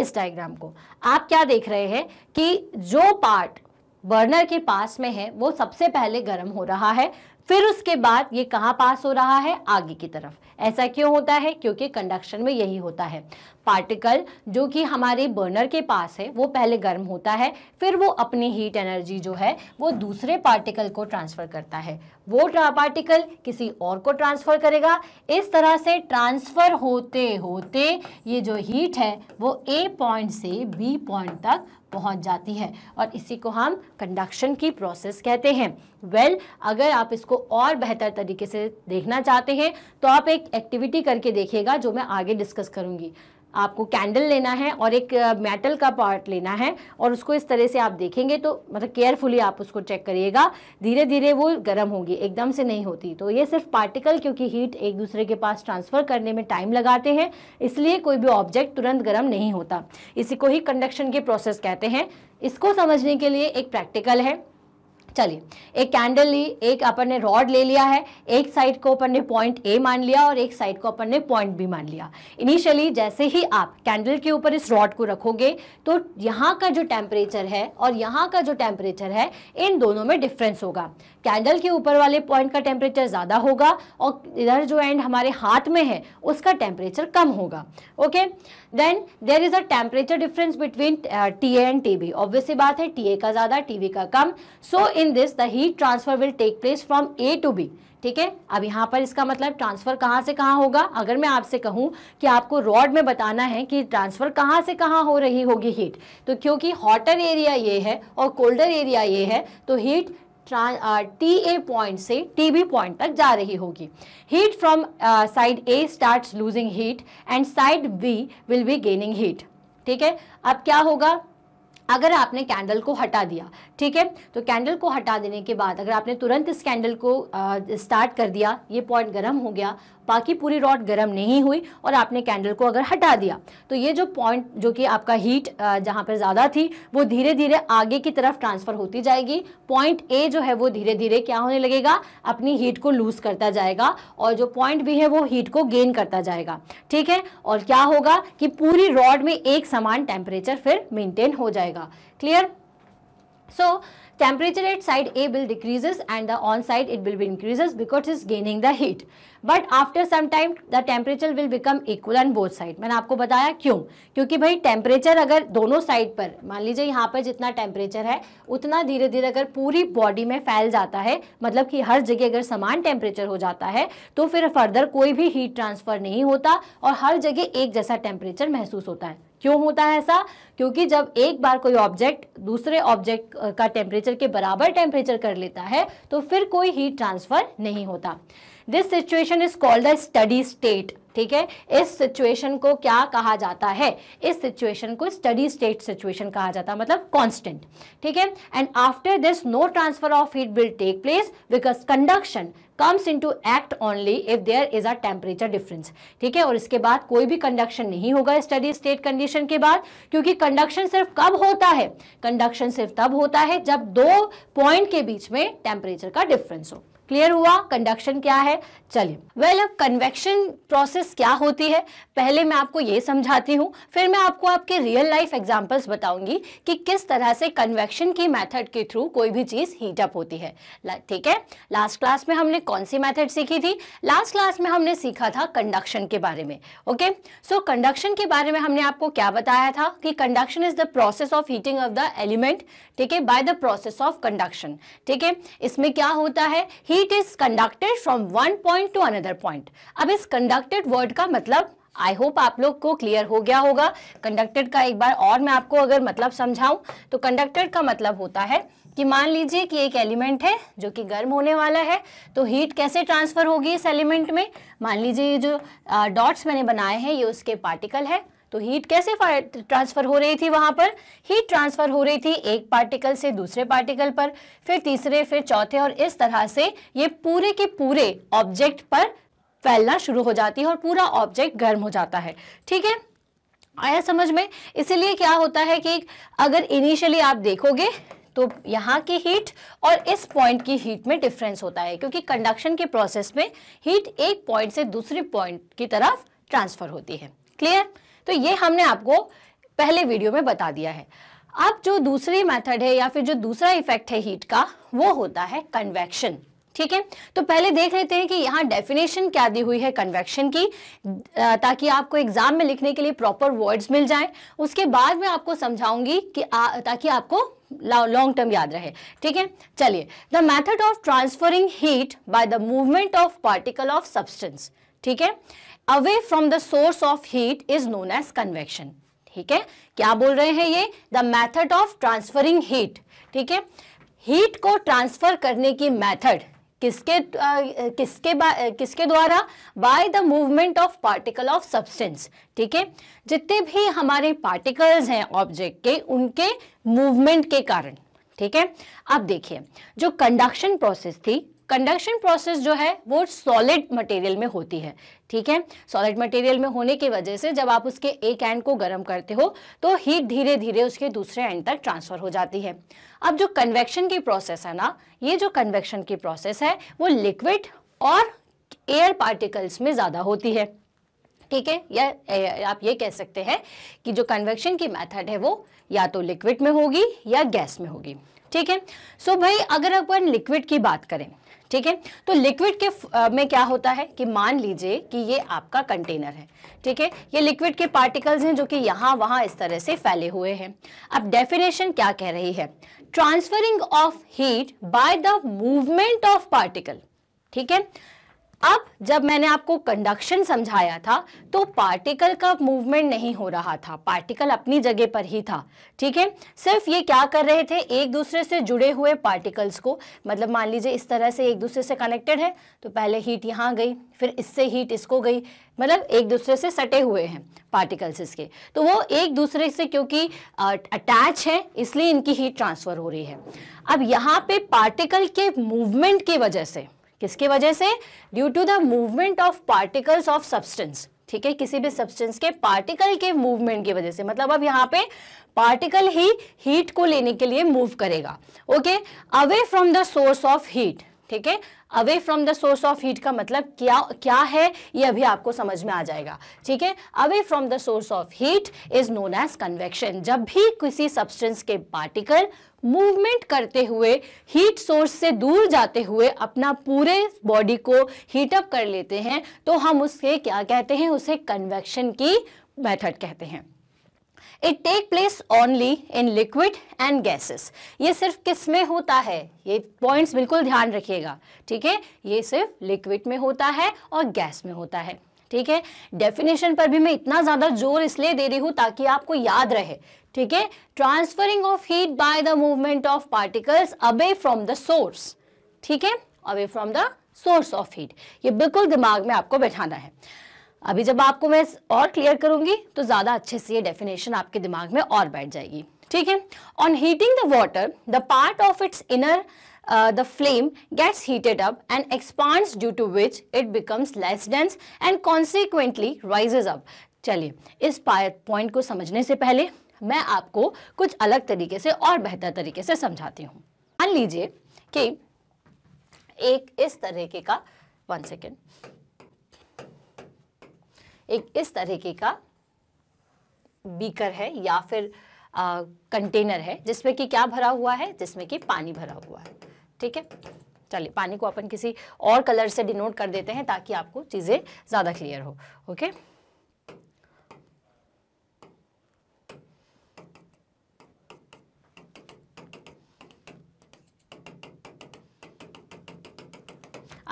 इस डायग्राम को आप क्या देख रहे हैं कि जो पार्ट बर्नर के पास में है वो सबसे पहले गर्म हो रहा है फिर उसके बाद ये कहाँ पास हो रहा है आगे की तरफ ऐसा क्यों होता है क्योंकि कंडक्शन में यही होता है पार्टिकल जो कि हमारे बर्नर के पास है वो पहले गर्म होता है फिर वो अपनी हीट एनर्जी जो है वो दूसरे पार्टिकल को ट्रांसफ़र करता है वो पार्टिकल किसी और को ट्रांसफ़र करेगा इस तरह से ट्रांसफ़र होते होते ये जो हीट है वो ए पॉइंट से बी पॉइंट तक पहुंच जाती है और इसी को हम कंडक्शन की प्रोसेस कहते हैं वेल well, अगर आप इसको और बेहतर तरीके से देखना चाहते हैं तो आप एक एक्टिविटी करके देखिएगा जो मैं आगे डिस्कस करूंगी आपको कैंडल लेना है और एक मेटल का पार्ट लेना है और उसको इस तरह से आप देखेंगे तो मतलब केयरफुली आप उसको चेक करिएगा धीरे धीरे वो गर्म होगी एकदम से नहीं होती तो ये सिर्फ पार्टिकल क्योंकि हीट एक दूसरे के पास ट्रांसफ़र करने में टाइम लगाते हैं इसलिए कोई भी ऑब्जेक्ट तुरंत गर्म नहीं होता इसी को ही कंडक्शन के प्रोसेस कहते हैं इसको समझने के लिए एक प्रैक्टिकल है चलिए एक कैंडल ली एक अपन ने रॉड ले लिया है एक साइड को अपन ने पॉइंट ए मान लिया और एक साइड को अपन ने पॉइंट बी मान लिया इनिशियली जैसे ही आप कैंडल के ऊपर इस रॉड को रखोगे तो यहाँ का जो टेम्परेचर है और यहाँ का जो टेम्परेचर है इन दोनों में डिफरेंस होगा कैंडल के ऊपर वाले पॉइंट का टेम्परेचर ज़्यादा होगा और इधर जो एंड हमारे हाथ में है उसका टेम्परेचर कम होगा okay okay? Then there is a temperature difference between T A and T B obviously बात है टी ए का ज्यादा टी बी का कम so in this the heat transfer will take place from A to B ठीक है अब यहां पर इसका मतलब ट्रांसफ़र कहाँ से कहाँ होगा अगर मैं आपसे कहूं कि आपको रॉड में बताना है कि ट्रांसफ़र कहाँ से कहाँ हो रही होगी हीट तो क्योंकि हॉटर एरिया ये है और कोल्डर एरिया ये है तो हीट टी ए पॉइंट से टी बी पॉइंट तक जा रही होगी heat from side A start losing heat and side B will be gaining heat ठीक है अब क्या होगा अगर आपने कैंडल को हटा दिया ठीक है तो कैंडल को हटा देने के बाद अगर आपने तुरंत इस कैंडल को आ, स्टार्ट कर दिया ये पॉइंट गर्म हो गया बाकी पूरी रॉड गर्म नहीं हुई और आपने कैंडल को अगर हटा दिया तो ये जो पॉइंट जो कि आपका हीट जहाँ पर ज़्यादा थी वो धीरे धीरे आगे की तरफ ट्रांसफ़र होती जाएगी पॉइंट ए जो है वो धीरे धीरे क्या होने लगेगा अपनी हीट को लूज़ करता जाएगा और जो पॉइंट भी है वो हीट को गेन करता जाएगा ठीक है और क्या होगा कि पूरी रॉड में एक समान टेम्परेचर फिर मेंटेन हो जाएगा clear So temperature at side A will decreases and the on side it will be increases because it's gaining the heat. But after some time the temperature will become equal on both side. मैंने आपको बताया क्यों क्योंकि भाई temperature अगर दोनों side पर मान लीजिए यहाँ पर जितना टेम्परेचर है उतना धीरे धीरे अगर पूरी बॉडी में फैल जाता है मतलब कि हर जगह अगर समान टेम्परेचर हो जाता है तो फिर फर्दर कोई भी हीट ट्रांसफर नहीं होता और हर जगह एक जैसा टेम्परेचर महसूस होता है क्यों होता है ऐसा क्योंकि जब एक बार कोई ऑब्जेक्ट दूसरे ऑब्जेक्ट का टेम्परेचर के बराबर टेम्परेचर कर लेता है तो फिर कोई हीट ट्रांसफर नहीं होता this situation is called the steady state ठीक है इस सिचुएशन को क्या कहा जाता है इस सिचुएशन को स्टडी स्टेट सिचुएशन कहा जाता है मतलब कांस्टेंट ठीक है and after this no transfer of heat will take place because conduction comes in to act only if there is a temperature difference ठीक है और इसके बाद कोई भी कंडक्शन नहीं होगा स्टडी स्टेट कंडीशन के बाद क्योंकि कंडक्शन सिर्फ कब होता है कंडक्शन सिर्फ तब होता है जब दो पॉइंट के बीच में टेम्परेचर का डिफरेंस हो क्लियर हुआ कंडक्शन क्या है चलिए वेल अब कन्वेक्शन प्रोसेस क्या होती है पहले मैं आपको ये समझाती हूँ फिर मैं आपको आपके रियल लाइफ एग्जांपल्स बताऊंगी कि किस तरह से कन्वेक्शन की मेथड के थ्रू कोई भी चीज़ हीटअप होती है ठीक है लास्ट क्लास में हमने कौन सी मेथड सीखी थी लास्ट क्लास में हमने सीखा था कंडक्शन के बारे में ओके सो कंडक्शन के बारे में हमने आपको क्या बताया था कि conduction is the process of heating of the element ठीक है by the process of conduction ठीक है इसमें क्या होता है heat is conducted from one point to another point अब इस कंडक्टेड वर्ड का मतलब आई होप आप लोग को क्लियर हो गया होगा कंडक्टेड का एक बार और मैं आपको अगर मतलब समझाऊं तो कंडक्टेड का मतलब होता है कि मान लीजिए कि एक एलिमेंट है जो कि गर्म होने वाला है तो हीट कैसे ट्रांसफ़र होगी इस एलिमेंट में मान लीजिए ये जो डॉट्स मैंने बनाए हैं ये उसके पार्टिकल है तो हीट कैसे ट्रांसफर हो रही थी वहां पर हीट ट्रांसफर हो रही थी एक पार्टिकल से दूसरे पार्टिकल पर फिर तीसरे फिर चौथे और इस तरह से ये पूरे के पूरे ऑब्जेक्ट पर फैलना शुरू हो जाती है और पूरा ऑब्जेक्ट गर्म हो जाता है ठीक है आया समझ में इसीलिए क्या होता है कि अगर इनिशियली आप देखोगे तो यहाँ की हीट और इस पॉइंट की हीट में डिफरेंस होता है क्योंकि कंडक्शन के प्रोसेस में हीट एक पॉइंट से दूसरे पॉइंट की तरफ ट्रांसफर होती है क्लियर तो ये हमने आपको पहले वीडियो में बता दिया है अब जो दूसरी मेथड है या फिर जो दूसरा इफेक्ट है हीट का वो होता है कन्वेक्शन ठीक है तो पहले देख लेते हैं कि यहाँ डेफिनेशन क्या दी हुई है कन्वेक्शन की ताकि आपको एग्जाम में लिखने के लिए प्रॉपर वर्ड्स मिल जाएं उसके बाद मैं आपको समझाऊंगी कि आ, ताकि आपको लॉन्ग टर्म याद रहे ठीक है चलिए the method of transferring heat by the movement of particle of substance ठीक है away from the source of heat is known as convection ठीक है क्या बोल रहे हैं ये the method of transferring heat ठीक है हीट को ट्रांसफर करने की मैथड किसके आ, किसके किसके द्वारा by the movement of particle of substance ठीक है जितने भी हमारे पार्टिकल्स हैं ऑब्जेक्ट के उनके मूवमेंट के कारण ठीक है अब देखिए जो कंडक्शन प्रोसेस थी कंडक्शन प्रोसेस जो है वो सॉलिड मटेरियल में होती है ठीक है सॉलिड मटेरियल में होने की वजह से जब आप उसके एक एंड को गर्म करते हो तो हीट धीरे धीरे उसके दूसरे एंड तक ट्रांसफर हो जाती है अब जो कन्वेक्शन की प्रोसेस है ना ये जो कन्वेक्शन की प्रोसेस है वो लिक्विड और एयर पार्टिकल्स में ज़्यादा होती है ठीक है या आप ये कह सकते हैं कि जो कन्वेक्शन की मेथड है वो या तो लिक्विड में होगी या गैस में होगी ठीक है सो भाई अगर अपन लिक्विड की बात करें ठीक है तो लिक्विड के में क्या होता है कि मान लीजिए कि ये आपका कंटेनर है ठीक है ये लिक्विड के पार्टिकल्स हैं जो कि यहां वहां इस तरह से फैले हुए हैं अब डेफिनेशन क्या कह रही है transferring of heat by the movement of particle ठीक है अब जब मैंने आपको कंडक्शन समझाया था तो पार्टिकल का मूवमेंट नहीं हो रहा था पार्टिकल अपनी जगह पर ही था ठीक है सिर्फ ये क्या कर रहे थे एक दूसरे से जुड़े हुए पार्टिकल्स को मतलब मान लीजिए इस तरह से एक दूसरे से कनेक्टेड है तो पहले हीट यहाँ गई फिर इससे हीट इसको गई मतलब एक दूसरे से सटे हुए हैं पार्टिकल्स इसके तो वो एक दूसरे से क्योंकि अटैच है इसलिए इनकी हीट ट्रांसफ़र हो रही है अब यहाँ पे पार्टिकल के मूवमेंट की वजह से किसके वजह से due to the movement of particles of substance ठीक है किसी भी सब्सटेंस के पार्टिकल के मूवमेंट की वजह से मतलब अब यहाँ पे पार्टिकल ही हीट को लेने के लिए मूव करेगा okay away from the source of heat ठीक है away from the source of heat का मतलब क्या क्या है ये अभी आपको समझ में आ जाएगा ठीक है away from the source of heat is known as convection जब भी किसी सब्सटेंस के पार्टिकल मूवमेंट करते हुए हीट सोर्स से दूर जाते हुए अपना पूरे बॉडी को हीटअप कर लेते हैं तो हम उसके क्या कहते हैं उसे कन्वेक्शन की मेथड कहते हैं it take place only in liquid and gases ये सिर्फ किस में होता है ये पॉइंट्स बिल्कुल ध्यान रखिएगा ठीक है ये सिर्फ लिक्विड में होता है और गैस में होता है ठीक है डेफिनेशन पर भी मैं इतना ज़्यादा जोर इसलिए दे रही हूं ताकि आपको याद रहे ठीक है transferring of heat by the movement of particles away from the source ठीक है away from the source of heat ये बिल्कुल दिमाग में आपको बैठाना है अभी जब आपको मैं और क्लियर करूंगी तो ज़्यादा अच्छे से ये डेफिनेशन आपके दिमाग में और बैठ जाएगी ठीक है on heating the water the part of its inner the flame gets heated up and expands due to which it becomes less dense and consequently rises up चलिए इस पॉइंट को समझने से पहले मैं आपको कुछ अलग तरीके से और बेहतर तरीके से समझाती हूँ मान लीजिए कि एक इस तरीके का वन सेकेंड एक इस तरीके का बीकर है या फिर आ, कंटेनर है जिसमें कि क्या भरा हुआ है जिसमें कि पानी भरा हुआ है ठीक है चलिए पानी को अपन किसी और कलर से डिनोट कर देते हैं ताकि आपको चीज़ें ज़्यादा क्लियर हो ओके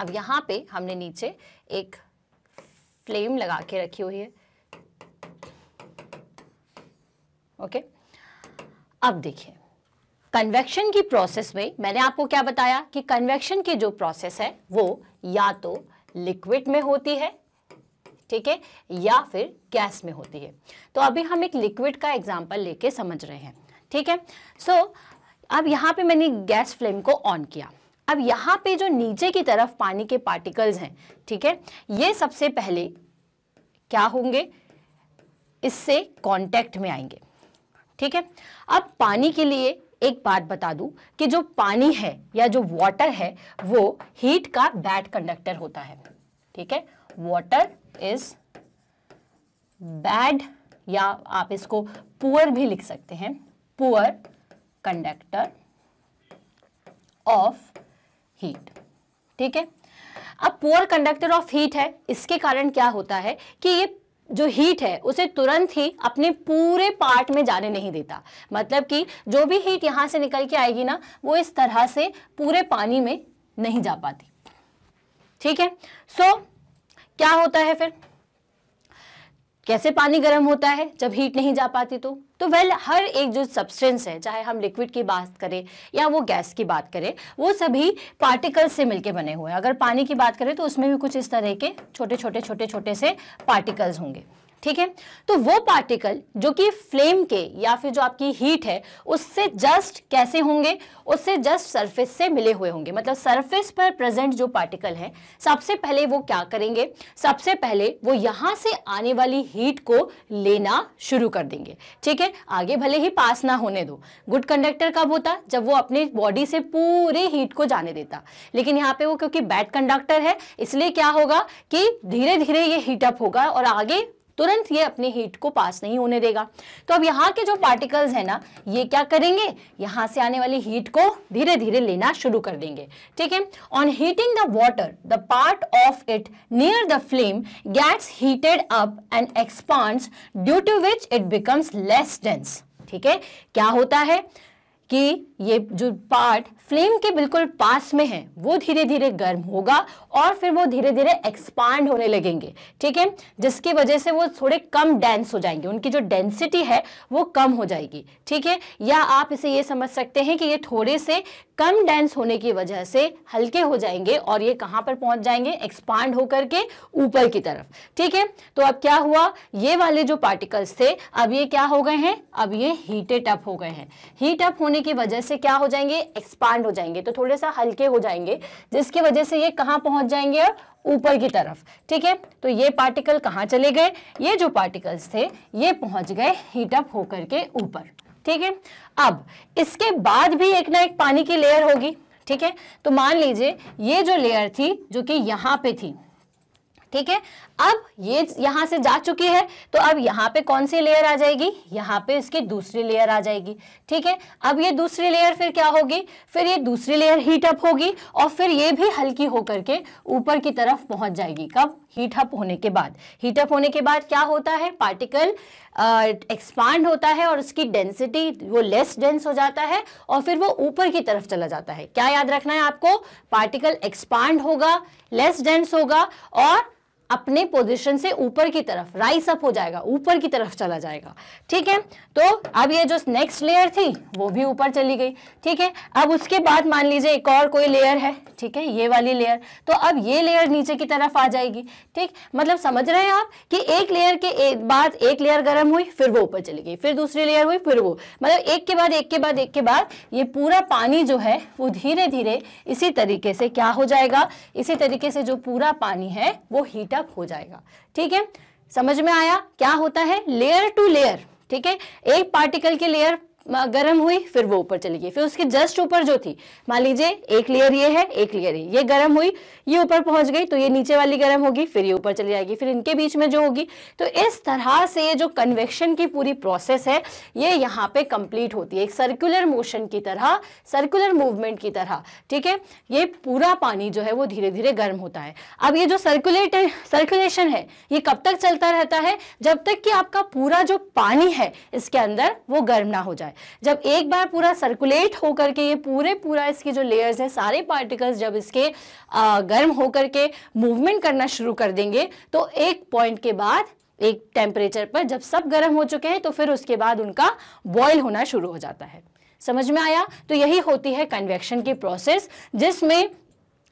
अब यहां पे हमने नीचे एक फ्लेम लगा के रखी हुई है ओके okay? अब देखिए कन्वेक्शन की प्रोसेस में मैंने आपको क्या बताया कि कन्वेक्शन की जो प्रोसेस है वो या तो लिक्विड में होती है ठीक है या फिर गैस में होती है तो अभी हम एक लिक्विड का एग्जाम्पल लेके समझ रहे हैं ठीक है सो so, अब यहां पे मैंने गैस फ्लेम को ऑन किया अब यहाँ पे जो नीचे की तरफ पानी के पार्टिकल्स हैं ठीक है ये सबसे पहले क्या होंगे इससे कांटेक्ट में आएंगे ठीक है अब पानी के लिए एक बात बता दूं कि जो पानी है या जो वाटर है वो हीट का बैड कंडक्टर होता है ठीक है वाटर इज बैड या आप इसको पुअर भी लिख सकते हैं पुअर कंडक्टर ऑफ हीट ठीक है अब पोअर कंडक्टर ऑफ हीट है इसके कारण क्या होता है कि ये जो हीट है उसे तुरंत ही अपने पूरे पार्ट में जाने नहीं देता मतलब कि जो भी हीट यहां से निकल के आएगी ना वो इस तरह से पूरे पानी में नहीं जा पाती ठीक है सो so, क्या होता है फिर कैसे पानी गर्म होता है जब हीट नहीं जा पाती तो तो वेल हर एक जो सब्सटेंस है चाहे हम लिक्विड की बात करें या वो गैस की बात करें वो सभी पार्टिकल्स से मिलके बने हुए हैं अगर पानी की बात करें तो उसमें भी कुछ इस तरह के छोटे छोटे छोटे छोटे से पार्टिकल्स होंगे ठीक है तो वो पार्टिकल जो कि फ्लेम के या फिर जो आपकी हीट है उससे जस्ट कैसे होंगे उससे जस्ट सरफेस से मिले हुए होंगे मतलब सरफेस पर प्रेजेंट जो पार्टिकल है सबसे पहले वो क्या करेंगे सबसे पहले वो यहां से आने वाली हीट को लेना शुरू कर देंगे ठीक है आगे भले ही पास ना होने दो गुड कंडक्टर कब होता जब वो अपने बॉडी से पूरे हीट को जाने देता लेकिन यहाँ पे वो क्योंकि बैड कंडक्टर है इसलिए क्या होगा कि धीरे धीरे ये हीटअप होगा और आगे तुरंत ये अपने हीट को पास नहीं होने देगा तो अब यहाँ के जो पार्टिकल्स है ना ये क्या करेंगे यहाँ से आने वाली हीट को धीरे धीरे लेना शुरू कर देंगे ठीक है on heating the water the part of it near the flame gets heated up and expands due to which it becomes less dense ठीक है क्या होता है कि ये जो पार्ट फ्लेम के बिल्कुल पास में है वो धीरे धीरे गर्म होगा और फिर वो धीरे धीरे एक्सपांड होने लगेंगे ठीक है जिसकी वजह से वो थोड़े कम डेंस हो जाएंगे उनकी जो डेंसिटी है वो कम हो जाएगी ठीक है या आप इसे ये समझ सकते हैं कि ये थोड़े से कम डेंस होने की वजह से हल्के हो जाएंगे और ये कहाँ पर पहुंच जाएंगे एक्सपांड होकर के ऊपर की तरफ ठीक है तो अब क्या हुआ ये वाले जो पार्टिकल्स थे अब ये क्या हो गए हैं अब ये हीटेड अप हो गए हैं हीट अप होने की वजह से से क्या हो जाएंगे एक्सपांड हो जाएंगे तो थोड़े सा हल्के हो जाएंगे जिसकी वजह से ये कहाँ पहुंच जाएंगे ऊपर की तरफ ठीक है तो ये पार्टिकल कहाँ चले गए ये जो पार्टिकल्स थे ये पहुंच गए हीटअप होकर के ऊपर ठीक है अब इसके बाद भी एक ना एक पानी की लेयर होगी ठीक है तो मान लीजिए ये जो लेयर थी जो कि यहां पे थी ठीक है अब ये यहां से जा चुकी है तो अब यहाँ पे कौन सी लेयर आ जाएगी यहाँ पे इसकी दूसरी लेयर आ जाएगी ठीक है अब ये दूसरी लेयर फिर क्या होगी फिर ये दूसरी लेयर हीट अप होगी और फिर ये भी हल्की होकर के ऊपर की तरफ पहुंच जाएगी कब हीट अप होने के बाद हीट अप होने के बाद क्या होता है पार्टिकल एक्सपांड होता है और उसकी डेंसिटी वो लेस डेंस हो जाता है और फिर वो ऊपर की तरफ चला जाता है क्या याद रखना है आपको पार्टिकल एक्सपांड होगा लेस डेंस होगा और अपने पोजीशन से ऊपर की तरफ राइस अप हो जाएगा ऊपर की तरफ चला जाएगा ठीक है तो अब ये जो नेक्स्ट लेयर थी वो भी ऊपर चली गई ठीक है अब उसके बाद मान लीजिए एक और कोई लेयर है ठीक है ये वाली लेयर तो अब ये लेयर नीचे की तरफ आ जाएगी ठीक मतलब समझ रहे हैं आप कि एक लेयर के एक बाद एक लेयर गर्म हुई फिर वो ऊपर चली गई फिर दूसरी लेयर हुई फिर वो मतलब एक के बाद एक के बाद एक के बाद ये पूरा पानी जो है वो धीरे धीरे इसी तरीके से क्या हो जाएगा इसी तरीके से जो पूरा पानी है वो हीट डेवलप हो जाएगा ठीक है समझ में आया क्या होता है लेयर टू लेयर ठीक है एक पार्टिकल के लेयर गर्म हुई फिर वो ऊपर चली गई फिर उसके जस्ट ऊपर जो थी मान लीजिए एक लेयर ये है एक लेयर ये ये गर्म हुई ये ऊपर पहुंच गई तो ये नीचे वाली गर्म होगी फिर ये ऊपर चली जाएगी फिर इनके बीच में जो होगी तो इस तरह से ये जो कन्वेक्शन की पूरी प्रोसेस है ये यहाँ पे कंप्लीट होती है एक सर्कुलर मोशन की तरह सर्कुलर मूवमेंट की तरह ठीक है ये पूरा पानी जो है वो धीरे धीरे गर्म होता है अब ये जो सर्कुलेट सर्कुलेशन है ये कब तक चलता रहता है जब तक कि आपका पूरा जो पानी है इसके अंदर वो गर्म ना हो जाए है जब एक बार पूरा सर्कुलेट होकर के ये पूरे पूरा इसके जो लेयर्स हैं सारे पार्टिकल्स जब इसके गर्म होकर के मूवमेंट करना शुरू कर देंगे तो एक पॉइंट के बाद एक टेम्परेचर पर जब सब गर्म हो चुके हैं तो फिर उसके बाद उनका बॉयल होना शुरू हो जाता है समझ में आया तो यही होती है कन्वेक्शन की प्रोसेस जिसमें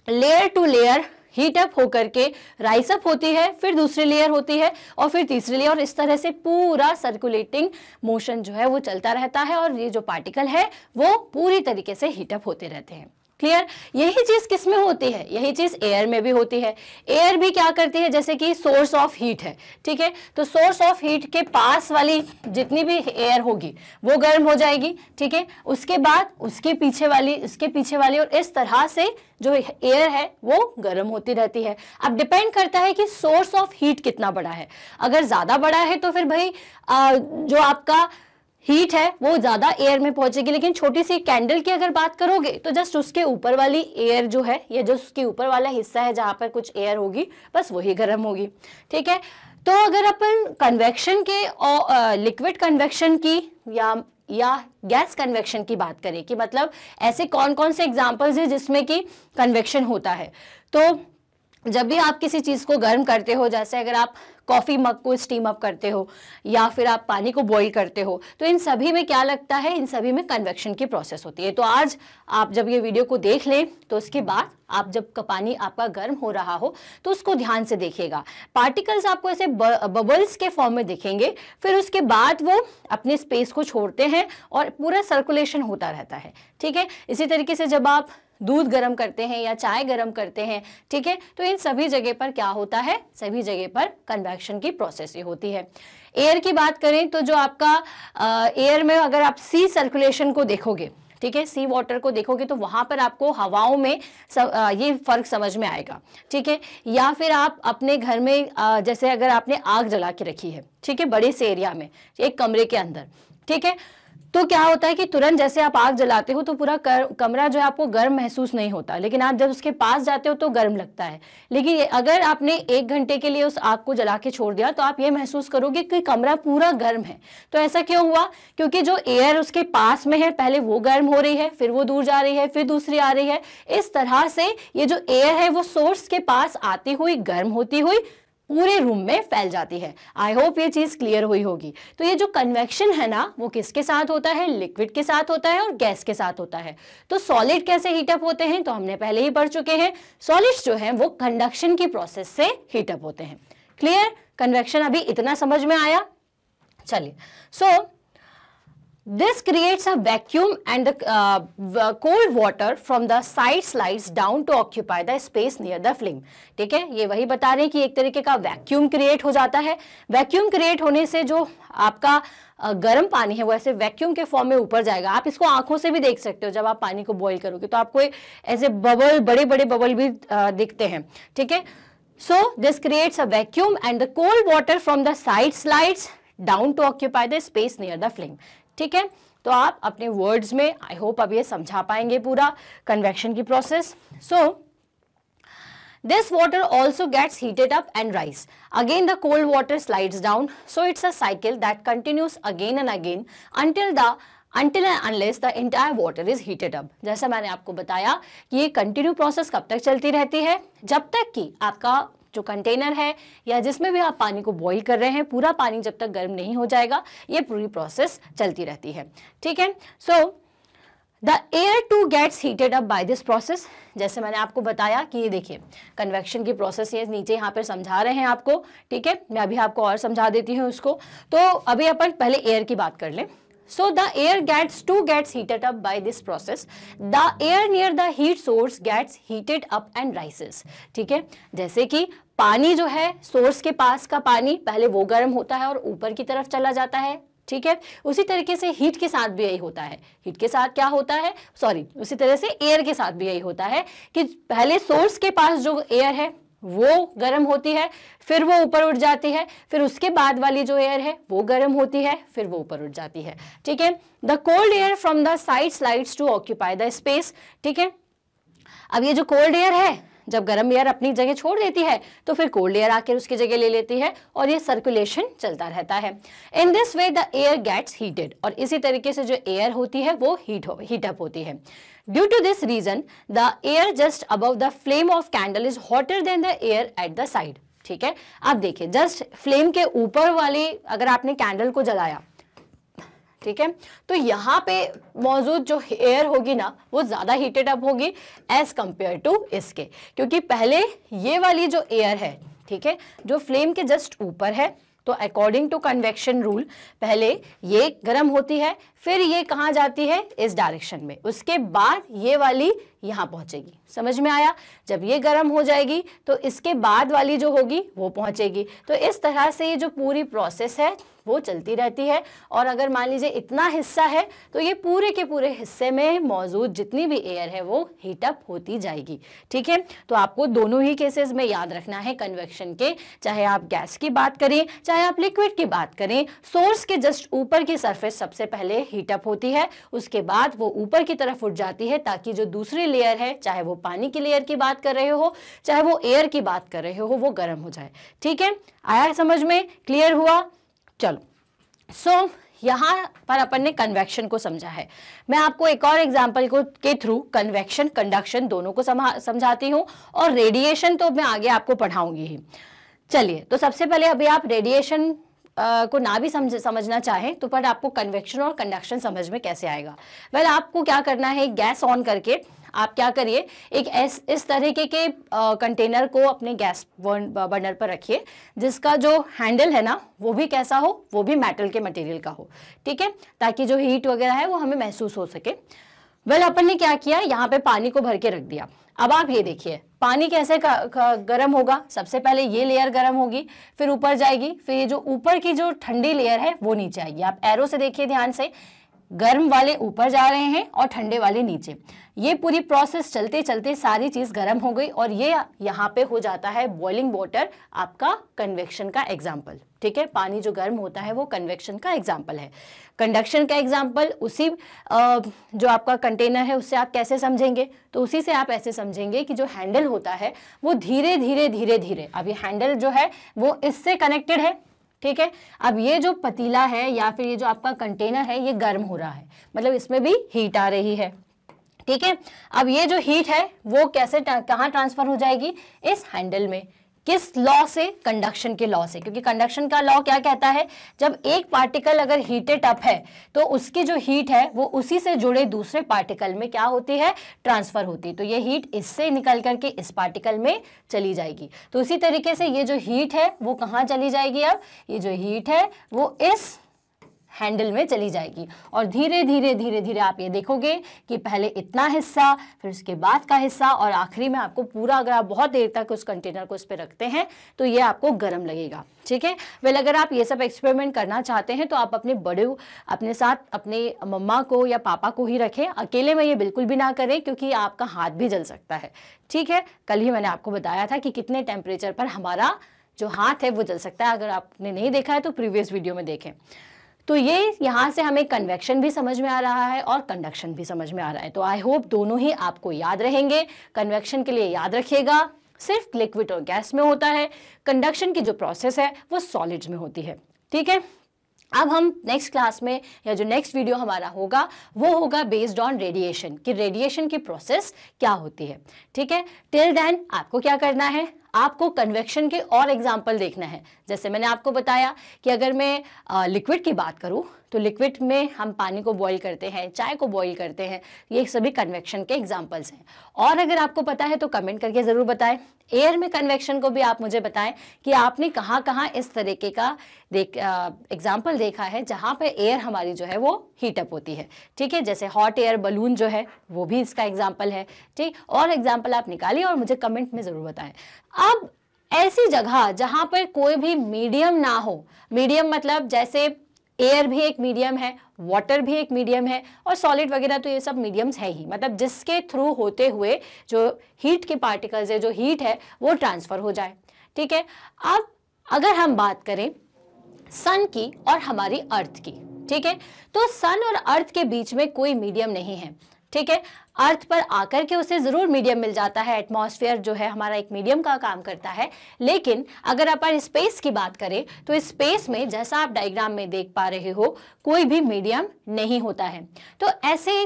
layer to layer heat up होकर के राइस अप होती है फिर दूसरी लेयर होती है और फिर तीसरी लेयर और इस तरह से पूरा सर्कुलेटिंग मोशन जो है वो चलता रहता है और ये जो पार्टिकल है वो पूरी तरीके से हीटअप होते रहते हैं क्लियर यही चीज किस में होती है यही चीज एयर में भी होती है एयर भी क्या करती है जैसे कि सोर्स ऑफ हीट है ठीक है तो सोर्स ऑफ हीट के पास वाली जितनी भी एयर होगी वो गर्म हो जाएगी ठीक है उसके बाद उसके पीछे वाली उसके पीछे वाली और इस तरह से जो एयर है वो गर्म होती रहती है अब डिपेंड करता है कि सोर्स ऑफ हीट कितना बड़ा है अगर ज़्यादा बड़ा है तो फिर भाई आ, जो आपका हीट है वो ज्यादा एयर में पहुंचेगी लेकिन छोटी सी कैंडल की अगर बात करोगे तो जस्ट उसके ऊपर वाली एयर जो है या जो उसके ऊपर वाला हिस्सा है जहां पर कुछ एयर होगी बस वही गर्म होगी ठीक है तो अगर अपन कन्वेक्शन के और लिक्विड कन्वेक्शन की या या गैस कन्वेक्शन की बात करें कि मतलब ऐसे कौन कौन से एग्जाम्पल्स हैं जिसमें कि कन्वेक्शन होता है तो जब भी आप किसी चीज़ को गर्म करते हो जैसे अगर आप कॉफ़ी मग को स्टीम अप करते हो या फिर आप पानी को बॉईल करते हो तो इन सभी में क्या लगता है इन सभी में कन्वेक्शन की प्रोसेस होती है तो आज आप जब ये वीडियो को देख लें तो उसके बाद आप जब का पानी आपका गर्म हो रहा हो तो उसको ध्यान से देखिएगा पार्टिकल्स आपको ऐसे बबल्स के फॉर्म में दिखेंगे फिर उसके बाद वो अपने स्पेस को छोड़ते हैं और पूरा सर्कुलेशन होता रहता है ठीक है इसी तरीके से जब आप दूध गर्म करते हैं या चाय गर्म करते हैं ठीक है तो इन सभी जगह पर क्या होता है सभी जगह पर कन्वेक्शन रिएक्शन की प्रोसेस ही होती है एयर की बात करें तो जो आपका एयर में अगर आप सी सर्कुलेशन को देखोगे ठीक है सी वाटर को देखोगे तो वहां पर आपको हवाओं में सब, आ, ये फर्क समझ में आएगा ठीक है या फिर आप अपने घर में आ, जैसे अगर आपने आग जला के रखी है ठीक है बड़े से एरिया में एक कमरे के अंदर ठीक है तो क्या होता है कि तुरंत जैसे आप आग जलाते हो तो पूरा कमरा जो है आपको गर्म महसूस नहीं होता लेकिन आप जब उसके पास जाते हो तो गर्म लगता है लेकिन अगर आपने एक घंटे के लिए उस आग को जला के छोड़ दिया तो आप ये महसूस करोगे कि कमरा पूरा गर्म है तो ऐसा क्यों हुआ क्योंकि जो एयर उसके पास में है पहले वो गर्म हो रही है फिर वो दूर जा रही है फिर दूसरी आ रही है इस तरह से ये जो एयर है वो सोर्स के पास आती हुई गर्म होती हुई पूरे रूम में फैल जाती है आई होप ये चीज़ क्लियर हुई होगी तो ये जो कन्वेक्शन है ना वो किसके साथ होता है लिक्विड के साथ होता है और गैस के साथ होता है तो सॉलिड कैसे हीटअप होते हैं तो हमने पहले ही पढ़ चुके हैं सॉलिड्स जो है वो कंडक्शन की प्रोसेस से हीटअप होते हैं क्लियर कन्वेक्शन अभी इतना समझ में आया चलिए so so, This creates a vacuum and the uh, cold water from the side slides down to occupy the space near the flame. ठीक है ये वही बता रहे हैं कि एक तरीके का वैक्यूम क्रिएट हो जाता है वैक्यूम क्रिएट होने से जो आपका गर्म पानी है वो ऐसे वैक्यूम के फॉर्म में ऊपर जाएगा आप इसको आंखों से भी देख सकते हो जब आप पानी को बॉईल करोगे तो आपको ऐसे बबल बड़े बड़े बबल भी दिखते हैं ठीक है so this creates a vacuum and the cold water from the side slides down to occupy the space near the flame ठीक है तो आप अपने वर्ड्स में आई होप अब ये समझा पाएंगे पूरा कन्वेक्शन की process so this water also gets heated up and rise again the cold water slide down so it's a cycle that continues again and again until the until and unless the entire water is heated up जैसा मैंने आपको बताया कि ये continue process कब तक चलती रहती है जब तक कि आपका जो कंटेनर है या जिसमें भी आप पानी को बॉईल कर रहे हैं पूरा पानी जब तक गर्म नहीं हो जाएगा ये पूरी प्रोसेस चलती रहती है ठीक है so the air too gets heated up by this process जैसे मैंने आपको बताया कि ये देखिए कन्वेक्शन की प्रोसेस ये नीचे यहाँ पर समझा रहे हैं आपको ठीक है मैं अभी आपको और समझा देती हूँ उसको तो अभी अपन पहले एयर की बात कर लें So the air gets too gets heated up by this process. The air near the heat source gets heated up and rises. ठीक है जैसे कि पानी जो है सोर्स के पास का पानी पहले वो गर्म होता है और ऊपर की तरफ चला जाता है ठीक है उसी तरीके से हीट के साथ भी यही होता है हीट के साथ क्या होता है सॉरी उसी तरह से एयर के साथ भी यही होता है कि पहले सोर्स के पास जो एयर है वो गर्म होती है फिर वो ऊपर उठ जाती है फिर उसके बाद वाली जो एयर है वो गर्म होती है फिर वो ऊपर उठ जाती है ठीक है the cold air from the side slides to occupy the space ठीक है अब ये जो कोल्ड एयर है जब गर्म एयर अपनी जगह छोड़ देती है तो फिर कोल्ड एयर आकर उसकी जगह ले लेती है और ये सर्कुलेशन चलता रहता है in this way the air gets heated और इसी तरीके से जो एयर होती है वो हीट हो हीटअप होती है Due to this reason, the air just above the flame of candle is hotter than the air at the side. ठीक है अब देखिए जस्ट फ्लेम के ऊपर वाले अगर आपने कैंडल को जलाया ठीक है तो यहां पे मौजूद जो एयर होगी ना वो ज़्यादा हीटेड अप होगी एज़ कंपेयर टू इसके क्योंकि पहले ये वाली जो एयर है ठीक है जो फ्लेम के जस्ट ऊपर है तो अकॉर्डिंग टू कन्वेक्शन रूल पहले ये गर्म होती है फिर ये कहाँ जाती है इस डायरेक्शन में उसके बाद ये वाली यहाँ पहुँचेगी समझ में आया जब ये गर्म हो जाएगी तो इसके बाद वाली जो होगी वो पहुँचेगी तो इस तरह से ये जो पूरी प्रोसेस है वो चलती रहती है और अगर मान लीजिए इतना हिस्सा है तो ये पूरे के पूरे हिस्से में मौजूद जितनी भी एयर है वो हीटअप होती जाएगी ठीक है तो आपको दोनों ही केसेस में याद रखना है कन्वेक्शन के चाहे आप गैस की बात करें चाहे आप लिक्विड की बात करें सोर्स के जस्ट ऊपर की सरफेस सबसे पहले हीटअप होती है उसके बाद वो ऊपर की तरफ उठ जाती है ताकि जो दूसरी लेयर है चाहे वो पानी की लेयर की बात कर रहे हो चाहे वो एयर की बात कर रहे हो वो गर्म हो जाए ठीक है आया समझ में क्लियर हुआ चलो सो so, यहाँ पर अपन ने कन्वेक्शन को समझा है मैं आपको एक और एग्जाम्पल को के थ्रू कन्वेक्शन कंडक्शन दोनों को समझाती हूँ और रेडिएशन तो मैं आगे आपको पढ़ाऊंगी ही चलिए तो सबसे पहले अभी आप रेडिएशन को ना भी समझ समझना चाहें तो पर आपको कन्वेक्शन और कंडक्शन समझ में कैसे आएगा वेल well, आपको क्या करना है गैस ऑन करके आप क्या करिए एक एस, इस तरीके के कंटेनर को अपने गैस बर्नर पर रखिए जिसका जो हैंडल है ना वो भी कैसा हो वो भी मेटल के मटेरियल का हो ठीक है ताकि जो हीट वगैरह है वो हमें महसूस हो सके वेल well, अपन ने क्या किया यहाँ पे पानी को भर के रख दिया अब आप ये देखिए पानी कैसे गर्म होगा सबसे पहले ये लेयर गर्म होगी फिर ऊपर जाएगी फिर ये जो ऊपर की जो ठंडी लेयर है वो नीचे आएगी आप एरो से देखिए ध्यान से गर्म वाले ऊपर जा रहे हैं और ठंडे वाले नीचे ये पूरी प्रोसेस चलते चलते सारी चीज़ गर्म हो गई और ये यहाँ पे हो जाता है बॉइलिंग वाटर आपका कन्वेक्शन का एग्जाम्पल ठीक है पानी जो गर्म होता है वो कन्वेक्शन का एग्जाम्पल है कंडक्शन का एग्जाम्पल उसी जो आपका कंटेनर है उससे आप कैसे समझेंगे तो उसी से आप ऐसे समझेंगे कि जो हैंडल होता है वो धीरे धीरे धीरे धीरे अब ये हैंडल जो है वो इससे कनेक्टेड है ठीक है अब ये जो पतीला है या फिर ये जो आपका कंटेनर है ये गर्म हो रहा है मतलब इसमें भी हीट आ रही है ठीक है अब ये जो हीट है वो कैसे कहाँ ट्रांसफर हो जाएगी इस हैंडल में किस लॉ से कंडक्शन के लॉ से क्योंकि कंडक्शन का लॉ क्या कहता है जब एक पार्टिकल अगर हीटेड अप है तो उसकी जो हीट है वो उसी से जुड़े दूसरे पार्टिकल में क्या होती है ट्रांसफर होती है तो ये हीट इससे निकल करके इस पार्टिकल में चली जाएगी तो उसी तरीके से ये जो हीट है वो कहाँ चली जाएगी अब ये जो हीट है वो इस हैंडल में चली जाएगी और धीरे धीरे धीरे धीरे आप ये देखोगे कि पहले इतना हिस्सा फिर उसके बाद का हिस्सा और आखिरी में आपको पूरा अगर आप बहुत देर तक उस कंटेनर को उस पर रखते हैं तो ये आपको गर्म लगेगा ठीक है वेल अगर आप ये सब एक्सपेरिमेंट करना चाहते हैं तो आप अपने बड़े अपने साथ अपने मम्मा को या पापा को ही रखें अकेले में ये बिल्कुल भी ना करें क्योंकि आपका हाथ भी जल सकता है ठीक है कल ही मैंने आपको बताया था कि कितने टेम्परेचर पर हमारा जो हाथ है वो जल सकता है अगर आपने नहीं देखा है तो प्रीवियस वीडियो में देखें तो ये यहाँ से हमें कन्वेक्शन भी समझ में आ रहा है और कंडक्शन भी समझ में आ रहा है तो आई होप दोनों ही आपको याद रहेंगे कन्वेक्शन के लिए याद रखिएगा सिर्फ लिक्विड और गैस में होता है कंडक्शन की जो प्रोसेस है वो सॉलिड्स में होती है ठीक है अब हम नेक्स्ट क्लास में या जो नेक्स्ट वीडियो हमारा होगा वो होगा बेस्ड ऑन रेडिएशन कि रेडिएशन की प्रोसेस क्या होती है ठीक है टिल देन आपको क्या करना है आपको कन्वेक्शन के और एग्जाम्पल देखना है जैसे मैंने आपको बताया कि अगर मैं लिक्विड की बात करूँ तो लिक्विड में हम पानी को बॉईल करते हैं चाय को बॉईल करते हैं ये सभी कन्वेक्शन के एग्जाम्पल्स हैं और अगर आपको पता है तो कमेंट करके ज़रूर बताएं एयर में कन्वेक्शन को भी आप मुझे बताएं कि आपने कहाँ कहाँ इस तरीके का देख एग्जाम्पल देखा है जहाँ पर एयर हमारी जो है वो हीटअप होती है ठीक है जैसे हॉट एयर बलून जो है वो भी इसका एग्जाम्पल है ठीक और एग्जाम्पल आप निकालिए और मुझे कमेंट में ज़रूर बताएं अब ऐसी जगह जहाँ पर कोई भी मीडियम ना हो मीडियम मतलब जैसे एयर भी एक मीडियम है वाटर भी एक मीडियम है और सॉलिड वगैरह तो ये सब मीडियम्स है ही मतलब जिसके थ्रू होते हुए जो हीट के पार्टिकल्स है जो हीट है वो ट्रांसफ़र हो जाए ठीक है अब अगर हम बात करें सन की और हमारी अर्थ की ठीक है तो सन और अर्थ के बीच में कोई मीडियम नहीं है ठीक है अर्थ पर आकर के उसे ज़रूर मीडियम मिल जाता है एटमॉस्फेयर जो है हमारा एक मीडियम का काम करता है लेकिन अगर अपन स्पेस की बात करें तो स्पेस में जैसा आप डायग्राम में देख पा रहे हो कोई भी मीडियम नहीं होता है तो ऐसे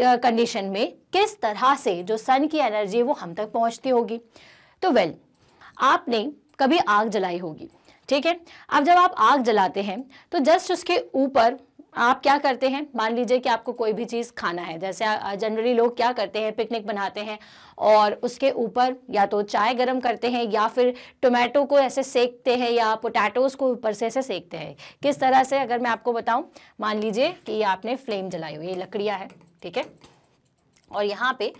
कंडीशन में किस तरह से जो सन की एनर्जी वो हम तक पहुंचती होगी तो वेल आपने कभी आग जलाई होगी ठीक है अब जब आप आग जलाते हैं तो जस्ट उसके ऊपर आप क्या करते हैं मान लीजिए कि आपको कोई भी चीज़ खाना है जैसे जनरली लोग क्या करते हैं पिकनिक बनाते हैं और उसके ऊपर या तो चाय गर्म करते हैं या फिर टोमेटो को ऐसे सेकते हैं या पोटैटोज़ को ऊपर से ऐसे सेकते हैं किस तरह से अगर मैं आपको बताऊं मान लीजिए कि ये आपने फ्लेम जलाई हुई ये लकड़ियाँ है ठीक है और यहाँ पे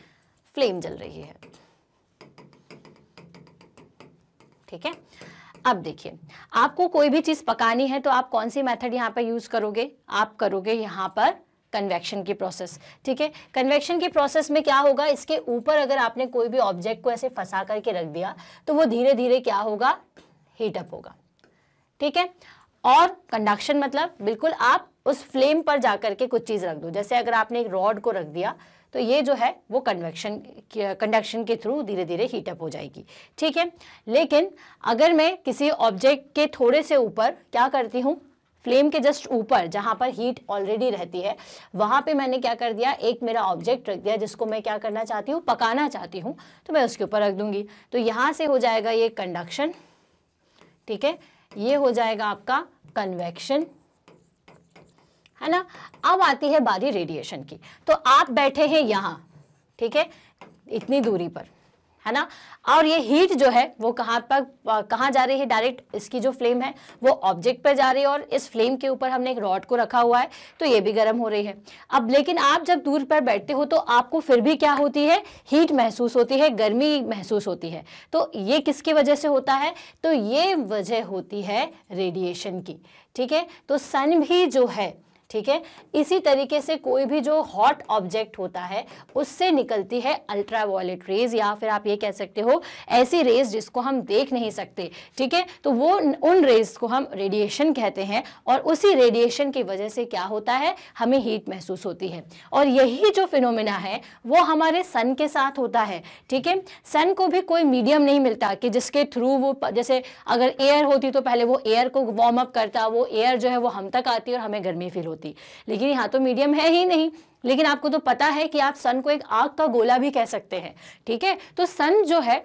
फ्लेम जल रही है ठीक है अब देखिए आपको कोई भी चीज़ पकानी है तो आप कौन सी मेथड यहाँ पर यूज़ करोगे आप करोगे यहाँ पर कन्वेक्शन की प्रोसेस ठीक है कन्वेक्शन की प्रोसेस में क्या होगा इसके ऊपर अगर आपने कोई भी ऑब्जेक्ट को ऐसे फंसा करके रख दिया तो वो धीरे धीरे क्या होगा हीटअप होगा ठीक है और कंडक्शन मतलब बिल्कुल आप उस फ्लेम पर जाकर के कुछ चीज़ रख दो जैसे अगर आपने एक रॉड को रख दिया तो ये जो है वो कन्वेक्शन कंडक्शन के थ्रू धीरे धीरे हीटअप हो जाएगी ठीक है लेकिन अगर मैं किसी ऑब्जेक्ट के थोड़े से ऊपर क्या करती हूँ फ्लेम के जस्ट ऊपर जहाँ पर हीट ऑलरेडी रहती है वहाँ पे मैंने क्या कर दिया एक मेरा ऑब्जेक्ट रख दिया जिसको मैं क्या करना चाहती हूँ पकाना चाहती हूँ तो मैं उसके ऊपर रख दूँगी तो यहाँ से हो जाएगा ये कंडक्शन ठीक है ये हो जाएगा आपका कन्वेक्शन है ना अब आती है बारी रेडिएशन की तो आप बैठे हैं यहाँ ठीक है इतनी दूरी पर है ना और ये हीट जो है वो कहाँ पर कहाँ जा रही है डायरेक्ट इसकी जो फ्लेम है वो ऑब्जेक्ट पर जा रही है और इस फ्लेम के ऊपर हमने एक रॉड को रखा हुआ है तो ये भी गर्म हो रही है अब लेकिन आप जब दूर पर बैठते हो तो आपको फिर भी क्या होती है हीट महसूस होती है गर्मी महसूस होती है तो ये किसकी वजह से होता है तो ये वजह होती है रेडिएशन की ठीक है तो सन भी जो है ठीक है इसी तरीके से कोई भी जो हॉट ऑब्जेक्ट होता है उससे निकलती है अल्ट्रा वॉलेट रेज या फिर आप ये कह सकते हो ऐसी रेज जिसको हम देख नहीं सकते ठीक है तो वो उन रेज को हम रेडिएशन कहते हैं और उसी रेडिएशन की वजह से क्या होता है हमें हीट महसूस होती है और यही जो फिनोमिना है वो हमारे सन के साथ होता है ठीक है सन को भी कोई मीडियम नहीं मिलता कि जिसके थ्रू वो जैसे अगर एयर होती तो पहले वो एयर को वार्म अप करता वो एयर जो है वो हम तक आती और हमें गर्मी फील होती होती लेकिन यहाँ तो मीडियम है ही नहीं लेकिन आपको तो पता है कि आप सन को एक आग का गोला भी कह सकते हैं ठीक है तो सन जो है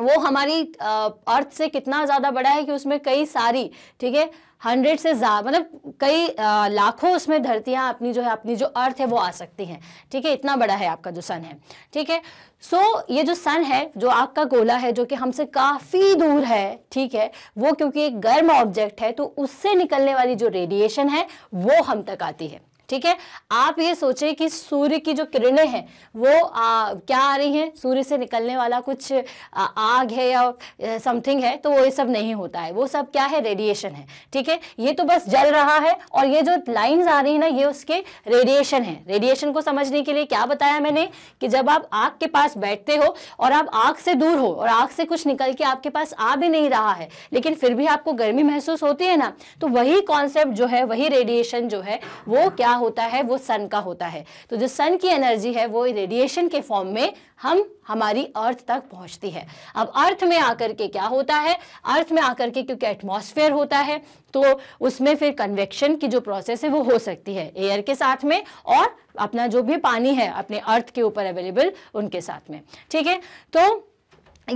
वो हमारी अर्थ से कितना ज़्यादा बड़ा है कि उसमें कई सारी ठीक है हंड्रेड से ज़्यादा मतलब कई लाखों उसमें धरतियाँ अपनी जो है अपनी जो अर्थ है वो आ सकती हैं ठीक है इतना बड़ा है आपका जो सन है ठीक है सो ये जो सन है जो आग का गोला है जो कि हमसे काफ़ी दूर है ठीक है वो क्योंकि एक गर्म ऑब्जेक्ट है तो उससे निकलने वाली जो रेडिएशन है वो हम तक आती है ठीक है आप ये सोचें कि सूर्य की जो किरणें हैं वो आ, क्या आ रही हैं सूर्य से निकलने वाला कुछ आ, आग है या समथिंग है तो वो ये सब नहीं होता है वो सब क्या है रेडिएशन है ठीक है ये तो बस जल रहा है और ये जो लाइंस आ रही है ना ये उसके रेडिएशन है रेडिएशन को समझने के लिए क्या बताया मैंने कि जब आप आग के पास बैठते हो और आप आग से दूर हो और आग से कुछ निकल के आपके पास आ भी नहीं रहा है लेकिन फिर भी आपको गर्मी महसूस होती है ना तो वही कॉन्सेप्ट जो है वही रेडिएशन जो है वो क्या होता है वो सन का होता है तो जो सन की एनर्जी है वो रेडिएशन के फॉर्म में हम हमारी अर्थ तक पहुंचती है अब अर्थ में आकर के क्या होता है अर्थ में आकर के क्योंकि एटमॉस्फेयर होता है तो उसमें फिर कन्वेक्शन की जो प्रोसेस है वो हो सकती है एयर के साथ में और अपना जो भी पानी है अपने अर्थ के ऊपर अवेलेबल उनके साथ में ठीक है तो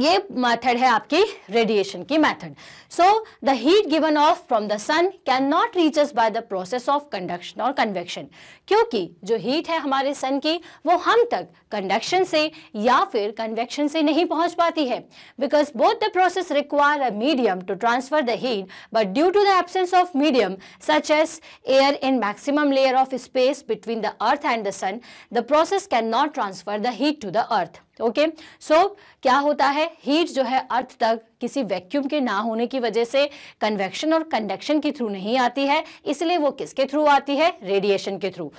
ये मेथड है आपकी रेडिएशन की method so the heat given off from the sun can not reaches by the process of conduction और कन्वेक्शन क्योंकि जो हीट है हमारे सन की वो हम तक कंडक्शन से या फिर कन्वेक्शन से नहीं पहुंच पाती है because both the process require a medium to transfer the heat but due to the absence of medium such as air in maximum layer of space between the earth and the sun the process can not transfer the heat to the earth okay so so, क्या होता है heat जो है अर्थ तक किसी vacuum के ना होने की वजह से कन्वेक्शन और कंडक्शन के थ्रू नहीं आती है इसलिए वो किसके थ्रू आती है रेडिएशन के through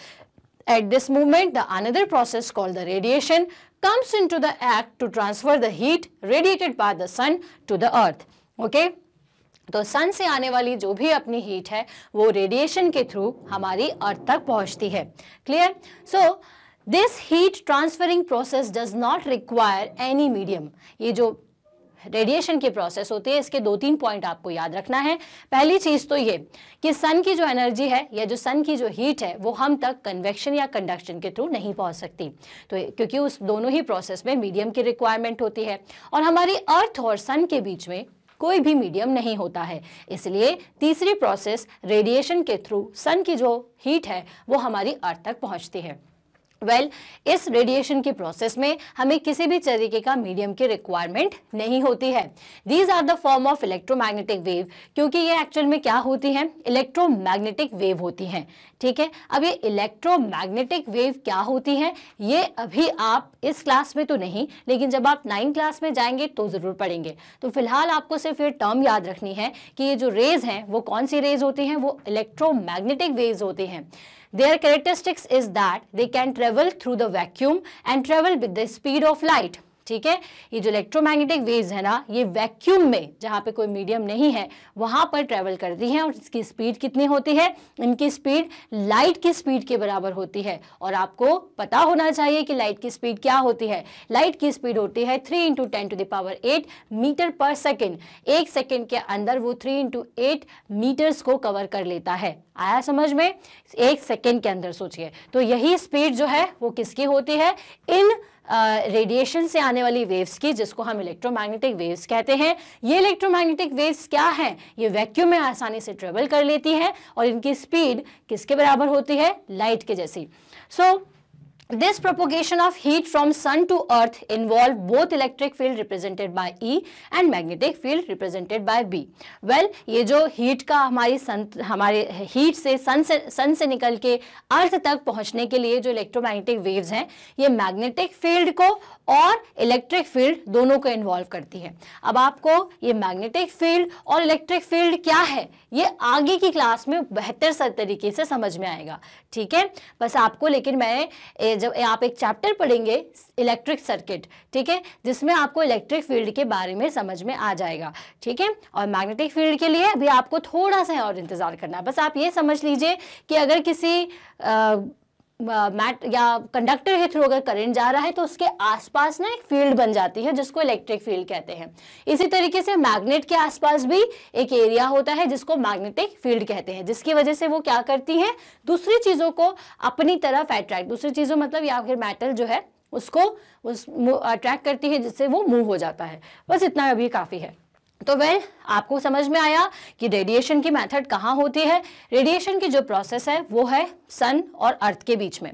this moment the another process process the radiation comes in to the act to transfer the heat radiated by the sun to the earth okay तो सन से आने वाली जो भी अपनी हीट है वो रेडिएशन के थ्रू हमारी अर्थ तक पहुंचती है clear so so, this heat transferring process does not require any medium ये जो रेडिएशन के प्रोसेस होते हैं इसके दो तीन पॉइंट आपको याद रखना है पहली चीज़ तो ये कि सन की जो एनर्जी है या जो सन की जो हीट है वो हम तक कन्वेक्शन या कंडक्शन के थ्रू नहीं पहुंच सकती तो क्योंकि उस दोनों ही प्रोसेस में मीडियम की रिक्वायरमेंट होती है और हमारी अर्थ और सन के बीच में कोई भी मीडियम नहीं होता है इसलिए तीसरी प्रोसेस रेडिएशन के थ्रू सन की जो हीट है वो हमारी अर्थ तक पहुंचती है वेल well, इस रेडिएशन की प्रोसेस में हमें किसी भी तरीके का मीडियम की रिक्वायरमेंट नहीं होती है these are the form of electromagnetic wave क्योंकि ये एक्चुअल में क्या होती है इलेक्ट्रोमैग्नेटिक वेव होती है ठीक है अब ये इलेक्ट्रोमैग्नेटिक वेव क्या होती है ये अभी आप इस क्लास में तो नहीं लेकिन जब आप नाइन क्लास में जाएंगे तो ज़रूर पढ़ेंगे तो फिलहाल आपको सिर्फ ये टर्म याद रखनी है कि ये जो रेज हैं वो कौन सी रेज होती हैं वो इलेक्ट्रोमैग्नेटिक वेव्स होती हैं Their characteristics is that they can travel through the vacuum and travel with the speed of light. ठीक है ये जो इलेक्ट्रोमैग्नेटिक वेव्स है ना ये वैक्यूम में जहाँ पे कोई मीडियम नहीं है वहाँ पर ट्रेवल करती हैं और इसकी स्पीड कितनी होती है इनकी स्पीड लाइट की स्पीड के बराबर होती है और आपको पता होना चाहिए कि लाइट की स्पीड क्या होती है लाइट की स्पीड होती है three into ten to the power eight metre per second एक सेकेंड के अंदर वो थ्री इंटू एट मीटर्स को कवर कर लेता है आया समझ में एक सेकेंड के अंदर सोचिए तो यही स्पीड जो है वो किसकी होती है इन रेडिएशन से आने वाली वेव्स की जिसको हम इलेक्ट्रोमैग्नेटिक वेव्स कहते हैं ये इलेक्ट्रोमैग्नेटिक वेव्स क्या हैं ये वैक्यूम में आसानी से ट्रेवल कर लेती हैं और इनकी स्पीड किसके बराबर होती है लाइट के जैसी so so, this propagation of heat from sun to earth involve both electric field represented by E and magnetic field represented by B well ये जो हीट का हमारी sun हमारे heat से सन से सन से निकल के अर्थ तक पहुंचने के लिए जो इलेक्ट्रो मैग्नेटिक वेव्स हैं ये मैग्नेटिक फील्ड को और इलेक्ट्रिक फील्ड दोनों को इन्वॉल्व करती है अब आपको ये मैग्नेटिक फील्ड और इलेक्ट्रिक फील्ड क्या है ये आगे की क्लास में बेहतर तरीके से समझ में आएगा ठीक है बस आपको लेकिन मैं जब आप एक चैप्टर पढ़ेंगे इलेक्ट्रिक सर्किट ठीक है जिसमें आपको इलेक्ट्रिक फील्ड के बारे में समझ में आ जाएगा ठीक है और मैग्नेटिक फील्ड के लिए अभी आपको थोड़ा सा और इंतज़ार करना है बस आप ये समझ लीजिए कि अगर किसी आ, मैट या कंडक्टर के थ्रू अगर करंट जा रहा है तो उसके आसपास ना एक फील्ड बन जाती है जिसको इलेक्ट्रिक फील्ड कहते हैं इसी तरीके से मैग्नेट के आसपास भी एक एरिया होता है जिसको मैग्नेटिक फील्ड कहते हैं जिसकी वजह से वो क्या करती है दूसरी चीज़ों को अपनी तरफ अट्रैक्ट दूसरी चीज़ों मतलब या फिर मेटल जो है उसको उस अट्रैक्ट करती है जिससे वो मूव हो जाता है बस इतना अभी काफ़ी है तो वेल आपको समझ में आया कि रेडिएशन की मेथड कहाँ होती है रेडिएशन की जो प्रोसेस है वो है सन और अर्थ के बीच में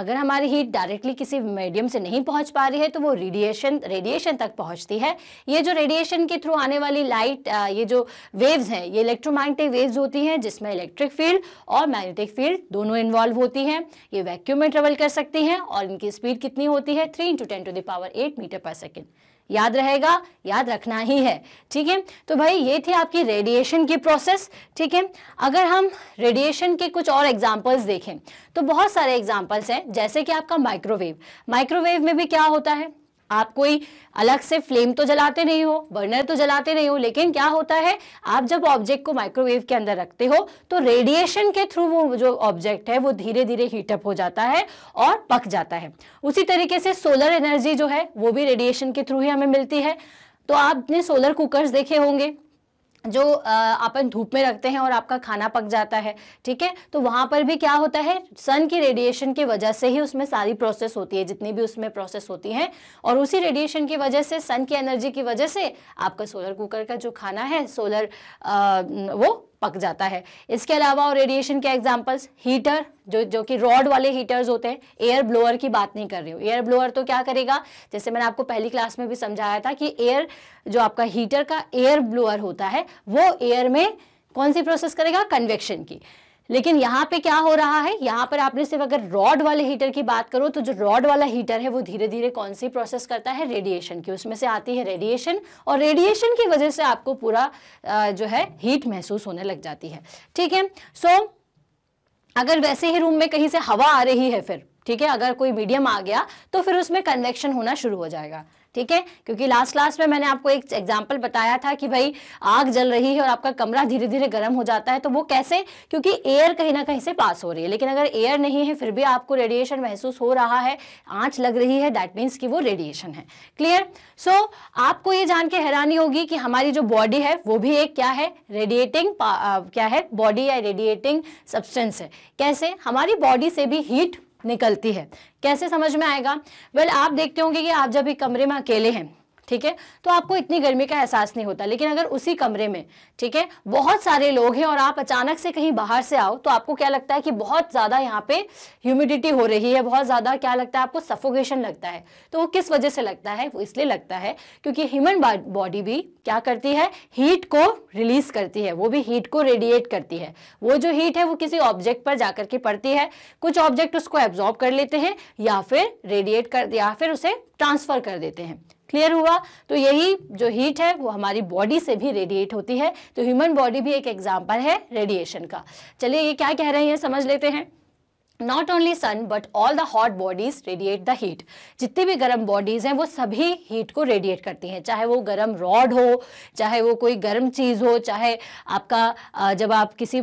अगर हमारी हीट डायरेक्टली किसी मीडियम से नहीं पहुंच पा रही है तो वो रेडिएशन रेडिएशन तक पहुंचती है ये जो रेडिएशन के थ्रू आने वाली लाइट ये जो वेव्स हैं ये इलेक्ट्रोमैग्नेटिक वेव्स होती हैं जिसमें इलेक्ट्रिक फील्ड और मैग्नेटिक फील्ड दोनों इन्वॉल्व होती हैं ये वैक्यूम में ट्रेवल कर सकती हैं और इनकी स्पीड कितनी होती है three into ten to the power eight metre per second याद रहेगा याद रखना ही है ठीक है तो भाई ये थी आपकी रेडिएशन की प्रोसेस ठीक है अगर हम रेडिएशन के कुछ और एग्जांपल्स देखें तो बहुत सारे एग्जांपल्स हैं जैसे कि आपका माइक्रोवेव माइक्रोवेव में भी क्या होता है आप कोई अलग से फ्लेम तो जलाते नहीं हो बर्नर तो जलाते नहीं हो लेकिन क्या होता है आप जब ऑब्जेक्ट को माइक्रोवेव के अंदर रखते हो तो रेडिएशन के थ्रू वो जो ऑब्जेक्ट है वो धीरे धीरे हीटअप हो जाता है और पक जाता है उसी तरीके से सोलर एनर्जी जो है वो भी रेडिएशन के थ्रू ही हमें मिलती है तो आपने सोलर कुकर्स देखे होंगे जो अपन धूप में रखते हैं और आपका खाना पक जाता है ठीक है तो वहाँ पर भी क्या होता है सन की रेडिएशन की वजह से ही उसमें सारी प्रोसेस होती है जितनी भी उसमें प्रोसेस होती है और उसी रेडिएशन की वजह से सन की एनर्जी की वजह से आपका सोलर कुकर का जो खाना है सोलर आ, वो पक जाता है इसके अलावा और रेडिएशन के एग्जाम्पल्स हीटर जो जो कि रॉड वाले हीटर्स होते हैं एयर ब्लोअर की बात नहीं कर रही हूँ एयर ब्लोअर तो क्या करेगा जैसे मैंने आपको पहली क्लास में भी समझाया था कि एयर जो आपका हीटर का एयर ब्लोअर होता है वो एयर में कौन सी प्रोसेस करेगा कन्वेक्शन की लेकिन यहाँ पे क्या हो रहा है यहाँ पर आपने सिर्फ अगर रॉड वाले हीटर की बात करो तो जो रॉड वाला हीटर है वो धीरे धीरे कौन सी प्रोसेस करता है रेडिएशन की उसमें से आती है रेडिएशन और रेडिएशन की वजह से आपको पूरा जो है हीट महसूस होने लग जाती है ठीक है सो so, अगर वैसे ही रूम में कहीं से हवा आ रही है फिर ठीक है अगर कोई मीडियम आ गया तो फिर उसमें कन्वेक्शन होना शुरू हो जाएगा ठीक है क्योंकि लास्ट क्लास में मैंने आपको एक एग्जाम्पल बताया था कि भाई आग जल रही है और आपका कमरा धीरे धीरे गर्म हो जाता है तो वो कैसे क्योंकि एयर कहीं ना कहीं से पास हो रही है लेकिन अगर एयर नहीं है फिर भी आपको रेडिएशन महसूस हो रहा है आँच लग रही है दैट मीन्स कि वो रेडिएशन है क्लियर सो so, आपको ये जान के हैरानी होगी कि हमारी जो बॉडी है वो भी एक क्या है रेडिएटिंग क्या है बॉडी या रेडिएटिंग सब्सटेंस है कैसे हमारी बॉडी से भी हीट निकलती है कैसे समझ में आएगा वेल well, आप देखते होंगे कि आप जब भी कमरे में अकेले हैं ठीक है तो आपको इतनी गर्मी का एहसास नहीं होता लेकिन अगर उसी कमरे में ठीक है बहुत सारे लोग हैं और आप अचानक से कहीं बाहर से आओ तो आपको क्या लगता है कि बहुत ज़्यादा यहाँ पे ह्यूमिडिटी हो रही है बहुत ज़्यादा क्या लगता है आपको सफोकेशन लगता है तो वो किस वजह से लगता है वो इसलिए लगता है क्योंकि ह्यूमन बॉडी भी क्या करती है हीट को रिलीज करती है वो भी हीट को रेडिएट करती है वो जो हीट है वो किसी ऑब्जेक्ट पर जाकर के पड़ती है कुछ ऑब्जेक्ट उसको एब्जॉर्ब कर लेते हैं या फिर रेडिएट कर या फिर उसे ट्रांसफर कर देते हैं क्लियर हुआ तो यही जो हीट है वो हमारी बॉडी से भी रेडिएट होती है तो ह्यूमन बॉडी भी एक एग्जाम्पल है रेडिएशन का चलिए ये क्या कह रहे हैं समझ लेते हैं not only sun but all the hot bodies radiate the heat जितनी भी गर्म बॉडीज़ हैं वो सभी हीट को रेडिएट करती हैं चाहे वो गर्म रॉड हो चाहे वो कोई गर्म चीज़ हो चाहे आपका जब आप किसी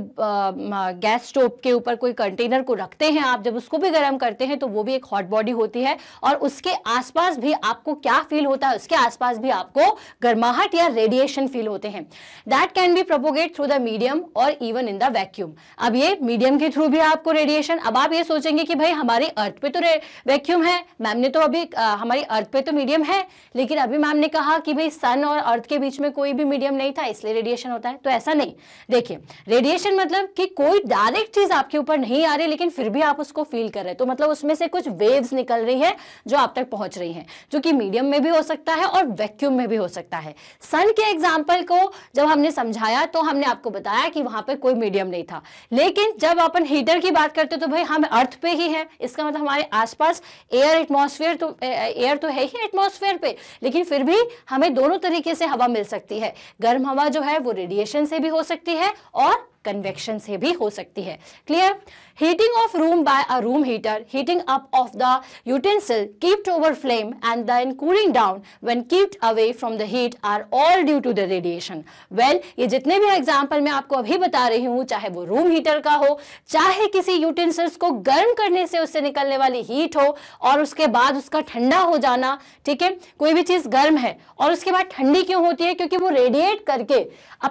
गैस स्टोव के ऊपर कोई कंटेनर को रखते हैं आप जब उसको भी गर्म करते हैं तो वो भी एक हॉट बॉडी होती है और उसके आसपास भी आपको क्या फील होता है उसके आसपास भी आपको गर्माहट या रेडिएशन फील होते हैं that can be propagate through the medium और इवन इन द वैक्यूम अब ये मीडियम के थ्रू भी आपको रेडिएशन अब आप आप ये सोचेंगे कि भाई हमारी अर्थ पे तो वैक्यूम है मैम ने तो अभी आ, हमारी अर्थ पे तो मीडियम है लेकिन अभी मैम ने कहा कि भाई सन और अर्थ के बीच में कोई भी मीडियम नहीं था इसलिए रेडिएशन होता है तो ऐसा नहीं देखिए रेडिएशन मतलब कि कोई डायरेक्ट चीज आपके ऊपर नहीं आ रही लेकिन फिर भी आप उसको फील कर रहे हैं तो मतलब उसमें से कुछ वेव्स निकल रही है जो आप तक पहुंच रही है जो कि मीडियम में भी हो सकता है और वैक्यूम में भी हो सकता है सन के एग्जाम्पल को जब हमने समझाया तो हमने आपको बताया कि वहां पर कोई मीडियम नहीं था लेकिन जब अपन हीटर की बात करते तो भाई हम अर्थ पे ही हैं इसका मतलब हमारे आसपास एयर एटमॉस्फेयर तो एयर तो है ही एटमॉस्फेयर पे लेकिन फिर भी हमें दोनों तरीके से हवा मिल सकती है गर्म हवा जो है वो रेडिएशन से भी हो सकती है और कन्वेक्शन से भी हो सकती है clear heating of room by a room heater heating up of the utensil kept over flame and then cooling down when kept away from the heat are all due to the radiation well ये जितने भी example मैं आपको अभी बता रही हूँ चाहे वो रूम हीटर का हो चाहे किसी यूटेंसिल्स को गर्म करने से उससे निकलने वाली हीट हो और उसके बाद उसका ठंडा हो जाना ठीक है कोई भी चीज़ गर्म है और उसके बाद ठंडी क्यों होती है क्योंकि वो रेडिएट करके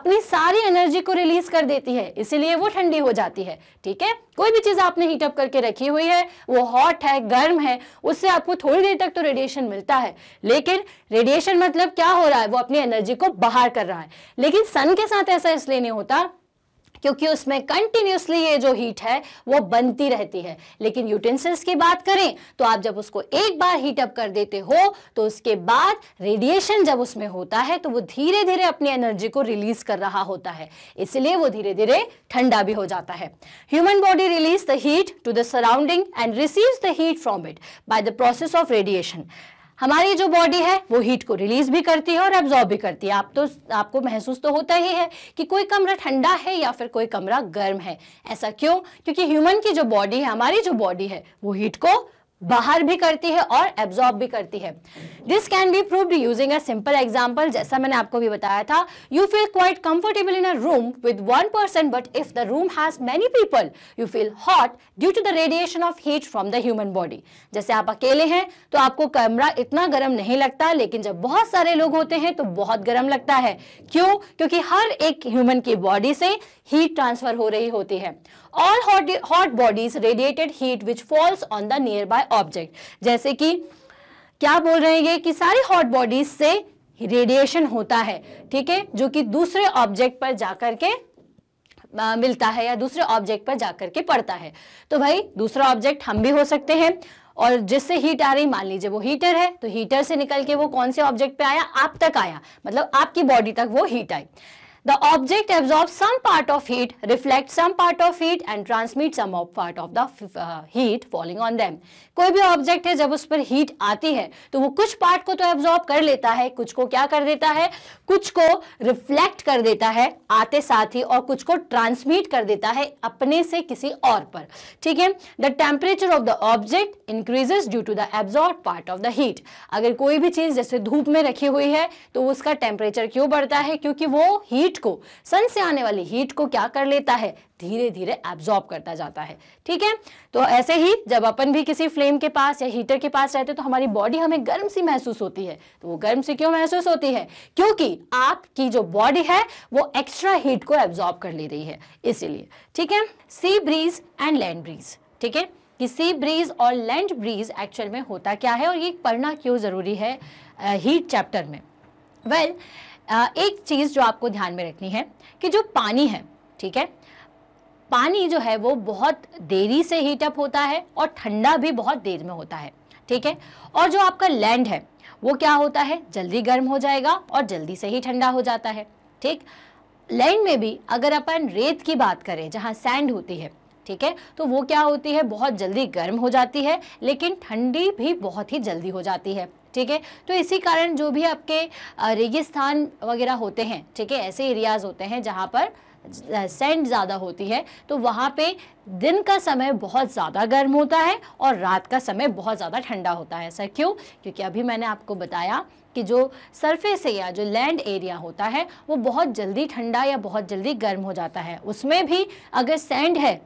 अपनी सारी एनर्जी को रिलीज कर देती है इसीलिए वो ठंडी हो जाती है ठीक है कोई भी भी चीज़ आपने हीटअप करके रखी हुई है वो हॉट है गर्म है उससे आपको थोड़ी देर तक तो रेडिएशन मिलता है लेकिन रेडिएशन मतलब क्या हो रहा है वो अपनी एनर्जी को बाहर कर रहा है लेकिन सन के साथ ऐसा इसलिए नहीं होता क्योंकि उसमें कंटिन्यूसली ये जो हीट है वो बनती रहती है लेकिन यूटेंसिल्स की बात करें तो आप जब उसको एक बार हीट अप कर देते हो तो उसके बाद रेडिएशन जब उसमें होता है तो वो धीरे धीरे अपनी एनर्जी को रिलीज कर रहा होता है इसलिए वो धीरे धीरे ठंडा भी हो जाता है human body release the heat to the surrounding and receive the heat from it by the process of radiation हमारी जो बॉडी है वो हीट को रिलीज भी करती है और एब्जॉर्ब भी करती है आप तो आपको महसूस तो होता ही है कि कोई कमरा ठंडा है या फिर कोई कमरा गर्म है ऐसा क्यों क्योंकि ह्यूमन की जो बॉडी है हमारी जो बॉडी है वो हीट को बाहर भी करती है और एब्जॉर्ब भी करती है this can be proved using a simple example जैसा मैंने आपको भी बताया था you feel quite comfortable in a room with one person but if the room has many people you feel hot due to the radiation of heat from the human body जैसे आप अकेले हैं तो आपको कमरा इतना गर्म नहीं लगता लेकिन जब बहुत सारे लोग होते हैं तो बहुत गर्म लगता है क्यों क्योंकि हर एक ह्यूमन की बॉडी से हीट ट्रांसफर हो रही होती है all hot bodies radiated heat which falls on the nearby object जैसे कि क्या बोल रहे हैं ये कि सारी हॉट बॉडीज से रेडिएशन होता है ठीक है जो कि दूसरे ऑब्जेक्ट पर जाकर के आ, मिलता है या दूसरे ऑब्जेक्ट पर जाकर के पड़ता है तो भाई दूसरा ऑब्जेक्ट हम भी हो सकते हैं और जिससे हीट आ रही मान लीजिए वो हीटर है तो हीटर से निकल के वो कौन से ऑब्जेक्ट पे आया आप तक आया मतलब आपकी बॉडी तक वो हीट आई The object absorbs some part of heat, reflects some part of heat and transmits some part of the uh, heat falling on them. कोई भी ऑब्जेक्ट है जब उस पर हीट आती है तो वो कुछ पार्ट को तो एब्जॉर्ब कर लेता है कुछ को क्या कर देता है कुछ को रिफ्लेक्ट कर देता है आते साथ ही और कुछ को ट्रांसमिट कर देता है अपने से किसी और पर ठीक है the temperature of the object increases due to the absorb part of the heat अगर कोई भी चीज़ जैसे धूप में रखी हुई है तो उसका टेम्परेचर क्यों बढ़ता है क्योंकि वो हीट को सन से आने वाली हीट को क्या कर लेता है धीरे धीरे एब्जॉर्ब करता जाता है ठीक है तो ऐसे ही जब अपन भी किसी फ्लेम के पास या हीटर के पास रहते तो हमारी बॉडी हमें गर्म सी महसूस होती है तो वो गर्म सी क्यों महसूस होती है क्योंकि आपकी जो बॉडी है वो एक्स्ट्रा हीट को एब्जॉर्ब कर ले रही है इसीलिए ठीक है sea breeze and land breeze ठीक है कि सी ब्रीज और लैंड ब्रीज एक्चुअल में होता क्या है और ये पढ़ना क्यों ज़रूरी है हीट uh, चैप्टर में वेल well, uh, एक चीज़ जो आपको ध्यान में रखनी है कि जो पानी है ठीक है पानी जो है वो बहुत देरी से हीटअप होता है और ठंडा भी बहुत देर में होता है ठीक है और जो आपका लैंड है वो क्या होता है जल्दी गर्म हो जाएगा और जल्दी से ही ठंडा हो जाता है ठीक लैंड में भी अगर अपन रेत की बात करें जहाँ सैंड होती है ठीक है तो वो क्या होती है बहुत जल्दी गर्म हो जाती है लेकिन ठंडी भी बहुत ही जल्दी हो जाती है ठीक है तो इसी कारण जो भी आपके रेगिस्तान वगैरह होते हैं ठीक है ऐसे एरियाज होते हैं जहाँ पर सेंड ज़्यादा होती है तो वहाँ पे दिन का समय बहुत ज़्यादा गर्म होता है और रात का समय बहुत ज़्यादा ठंडा होता है ऐसा क्यों क्योंकि अभी मैंने आपको बताया कि जो सरफेस या जो लैंड एरिया होता है वो बहुत जल्दी ठंडा या बहुत जल्दी गर्म हो जाता है उसमें भी अगर सेंड है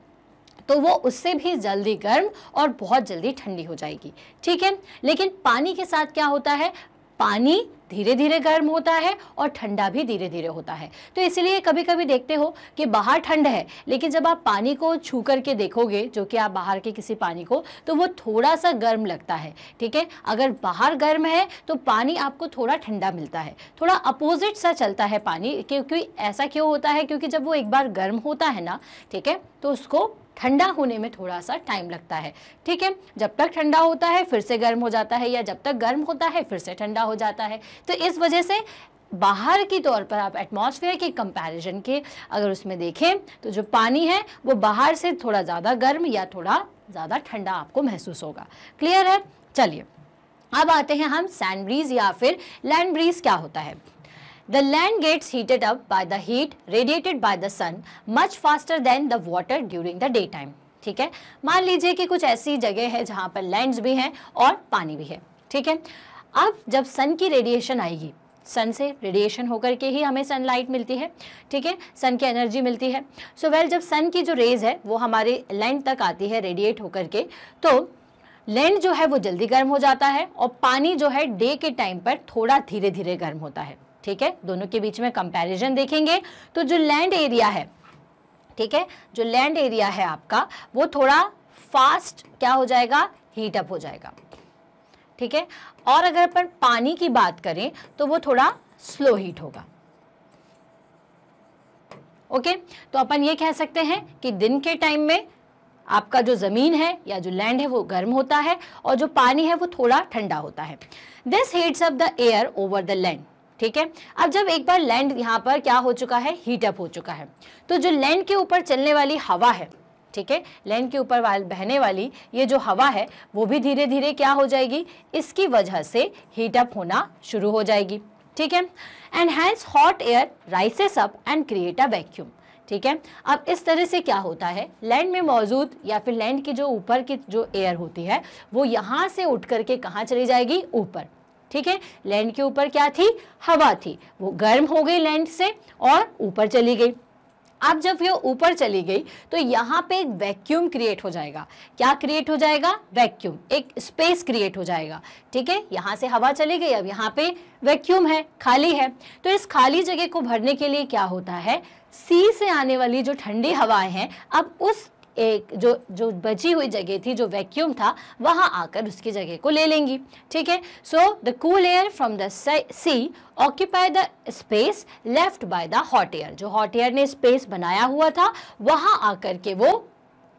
तो वो उससे भी जल्दी गर्म और बहुत जल्दी ठंडी हो जाएगी ठीक है लेकिन पानी के साथ क्या होता है पानी धीरे धीरे गर्म होता है और ठंडा भी धीरे धीरे होता है तो इसलिए कभी कभी देखते हो कि बाहर ठंड है लेकिन जब आप पानी को छू करके देखोगे जो कि आप बाहर के किसी पानी को तो वो थोड़ा सा गर्म लगता है ठीक है अगर बाहर गर्म है तो पानी आपको थोड़ा ठंडा मिलता है थोड़ा अपोजिट सा चलता है पानी क्योंकि ऐसा क्यों होता है क्योंकि जब वो एक बार गर्म होता है ना ठीक है तो उसको ठंडा होने में थोड़ा सा टाइम लगता है ठीक है जब तक ठंडा होता है फिर से गर्म हो जाता है या जब तक गर्म होता है फिर से ठंडा हो जाता है तो इस वजह से बाहर की तौर पर आप एटमॉस्फेयर के कंपैरिजन के अगर उसमें देखें तो जो पानी है वो बाहर से थोड़ा ज़्यादा गर्म या थोड़ा ज़्यादा ठंडा आपको महसूस होगा क्लियर है चलिए अब आते हैं हम सैंड ब्रीज या फिर लैंड ब्रीज क्या होता है The land gets heated up by the heat radiated by the sun much faster than the water during the daytime. ठीक है मान लीजिए कि कुछ ऐसी जगह है जहाँ पर लैंड भी हैं और पानी भी है ठीक है अब जब सन की रेडिएशन आएगी सन से रेडिएशन होकर के ही हमें सनलाइट मिलती है ठीक है सन की एनर्जी मिलती है सो so वेल well, जब सन की जो रेज है वो हमारे लैंड तक आती है रेडिएट होकर के तो लैंड जो है वो जल्दी गर्म हो जाता है और पानी जो है डे के टाइम पर थोड़ा धीरे धीरे गर्म होता है ठीक है दोनों के बीच में कंपैरिजन देखेंगे तो जो लैंड एरिया है ठीक है जो लैंड एरिया है आपका वो थोड़ा फास्ट क्या हो जाएगा हीट अप हो जाएगा ठीक है और अगर अपन पानी की बात करें तो वो थोड़ा स्लो हीट होगा ओके तो अपन ये कह सकते हैं कि दिन के टाइम में आपका जो ज़मीन है या जो लैंड है वो गर्म होता है और जो पानी है वो थोड़ा ठंडा होता है this heats up the air over the land ठीक है अब जब एक बार लैंड यहाँ पर क्या हो चुका है हीटअप हो चुका है तो जो लैंड के ऊपर चलने वाली हवा है ठीक है लैंड के ऊपर बहने वाली ये जो हवा है वो भी धीरे धीरे क्या हो जाएगी इसकी वजह से हीटअप होना शुरू हो जाएगी ठीक है and hence hot air rises up and create a vacuum ठीक है अब इस तरह से क्या होता है लैंड में मौजूद या फिर लैंड की जो ऊपर की जो एयर होती है वो यहाँ से उठ करके कहाँ चली जाएगी ऊपर ठीक है लैंड के ऊपर क्या थी हवा थी वो गर्म हो गई लैंड से और ऊपर चली गई अब जब ये ऊपर चली गई तो यहाँ पे एक वैक्यूम क्रिएट हो जाएगा क्या क्रिएट हो जाएगा वैक्यूम एक स्पेस क्रिएट हो जाएगा ठीक है यहाँ से हवा चली गई अब यहाँ पे वैक्यूम है खाली है तो इस खाली जगह को भरने के लिए क्या होता है सी से आने वाली जो ठंडी हवाएं हैं अब उस एक जो जो बची हुई जगह थी जो वैक्यूम था वहाँ आकर उसकी जगह को ले लेंगी ठीक है so the cool air from the sea occupy the space left by the hot air जो हॉट एयर ने स्पेस बनाया हुआ था वहाँ आकर के वो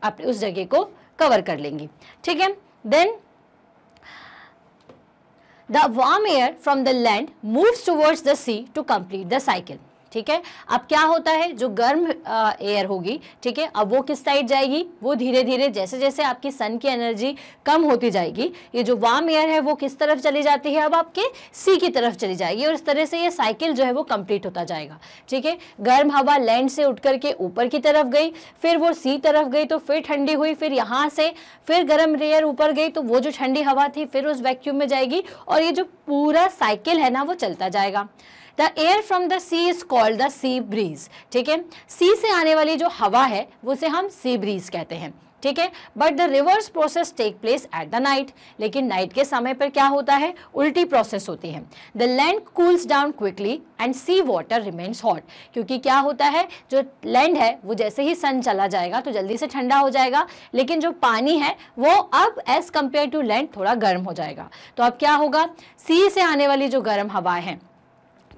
अपने उस जगह को कवर कर लेंगी ठीक है then the warm air from the land moves towards the sea to complete the cycle ठीक है अब क्या होता है जो गर्म एयर होगी ठीक है अब वो किस साइड जाएगी वो धीरे धीरे जैसे जैसे आपकी सन की एनर्जी कम होती जाएगी ये जो वार्म एयर है वो किस तरफ चली जाती है अब आपके सी की तरफ चली जाएगी और इस तरह से ये साइकिल जो है वो कंप्लीट होता जाएगा ठीक है गर्म हवा लैंड से उठ करके ऊपर की तरफ गई फिर वो सी तरफ गई तो फिर ठंडी हुई फिर यहाँ से फिर गर्म एयर ऊपर गई तो वो जो ठंडी हवा थी फिर उस वैक्यूम में जाएगी और ये जो पूरा साइकिल है ना वो चलता जाएगा the air from the sea is called the sea breeze ठीक है सी से आने वाली जो हवा है उसे हम सी ब्रीज कहते हैं ठीक है but the reverse process take place at the night लेकिन नाइट के समय पर क्या होता है उल्टी प्रोसेस होती है the land cools down quickly and sea water remains hot क्योंकि क्या होता है जो लैंड है वो जैसे ही सन चला जाएगा तो जल्दी से ठंडा हो जाएगा लेकिन जो पानी है वो अब एज कम्पेयर टू लैंड थोड़ा गर्म हो जाएगा तो अब क्या होगा सी से आने वाली जो गर्म हवा है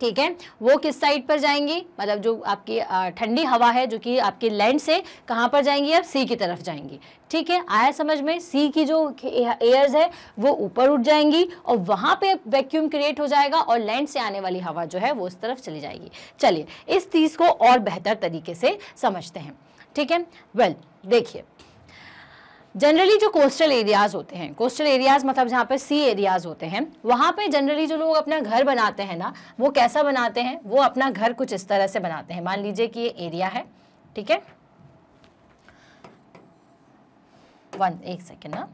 ठीक है वो किस साइड पर जाएंगी मतलब जो आपकी ठंडी हवा है जो कि आपके लैंड से कहाँ पर जाएंगी आप सी की तरफ जाएंगी ठीक है आया समझ में सी की जो एयर्स है वो ऊपर उठ जाएंगी और वहाँ पे वैक्यूम क्रिएट हो जाएगा और लैंड से आने वाली हवा जो है वो उस तरफ चली जाएगी चलिए इस चीज़ को और बेहतर तरीके से समझते हैं ठीक है वेल well, देखिए जनरली जो कोस्टल एरियाज़ होते हैं कोस्टल एरियाज़ मतलब जहाँ पे सी एरियाज़ होते हैं वहाँ पे जनरली जो लोग अपना घर बनाते हैं ना वो कैसा बनाते हैं वो अपना घर कुछ इस तरह से बनाते हैं मान लीजिए कि ये एरिया है ठीक है वन एक सेकेंड ना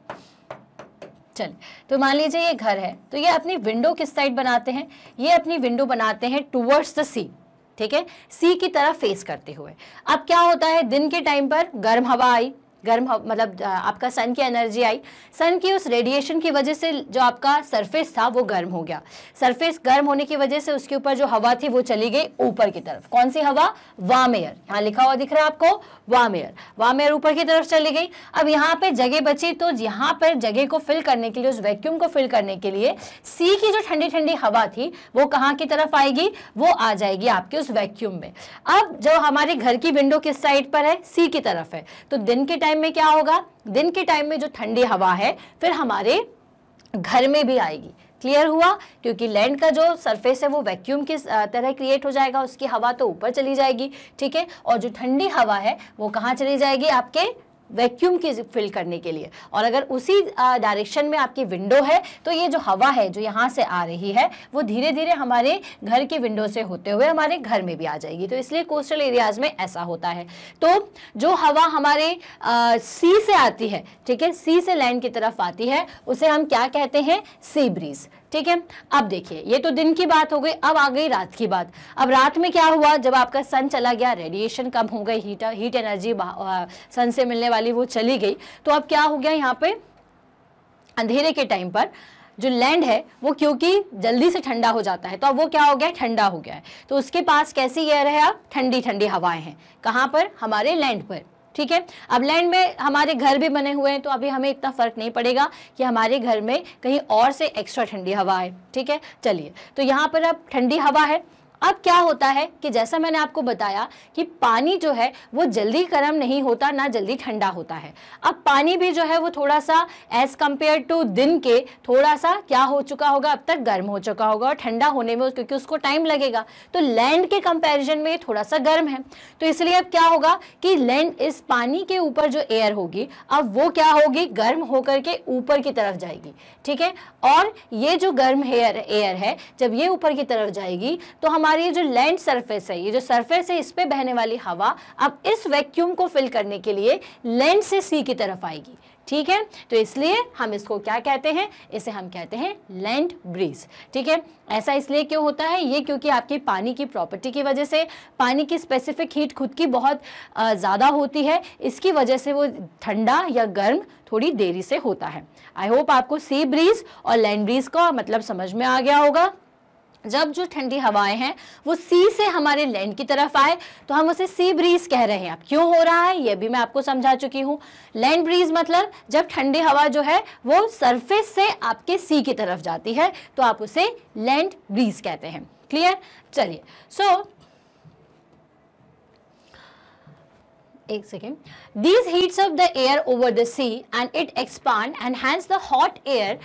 चल तो मान लीजिए ये घर है तो ये अपनी विंडो किस साइड बनाते हैं ये अपनी विंडो बनाते हैं टूवर्ड्स द सी ठीक है सी की तरफ फेस करते हुए अब क्या होता है दिन के टाइम पर गर्म हवा आई गर्म मतलब आपका सन की एनर्जी आई सन की उस रेडिएशन की वजह से जो आपका सरफेस था वो गर्म हो गया सरफेस गर्म होने की वजह से उसके ऊपर जो हवा थी वो चली गई ऊपर की तरफ कौन सी हवा वाम एयर यहाँ लिखा हुआ दिख रहा है आपको वाम एयर वाम एयर ऊपर की तरफ चली गई अब यहाँ पे जगह बची तो यहाँ पर जगह को फिल करने के लिए उस वैक्यूम को फिल करने के लिए सी की जो ठंडी ठंडी हवा थी वो कहाँ की तरफ आएगी वो आ जाएगी आपके उस वैक्यूम में अब जो हमारे घर की विंडो किस साइड पर है सी की तरफ है तो दिन के टाइम टाइम में क्या होगा दिन के टाइम में जो ठंडी हवा है फिर हमारे घर में भी आएगी क्लियर हुआ क्योंकि लैंड का जो सरफेस है वो वैक्यूम की तरह क्रिएट हो जाएगा उसकी हवा तो ऊपर चली जाएगी ठीक है और जो ठंडी हवा है वो कहाँ चली जाएगी आपके वैक्यूम की फिल करने के लिए और अगर उसी डायरेक्शन में आपकी विंडो है तो ये जो हवा है जो यहाँ से आ रही है वो धीरे धीरे हमारे घर की विंडो से होते हुए हमारे घर में भी आ जाएगी तो इसलिए कोस्टल एरियाज में ऐसा होता है तो जो हवा हमारे आ, सी से आती है ठीक है सी से लैंड की तरफ आती है उसे हम क्या कहते हैं सी ब्रीज ठीक है अब देखिए ये तो दिन की बात हो गई अब आ गई रात की बात अब रात में क्या हुआ जब आपका सन चला गया रेडिएशन कम हो गई हीट हीट एनर्जी सन से मिलने वाली वो चली गई तो अब क्या हो गया यहाँ पे अंधेरे के टाइम पर जो लैंड है वो क्योंकि जल्दी से ठंडा हो जाता है तो अब वो क्या हो गया ठंडा हो गया है तो उसके पास कैसी एयर है अब ठंडी ठंडी हवाएं हैं कहाँ पर हमारे लैंड पर ठीक है अब लैंड में हमारे घर भी बने हुए हैं तो अभी हमें इतना फ़र्क नहीं पड़ेगा कि हमारे घर में कहीं और से एक्स्ट्रा ठंडी हवा है ठीक है चलिए तो यहाँ पर अब ठंडी हवा है अब क्या होता है कि जैसा मैंने आपको बताया कि पानी जो है वो जल्दी गर्म नहीं होता ना जल्दी ठंडा होता है अब पानी भी जो है वो थोड़ा सा एज कम्पेयर टू दिन के थोड़ा सा क्या हो चुका होगा अब तक गर्म हो चुका होगा और ठंडा होने में क्योंकि उसको टाइम लगेगा तो लैंड के कंपेरिजन में थोड़ा सा गर्म है तो इसलिए अब क्या होगा कि लैंड इस पानी के ऊपर जो एयर होगी अब वो क्या होगी गर्म होकर के ऊपर की तरफ जाएगी ठीक है और ये जो गर्म एयर है जब ये ऊपर की तरफ जाएगी तो हमारे हमारी जो लैंड सरफेस है ये जो सरफेस है इस पे बहने वाली हवा अब इस वैक्यूम को फिल करने के लिए लैंड से सी की तरफ आएगी ठीक है तो इसलिए हम इसको क्या कहते हैं इसे हम कहते हैं लैंड ब्रीज ठीक है ऐसा इसलिए क्यों होता है ये क्योंकि आपके पानी की प्रॉपर्टी की वजह से पानी की स्पेसिफिक हीट खुद की बहुत ज़्यादा होती है इसकी वजह से वो ठंडा या गर्म थोड़ी देरी से होता है आई होप आपको सी ब्रीज और लैंड ब्रीज का मतलब समझ में आ गया होगा जब जो ठंडी हवाएं हैं वो सी से हमारे लैंड की तरफ आए तो हम उसे सी ब्रीज कह रहे हैं अब क्यों हो रहा है ये भी मैं आपको समझा चुकी हूँ लैंड ब्रीज मतलब जब ठंडी हवा जो है वो सरफेस से आपके सी की तरफ जाती है तो आप उसे लैंड ब्रीज कहते हैं क्लियर चलिए सो so, एक second these heats of the air over the sea and it expand and hence the hot air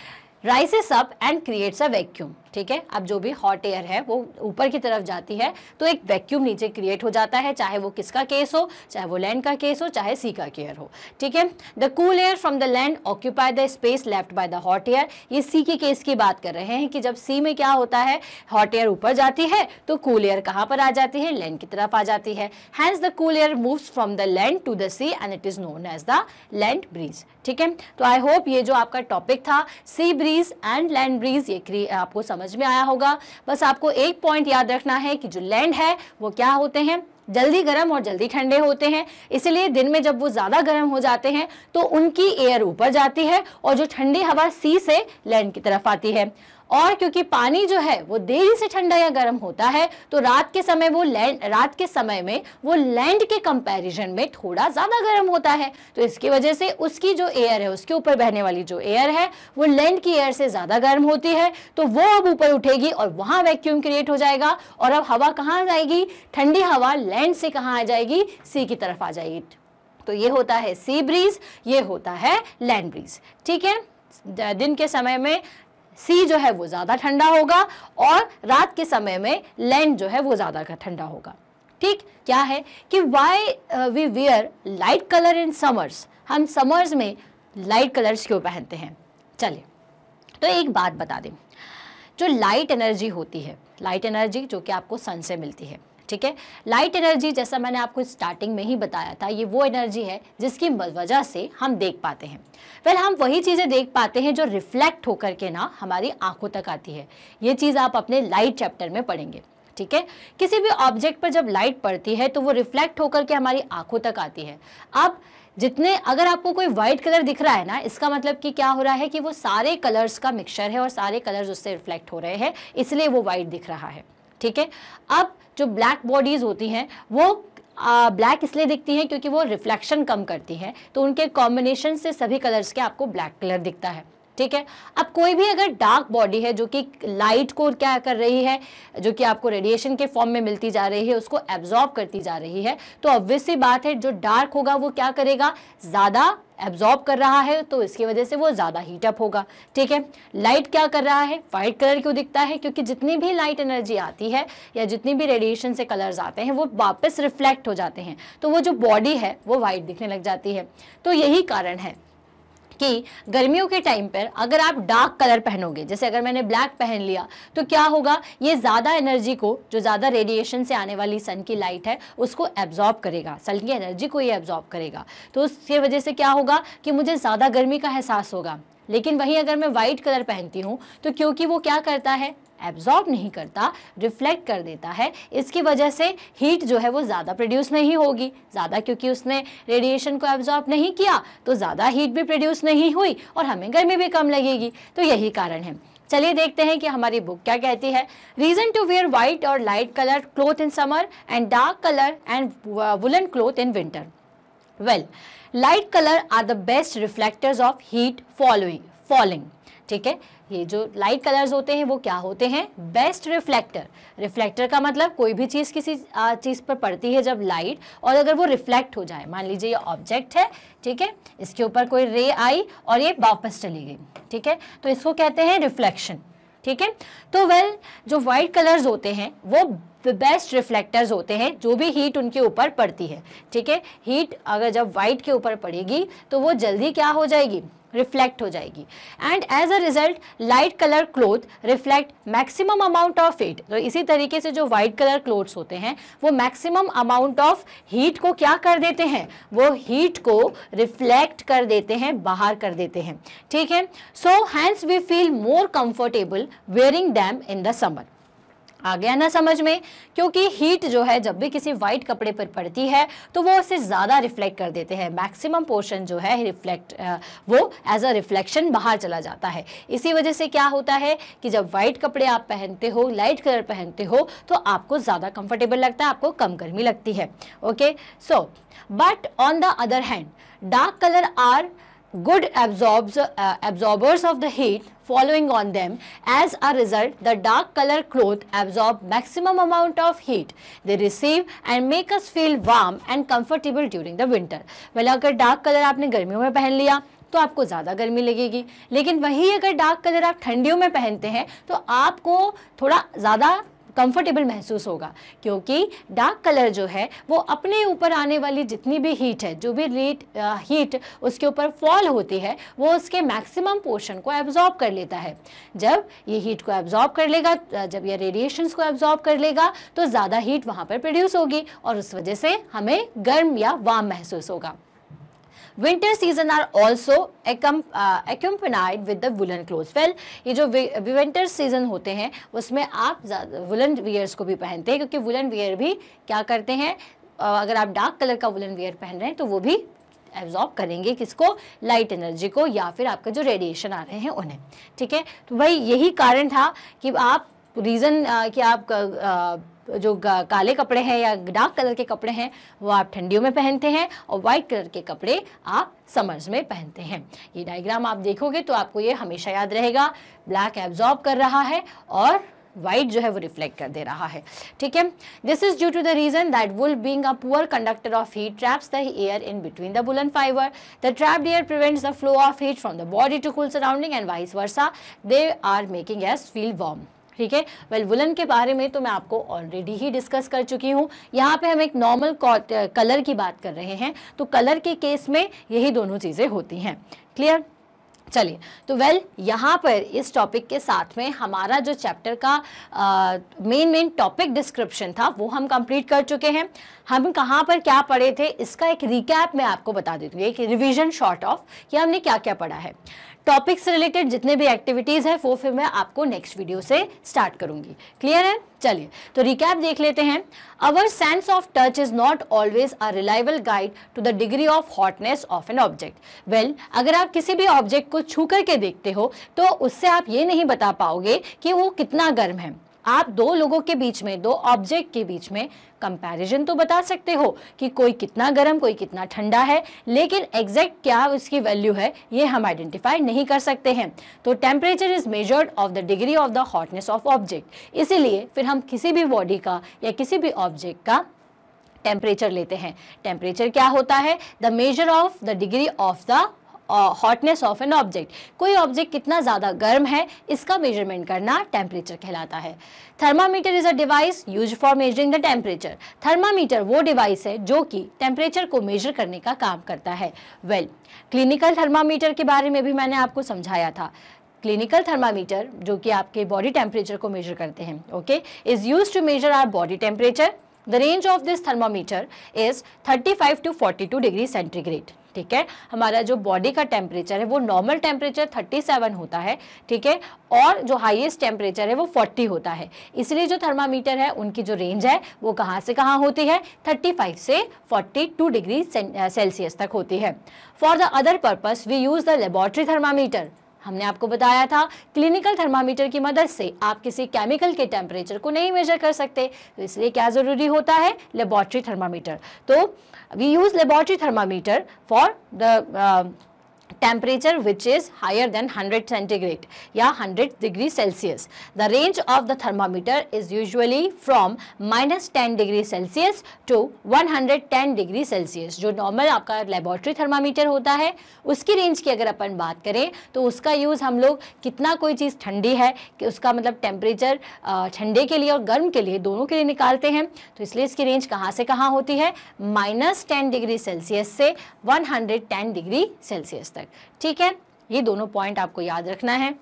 rises up and creates a vacuum ठीक है अब जो भी हॉट एयर है वो ऊपर की तरफ जाती है तो एक वैक्यूम नीचे क्रिएट हो जाता है चाहे वो किसका केस हो चाहे वो लैंड का केस हो चाहे सी का केयर हो ठीक है the cool air from the land occupy the space left by the hot air ये सी के केस की बात कर रहे हैं कि जब सी में क्या होता है हॉट एयर ऊपर जाती है तो कूल एयर कहाँ पर आ जाती है लैंड की तरफ आ जाती है hence the cool air move from the land to the sea and it is known as the land breeze ठीक है तो आई होप ये जो आपका टॉपिक था sea breeze and land breeze ये आपको समझ समझ में आया होगा बस आपको एक पॉइंट याद रखना है कि जो लैंड है वो क्या होते हैं जल्दी गर्म और जल्दी ठंडे होते हैं इसलिए दिन में जब वो ज़्यादा गर्म हो जाते हैं तो उनकी एयर ऊपर जाती है और जो ठंडी हवा सी से लैंड की तरफ आती है और क्योंकि पानी जो है वो देरी से ठंडा या गर्म होता है तो रात के समय वो लैंड रात के समय में वो लैंड के कंपैरिजन में थोड़ा ज़्यादा गर्म होता है तो इसकी वजह से उसकी जो एयर है उसके ऊपर बहने वाली जो एयर है वो लैंड की एयर से ज़्यादा गर्म होती है तो वो अब ऊपर उठेगी और वहां वैक्यूम क्रिएट हो जाएगा और अब हवा कहाँ जाएगी ठंडी हवा लैंड से कहाँ आ जाएगी सी की तरफ आ जाएगी तो ये होता है सी ब्रीज ये होता है लैंड ब्रीज ठीक है दिन के समय में सी जो है वो ज़्यादा ठंडा होगा और रात के समय में लैंड जो है वो ज़्यादा ठंडा होगा ठीक क्या है कि why we wear light colour in summers हम समर्स में लाइट कलर्स क्यों पहनते हैं चलिए तो एक बात बता दें जो लाइट एनर्जी होती है लाइट एनर्जी जो कि आपको सन से मिलती है ठीक है लाइट एनर्जी जैसा मैंने आपको स्टार्टिंग में ही बताया था ये वो एनर्जी है जिसकी वजह से हम देख पाते हैं वेल हम वही चीज़ें देख पाते हैं जो रिफ्लेक्ट होकर के ना हमारी आंखों तक आती है ये चीज़ आप अपने लाइट चैप्टर में पढ़ेंगे ठीक है किसी भी ऑब्जेक्ट पर जब लाइट पड़ती है तो वो रिफ्लेक्ट होकर के हमारी आंखों तक आती है अब जितने अगर आपको कोई व्हाइट कलर दिख रहा है ना इसका मतलब कि क्या हो रहा है कि वो सारे कलर्स का मिक्सचर है और सारे कलर्स उससे रिफ्लेक्ट हो रहे हैं इसलिए वो वाइट दिख रहा है ठीक है अब जो ब्लैक बॉडीज़ होती हैं वो ब्लैक इसलिए दिखती हैं क्योंकि वो रिफ्लेक्शन कम करती हैं तो उनके कॉम्बिनेशन से सभी कलर्स के आपको ब्लैक कलर दिखता है ठीक है अब कोई भी अगर डार्क बॉडी है जो कि लाइट को क्या कर रही है जो कि आपको रेडिएशन के फॉर्म में मिलती जा रही है उसको एब्जॉर्ब करती जा रही है तो ऑब्वियसली बात है जो डार्क होगा वो क्या करेगा ज़्यादा एब्जॉर्ब कर रहा है तो इसकी वजह से वो ज़्यादा हीटअप होगा ठीक है लाइट क्या कर रहा है वाइट कलर क्यों दिखता है क्योंकि जितनी भी लाइट एनर्जी आती है या जितनी भी रेडिएशन से कलर्स आते हैं वो वापस रिफ्लेक्ट हो जाते हैं तो वो जो बॉडी है वो वाइट दिखने लग जाती है तो यही कारण है कि गर्मियों के टाइम पर अगर आप डार्क कलर पहनोगे जैसे अगर मैंने ब्लैक पहन लिया तो क्या होगा ये ज़्यादा एनर्जी को जो ज़्यादा रेडिएशन से आने वाली सन की लाइट है उसको एब्जॉर्ब करेगा सन की एनर्जी को ये एब्जॉर्ब करेगा तो उसकी वजह से क्या होगा कि मुझे ज़्यादा गर्मी का एहसास होगा लेकिन वहीं अगर मैं वाइट कलर पहनती हूँ तो क्योंकि वो क्या करता है एब्जॉर्ब नहीं करता रिफ्लेक्ट कर देता है इसकी वजह से हीट जो है वो ज़्यादा प्रोड्यूस नहीं होगी ज़्यादा क्योंकि उसने रेडिएशन को एब्जॉर्ब नहीं किया तो ज़्यादा हीट भी प्रोड्यूस नहीं हुई और हमें गर्मी भी कम लगेगी तो यही कारण है चलिए देखते हैं कि हमारी बुक क्या कहती है रीजन टू वेयर वाइट और light colour cloth in summer and dark colour and woollen cloth in winter well light colour are the best reflectors of heat following falling ठीक है ये जो लाइट कलर्स होते हैं वो क्या होते हैं बेस्ट रिफ्लेक्टर रिफ्लेक्टर का मतलब कोई भी चीज़ किसी चीज़ पर पड़ती है जब लाइट और अगर वो रिफ्लेक्ट हो जाए मान लीजिए ये ऑब्जेक्ट है ठीक है इसके ऊपर कोई रे आई और ये वापस चली गई ठीक है तो इसको कहते हैं रिफ्लेक्शन ठीक है तो वेल well, जो वाइट कलर्स होते हैं वो बेस्ट रिफ्लेक्टर्स होते हैं जो भी हीट उनके ऊपर पड़ती है ठीक है हीट अगर जब वाइट के ऊपर पड़ेगी तो वो जल्दी क्या हो जाएगी रिफ्लेक्ट हो जाएगी and as a result light colour cloth reflect maximum amount of heat तो इसी तरीके से जो वाइट कलर क्लोथ्स होते हैं वो मैक्सिमम अमाउंट ऑफ हीट को क्या कर देते हैं वो हीट को रिफ्लेक्ट कर देते हैं बाहर कर देते हैं ठीक है so hence we feel more comfortable wearing them in the summer आ गया ना समझ में क्योंकि हीट जो है जब भी किसी वाइट कपड़े पर पड़ती है तो वो उसे ज़्यादा रिफ्लेक्ट कर देते हैं मैक्सिमम पोर्शन जो है रिफ्लेक्ट वो एज अ रिफ्लेक्शन बाहर चला जाता है इसी वजह से क्या होता है कि जब वाइट कपड़े आप पहनते हो लाइट कलर पहनते हो तो आपको ज़्यादा कंफर्टेबल लगता है आपको कम गर्मी लगती है okay so but on the other hand dark colour are good absorb absorbers of the heat following on them. As a result, the dark color cloth absorb maximum amount of heat they receive and make us feel warm and comfortable during the winter. well, agar dark color aapne garmiyon mein pehen liya तो आपको ज़्यादा गर्मी लगेगी लेकिन वही अगर dark colour आप ठंडियों में पहनते हैं तो आपको थोड़ा ज़्यादा कंफर्टेबल महसूस होगा क्योंकि डार्क कलर जो है वो अपने ऊपर आने वाली जितनी भी हीट है जो भी रेट हीट उसके ऊपर फॉल होती है वो उसके मैक्सिमम पोर्शन को एब्जॉर्ब कर लेता है जब ये हीट को एब्जॉर्ब कर लेगा जब ये रेडिएशन को एब्जॉर्ब कर लेगा तो ज़्यादा हीट वहाँ पर प्रोड्यूस होगी और उस वजह से हमें गर्म या वार्म महसूस होगा winter season are also accompanied with the woollen cloth well ये जो विंटर सीजन होते हैं उसमें आप वुलन वियर्स को भी पहनते हैं क्योंकि वुलन वियर भी क्या करते हैं अगर आप डार्क कलर का वुलन वियर पहन रहे हैं तो वो भी एब्जॉर्ब करेंगे किसको लाइट एनर्जी को या फिर आपका जो रेडिएशन आ रहे हैं उन्हें ठीक है तो भाई यही कारण था कि आप रीज़न कि आप जो काले कपड़े हैं या डार्क कलर के कपड़े हैं वो आप ठंडियों में पहनते हैं और वाइट कलर के कपड़े आप समर्स में पहनते हैं ये डायग्राम आप देखोगे तो आपको ये हमेशा याद रहेगा ब्लैक एब्जॉर्ब कर रहा है और वाइट जो है वो रिफ्लेक्ट कर दे रहा है ठीक है this is due to the reason that wool being a poor conductor of heat traps the air in between the woollen fibre the trapped air prevents the flow of heat from the body to cool surrounding and vice versa they are making us feel warm ठीक है well woollen के बारे में तो मैं आपको already ही discuss कर चुकी हूँ यहाँ पे हम एक नॉर्मल कलर की बात कर रहे हैं तो कलर के केस में यही दोनों चीज़ें होती हैं क्लियर चलिए तो वेल well, यहाँ पर इस टॉपिक के साथ में हमारा जो चैप्टर का मेन मेन टॉपिक डिस्क्रिप्शन था वो हम कंप्लीट कर चुके हैं हम कहाँ पर क्या पढ़े थे इसका एक रिकैप मैं आपको बता देती हूँ एक रिवीजन शॉर्ट ऑफ कि हमने क्या क्या पढ़ा है टॉपिक से रिलेटेड जितने भी एक्टिविटीज़ है वो फिर मैं आपको नेक्स्ट वीडियो से स्टार्ट करूंगी क्लियर है चलिए तो रिकैप देख लेते हैं our sense of touch is not always a reliable guide to the degree of hotness of an object well अगर आप किसी भी ऑब्जेक्ट को छू करके देखते हो तो उससे आप ये नहीं बता पाओगे कि वो कितना गर्म है आप दो लोगों के बीच में दो ऑब्जेक्ट के बीच में कंपैरिजन तो बता सकते हो कि कोई कितना गर्म कोई कितना ठंडा है लेकिन एग्जैक्ट क्या उसकी वैल्यू है ये हम आइडेंटिफाई नहीं कर सकते हैं तो temperature is measured of the degree of the hotness of object इसीलिए फिर हम किसी भी बॉडी का या किसी भी ऑब्जेक्ट का टेम्परेचर लेते हैं टेम्परेचर क्या होता है the measure of the degree of the hotness of an object कोई ऑब्जेक्ट कितना ज़्यादा गर्म है इसका मेजरमेंट करना टेम्परेचर कहलाता है thermometer is a device use for measuring the temperature thermometer वो डिवाइस है जो कि टेम्परेचर को मेजर करने का काम करता है वेल क्लिनिकल थर्मामीटर के बारे में भी मैंने आपको समझाया था क्लिनिकल थर्मामीटर जो कि आपके बॉडी टेम्परेचर को मेजर करते हैं okay is use to measure our body temperature of this thermometer is thirty five 35 forty two degree centigrade ठीक है हमारा जो बॉडी का टेम्परेचर है वो नॉर्मल टेम्परेचर 37 होता है ठीक है और जो हाईएस्ट टेम्परेचर है वो 40 होता है इसलिए जो थर्मामीटर है उनकी जो रेंज है वो कहाँ से कहाँ होती है 35 से 42 डिग्री सेल्सियस तक होती है for the other purpose we use the laboratory thermometer हमने आपको बताया था क्लिनिकल थर्मामीटर की मदद से आप किसी केमिकल के टेम्परेचर को नहीं मेजर कर सकते तो इसलिए क्या ज़रूरी होता है लेबॉर्ट्री थर्मामीटर तो we use laboratory thermometer for the temperature which is higher than 100 centigrade yeah 100 degree celsius the range of the thermometer is usually from minus 10 degree celsius to 110 degree celsius जो normal आपका laboratory thermometer होता है उसकी range की अगर अपन बात करें तो उसका use हम लोग कितना कोई चीज़ ठंडी है कि उसका मतलब temperature ठंडे के लिए और गर्म के लिए दोनों के लिए निकालते हैं तो इसलिए इसकी range कहाँ से कहाँ होती है minus 10 degree celsius से 110 degree celsius तक ठीक है ये दोनों पॉइंट आपको याद रखना है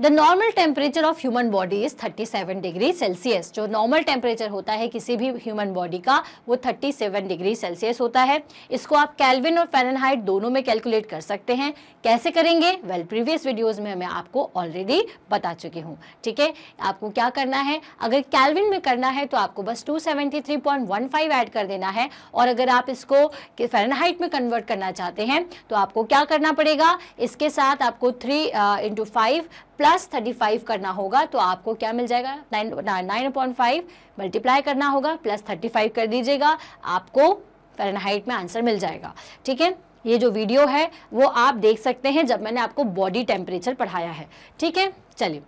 the normal temperature of human body is 37 degree Celsius जो नॉर्मल टेम्परेचर होता है किसी भी ह्यूमन बॉडी का वो 37 डिग्री सेल्सियस होता है इसको आप कैलविन और फेरनहाइट दोनों में कैलकुलेट कर सकते हैं कैसे करेंगे वेल प्रीवियस वीडियोज़ में मैं आपको ऑलरेडी बता चुकी हूँ ठीक है आपको क्या करना है अगर कैलविन में करना है तो आपको बस 273.15 ऐड कर देना है और अगर आप इसको फेरनहाइट में कन्वर्ट करना चाहते हैं तो आपको क्या करना पड़ेगा इसके साथ आपको three into five plus thirty five करना होगा तो आपको क्या मिल जाएगा नाइन नाइन फाइव मल्टीप्लाई करना होगा प्लस थर्टी फाइव कर दीजिएगा आपको फ़ारेनहाइट में आंसर मिल जाएगा ठीक है ये जो वीडियो है वो आप देख सकते हैं जब मैंने आपको बॉडी टेम्परेचर पढ़ाया है ठीक है चलिए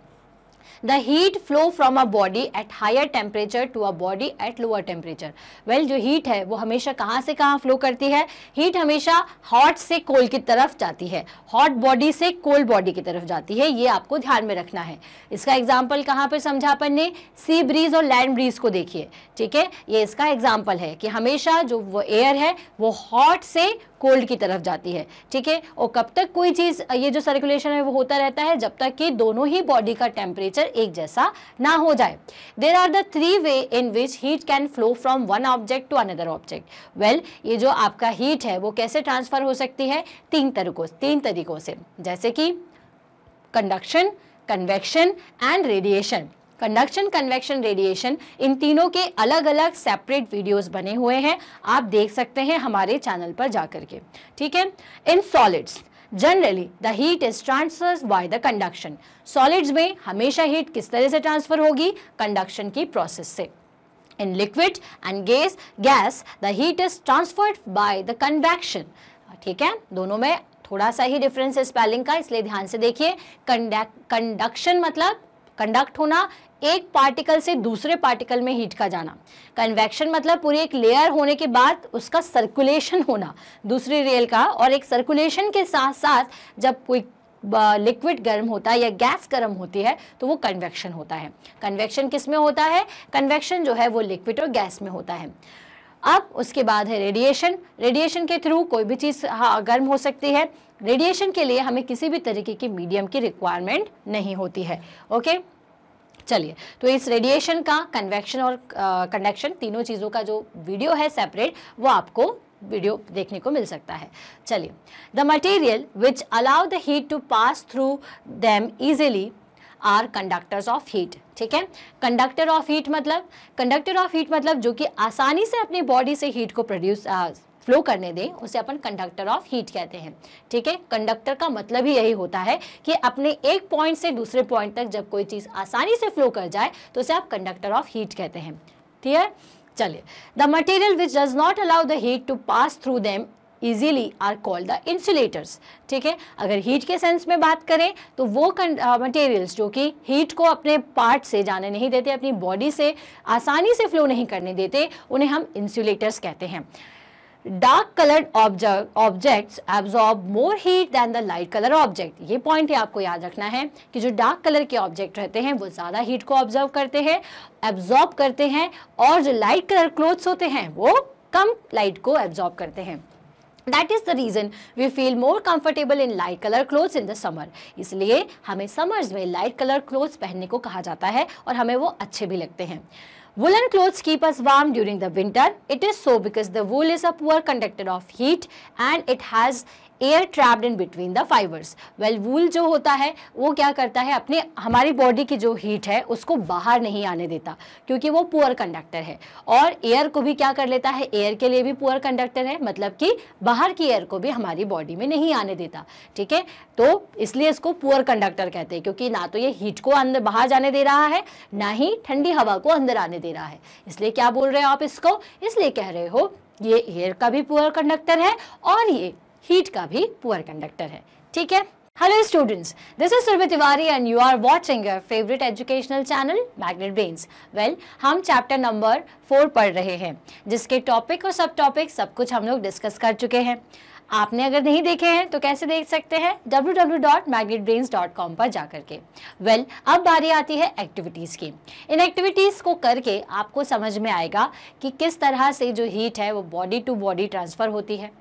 the heat flow from a body at higher temperature to a body at lower temperature well जो हीट है वो हमेशा कहाँ से कहाँ फ्लो करती है हीट हमेशा हॉट से कोल्ड की तरफ जाती है हॉट बॉडी से कोल्ड बॉडी की तरफ जाती है ये आपको ध्यान में रखना है इसका एग्जाम्पल कहाँ पर समझा अपन ने सी ब्रीज और लैंड ब्रीज को देखिए ठीक है ये इसका एग्जाम्पल है कि हमेशा जो वो एयर है वो हॉट से कोल्ड की तरफ जाती है ठीक है और कब तक कोई चीज़ ये जो सर्कुलेशन है वो होता रहता है जब तक कि दोनों ही बॉडी का टेम्परेचर एक जैसा ना हो जाए there are the three way in which heat can flow from one object to another object well ये जो आपका हीट है वो कैसे ट्रांसफ़र हो सकती है तीन तरीकों तीन तरीकों से जैसे कि conduction convection and radiation conduction convection radiation इन तीनों के अलग अलग सेपरेट वीडियोस बने हुए हैं आप देख सकते हैं हमारे चैनल पर जाकर के ठीक है in solids generally the heat is transfer by the conduction solids में हमेशा हीट किस तरह से ट्रांसफर होगी कंडक्शन की प्रोसेस से in liquid and gas gas the heat is transferred by the convection ठीक है दोनों में थोड़ा सा ही डिफरेंस है स्पेलिंग का इसलिए ध्यान से देखिए कंडक्शन मतलब कंडक्ट होना एक पार्टिकल से दूसरे पार्टिकल में हीट का जाना कन्वेक्शन मतलब पूरी एक लेयर होने के बाद उसका सर्कुलेशन होना दूसरी रेल का और एक सर्कुलेशन के साथ साथ जब कोई लिक्विड गर्म होता है या गैस गर्म होती है तो वो कन्वेक्शन होता है कन्वेक्शन किस में होता है कन्वेक्शन जो है वो लिक्विड और गैस में होता है अब उसके बाद है रेडिएशन रेडिएशन के थ्रू कोई भी चीज़ हाँ गर्म हो सकती है रेडिएशन के लिए हमें किसी भी तरीके की मीडियम की रिक्वायरमेंट नहीं होती है ओके okay? चलिए तो इस रेडिएशन का कन्वेक्शन और कंडक्शन तीनों चीज़ों का जो वीडियो है सेपरेट वो आपको वीडियो देखने को मिल सकता है चलिए the material which allow the heat to pass through them easily are conductors of heat ठीक है कंडक्टर ऑफ हीट मतलब कंडक्टर ऑफ हीट मतलब जो कि आसानी से अपनी बॉडी से हीट को प्रोड्यूस फ्लो करने दें उसे अपन कंडक्टर ऑफ हीट कहते हैं ठीक है कंडक्टर का मतलब ही यही होता है कि अपने एक पॉइंट से दूसरे पॉइंट तक जब कोई चीज़ आसानी से फ्लो कर जाए तो उसे आप कंडक्टर ऑफ हीट कहते हैं क्लियर चलिए the material which does not allow the heat to pass through them easily are called the insulators ठीक है अगर हीट के सेंस में बात करें तो वो मटेरियल्स uh, जो कि हीट को अपने पार्ट से जाने नहीं देते अपनी बॉडी से आसानी से फ्लो नहीं करने देते उन्हें हम इंसुलेटर्स कहते हैं dark coloured objects absorb more heat than the light colour object ये पॉइंट आपको याद रखना है कि जो डार्क कलर के ऑब्जेक्ट रहते हैं वो ज़्यादा हीट को ऑब्जर्व करते हैं एब्जॉर्ब करते हैं और जो लाइट कलर क्लोथ्स होते हैं वो कम लाइट को एब्जॉर्ब करते हैं that is the reason we feel more comfortable in light colour clothes in the summer इसलिए हमें समर्स में लाइट कलर clothes पहनने को कहा जाता है और हमें वो अच्छे भी लगते हैं Woolen clothes keep us warm during the winter. It is so because the wool is a poor conductor of heat and it has air trapped in between the fibres well wool जो होता है वो क्या करता है अपने हमारी body की जो हीट है उसको बाहर नहीं आने देता क्योंकि वो पुअर कंडक्टर है और एयर को भी क्या कर लेता है एयर के लिए भी पुअर कंडक्टर है मतलब कि बाहर की एयर को भी हमारी बॉडी में नहीं आने देता ठीक है तो इसलिए इसको पुअर कंडक्टर कहते हैं क्योंकि ना तो ये हीट को अंदर बाहर जाने दे रहा है ना ही ठंडी हवा को अंदर आने दे रहा है इसलिए क्या बोल रहे हो आप इसको इसलिए कह रहे हो ये एयर का भी पुअर कंडक्टर है और ये हीट का भी पुअर कंडक्टर है ठीक है hello students this is Surabhi Tiwari and you are watching your favourite educational channel Magnet Brains well हम चैप्टर नंबर फोर पढ़ रहे हैं जिसके टॉपिक और सब टॉपिक सब कुछ हम लोग डिस्कस कर चुके हैं आपने अगर नहीं देखे हैं तो कैसे देख सकते हैं www.magnetbrains.com पर जा करके वेल well, अब बारी आती है एक्टिविटीज़ की इन एक्टिविटीज़ को करके आपको समझ में आएगा कि किस तरह से जो हीट है वो बॉडी टू बॉडी ट्रांसफ़र होती है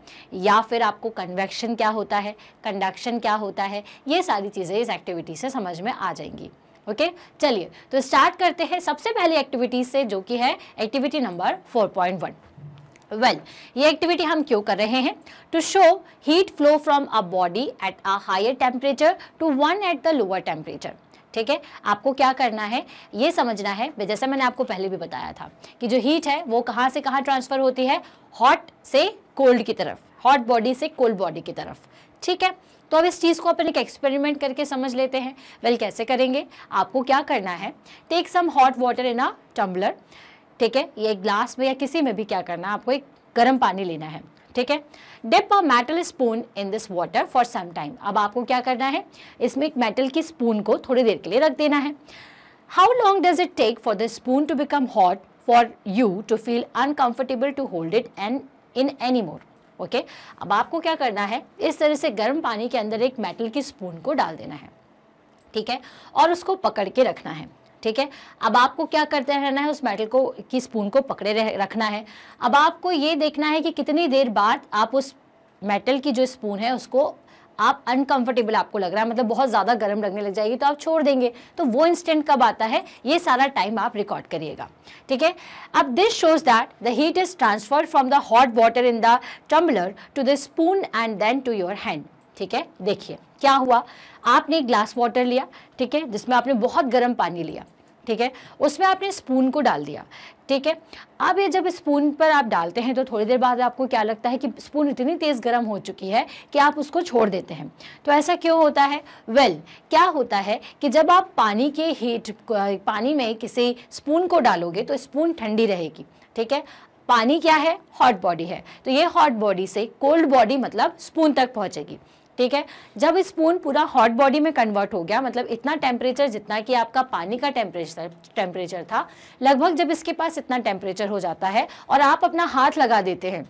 या फिर आपको कन्वेक्शन क्या होता है कंडक्शन क्या होता है ये सारी चीज़ें इस एक्टिविटी से समझ में आ जाएंगी ओके okay? चलिए तो स्टार्ट करते हैं सबसे पहले एक्टिविटीज़ से जो कि है एक्टिविटी नंबर 4.1 वेल ये एक्टिविटी हम क्यों कर रहे हैं to show heat flow from a body at a higher temperature to one at the lower temperature ठीक है आपको क्या करना है ये समझना है जैसे मैंने आपको पहले भी बताया था कि जो हीट है वो कहाँ से कहाँ ट्रांसफ़र होती है हॉट से कोल्ड की तरफ हॉट बॉडी से कोल्ड बॉडी की तरफ ठीक है तो अब इस चीज़ को अपन एक एक्सपेरिमेंट करके समझ लेते हैं वेल well, कैसे करेंगे आपको क्या करना है take some hot water in a tumbler ठीक है ये ग्लास में या किसी में भी क्या करना है आपको एक गर्म पानी लेना है ठीक है dip a metal spoon in this water for some time अब आपको क्या करना है इसमें एक मेटल की स्पून को थोड़ी देर के लिए रख देना है how long does it take for the spoon to become hot for you to feel uncomfortable to hold it and in any more okay अब आपको क्या करना है इस तरह से गर्म पानी के अंदर एक मेटल की स्पून को डाल देना है ठीक है और उसको पकड़ के रखना है ठीक है अब आपको क्या करते रहना है उस मेटल को की स्पून को पकड़े रखना है अब आपको ये देखना है कि कितनी देर बाद आप उस मेटल की जो स्पून है उसको आप अनकंफर्टेबल आपको लग रहा है मतलब बहुत ज़्यादा गर्म लगने लग जाएगी तो आप छोड़ देंगे तो वो इंस्टेंट कब आता है ये सारा टाइम आप रिकॉर्ड करिएगा ठीक है अब this shows that the heat is transferred from the hot water in the tumbler to the spoon and then to your hand ठीक है देखिए क्या हुआ आपने एक ग्लास वाटर लिया ठीक है जिसमें आपने बहुत गर्म पानी लिया ठीक है उसमें आपने स्पून को डाल दिया ठीक है अब ये जब स्पून पर आप डालते हैं तो थोड़ी देर बाद आपको क्या लगता है कि स्पून इतनी तेज़ गर्म हो चुकी है कि आप उसको छोड़ देते हैं तो ऐसा क्यों होता है वेल well, क्या होता है कि जब आप पानी के हीट पानी में किसी स्पून को डालोगे तो स्पून ठंडी रहेगी ठीक है पानी क्या है हॉट बॉडी है तो ये हॉट बॉडी से कोल्ड बॉडी मतलब स्पून तक पहुँचेगी ठीक है जब स्पून पूरा हॉट बॉडी में कन्वर्ट हो गया मतलब इतना टेम्परेचर जितना कि आपका पानी का टेम्परेचर टेम्परेचर था लगभग जब इसके पास इतना टेम्परेचर हो जाता है और आप अपना हाथ लगा देते हैं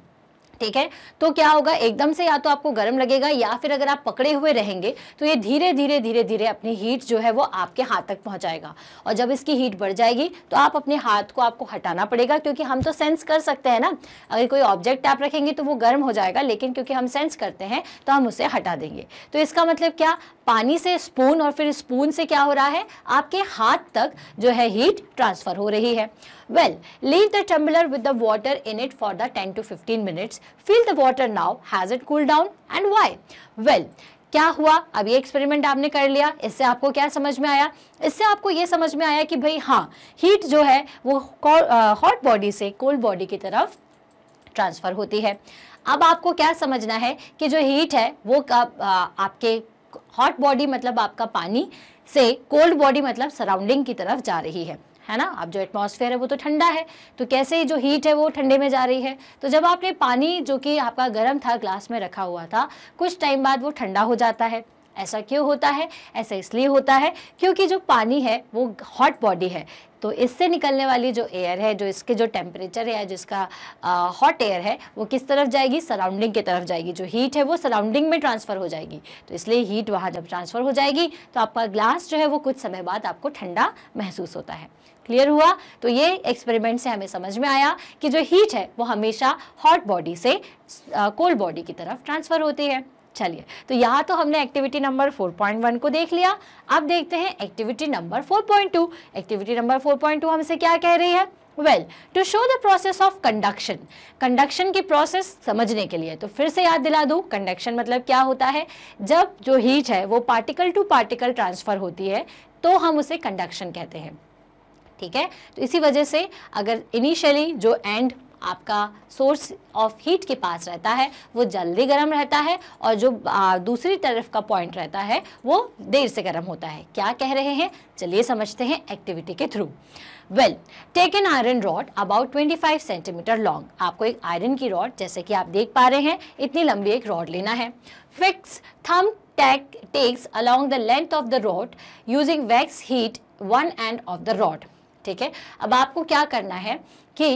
ठीक है तो क्या होगा एकदम से या तो आपको गर्म लगेगा या फिर अगर आप पकड़े हुए रहेंगे तो ये धीरे धीरे धीरे धीरे अपनी हीट जो है वो आपके हाथ तक पहुंचाएगा और जब इसकी हीट बढ़ जाएगी तो आप अपने हाथ को आपको हटाना पड़ेगा क्योंकि हम तो सेंस कर सकते हैं ना अगर कोई ऑब्जेक्ट आप रखेंगे तो वो गर्म हो जाएगा लेकिन क्योंकि हम सेंस करते हैं तो हम उसे हटा देंगे तो इसका मतलब क्या पानी से स्पून और फिर स्पून से क्या हो रहा है आपके हाथ तक जो है हीट ट्रांसफ़र हो रही है Well, leave the tumbler with the water in it for the 10 to 15 minutes. Feel the water now. Has it cooled down and why? Well, क्या हुआ अब ये एक्सपेरिमेंट आपने कर लिया इससे आपको क्या समझ में आया इससे आपको ये समझ में आया कि भाई हाँ हीट जो है वो हॉट बॉडी से कोल्ड बॉडी की तरफ ट्रांसफ़र होती है अब आपको क्या समझना है कि जो हीट है वो कब आपके हॉट बॉडी मतलब आपका पानी से कोल्ड बॉडी मतलब सराउंडिंग की तरफ जा रही है है ना अब जो एटमॉस्फेयर है वो तो ठंडा है तो कैसे ही जो हीट है वो ठंडे में जा रही है तो जब आपने पानी जो कि आपका गर्म था ग्लास में रखा हुआ था कुछ टाइम बाद वो ठंडा हो जाता है ऐसा क्यों होता है ऐसा इसलिए होता है क्योंकि जो पानी है वो हॉट बॉडी है तो इससे निकलने वाली जो एयर है जो इसके जो टेम्परेचर है जिसका हॉट एयर है वो किस तरफ जाएगी सराउंडिंग की तरफ जाएगी जो हीट है वो सराउंडिंग में ट्रांसफ़र हो जाएगी तो इसलिए हीट वहाँ जब ट्रांसफ़र हो जाएगी तो आपका ग्लास जो है वो कुछ समय बाद आपको ठंडा महसूस होता है क्लियर हुआ तो ये एक्सपेरिमेंट से हमें समझ में आया कि जो हीट है वो हमेशा हॉट बॉडी से कोल्ड बॉडी की तरफ ट्रांसफ़र होती है चलिए तो यहाँ तो हमने एक्टिविटी नंबर 4.1 को देख लिया अब देखते हैं एक्टिविटी नंबर 4.2 एक्टिविटी नंबर 4.2 हमसे क्या कह रही है well to show the process of conduction conduction की प्रोसेस समझने के लिए तो फिर से याद दिला दूँ कंडक्शन मतलब क्या होता है जब जो हीट है वो पार्टिकल टू पार्टिकल ट्रांसफ़र होती है तो हम उसे कंडक्शन कहते हैं ठीक है तो इसी वजह से अगर इनिशियली जो एंड आपका सोर्स ऑफ हीट के पास रहता है वो जल्दी गर्म रहता है और जो आ, दूसरी तरफ का पॉइंट रहता है वो देर से गर्म होता है क्या कह रहे हैं चलिए समझते हैं एक्टिविटी के through well take an iron rod about 25 centimetre long आपको एक आयरन की रॉड जैसे कि आप देख पा रहे हैं इतनी लंबी एक रॉड लेना है fix thumb tack tacks along the length of the rod using wax heat one end of the rod ठीक है अब आपको क्या करना है कि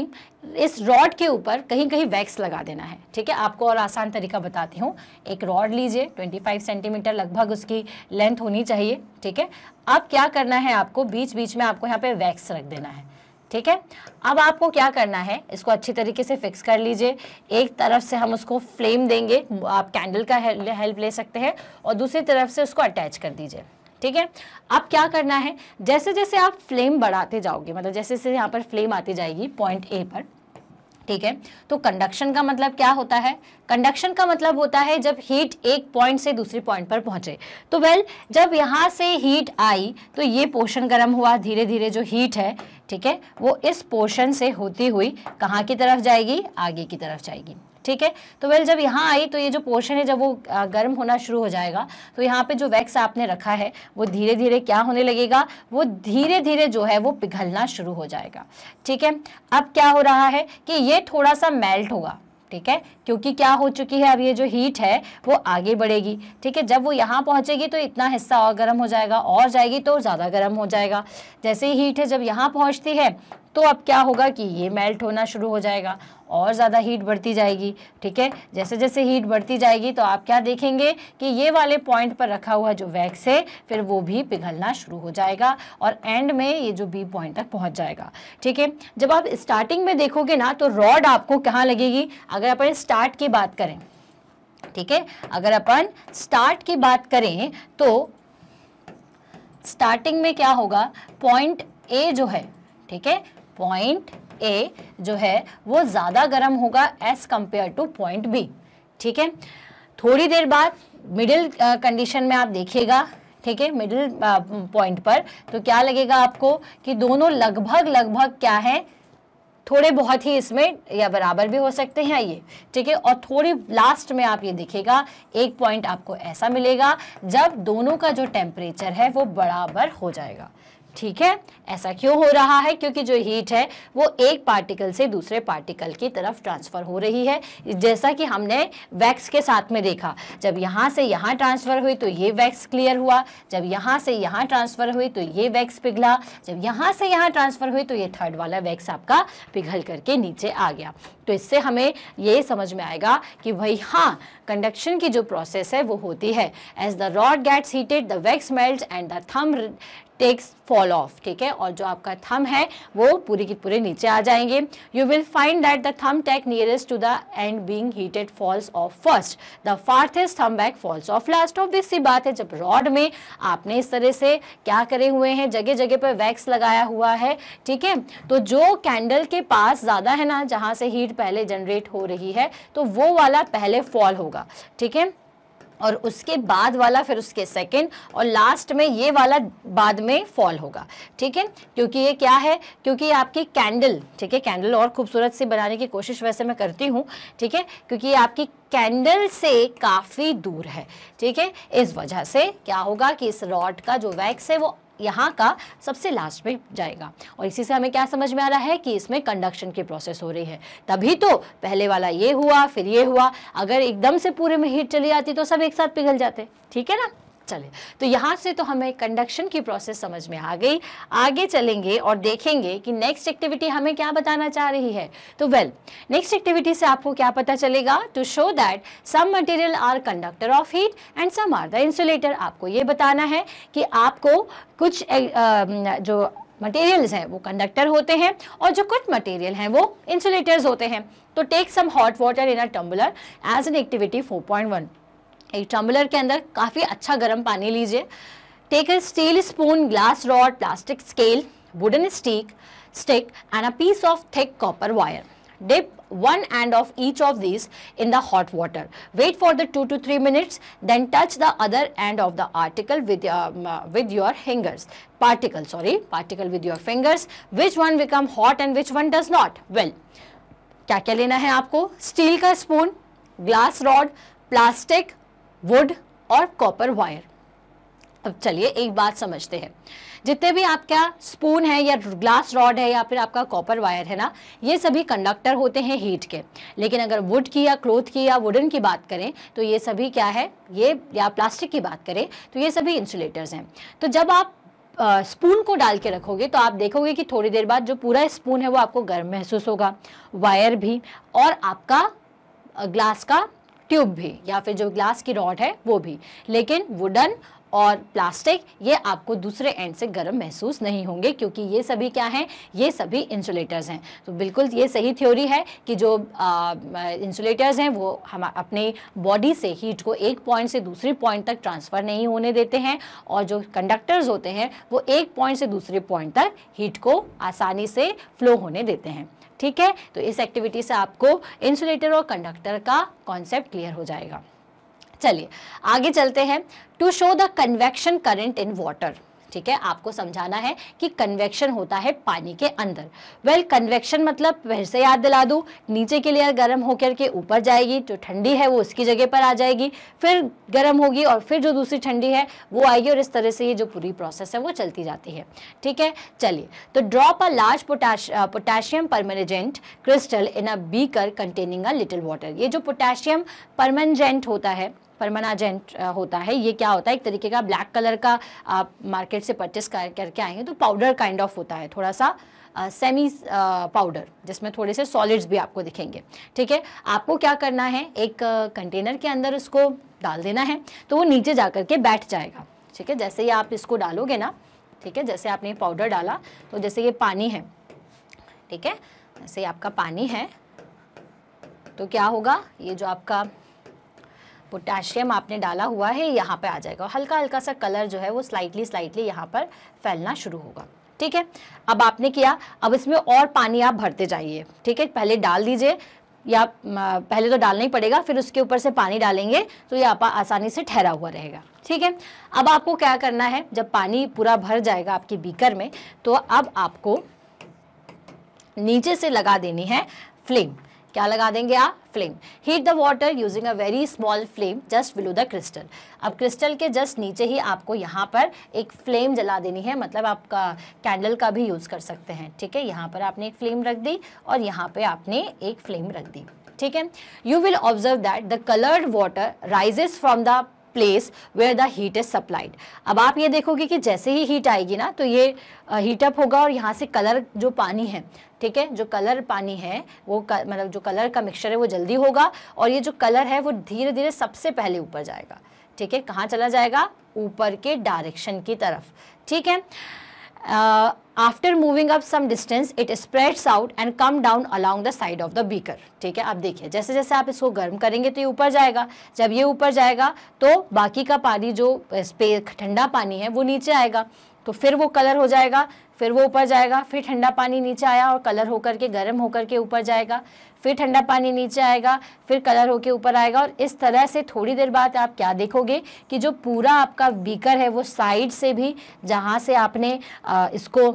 इस रॉड के ऊपर कहीं कहीं वैक्स लगा देना है ठीक है आपको और आसान तरीका बताती हूँ एक रॉड लीजिए 25 सेंटीमीटर लगभग उसकी लेंथ होनी चाहिए ठीक है अब क्या करना है आपको बीच बीच में आपको यहाँ पे वैक्स रख देना है ठीक है अब आपको क्या करना है इसको अच्छी तरीके से फिक्स कर लीजिए एक तरफ से हम उसको फ्लेम देंगे आप कैंडल का हेल्प ले सकते हैं और दूसरी तरफ से उसको अटैच कर दीजिए ठीक है अब क्या करना है जैसे जैसे आप फ्लेम बढ़ाते जाओगे मतलब जैसे जैसे यहाँ पर फ्लेम आती जाएगी पॉइंट ए पर ठीक है तो कंडक्शन का मतलब क्या होता है कंडक्शन का मतलब होता है जब हीट एक पॉइंट से दूसरे पॉइंट पर पहुंचे तो वेल जब यहां से हीट आई तो ये पोर्शन गर्म हुआ धीरे धीरे जो हीट है ठीक है वो इस पोर्शन से होती हुई कहाँ की तरफ जाएगी आगे की तरफ जाएगी ठीक है तो वेल जब यहाँ आई तो ये जो पोर्शन है जब वो गर्म होना शुरू हो जाएगा तो यहाँ पे जो वैक्स आपने रखा है वो धीरे धीरे क्या होने लगेगा वो धीरे धीरे जो है वो पिघलना शुरू हो जाएगा ठीक है अब क्या हो रहा है कि ये थोड़ा सा मेल्ट होगा ठीक है क्योंकि क्या हो चुकी है अब ये जो हीट है वो आगे बढ़ेगी ठीक है जब वो यहाँ पहुँचेगी तो इतना हिस्सा और गर्म हो जाएगा और जाएगी तो ज़्यादा गर्म हो जाएगा जैसे ही हीट है जब यहाँ पहुँचती है तो अब क्या होगा कि ये मेल्ट होना शुरू हो जाएगा और ज़्यादा हीट बढ़ती जाएगी ठीक है जैसे जैसे हीट बढ़ती जाएगी तो आप क्या देखेंगे कि ये वाले पॉइंट पर रखा हुआ जो वैक्स है फिर वो भी पिघलना शुरू हो जाएगा और एंड में ये जो बी पॉइंट तक पहुंच जाएगा ठीक है जब आप स्टार्टिंग में देखोगे ना तो रॉड आपको कहाँ लगेगी अगर अपन स्टार्ट स्टार्ट की बात करें ठीक है अगर अपन स्टार्ट की बात करें तो स्टार्टिंग में क्या होगा पॉइंट ए जो है ठीक है पॉइंट ए जो है वो ज़्यादा गर्म होगा as compare to point B ठीक है थोड़ी देर बाद मिडिल कंडीशन में आप देखिएगा ठीक है मिडिल पॉइंट पर तो क्या लगेगा आपको कि दोनों लगभग लगभग क्या है थोड़े बहुत ही इसमें या बराबर भी हो सकते हैं ये ठीक है और थोड़ी लास्ट में आप ये देखेगा एक पॉइंट आपको ऐसा मिलेगा जब दोनों का जो टेम्परेचर है वो बराबर हो जाएगा ठीक है ऐसा क्यों हो रहा है क्योंकि जो हीट है वो एक पार्टिकल से दूसरे पार्टिकल की तरफ ट्रांसफ़र हो रही है जैसा कि हमने वैक्स के साथ में देखा जब यहाँ से यहाँ ट्रांसफ़र हुई तो ये वैक्स क्लियर हुआ जब यहाँ से यहाँ ट्रांसफ़र हुई तो ये वैक्स पिघला जब यहाँ से यहाँ ट्रांसफ़र हुई तो ये थर्ड वाला वैक्स आपका पिघल करके नीचे आ गया तो इससे हमें ये समझ में आएगा कि भाई हाँ कंडक्शन की जो प्रोसेस है वो होती है as the rod gets heated the wax melt and the thumb tacks fall off ठीक है और जो आपका थम है वो पूरे के पूरे नीचे आ जाएंगे you will find that the thumb tack nearest to the end being heated falls off first the farthest thumb back falls off last obvious बात है जब रॉड में आपने इस तरह से क्या करे हुए हैं जगह जगह पर वैक्स लगाया हुआ है ठीक है तो जो कैंडल के पास ज़्यादा है ना जहाँ से हीट पहले जनरेट हो रही है तो वो वाला पहले फॉल होगा ठीक है और उसके बाद वाला फिर उसके सेकंड और लास्ट में ये वाला बाद में फॉल होगा ठीक है क्योंकि ये क्या है क्योंकि आपकी कैंडल ठीक है कैंडल और खूबसूरत से बनाने की कोशिश वैसे मैं करती हूँ ठीक है क्योंकि ये आपकी कैंडल से काफ़ी दूर है ठीक है इस वजह से क्या होगा कि इस रॉड का जो वैक्स है वो यहाँ का सबसे लास्ट में जाएगा और इसी से हमें क्या समझ में आ रहा है कि इसमें कंडक्शन की प्रोसेस हो रही है तभी तो पहले वाला ये हुआ फिर ये हुआ अगर एकदम से पूरे में हीट चली जाती तो सब एक साथ पिघल जाते ठीक है ना चले तो यहाँ से तो हमें कंडक्शन की प्रोसेस समझ में आ गई आगे चलेंगे और देखेंगे कि नेक्स्ट एक्टिविटी हमें क्या बताना चाह रही है तो वेल नेक्स्ट एक्टिविटी से आपको क्या पता चलेगा to show that some material are conductor of heat and some are the insulator आपको ये बताना है कि आपको कुछ ए, आ, जो मटेरियल्स हैं वो कंडक्टर होते हैं और जो कुछ मटेरियल हैं वो इंसुलेटर्स होते हैं तो take some hot water in a tumbler as an activity 4.1 एक टम्बलर के अंदर काफ़ी अच्छा गर्म पानी लीजिए take a steel spoon glass rod plastic scale wooden stick stick and a piece of thick copper wire dip one end of each of this in the hot water wait for the two two three minutes then touch the other end of the article with with your fingers particle sorry particle with your fingers which one become hot and which one does not well क्या क्या लेना है आपको steel का spoon glass rod plastic wood और copper wire अब चलिए एक बात समझते हैं जितने भी आपका स्पून है या ग्लास रॉड है या फिर आपका कॉपर वायर है ना ये सभी कंडक्टर होते हैं हीट के लेकिन अगर वुड की या क्लोथ की या वुडन की बात करें तो ये सभी क्या है ये या प्लास्टिक की बात करें तो ये सभी इंसुलेटर्स हैं तो जब आप स्पून को डाल के रखोगे तो आप देखोगे कि थोड़ी देर बाद जो पूरा स्पून है वो आपको गर्म महसूस होगा वायर भी और आपका ग्लास का ट्यूब भी या फिर जो ग्लास की रॉड है वो भी लेकिन वुडन और प्लास्टिक ये आपको दूसरे एंड से गर्म महसूस नहीं होंगे क्योंकि ये सभी क्या हैं ये सभी इंसुलेटर्स हैं तो बिल्कुल ये सही थ्योरी है कि जो इंसुलेटर्स हैं वो हम अपने बॉडी से हीट को एक पॉइंट से दूसरे पॉइंट तक ट्रांसफ़र नहीं होने देते हैं और जो कंडक्टर्स होते हैं वो एक पॉइंट से दूसरे पॉइंट तक हीट को आसानी से फ्लो होने देते हैं ठीक है तो इस एक्टिविटी से आपको इंसुलेटर और कंडक्टर का कॉन्सेप्ट क्लियर हो जाएगा चलिए आगे चलते हैं to show the convection current in water ठीक है आपको समझाना है कि कन्वेक्शन होता है पानी के अंदर वेल well, कन्वेक्शन मतलब फिर से याद दिला दूँ नीचे के लिए गर्म होकर के ऊपर जाएगी जो ठंडी है वो उसकी जगह पर आ जाएगी फिर गर्म होगी और फिर जो दूसरी ठंडी है वो आएगी और इस तरह से ये जो पूरी प्रोसेस है वो चलती जाती है ठीक है चलिए तो drop a large potash potassium permanganate crystal in a beaker containing a little water ये जो पोटेशियम परमानेजेंट होता है परमानाजेंट होता है ये क्या होता है एक तरीके का ब्लैक कलर का आप मार्केट से परचेस कर करके आएंगे तो पाउडर काइंड ऑफ होता है थोड़ा सा सेमी पाउडर जिसमें थोड़े से सॉलिड्स भी आपको दिखेंगे ठीक है आपको क्या करना है एक कंटेनर के अंदर उसको डाल देना है तो वो नीचे जा के बैठ जाएगा ठीक है जैसे ही आप इसको डालोगे ना ठीक है जैसे आपने पाउडर डाला तो जैसे ये पानी है ठीक है जैसे आपका पानी है तो क्या होगा ये जो आपका पोटाशियम आपने डाला हुआ है यहाँ पे आ जाएगा हल्का हल्का सा कलर जो है वो स्लाइटली स्लाइटली यहाँ पर फैलना शुरू होगा ठीक है अब आपने किया अब इसमें और पानी आप भरते जाइए ठीक है पहले डाल दीजिए या पहले तो डालना ही पड़ेगा फिर उसके ऊपर से पानी डालेंगे तो ये आप आसानी से ठहरा हुआ रहेगा ठीक है अब आपको क्या करना है जब पानी पूरा भर जाएगा आपके बीकर में तो अब आपको नीचे से लगा देनी है फ्लेम क्या लगा देंगे आप flame heat the water using a very small flame just below the crystal अब क्रिस्टल के जस्ट नीचे ही आपको यहाँ पर एक फ्लेम जला देनी है मतलब आपका कैंडल का भी यूज़ कर सकते हैं ठीक है यहाँ पर आपने एक फ्लेम रख दी और यहाँ पे आपने एक फ्लेम रख दी ठीक है you will observe that the coloured water rises from the place where the heat is supplied अब आप ये देखोगे कि जैसे ही हीट आएगी ना तो ये हीट अप होगा और यहाँ से कलर जो पानी है ठीक है जो कलर पानी है वो मतलब जो कलर का मिक्सचर है वो जल्दी होगा और ये जो कलर है वो धीरे धीरे सबसे पहले ऊपर जाएगा ठीक है कहाँ चला जाएगा ऊपर के डायरेक्शन की तरफ ठीक है uh, after moving up some distance it spreads out and come down along the side of the beaker ठीक है आप देखिए जैसे जैसे आप इसको गर्म करेंगे तो ये ऊपर जाएगा जब ये ऊपर जाएगा तो बाकी का पानी जो ठंडा पानी है वो नीचे आएगा तो फिर वो कलर हो जाएगा फिर वो ऊपर जाएगा फिर ठंडा पानी नीचे आया और कलर होकर के गर्म होकर के ऊपर जाएगा फिर ठंडा पानी नीचे आएगा फिर कलर होके ऊपर आएगा और इस तरह से थोड़ी देर बाद आप क्या देखोगे कि जो पूरा आपका बीकर है वो साइड से भी जहाँ से आपने इसको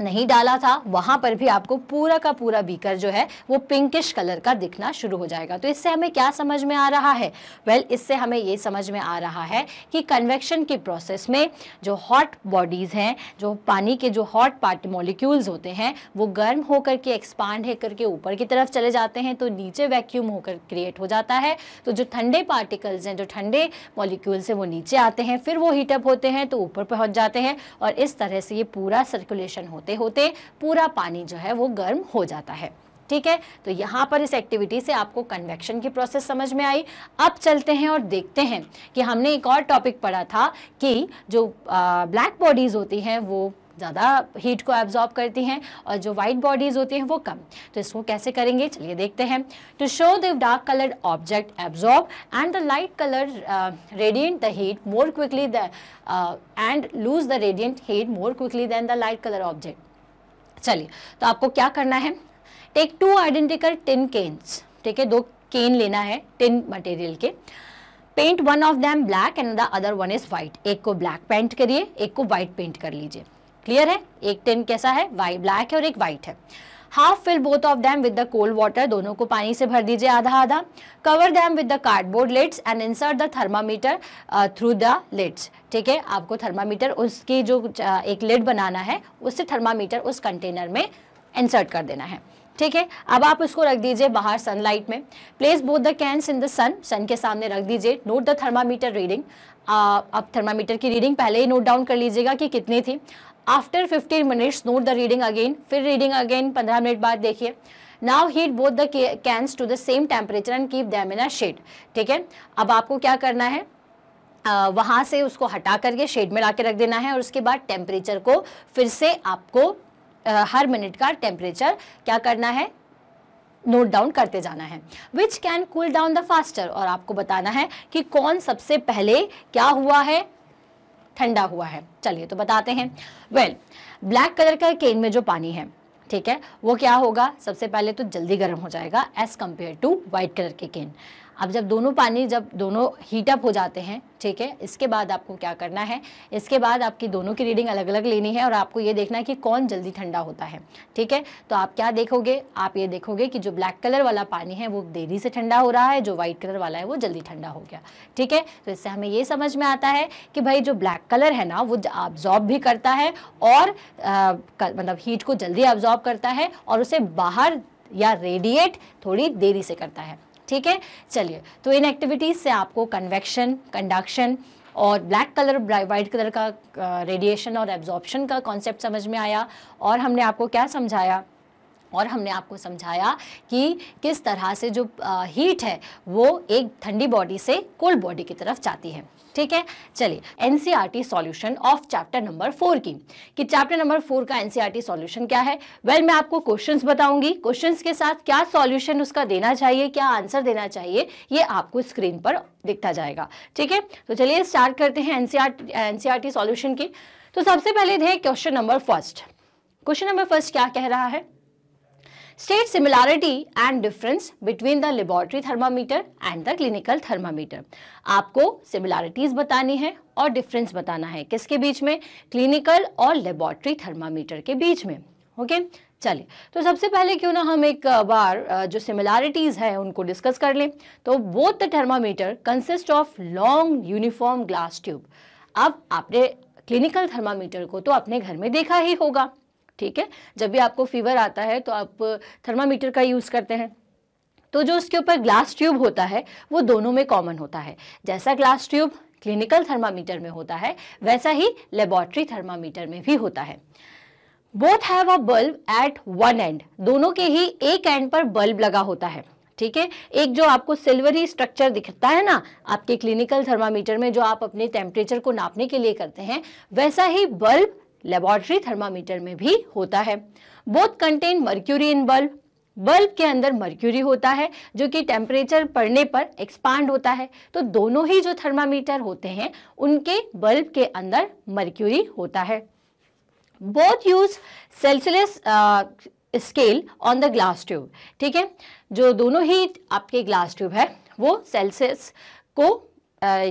नहीं डाला था वहाँ पर भी आपको पूरा का पूरा बीकर जो है वो पिंकिश कलर का दिखना शुरू हो जाएगा तो इससे हमें क्या समझ में आ रहा है वेल well, इससे हमें ये समझ में आ रहा है कि कन्वेक्शन की प्रोसेस में जो हॉट बॉडीज़ हैं जो पानी के जो हॉट पार्ट मॉलिक्यूल्स होते हैं वो गर्म होकर के एक्सपांड होकर के ऊपर की तरफ चले जाते हैं तो नीचे वैक्यूम होकर क्रिएट हो जाता है तो जो ठंडे पार्टिकल्स हैं जो ठंडे मॉलिक्यूल्स हैं वो नीचे आते हैं फिर वो हीटअप होते हैं तो ऊपर पहुँच जाते हैं और इस तरह से ये पूरा सर्कुलेशन होता होते होते पूरा पानी जो है वो गर्म हो जाता है ठीक है तो यहाँ पर इस एक्टिविटी से आपको कन्वेक्शन की प्रोसेस समझ में आई अब चलते हैं और देखते हैं कि हमने एक और टॉपिक पढ़ा था कि जो ब्लैक बॉडीज़ होती हैं वो ज़्यादा हीट को एब्जॉर्ब करती हैं और जो वाइट बॉडीज़ होती हैं वो कम तो इसको कैसे करेंगे चलिए देखते हैं to show the dark coloured object absorb and the light colour radiant the heat more quickly the and lose the radiant heat more quickly than the light colour object चलिए तो आपको क्या करना है take two identical tin cans ठीक है दो can लेना है टिन मटेरियल के paint one of them black and the other one is white एक को ब्लैक पेंट करिए एक को वाइट पेंट कर लीजिए क्लियर है एक टिन कैसा है वाइट ब्लैक है और एक वाइट है half fill both of them with the cold water दोनों को पानी से भर दीजिए आधा आधा cover them with the cardboard lids and insert the thermometer through the lids ठीक है आपको थर्मामीटर उसकी जो uh, एक लेड बनाना है उससे थर्मामीटर उस कंटेनर में इंसर्ट कर देना है ठीक है अब आप उसको रख दीजिए बाहर सनलाइट में place both the cans in the sun sun के सामने रख दीजिए नोट द थर्मामीटर रीडिंग आप थर्मामीटर की रीडिंग पहले ही नोट डाउन कर लीजिएगा कि कितनी थी after fifteen minutes note the reading again फिर रीडिंग अगेन पंद्रह मिनट बाद देखिए now heat both the cans to the same temperature and keep them in a shade ठीक है अब आपको क्या करना है आ, वहाँ से उसको हटा करके शेड में ला के रख देना है और उसके बाद टेम्परेचर को फिर से आपको आ, हर मिनट का टेम्परेचर क्या करना है नोट डाउन करते जाना है which can cool down the faster और आपको बताना है कि कौन सबसे पहले क्या हुआ है ठंडा हुआ है चलिए तो बताते हैं वेल ब्लैक कलर का केन में जो पानी है ठीक है वो क्या होगा सबसे पहले तो जल्दी गर्म हो जाएगा as compare to white colour के केन अब जब दोनों पानी जब दोनों हीट अप हो जाते हैं ठीक है इसके बाद आपको क्या करना है इसके बाद आपकी दोनों की रीडिंग अलग अलग लेनी है और आपको ये देखना है कि कौन जल्दी ठंडा होता है ठीक है तो आप क्या देखोगे आप ये देखोगे कि जो ब्लैक कलर वाला पानी है वो देरी से ठंडा हो रहा है जो व्हाइट कलर वाला है वो जल्दी ठंडा हो गया ठीक है तो इससे हमें ये समझ में आता है कि भाई जो ब्लैक कलर है ना वो ऑब्जॉर्ब भी करता है और मतलब हीट को जल्दी ऑब्जॉर्ब करता है और उसे बाहर या रेडिएट थोड़ी देरी से करता है ठीक है चलिए तो इन एक्टिविटीज़ से आपको कन्वेक्शन कंडक्शन और ब्लैक कलर वाइट कलर का रेडिएशन और एब्जॉर्प्शन का कॉन्सेप्ट समझ में आया और हमने आपको क्या समझाया और हमने आपको समझाया कि किस तरह से जो हीट है वो एक ठंडी बॉडी से कोल्ड बॉडी की तरफ जाती है ठीक है चलिए NCERT solution of chapter number four की कि चैप्टर नंबर फोर का एनसीईआरटी सॉल्यूशन e क्या है वेल well, मैं आपको क्वेश्चंस बताऊंगी क्वेश्चंस के साथ क्या सॉल्यूशन उसका देना चाहिए क्या आंसर देना चाहिए ये आपको स्क्रीन पर दिखता जाएगा ठीक है तो चलिए स्टार्ट करते हैं एनसीआर एनसीआरटी सोल्यूशन की तो सबसे पहले थे question number first question number first क्या कह रहा है state similarity and difference between the laboratory thermometer and the clinical thermometer आपको सिमिलैरिटीज बतानी है और डिफरेंस बताना है किसके बीच में क्लिनिकल और लेबोरेटरी थर्मामीटर के बीच में ओके चले तो सबसे पहले क्यों ना हम एक बार जो सिमिलैरिटीज है उनको डिस्कस कर लें तो both the thermometer consist of long uniform glass tube अब आपने क्लिनिकल थर्मामीटर को तो अपने घर में देखा ही होगा ठीक है जब भी आपको फीवर आता है तो आप थर्मामीटर का यूज़ करते हैं तो जो उसके ऊपर ग्लास ट्यूब होता है वो दोनों में कॉमन होता है जैसा ग्लास ट्यूब क्लिनिकल थर्मामीटर में होता है वैसा ही लेबोरेटरी थर्मामीटर में भी होता है both have a bulb at one end दोनों के ही एक एंड पर बल्ब लगा होता है ठीक है एक जो आपको सिल्वरी स्ट्रक्चर दिखता है ना आपके क्लिनिकल थर्मामीटर में जो आप अपने टेम्परेचर को नापने के लिए करते हैं वैसा ही बल्ब लेबोरेटरी थर्मामीटर में भी होता है both contain mercury in bulb bulb के अंदर मर्क्यूरी होता है जो कि टेम्परेचर पड़ने पर एक्सपांड होता है तो दोनों ही जो थर्मामीटर होते हैं उनके बल्ब के अंदर मर्क्यूरी होता है both use Celsius scale on the glass tube ठीक है जो दोनों ही आपके ग्लास ट्यूब है वो सेल्सियस को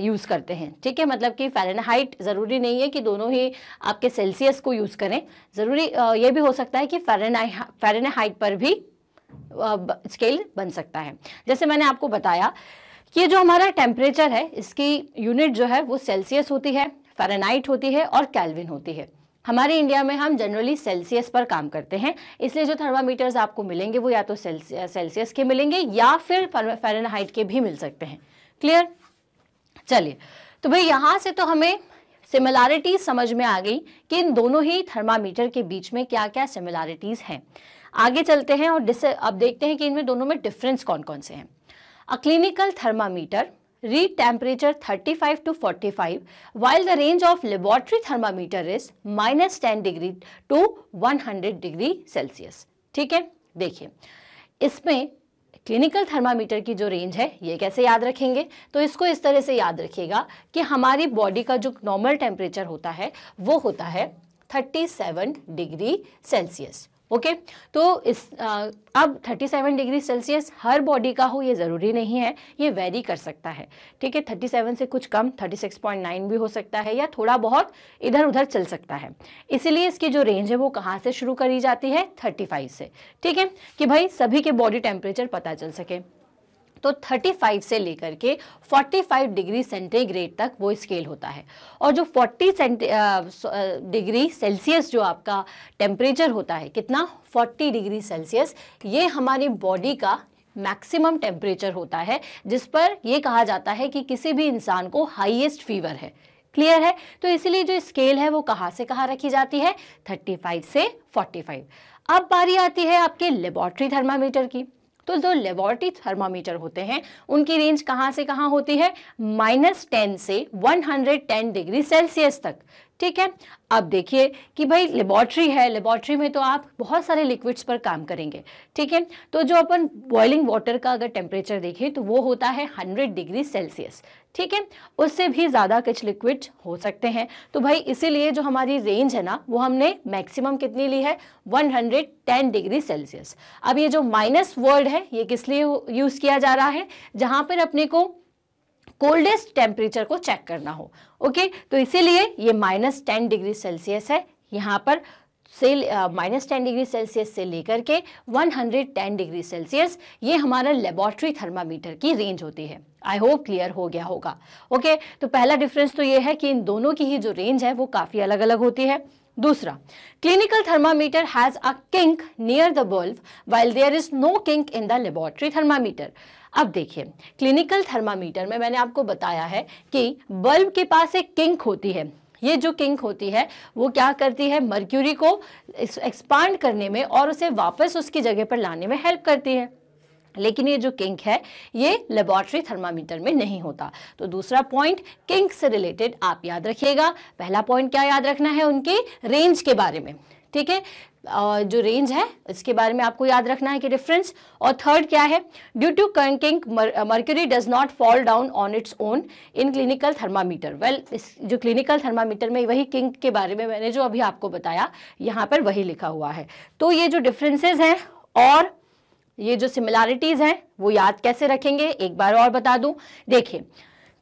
यूज़ करते हैं ठीक है मतलब कि फ़ारेनहाइट ज़रूरी नहीं है कि दोनों ही आपके सेल्सियस को यूज़ करें ज़रूरी ये भी हो सकता है कि फ़ारेनहाइट पर भी स्केल बन सकता है जैसे मैंने आपको बताया कि जो हमारा टेम्परेचर है इसकी यूनिट जो है वो सेल्सियस होती है फ़ारेनहाइट होती है और कैलविन होती है हमारे इंडिया में हम जनरली सेल्सियस पर काम करते हैं इसलिए जो थर्मामीटर्स आपको मिलेंगे वो या तो सेल्सियस के मिलेंगे या फिर फ़ारेनहाइट के भी मिल सकते हैं क्लियर चलिए तो भाई यहाँ से तो हमें सिमिलैरिटीज समझ में आ गई कि इन दोनों ही थर्मामीटर के बीच में क्या क्या सिमिलारिटीज हैं आगे चलते हैं और अब देखते हैं कि इनमें दोनों में डिफरेंस कौन कौन से हैं a clinical thermometer read temperature 35 to 45 the range of laboratory thermometer is minus ten degree to one hundred degree Celsius ठीक है देखिए इसमें क्लिनिकल थर्मामीटर की जो रेंज है ये कैसे याद रखेंगे तो इसको इस तरह से याद रखिएगा कि हमारी बॉडी का जो नॉर्मल टेम्परेचर होता है वो होता है 37 डिग्री सेल्सियस ओके okay? तो इस आ, अब 37 डिग्री सेल्सियस हर बॉडी का हो ये ज़रूरी नहीं है ये वेरी कर सकता है ठीक है 37 से कुछ कम 36.9 भी हो सकता है या थोड़ा बहुत इधर उधर चल सकता है इसलिए इसकी जो रेंज है वो कहाँ से शुरू करी जाती है 35 से ठीक है कि भाई सभी के बॉडी टेम्परेचर पता चल सके तो 35 से लेकर के 45 डिग्री सेंटीग्रेड तक वो स्केल होता है और जो 40 सेंटी डिग्री सेल्सियस जो आपका टेम्परेचर होता है कितना 40 डिग्री सेल्सियस ये हमारी बॉडी का मैक्सिमम टेम्परेचर होता है जिस पर यह कहा जाता है कि किसी भी इंसान को हाईएस्ट फीवर है क्लियर है तो इसलिए जो स्केल है वो कहाँ से कहाँ रखी जाती है 35 से 45 अब बारी आती है आपके लेबॉर्ट्री थर्मामीटर की तो जो लेबोरेटरी थर्मामीटर होते हैं उनकी रेंज कहाँ से कहाँ होती है माइनस टेन से one hundred ten degree Celsius तक ठीक है अब देखिए कि भाई लेबॉर्ट्री है लेबॉर्ट्री में तो आप बहुत सारे लिक्विड्स पर काम करेंगे ठीक है तो जो अपन बॉइलिंग वाटर का अगर टेम्परेचर देखें तो वो होता है 100 डिग्री सेल्सियस ठीक है उससे भी ज़्यादा कुछ लिक्विड हो सकते हैं तो भाई इसीलिए जो हमारी रेंज है ना वो हमने मैक्सिमम कितनी ली है 110 डिग्री सेल्सियस अब ये जो माइनस वर्ड है ये किस लिए यूज़ किया जा रहा है जहाँ पर अपने को कोल्डेस्ट टेम्परेचर को चेक करना हो ओके तो इसीलिए ये माइनस टेन डिग्री सेल्सियस है यहाँ पर से माइनस टेन डिग्री सेल्सियस से लेकर के 110 डिग्री सेल्सियस ये हमारा लेबॉरट्री थर्मामीटर की रेंज होती है आई होप क्लियर हो गया होगा ओके okay, तो पहला डिफरेंस तो ये है कि इन दोनों की ही जो रेंज है वो काफ़ी अलग अलग होती है दूसरा clinical thermometer has a kink near the bulb while there is no kink in the laboratory thermometer अब देखिए क्लिनिकल थर्मामीटर में मैंने आपको बताया है कि बल्ब के पास एक किंक होती है ये जो किंक होती है वो क्या करती है मर्क्यूरी को एक्सपांड करने में और उसे वापस उसकी जगह पर लाने में हेल्प करती है लेकिन ये जो किंक है ये लेबॉर्ट्री थर्मामीटर में नहीं होता तो दूसरा पॉइंट किंक से रिलेटेड आप याद रखिएगा पहला पॉइंट क्या याद रखना है उनकी रेंज के बारे में ठीक है जो रेंज है इसके बारे में आपको याद रखना है कि डिफरेंस और थर्ड क्या है due to kinking mercury does not fall down on its own in clinical thermometer well इस जो क्लिनिकल थर्मामीटर में वही किंग के बारे में मैंने जो अभी आपको बताया यहाँ पर वही लिखा हुआ है तो ये जो डिफरेंसेज हैं और ये जो सिमिलैरिटीज़ हैं वो याद कैसे रखेंगे एक बार और बता दूं देखिए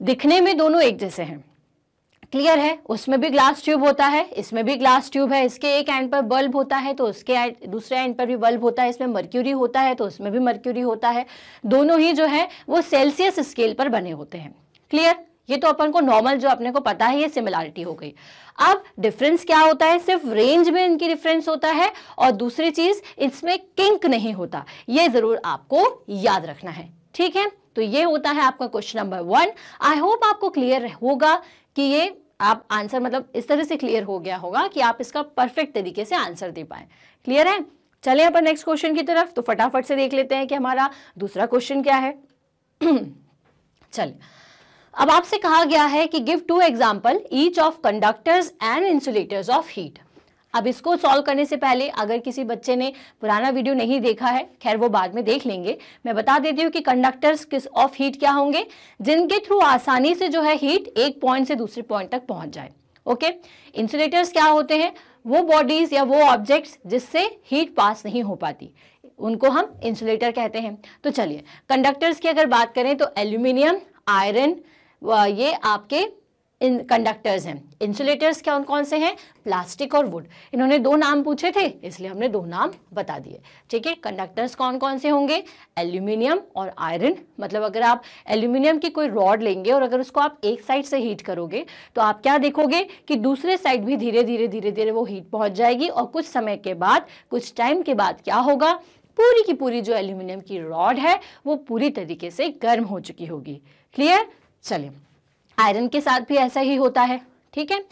दिखने में दोनों एक जैसे हैं क्लियर है उसमें भी ग्लास ट्यूब होता है इसमें भी ग्लास ट्यूब है इसके एक एंड पर बल्ब होता है तो उसके दूसरे एंड पर भी बल्ब होता है इसमें मर्क्यूरी होता है तो उसमें भी मर्क्यूरी होता है दोनों ही जो है वो सेल्सियस स्केल पर बने होते हैं क्लियर ये तो अपन को नॉर्मल जो अपने को पता है ये सिमिलारिटी हो गई अब डिफरेंस क्या होता है सिर्फ रेंज में इनकी डिफरेंस होता है और दूसरी चीज इसमें किंक नहीं होता ये जरूर आपको याद रखना है ठीक है तो ये होता है आपका question number one I hope आपको क्लियर होगा कि ये आप आंसर मतलब इस तरह से क्लियर हो गया होगा कि आप इसका परफेक्ट तरीके से आंसर दे पाए क्लियर है चले अपन नेक्स्ट क्वेश्चन की तरफ तो फटाफट से देख लेते हैं कि हमारा दूसरा क्वेश्चन क्या है चलिए अब आपसे कहा गया है कि give two example each of conductors and insulators of heat अब इसको सॉल्व करने से पहले अगर किसी बच्चे ने पुराना वीडियो नहीं देखा है खैर वो बाद में देख लेंगे मैं बता देती हूँ कि कंडक्टर्स किस ऑफ हीट क्या होंगे जिनके थ्रू आसानी से जो है हीट एक पॉइंट से दूसरे पॉइंट तक पहुँच जाए ओके इंसुलेटर्स क्या होते हैं वो बॉडीज या वो ऑब्जेक्ट्स जिससे हीट पास नहीं हो पाती उनको हम इंसुलेटर कहते हैं तो चलिए कंडक्टर्स की अगर बात करें तो एल्यूमिनियम आयरन ये आपके इन कंडक्टर्स हैं इंसुलेटर्स क्या कौन से हैं प्लास्टिक और वुड इन्होंने दो नाम पूछे थे इसलिए हमने दो नाम बता दिए ठीक है कंडक्टर्स कौन कौन से होंगे एल्यूमिनियम और आयरन मतलब अगर आप एल्यूमिनियम की कोई रॉड लेंगे और अगर उसको आप एक साइड से हीट करोगे तो आप क्या देखोगे कि दूसरे साइड भी धीरे धीरे धीरे धीरे वो हीट पहुँच जाएगी और कुछ समय के बाद कुछ टाइम के बाद क्या होगा पूरी की पूरी जो एल्यूमिनियम की रॉड है वो पूरी तरीके से गर्म हो चुकी होगी क्लियर चलिए आयरन के साथ भी ऐसा ही होता है ठीक है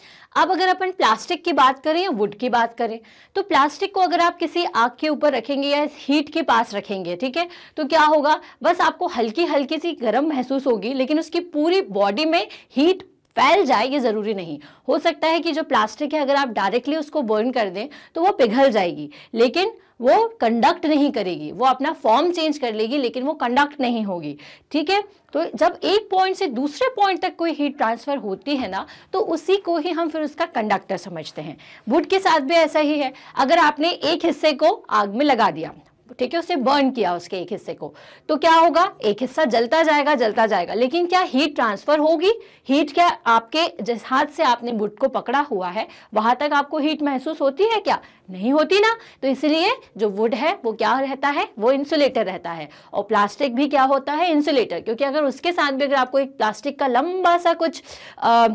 अब अगर अपन प्लास्टिक की बात करें या वुड की बात करें तो प्लास्टिक को अगर आप किसी आग के ऊपर रखेंगे या हीट के पास रखेंगे ठीक है तो क्या होगा बस आपको हल्की हल्की सी गर्म महसूस होगी लेकिन उसकी पूरी बॉडी में हीट फैल जाए ये ज़रूरी नहीं हो सकता है कि जो प्लास्टिक है अगर आप डायरेक्टली उसको बर्न कर दें तो वो पिघल जाएगी लेकिन वो कंडक्ट नहीं करेगी वो अपना फॉर्म चेंज कर लेगी लेकिन वो कंडक्ट नहीं होगी ठीक है तो जब एक पॉइंट से दूसरे पॉइंट तक कोई हीट ट्रांसफ़र होती है ना तो उसी को ही हम फिर उसका कंडक्टर समझते हैं वुड के साथ भी ऐसा ही है अगर आपने एक हिस्से को आग में लगा दिया ठीक है उसे बर्न किया उसके एक हिस्से को तो क्या होगा एक हिस्सा जलता जाएगा जलता जाएगा लेकिन क्या हीट ट्रांसफर होगी हीट क्या आपके जिस हाथ से आपने बुट को पकड़ा हुआ है वहां तक आपको हीट महसूस होती है क्या नहीं होती ना तो इसलिए जो वुड है वो क्या रहता है वो इंसुलेटर रहता है और प्लास्टिक भी क्या होता है इंसुलेटर क्योंकि अगर उसके साथ भी अगर आपको एक प्लास्टिक का लंबा सा कुछ आ,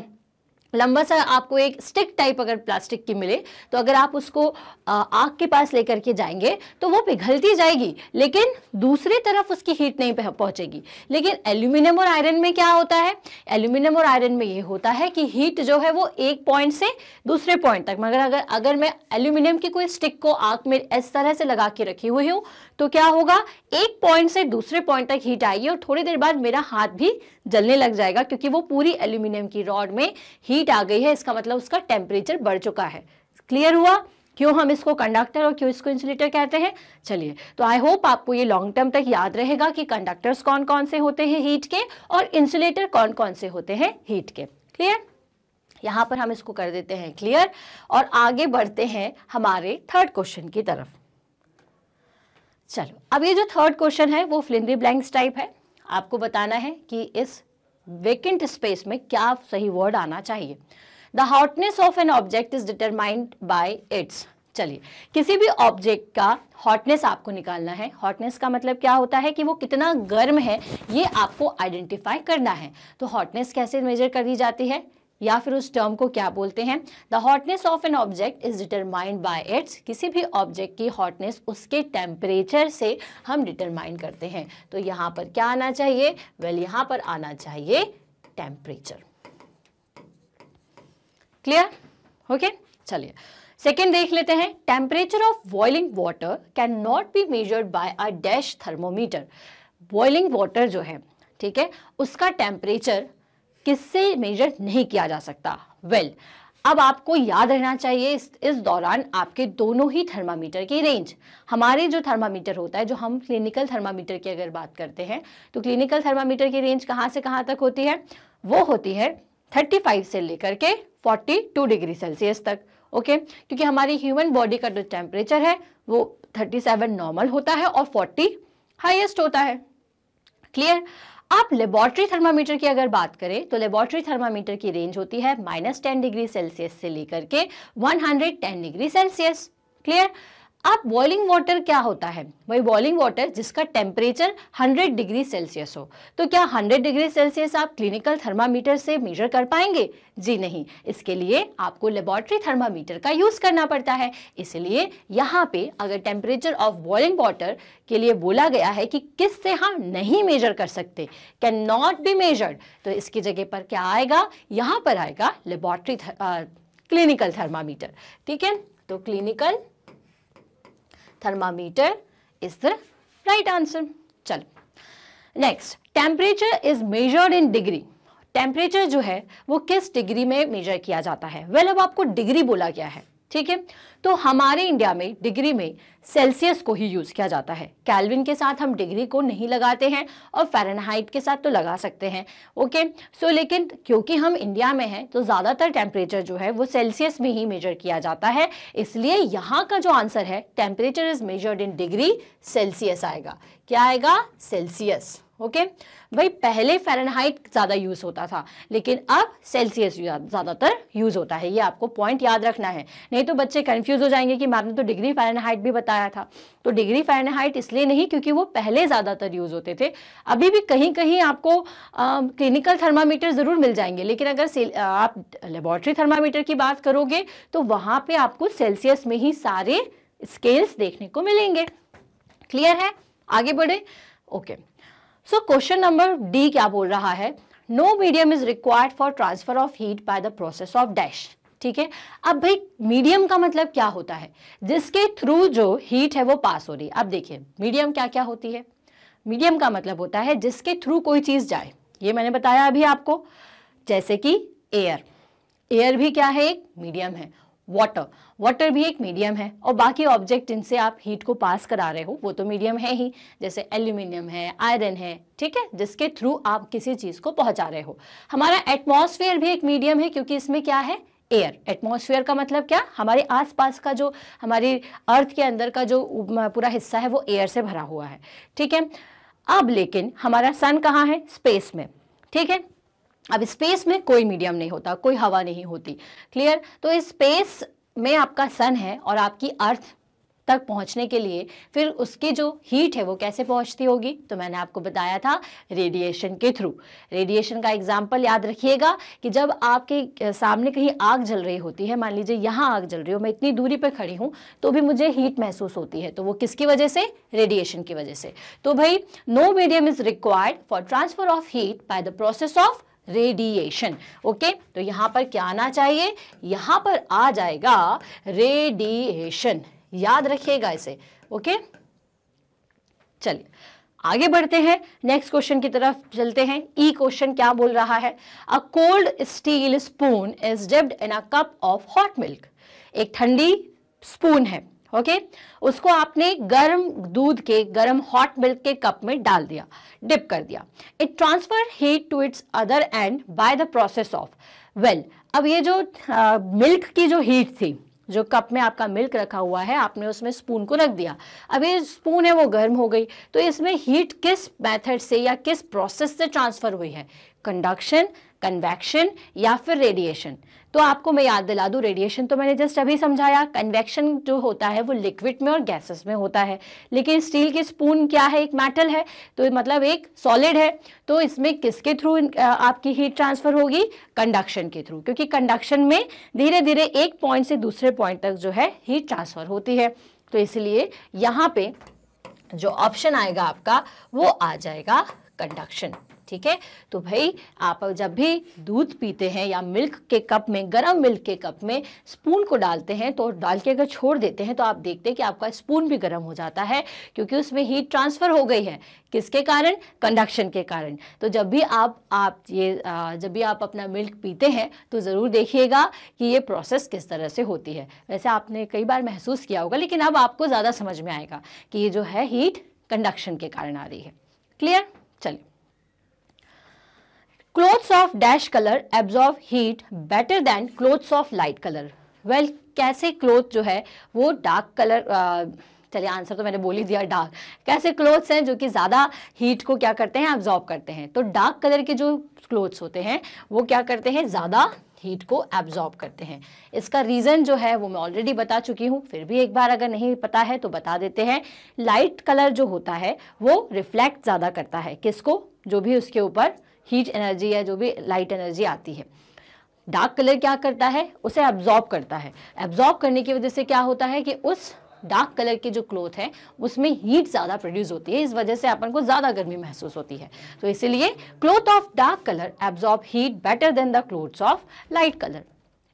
लंबा सा आपको एक स्टिक टाइप अगर प्लास्टिक की मिले तो अगर आप उसको आग के पास लेकर के जाएंगे तो वो पिघलती जाएगी लेकिन दूसरी तरफ उसकी हीट नहीं पहुंचेगी लेकिन एल्यूमिनियम और आयरन में क्या होता है एल्यूमिनियम और आयरन में ये होता है कि हीट जो है वो एक पॉइंट से दूसरे पॉइंट तक मगर अगर अगर मैं एल्यूमिनियम की कोई स्टिक को आग में इस तरह से लगा के रखी हुई हूँ तो क्या होगा एक पॉइंट से दूसरे पॉइंट तक हीट आएगी और थोड़ी देर बाद मेरा हाथ भी जलने लग जाएगा क्योंकि वो पूरी एल्यूमिनियम की रॉड में हीट हीट आ गई है इसका मतलब उसका टेम्परेचर बढ़ चुका है क्लियर हुआ क्यों हम इसको कंडक्टर और क्यों इसको इंसुलेटर कहते हैं चलिए तो आई होप आपको ये लॉन्ग टर्म तक याद रहेगा कि कंडक्टर्स कौन कौन से होते हैं हीट के और इंसुलेटर कौन कौन से होते हैं हीट के क्लियर यहां पर हम इसको कर देते हैं क्लियर और आगे बढ़ते हैं हमारे थर्ड क्वेश्चन की तरफ चलो अब ये जो थर्ड क्वेश्चन है वो फ्लिंदी ब्लैंक्स टाइप है आपको बताना है कि इस वेकेंट स्पेस में क्या सही वर्ड आना चाहिए the hotness of an object is determined by its चलिए किसी भी ऑब्जेक्ट का हॉटनेस आपको निकालना है हॉटनेस का मतलब क्या होता है कि वो कितना गर्म है ये आपको आइडेंटिफाई करना है तो हॉटनेस कैसे मेजर कर दी जाती है या फिर उस टर्म को क्या बोलते हैं the hotness of an object is determined by its किसी भी ऑब्जेक्ट की हॉटनेस उसके टेम्परेचर से हम डिटरमाइन करते हैं तो यहां पर क्या आना चाहिए वेल well, यहां पर आना चाहिए टेम्परेचर क्लियर ओके चलिए सेकेंड देख लेते हैं temperature of boiling water can not be measured by a dash thermometer boiling water जो है ठीक है उसका टेम्परेचर किससे मेजर नहीं किया जा सकता वेल well, अब आपको याद रहना चाहिए इस इस दौरान आपके दोनों ही थर्मामीटर की रेंज हमारे जो थर्मामीटर होता है जो हम क्लिनिकल थर्मामीटर की अगर बात करते हैं तो क्लिनिकल थर्मामीटर की रेंज कहाँ से कहाँ तक होती है वो होती है 35 से लेकर के 42 डिग्री सेल्सियस तक ओके क्योंकि हमारी ह्यूमन बॉडी का जो टेम्परेचर है वो थर्टी नॉर्मल होता है और फोर्टी हाइएस्ट होता है क्लियर आप लेबोरेटरी थर्मामीटर की अगर बात करें तो लेबोरेटरी थर्मामीटर की रेंज होती है माइनस टेन डिग्री सेल्सियस से लेकर के one hundred ten degree Celsius clear अब बॉइलिंग वाटर क्या होता है भाई बॉइलिंग वाटर जिसका टेम्परेचर 100 डिग्री सेल्सियस हो तो क्या 100 डिग्री सेल्सियस आप क्लिनिकल थर्मामीटर से मेजर कर पाएंगे जी नहीं इसके लिए आपको लेबॉर्ट्री थर्मामीटर का यूज़ करना पड़ता है इसलिए यहाँ पे अगर टेम्परेचर ऑफ बॉइलिंग वाटर के लिए बोला गया है कि किस से हम नहीं मेजर कर सकते कैन नॉट बी मेजर्ड तो इसकी जगह पर क्या आएगा यहाँ पर आएगा लेबॉर्ट्री क्लिनिकल थर्मामीटर ठीक है तो clinical thermometer is the right answer चल next temperature is measured in degree temperature जो है वो किस डिग्री में मेजर किया जाता है वेल well, अब आपको डिग्री बोला गया है ठीक है तो हमारे इंडिया में डिग्री में सेल्सियस को ही यूज़ किया जाता है कैलविन के साथ हम डिग्री को नहीं लगाते हैं और फेरनहाइट के साथ तो लगा सकते हैं ओके सो लेकिन क्योंकि हम इंडिया में हैं तो ज़्यादातर टेम्परेचर जो है वो सेल्सियस में ही मेजर किया जाता है इसलिए यहाँ का जो आंसर है temperature is measured in degree Celsius आएगा क्या आएगा सेल्सियस ओके भाई पहले फेरनहाइट ज़्यादा यूज़ होता था लेकिन अब सेल्सियस ज़्यादातर यूज़ होता है ये आपको पॉइंट याद रखना है नहीं तो बच्चे कंफ्यूज हो जाएंगे कि मैम ने तो डिग्री फेरनहाइट भी बताया था तो डिग्री फेरनहाइट इसलिए नहीं क्योंकि वो पहले ज़्यादातर यूज़ होते थे अभी भी कहीं कहीं आपको क्लिनिकल थर्मामीटर ज़रूर मिल जाएंगे लेकिन अगर आप लेबोरेटरी थर्मामीटर की बात करोगे तो वहाँ पर आपको सेल्सियस में ही सारे स्केल्स देखने को मिलेंगे क्लियर है आगे बढ़े okay okay. So question number D क्या बोल रहा है no medium is required for transfer of heat by the process of dash ठीक है अब भाई मीडियम का मतलब क्या होता है जिसके थ्रू जो हीट है वो पास हो रही है अब देखिए मीडियम क्या क्या होती है मीडियम का मतलब होता है जिसके थ्रू कोई चीज़ जाए ये मैंने बताया अभी आपको जैसे कि एयर एयर भी क्या है एक मीडियम है वाटर वाटर भी एक मीडियम है और बाकी ऑब्जेक्ट जिनसे आप हीट को पास करा रहे हो वो तो मीडियम है ही जैसे एल्यूमिनियम है आयरन है ठीक है जिसके थ्रू आप किसी चीज़ को पहुंचा रहे हो हमारा एटमॉस्फेयर भी एक मीडियम है क्योंकि इसमें क्या है एयर एटमॉस्फेयर का मतलब क्या हमारे आसपास का जो हमारी अर्थ के अंदर का जो पूरा हिस्सा है वो एयर से भरा हुआ है ठीक है अब लेकिन हमारा सन कहाँ है स्पेस में ठीक है अब स्पेस में कोई मीडियम नहीं होता कोई हवा नहीं होती क्लियर तो स्पेस में आपका सन है और आपकी अर्थ तक पहुंचने के लिए फिर उसकी जो हीट है वो कैसे पहुंचती होगी तो मैंने आपको बताया था रेडिएशन के थ्रू रेडिएशन का एग्जाम्पल याद रखिएगा कि जब आपके सामने कहीं आग जल रही होती है मान लीजिए यहाँ आग जल रही हो मैं इतनी दूरी पर खड़ी हूँ तो भी मुझे हीट महसूस होती है तो वो किसकी वजह से रेडिएशन की वजह से तो भाई no medium is required for transfer of heat by the process of radiation okay तो यहां पर क्या आना चाहिए यहां पर आ जाएगा रेडिएशन याद रखिएगा इसे ओके चलिए आगे बढ़ते हैं नेक्स्ट क्वेश्चन की तरफ चलते हैं ई e क्वेश्चन क्या बोल रहा है a cold steel spoon is dipped in a cup of hot milk एक ठंडी स्पून है ओके उसको आपने गर्म दूध के गर्म हॉट मिल्क के कप में डाल दिया डिप कर दिया it transfer heat to its other end by the process of well अब ये जो मिल्क की जो हीट थी जो कप में आपका मिल्क रखा हुआ है आपने उसमें स्पून को रख दिया अब ये स्पून है वो गर्म हो गई तो इसमें हीट किस मेथड से या किस प्रोसेस से ट्रांसफ़र हुई है कंडक्शन कन्वेक्शन या फिर रेडिएशन तो आपको मैं याद दिला दूँ रेडिएशन तो मैंने जस्ट अभी समझाया कन्वेक्शन जो होता है वो लिक्विड में और गैसेस में होता है लेकिन स्टील की स्पून क्या है एक मेटल है तो मतलब एक सॉलिड है तो इसमें किसके थ्रू आपकी हीट ट्रांसफ़र होगी कंडक्शन के थ्रू क्योंकि कंडक्शन में धीरे धीरे एक पॉइंट से दूसरे पॉइंट तक जो है हीट ट्रांसफ़र होती है तो इसलिए यहाँ पे जो ऑप्शन आएगा आपका वो आ जाएगा कंडक्शन ठीक है तो भाई आप जब भी दूध पीते हैं या मिल्क के कप में गर्म मिल्क के कप में स्पून को डालते हैं तो डाल के अगर छोड़ देते हैं तो आप देखते हैं कि आपका स्पून भी गर्म हो जाता है क्योंकि उसमें हीट ट्रांसफ़र हो गई है किसके कारण कंडक्शन के कारण तो जब भी आप आप ये जब भी आप अपना मिल्क पीते हैं तो ज़रूर देखिएगा कि ये प्रोसेस किस तरह से होती है वैसे आपने कई बार महसूस किया होगा लेकिन अब आपको ज़्यादा समझ में आएगा कि ये जो है हीट कंडक्शन के कारण आ रही है क्लियर चलिए clothes of dash colour absorb heat better than clothes of light colour well कैसे क्लोथ जो है वो डार्क कलर चलिए आंसर तो मैंने बोल ही दिया डार्क कैसे क्लोथ्स हैं जो कि ज़्यादा हीट को क्या करते हैं एब्जॉर्ब करते हैं तो डार्क कलर के जो क्लोथ्स होते हैं वो क्या करते हैं ज़्यादा हीट को एब्जॉर्ब करते हैं इसका रीज़न जो है वो मैं ऑलरेडी बता चुकी हूँ फिर भी एक बार अगर नहीं पता है तो बता देते हैं लाइट कलर जो होता है वो रिफ्लेक्ट ज़्यादा करता है किसको जो भी उसके ऊपर हीट एनर्जी या जो भी लाइट एनर्जी आती है डार्क कलर क्या करता है उसे एब्जॉर्ब करता है एब्जॉर्ब करने की वजह से क्या होता है कि उस डार्क कलर की जो क्लोथ है उसमें हीट ज़्यादा प्रोड्यूस होती है इस वजह से अपन को ज़्यादा गर्मी महसूस होती है तो इसीलिए cloth of dark colour absorb heat better than the clothes of light colour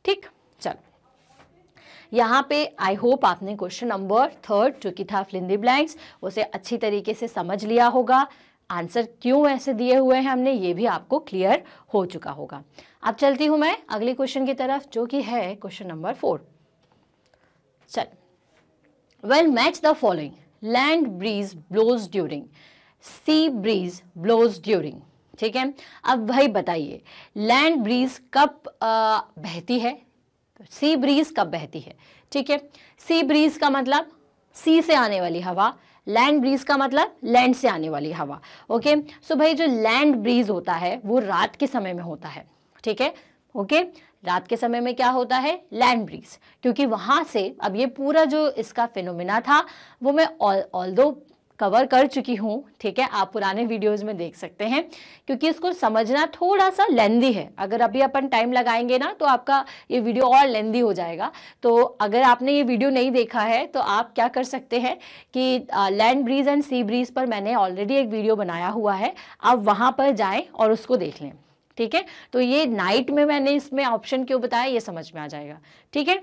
ठीक चलो यहाँ पे आई होप आपने क्वेश्चन नंबर थर्ड जो कि था फ्लिंदी ब्लैंक्स उसे अच्छी तरीके से समझ लिया होगा आंसर क्यों ऐसे दिए हुए हैं हमने ये भी आपको क्लियर हो चुका होगा अब चलती हूं मैं अगले क्वेश्चन की तरफ जो कि है क्वेश्चन नंबर फोर चल well match the following land breeze blows during sea breeze blows during ठीक है अब भाई बताइए लैंड ब्रीज कब बहती है सी ब्रीज कब बहती है ठीक है सी ब्रीज का मतलब सी से आने वाली हवा लैंड ब्रीज का मतलब लैंड से आने वाली हवा ओके सो भाई जो लैंड ब्रीज होता है वो रात के समय में होता है ठीक है ओके रात के समय में क्या होता है लैंड ब्रीज क्योंकि वहां से अब ये पूरा जो इसका फिनोमिना था वो मैं ऑल ऑल दो कवर कर चुकी हूँ ठीक है आप पुराने वीडियोज़ में देख सकते हैं क्योंकि इसको समझना थोड़ा सा लेंदी है अगर अभी अपन टाइम लगाएंगे ना तो आपका ये वीडियो और लेंदी हो जाएगा तो अगर आपने ये वीडियो नहीं देखा है तो आप क्या कर सकते हैं कि land breeze and sea breeze पर मैंने ऑलरेडी एक वीडियो बनाया हुआ है आप वहाँ पर जाएँ और उसको देख लें ठीक है तो ये नाइट में मैंने इसमें ऑप्शन क्यों बताया ये समझ में आ जाएगा ठीक है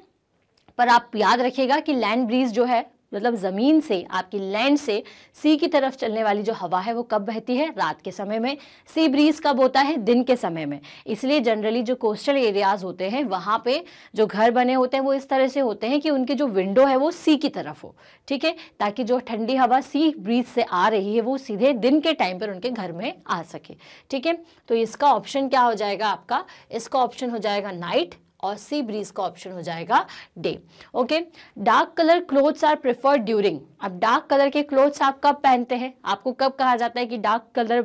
पर आप याद रखिएगा कि लैंड ब्रीज जो है मतलब ज़मीन से आपकी लैंड से सी की तरफ चलने वाली जो हवा है वो कब बहती है रात के समय में सी ब्रीज कब होता है दिन के समय में इसलिए जनरली जो कोस्टल एरियाज़ होते हैं वहाँ पे जो घर बने होते हैं वो इस तरह से होते हैं कि उनके जो विंडो है वो सी की तरफ हो ठीक है ताकि जो ठंडी हवा सी ब्रीज से आ रही है वो सीधे दिन के टाइम पर उनके घर में आ सके ठीक है तो इसका ऑप्शन क्या हो जाएगा आपका इसका ऑप्शन हो जाएगा नाइट और सी ब्रीज का ऑप्शन हो जाएगा day okay dark colour clothes are preferred during अब डार्क कलर के क्लोथ्स आप कब पहनते हैं आपको कब कहा जाता है कि डार्क कलर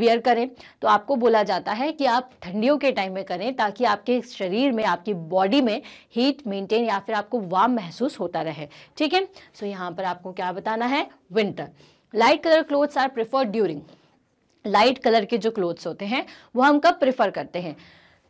वियर करें तो आपको बोला जाता है कि आप ठंडियों के टाइम में करें ताकि आपके शरीर में आपकी बॉडी में हीट मेंटेन या फिर आपको वार्म महसूस होता रहे ठीक है सो यहाँ पर आपको क्या बताना है winter light colour clothes are preferred during light colour के जो क्लोथ्स होते हैं वो हम कब प्रेफर करते हैं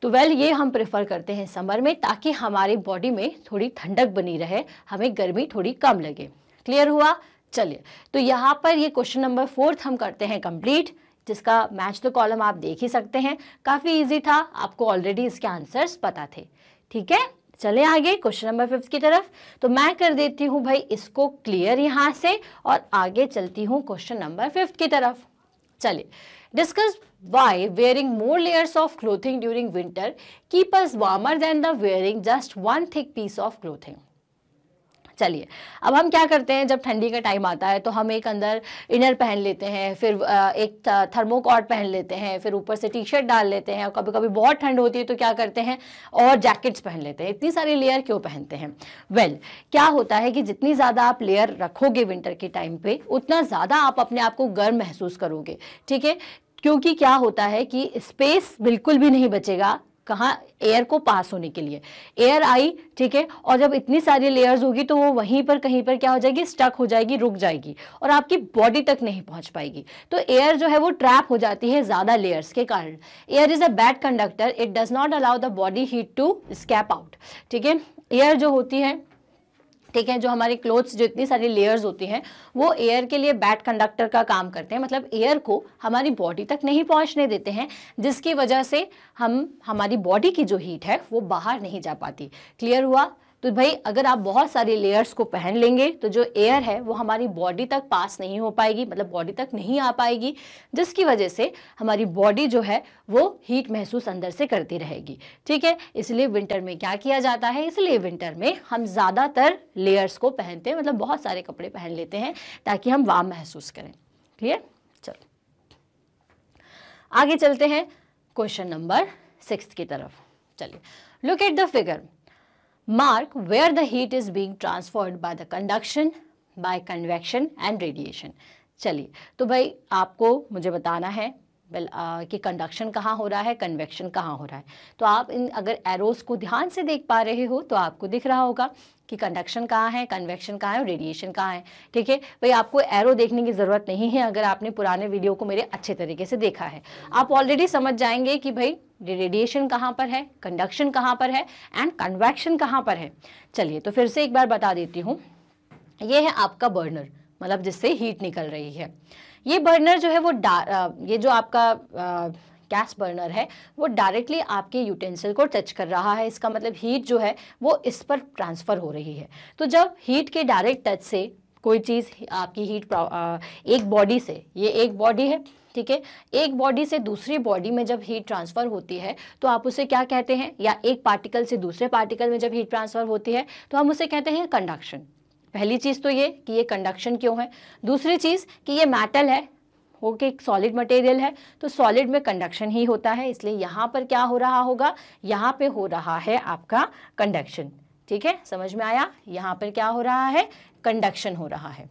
तो वेल ये हम प्रेफर करते हैं समर में ताकि हमारे बॉडी में थोड़ी ठंडक बनी रहे हमें गर्मी थोड़ी कम लगे क्लियर हुआ चलिए तो यहाँ पर ये क्वेश्चन नंबर फोर्थ हम करते हैं कंप्लीट जिसका मैच द कॉलम आप देख ही सकते हैं काफ़ी इजी था आपको ऑलरेडी इसके आंसर्स पता थे ठीक है चले आगे क्वेश्चन नंबर फिफ्थ की तरफ तो मैं कर देती हूँ भाई इसको क्लियर यहाँ से और आगे चलती हूँ क्वेश्चन नंबर फिफ्थ की तरफ चलिए Discuss why wearing more layers of clothing during winter keep us warmer than the wearing just one thick piece of clothing. चलिए अब हम क्या करते हैं जब ठंडी का टाइम आता है तो हम एक अंदर इनर पहन लेते हैं फिर एक थर्मोकॉट पहन लेते हैं फिर ऊपर से टी शर्ट डाल लेते हैं और कभी कभी बहुत ठंड होती है तो क्या करते हैं और जैकेट्स पहन लेते हैं इतनी सारी लेयर क्यों पहनते हैं वेल well, क्या होता है कि जितनी ज़्यादा आप लेयर रखोगे विंटर के टाइम पर उतना ज़्यादा आप अपने आप को गर्म महसूस करोगे ठीक है क्योंकि क्या होता है कि स्पेस बिल्कुल भी नहीं बचेगा कहाँ एयर को पास होने के लिए एयर आई ठीक है और जब इतनी सारी लेयर्स होगी तो वो वहीं पर कहीं पर क्या हो जाएगी स्टक हो जाएगी रुक जाएगी और आपकी बॉडी तक नहीं पहुंच पाएगी तो एयर जो है वो ट्रैप हो जाती है ज़्यादा लेयर्स के कारण air is a bad conductor it does not allow the body heat to escape out ठीक है एयर जो होती है ठीक है जो हमारे क्लोथ्स जो इतनी सारी लेयर्स होती हैं वो एयर के लिए बैड कंडक्टर का काम करते हैं मतलब एयर को हमारी बॉडी तक नहीं पहुंचने देते हैं जिसकी वजह से हम हमारी बॉडी की जो हीट है वो बाहर नहीं जा पाती क्लियर हुआ तो भाई अगर आप बहुत सारे लेयर्स को पहन लेंगे तो जो एयर है वो हमारी बॉडी तक पास नहीं हो पाएगी मतलब बॉडी तक नहीं आ पाएगी जिसकी वजह से हमारी बॉडी जो है वो हीट महसूस अंदर से करती रहेगी ठीक है इसलिए विंटर में क्या किया जाता है इसलिए विंटर में हम ज़्यादातर लेयर्स को पहनते हैं मतलब बहुत सारे कपड़े पहन लेते हैं ताकि हम वाम महसूस करें क्लियर चलो आगे चलते हैं क्वेश्चन नंबर सिक्स की तरफ चलिए look at the figure mark where the heat is being transferred by the conduction, by convection and radiation. चलिए तो भाई आपको मुझे बताना है वेल uh, कि कंडक्शन कहाँ हो रहा है कन्वेक्शन कहाँ हो रहा है तो आप इन अगर एरोस को ध्यान से देख पा रहे हो तो आपको दिख रहा होगा कि कंडक्शन कहाँ है कन्वेक्शन कहाँ है और रेडिएशन कहाँ है ठीक है भाई आपको एरो देखने की ज़रूरत नहीं है अगर आपने पुराने वीडियो को मेरे अच्छे तरीके से देखा है आप ऑलरेडी समझ जाएंगे कि भाई रेडिएशन कहाँ पर है कंडक्शन कहाँ पर है एंड कन्वेक्शन कहाँ पर है चलिए तो फिर से एक बार बता देती हूँ ये है आपका बर्नर मतलब जिससे हीट निकल रही है ये बर्नर जो है वो ये जो आपका गैस बर्नर है वो डायरेक्टली आपके यूटेंसिल को टच कर रहा है इसका मतलब हीट जो है वो इस पर ट्रांसफ़र हो रही है तो जब हीट के डायरेक्ट टच से कोई चीज़ आपकी हीट एक बॉडी से ये एक बॉडी है ठीक है एक बॉडी से दूसरी बॉडी में जब हीट ट्रांसफ़र होती है तो आप उसे क्या कहते हैं या एक पार्टिकल से दूसरे पार्टिकल में जब हीट ट्रांसफ़र होती है तो हम उसे कहते हैं कंडक्शन पहली चीज़ तो ये कि ये कंडक्शन क्यों है दूसरी चीज़ कि ये मेटल है वो कि एक सॉलिड मटेरियल है तो सॉलिड में कंडक्शन ही होता है इसलिए यहाँ पर क्या हो रहा होगा यहाँ पे हो रहा है आपका कंडक्शन ठीक है समझ में आया यहाँ पर क्या हो रहा है कंडक्शन हो रहा है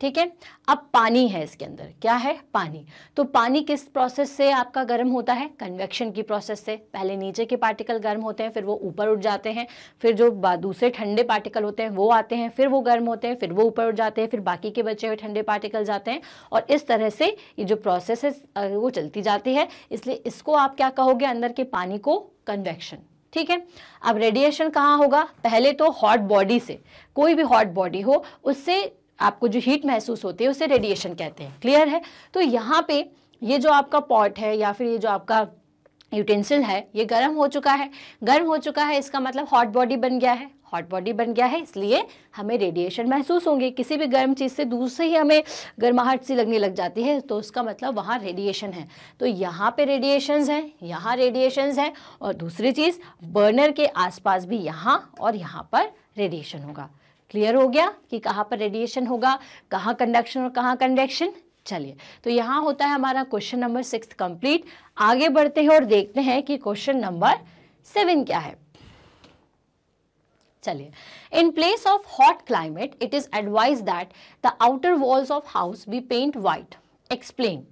ठीक है अब पानी है इसके अंदर क्या है पानी तो पानी किस प्रोसेस से आपका गर्म होता है कन्वेक्शन की प्रोसेस से पहले नीचे के पार्टिकल गर्म होते हैं फिर वो ऊपर उठ जाते हैं फिर जो दूसरे ठंडे पार्टिकल होते हैं वो आते हैं फिर वो गर्म होते हैं फिर वो ऊपर उठ जाते हैं फिर बाकी के बचे हुए ठंडे पार्टिकल जाते हैं और इस तरह से ये जो प्रोसेस है वो चलती जाती है इसलिए इसको आप क्या कहोगे अंदर के पानी को कन्वेक्शन ठीक है अब रेडिएशन कहाँ होगा पहले तो हॉट बॉडी से कोई भी हॉट बॉडी हो उससे आपको जो हीट महसूस होती है उसे रेडिएशन कहते हैं क्लियर है तो यहाँ पे ये जो आपका पॉट है या फिर ये जो आपका यूटेंसिल है ये गर्म हो चुका है गर्म हो चुका है इसका मतलब हॉट बॉडी बन गया है हॉट बॉडी बन गया है इसलिए हमें रेडिएशन महसूस होंगे किसी भी गर्म चीज़ से दूर से ही हमें गर्माहट सी लगने लग जाती है तो उसका मतलब वहाँ रेडिएशन है तो यहाँ पे रेडिएशंस हैं यहाँ रेडिएशंस हैं और दूसरी चीज़ बर्नर के आसपास भी यहाँ और यहाँ पर रेडिएशन होगा क्लियर हो गया कि कहाँ पर रेडिएशन होगा कहाँ कंडक्शन और कहाँ कंडक्शन चलिए तो यहाँ होता है हमारा क्वेश्चन नंबर सिक्स कंप्लीट आगे बढ़ते हैं और देखते हैं कि क्वेश्चन नंबर सेवन क्या है चलिए in place of hot climate it is advise that the outer walls of house be paint white explain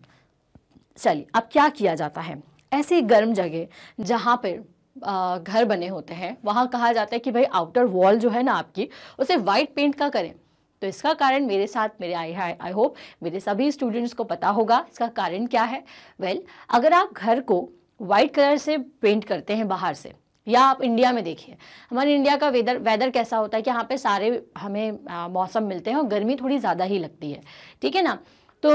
चलिए अब क्या किया जाता है ऐसी गर्म जगह जहाँ पर घर बने होते हैं वहाँ कहा जाता है कि भाई आउटर वॉल जो है ना आपकी उसे वाइट पेंट का करें तो इसका कारण मेरे साथ मेरे आई आई होप मेरे सभी स्टूडेंट्स को पता होगा इसका कारण क्या है वेल well, अगर आप घर को वाइट कलर से पेंट करते हैं बाहर से या आप इंडिया में देखिए हमारे इंडिया का वेदर वेदर कैसा होता है कि यहाँ पे सारे हमें मौसम मिलते हैं और गर्मी थोड़ी ज़्यादा ही लगती है ठीक है ना तो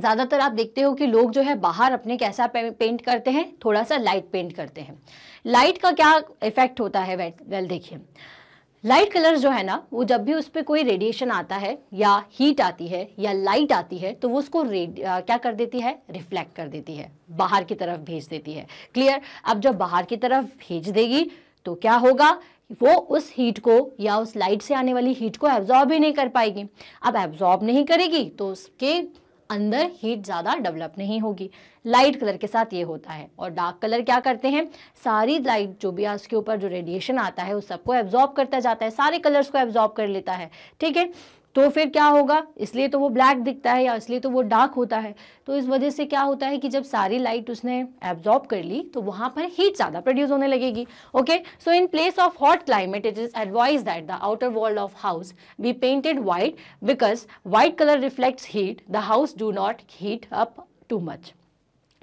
ज़्यादातर आप देखते हो कि लोग जो है बाहर अपने कैसा पेंट करते हैं थोड़ा सा लाइट पेंट करते हैं लाइट का क्या इफेक्ट होता है वेल देखिए लाइट कलर जो है ना वो जब भी उस पर कोई रेडिएशन आता है या हीट आती है या लाइट आती है तो वो उसको रेड आ, क्या कर देती है रिफ्लेक्ट कर देती है बाहर की तरफ भेज देती है क्लियर अब जब बाहर की तरफ भेज देगी तो क्या होगा वो उस हीट को या उस लाइट से आने वाली हीट को एब्जॉर्ब ही नहीं कर पाएगी अब एब्जॉर्ब नहीं करेगी तो उसके अंदर हीट ज़्यादा डेवलप नहीं होगी लाइट कलर के साथ ये होता है और डार्क कलर क्या करते हैं सारी लाइट जो भी उसके ऊपर जो रेडिएशन आता है उस सबको एब्जॉर्ब करता जाता है सारे कलर्स को एब्जॉर्ब कर लेता है ठीक है तो फिर क्या होगा इसलिए तो वो ब्लैक दिखता है या इसलिए तो वो डार्क होता है तो इस वजह से क्या होता है कि जब सारी लाइट उसने एब्जॉर्ब कर ली तो वहाँ पर हीट ज़्यादा प्रोड्यूस होने लगेगी okay so in place of hot climate it is advise that the outer world of house be painted white because white colour reflects heat the house do not heat up too much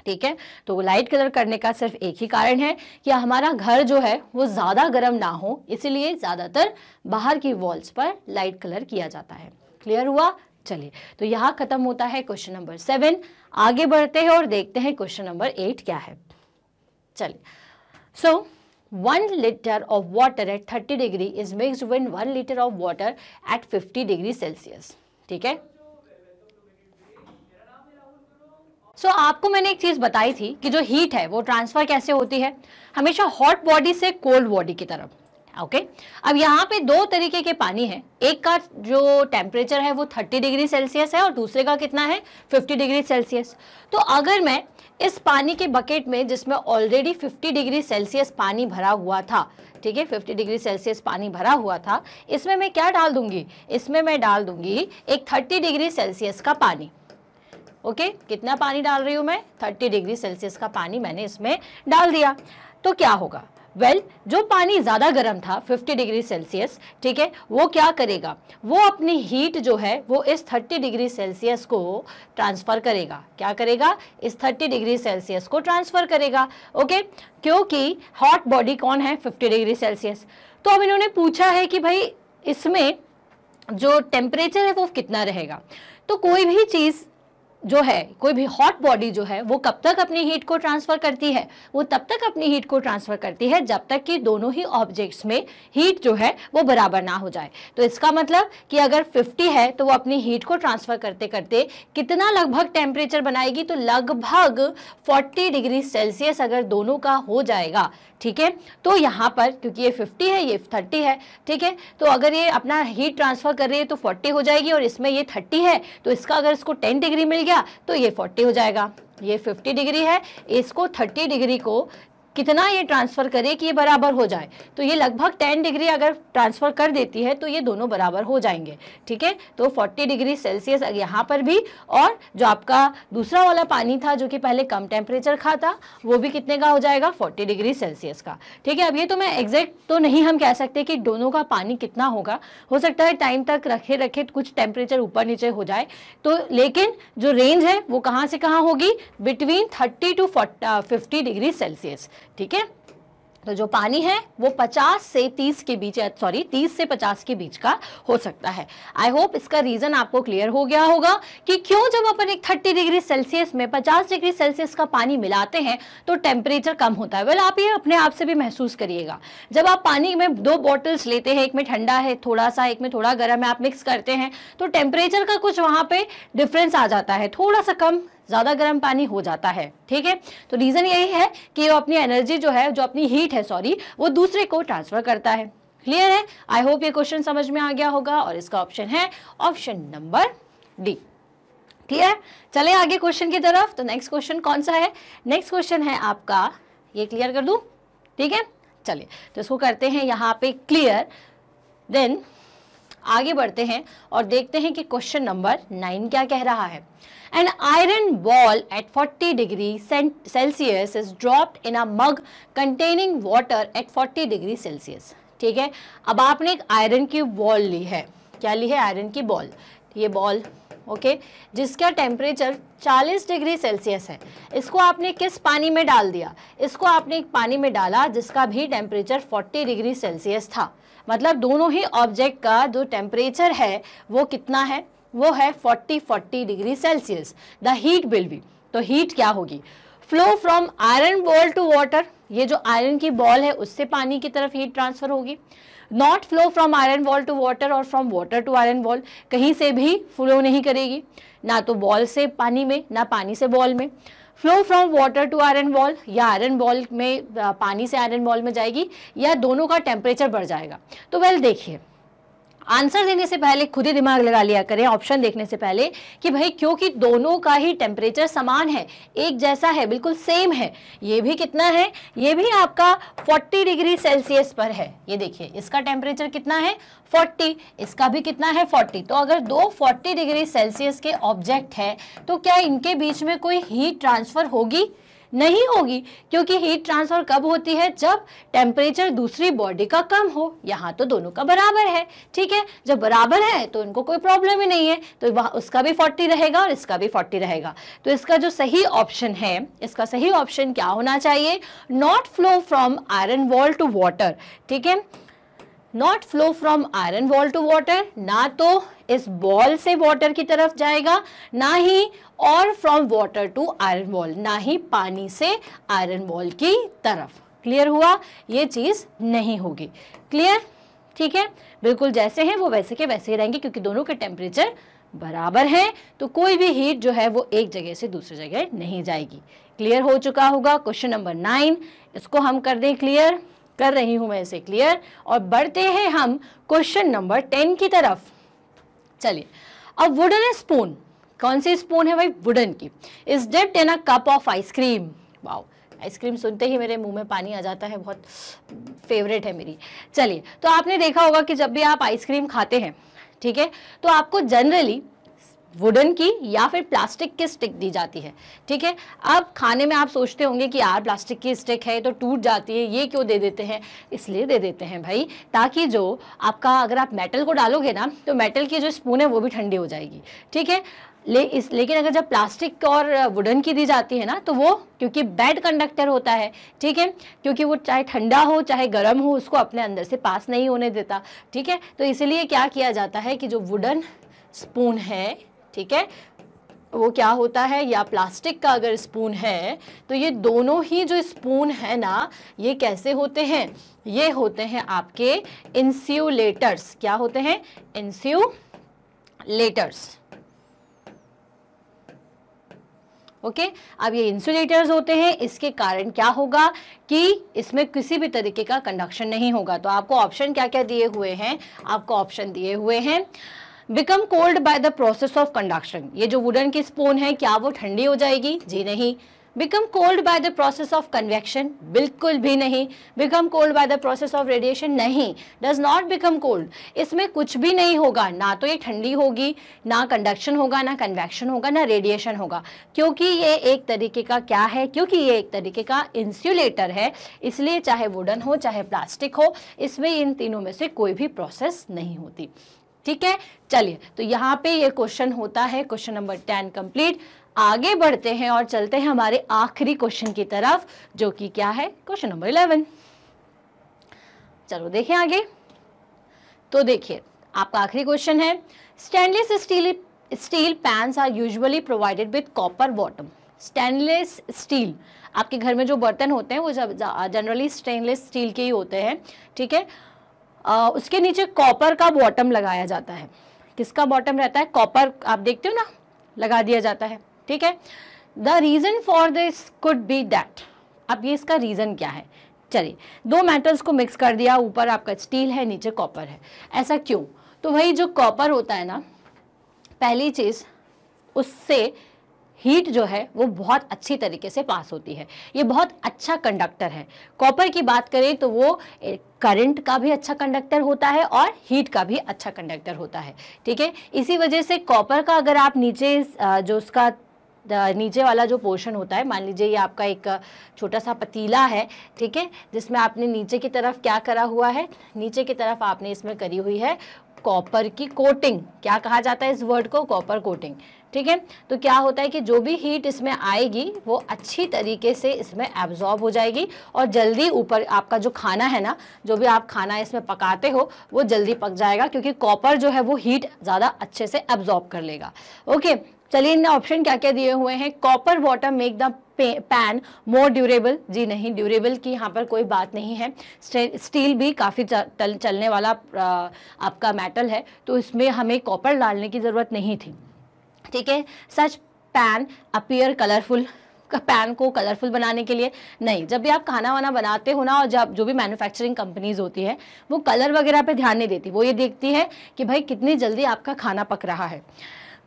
ठीक है तो light colour करने का सिर्फ एक ही कारण है कि हमारा घर जो है वो ज़्यादा गर्म ना हो इसीलिए ज़्यादातर बाहर की वॉल्स पर लाइट कलर किया जाता है क्लियर हुआ चलिए तो यहाँ ख़त्म होता है क्वेश्चन नंबर सेवन आगे बढ़ते हैं और देखते हैं क्वेश्चन नंबर एट क्या है चलिए so one litre of water at thirty degree is mixed with one litre of water at fifty degree Celsius ठीक है सो so, आपको मैंने एक चीज़ बताई थी कि जो हीट है वो ट्रांसफ़र कैसे होती है हमेशा हॉट बॉडी से कोल्ड बॉडी की तरफ ओके okay? अब यहाँ पे दो तरीके के पानी है एक का जो टेम्परेचर है वो 30 डिग्री सेल्सियस है और दूसरे का कितना है 50 डिग्री सेल्सियस तो अगर मैं इस पानी के बकेट में जिसमें ऑलरेडी 50 डिग्री सेल्सियस पानी भरा हुआ था ठीक है 50 डिग्री सेल्सियस पानी भरा हुआ था इसमें मैं क्या डाल दूंगी इसमें मैं डाल दूंगी एक 30 डिग्री सेल्सियस का पानी ओके कितना पानी डाल रही हूँ मैं 30 डिग्री सेल्सियस का पानी मैंने इसमें डाल दिया तो क्या होगा वेल well, जो पानी ज़्यादा गर्म था 50 डिग्री सेल्सियस ठीक है वो क्या करेगा वो अपनी हीट जो है वो इस 30 डिग्री सेल्सियस को ट्रांसफ़र करेगा क्या करेगा इस 30 डिग्री सेल्सियस को ट्रांसफ़र करेगा ओके क्योंकि हॉट बॉडी कौन है 50 डिग्री सेल्सियस तो अब इन्होंने पूछा है कि भाई इसमें जो टेम्परेचर है वो कितना रहेगा तो कोई भी चीज़ जो है कोई भी हॉट बॉडी जो है वो कब तक अपनी हीट को ट्रांसफ़र करती है वो तब तक अपनी हीट को ट्रांसफ़र करती है जब तक कि दोनों ही ऑब्जेक्ट्स में हीट जो है वो बराबर ना हो जाए तो इसका मतलब कि अगर 50 है तो वो अपनी हीट को ट्रांसफ़र करते करते कितना लगभग टेम्परेचर बनाएगी तो लगभग 40 डिग्री सेल्सियस अगर दोनों का हो जाएगा ठीक है तो यहाँ पर क्योंकि ये 50 है ये 30 है ठीक है तो अगर ये अपना हीट ट्रांसफ़र कर रही है तो 40 हो जाएगी और इसमें ये 30 है तो इसका अगर इसको 10 डिग्री मिल गया तो ये 40 हो जाएगा ये 50 डिग्री है इसको 30 डिग्री को कितना ये ट्रांसफ़र करे कि ये बराबर हो जाए तो ये लगभग 10 डिग्री अगर ट्रांसफ़र कर देती है तो ये दोनों बराबर हो जाएंगे ठीक है तो 40 डिग्री सेल्सियस यहाँ पर भी और जो आपका दूसरा वाला पानी था जो कि पहले कम टेम्परेचर खा था वो भी कितने का हो जाएगा 40 डिग्री सेल्सियस का ठीक है अब ये तो मैं एग्जैक्ट तो नहीं हम कह सकते कि दोनों का पानी कितना होगा हो सकता है टाइम तक रखे रखे कुछ टेम्परेचर ऊपर नीचे हो जाए तो लेकिन जो रेंज है वो कहाँ से कहाँ होगी between thirty to fifty degree Celsius ठीक है तो जो पानी है वो 50 से 30 के बीच सॉरी 30 से 50 के बीच का हो सकता है आई होप इसका रीज़न आपको क्लियर हो गया होगा कि क्यों जब अपन एक 30 डिग्री सेल्सियस में 50 डिग्री सेल्सियस का पानी मिलाते हैं तो टेम्परेचर कम होता है वेल well, आप ये अपने आप से भी महसूस करिएगा जब आप पानी में दो बॉटल्स लेते हैं एक में ठंडा है थोड़ा सा एक में थोड़ा गर्म है आप मिक्स करते हैं तो टेम्परेचर का कुछ वहां पर डिफरेंस आ जाता है थोड़ा सा कम ज़्यादा गर्म पानी हो जाता है ठीक है तो रीज़न यही है कि वो अपनी एनर्जी जो है जो अपनी हीट है सॉरी वो दूसरे को ट्रांसफ़र करता है क्लियर है आई होप ये क्वेश्चन समझ में आ गया होगा और इसका ऑप्शन है ऑप्शन नंबर डी क्लियर चले आगे क्वेश्चन की तरफ तो नेक्स्ट क्वेश्चन कौन सा है नेक्स्ट क्वेश्चन है आपका ये क्लियर कर दू ठीक है चलिए तो इसको करते हैं यहाँ पे क्लियर देन आगे बढ़ते हैं और देखते हैं कि क्वेश्चन नंबर नाइन क्या कह रहा है an iron ball at 40 degree Celsius is dropped in a mug containing water at 40 degree Celsius ठीक है अब आपने एक आयरन की बॉल ली है क्या ली है आयरन की बॉल ये बॉल ओके जिसका टेम्परेचर 40 डिग्री सेल्सियस है इसको आपने किस पानी में डाल दिया इसको आपने एक पानी में डाला जिसका भी टेम्परेचर 40 डिग्री सेल्सियस था मतलब दोनों ही ऑब्जेक्ट का जो टेम्परेचर है वो कितना है वो है 40 40 degree Celsius the heat will be तो हीट क्या होगी flow from iron ball to water ये जो आयरन की बॉल है उससे पानी की तरफ हीट ट्रांसफर होगी not flow from iron ball to water और from water to iron ball कहीं से भी फ्लो नहीं करेगी ना तो बॉल से पानी में ना पानी से बॉल में flow from water to iron ball या आयरन बॉल में पानी से आयरन बॉल में जाएगी या दोनों का टेम्परेचर बढ़ जाएगा तो वेल देखिए आंसर देने से पहले खुद ही दिमाग लगा लिया करें ऑप्शन देखने से पहले कि भाई क्योंकि दोनों का ही टेम्परेचर समान है एक जैसा है बिल्कुल सेम है ये भी कितना है ये भी आपका 40 डिग्री सेल्सियस पर है ये देखिए इसका टेम्परेचर कितना है 40 इसका भी कितना है 40 तो अगर दो 40 डिग्री सेल्सियस के ऑब्जेक्ट है तो क्या इनके बीच में कोई हीट ट्रांसफर होगी नहीं होगी क्योंकि हीट ट्रांसफर कब होती है जब टेम्परेचर दूसरी बॉडी का कम हो यहाँ तो दोनों का बराबर है ठीक है जब बराबर है तो इनको कोई प्रॉब्लम ही नहीं है तो उसका भी फोर्टी रहेगा और इसका भी फोर्टी रहेगा तो इसका जो सही ऑप्शन है इसका सही ऑप्शन क्या होना चाहिए not flow from iron ball to water ठीक है not flow from iron ball to water ना तो इस बॉल से वाटर की तरफ जाएगा ना ही और from water to iron ball ना ही पानी से आयरन वॉल की तरफ क्लियर हुआ ये चीज़ नहीं होगी क्लियर ठीक है बिल्कुल जैसे हैं वो वैसे के वैसे ही रहेंगे क्योंकि दोनों के टेम्परेचर बराबर है तो कोई भी हीट जो है वो एक जगह से दूसरी जगह नहीं जाएगी क्लियर हो चुका होगा क्वेश्चन नंबर नाइन इसको हम कर दें क्लियर कर रही हूं मैं इसे क्लियर और बढ़ते हैं हम क्वेश्चन नंबर टेन की तरफ चलिए अब वुडन स्पून कौन सी स्पून है भाई वुडन की is dipped in a cup of ice cream wow ice cream सुनते ही मेरे मुंह में पानी आ जाता है बहुत फेवरेट है मेरी चलिए तो आपने देखा होगा कि जब भी आप आइसक्रीम खाते हैं ठीक है तो आपको जनरली वुडन की या फिर प्लास्टिक की स्टिक दी जाती है ठीक है अब खाने में आप सोचते होंगे कि यार प्लास्टिक की स्टिक है तो टूट जाती है ये क्यों दे देते हैं इसलिए दे देते हैं भाई ताकि जो आपका अगर आप मेटल को डालोगे ना तो मेटल की जो स्पून है वो भी ठंडी हो जाएगी ठीक है ले इस लेकिन अगर जब प्लास्टिक और वुडन की दी जाती है ना तो वो क्योंकि बैड कंडक्टर होता है ठीक है क्योंकि वो चाहे ठंडा हो चाहे गर्म हो उसको अपने अंदर से पास नहीं होने देता ठीक है तो इसीलिए क्या किया जाता है कि जो वुडन स्पून है ठीक है वो क्या होता है या प्लास्टिक का अगर स्पून है तो ये दोनों ही जो स्पून है ना ये कैसे होते हैं ये होते हैं आपके इंस्यूलेटर्स क्या होते हैं इंस्यूलेटर्स ओके okay? अब ये इंसुलेटर्स होते हैं इसके कारण क्या होगा कि इसमें किसी भी तरीके का कंडक्शन नहीं होगा तो आपको ऑप्शन क्या क्या दिए हुए हैं आपको ऑप्शन दिए हुए हैं become cold by the process of conduction ये जो वुडन की स्पून है क्या वो ठंडी हो जाएगी जी नहीं become cold by the process of convection बिल्कुल भी नहीं become cold by the process of radiation नहीं डज नॉट बिकम कोल्ड इसमें कुछ भी नहीं होगा ना तो ये ठंडी होगी ना कंडक्शन होगा ना कन्वेक्शन होगा ना रेडिएशन होगा क्योंकि ये एक तरीके का क्या है क्योंकि ये एक तरीके का इंस्यूलेटर है इसलिए चाहे वुडन हो चाहे प्लास्टिक हो इसमें इन तीनों में से कोई भी प्रोसेस नहीं होती ठीक है चलिए तो यहाँ पे ये क्वेश्चन होता है क्वेश्चन नंबर टेन कंप्लीट आगे बढ़ते हैं और चलते हैं हमारे आखिरी क्वेश्चन की तरफ जो कि क्या है क्वेश्चन नंबर इलेवन चलो देखें आगे तो देखिए आपका आखिरी क्वेश्चन है stainless steel steel pans are usually provided with copper bottom stainless steel आपके घर में जो बर्तन होते हैं वो जब जनरली स्टेनलेस स्टील के ही होते हैं ठीक है आ, उसके नीचे कॉपर का बॉटम लगाया जाता है किसका बॉटम रहता है कॉपर आप देखते हो ना लगा दिया जाता है ठीक है the reason for this could be that अब ये इसका रीज़न क्या है चलिए दो मेटल्स को मिक्स कर दिया ऊपर आपका स्टील है नीचे कॉपर है ऐसा क्यों तो वही जो कॉपर होता है ना पहली चीज़ उससे हीट जो है वो बहुत अच्छी तरीके से पास होती है ये बहुत अच्छा कंडक्टर है कॉपर की बात करें तो वो करंट का भी अच्छा कंडक्टर होता है और हीट का भी अच्छा कंडक्टर होता है ठीक है इसी वजह से कॉपर का अगर आप नीचे जो उसका नीचे वाला जो पोर्शन होता है मान लीजिए ये आपका एक छोटा सा पतीला है ठीक है जिसमें आपने नीचे की तरफ क्या करा हुआ है नीचे की तरफ आपने इसमें करी हुई है कॉपर की कोटिंग क्या कहा जाता है इस वर्ड को कॉपर कोटिंग ठीक है तो क्या होता है कि जो भी हीट इसमें आएगी वो अच्छी तरीके से इसमें एब्जॉर्ब हो जाएगी और जल्दी ऊपर आपका जो खाना है ना जो भी आप खाना इसमें पकाते हो वो जल्दी पक जाएगा क्योंकि कॉपर जो है वो हीट ज़्यादा अच्छे से एब्जॉर्ब कर लेगा ओके चलिए इन ऑप्शन क्या क्या दिए हुए हैं copper water make the pan more durable जी नहीं ड्यूरेबल की यहाँ पर कोई बात नहीं है स्टील भी काफ़ी चलने वाला आपका मेटल है तो इसमें हमें कॉपर डालने की ज़रूरत नहीं थी ठीक है such pan appear colourful pan को कलरफुल बनाने के लिए नहीं जब भी आप खाना वाना बनाते हो ना और जब जो भी मैन्युफैक्चरिंग कंपनीज होती है वो कलर वगैरह पे ध्यान नहीं देती वो ये देखती है कि भाई कितनी जल्दी आपका खाना पक रहा है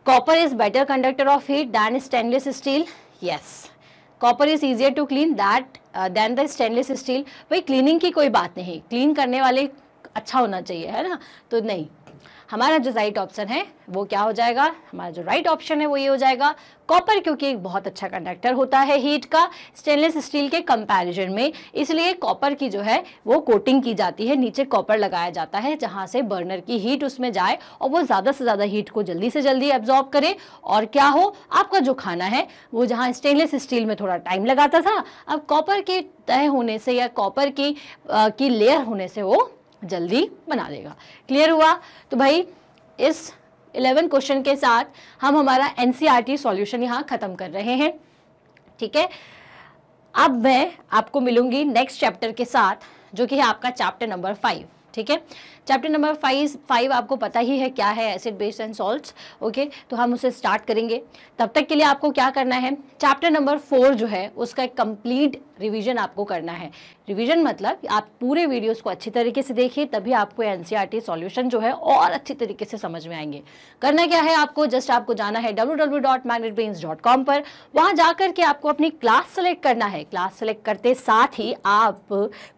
copper is better conductor of heat than stainless steel yes copper is easier to clean that than the stainless steel भाई क्लीनिंग की कोई बात नहीं क्लीन करने वाले अच्छा होना चाहिए है ना तो नहीं हमारा जो राइट ऑप्शन है वो क्या हो जाएगा हमारा जो राइट ऑप्शन है वो ये हो जाएगा कॉपर क्योंकि एक बहुत अच्छा कंडक्टर होता है हीट का स्टेनलेस स्टील के कंपैरिजन में इसलिए कॉपर की जो है वो कोटिंग की जाती है नीचे कॉपर लगाया जाता है जहाँ से बर्नर की हीट उसमें जाए और वो ज़्यादा से ज़्यादा हीट को जल्दी से जल्दी एब्जॉर्ब करे और क्या हो आपका जो खाना है वो जहाँ स्टेनलेस स्टील में थोड़ा टाइम लगाता था अब कॉपर के तय होने से या कॉपर की आ, की लेयर होने से वो जल्दी बना लेगा क्लियर हुआ तो भाई इस इलेवन क्वेश्चन के साथ हम हमारा N C R T solution यहाँ ख़त्म कर रहे हैं ठीक है अब मैं आपको मिलूंगी नेक्स्ट चैप्टर के साथ जो कि है आपका चैप्टर नंबर फाइव ठीक है चैप्टर नंबर फाइव फाइव आपको पता ही है क्या है acid base and salt okay तो हम उसे स्टार्ट करेंगे तब तक के लिए आपको क्या करना है चैप्टर नंबर फोर जो है उसका एक कंप्लीट रिविजन आपको करना है रिविजन मतलब आप पूरे वीडियोज को अच्छी तरीके से देखिए तभी आपको एन सी e जो है और अच्छी तरीके से समझ में आएंगे करना क्या है आपको जस्ट आपको जाना है डब्ल्यू पर वहां जाकर के आपको अपनी क्लास सेलेक्ट करना है क्लास सेलेक्ट करते साथ ही आप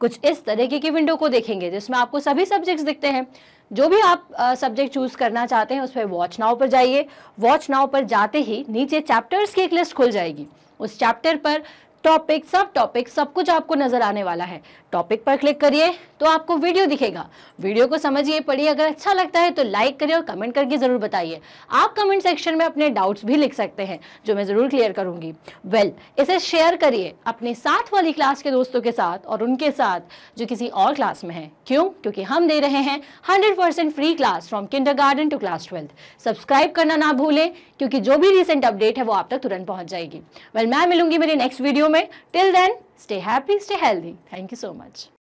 कुछ इस तरीके की विंडो को देखेंगे जिसमें आपको सभी सब्जेक्ट्स सकते हैं जो भी आप सब्जेक्ट चूज करना चाहते हैं उस पर वॉच नाव पर जाइए वॉच नाव पर जाते ही नीचे चैप्टर्स की एक लिस्ट खुल जाएगी उस चैप्टर पर टॉपिक सब टॉपिक सब कुछ आपको नजर आने वाला है टॉपिक पर क्लिक करिए तो आपको वीडियो दिखेगा वीडियो को समझिए पढ़िए अगर अच्छा लगता है तो लाइक करिए और कमेंट करके ज़रूर बताइए आप कमेंट सेक्शन में अपने डाउट्स भी लिख सकते हैं जो मैं ज़रूर क्लियर करूंगी वेल well, इसे शेयर करिए अपने साथ वाली क्लास के दोस्तों के साथ और उनके साथ जो किसी और क्लास में है क्यों क्योंकि हम दे रहे हैं hundred free class from kinder to class twelfth subscribe करना ना भूलें क्योंकि जो भी रिसेंट अपडेट है वो आप तक तुरंत पहुंच जाएगी वेल well, मैं मिलूंगी मेरे नेक्स्ट वीडियो में till then stay happy stay healthy thank you so much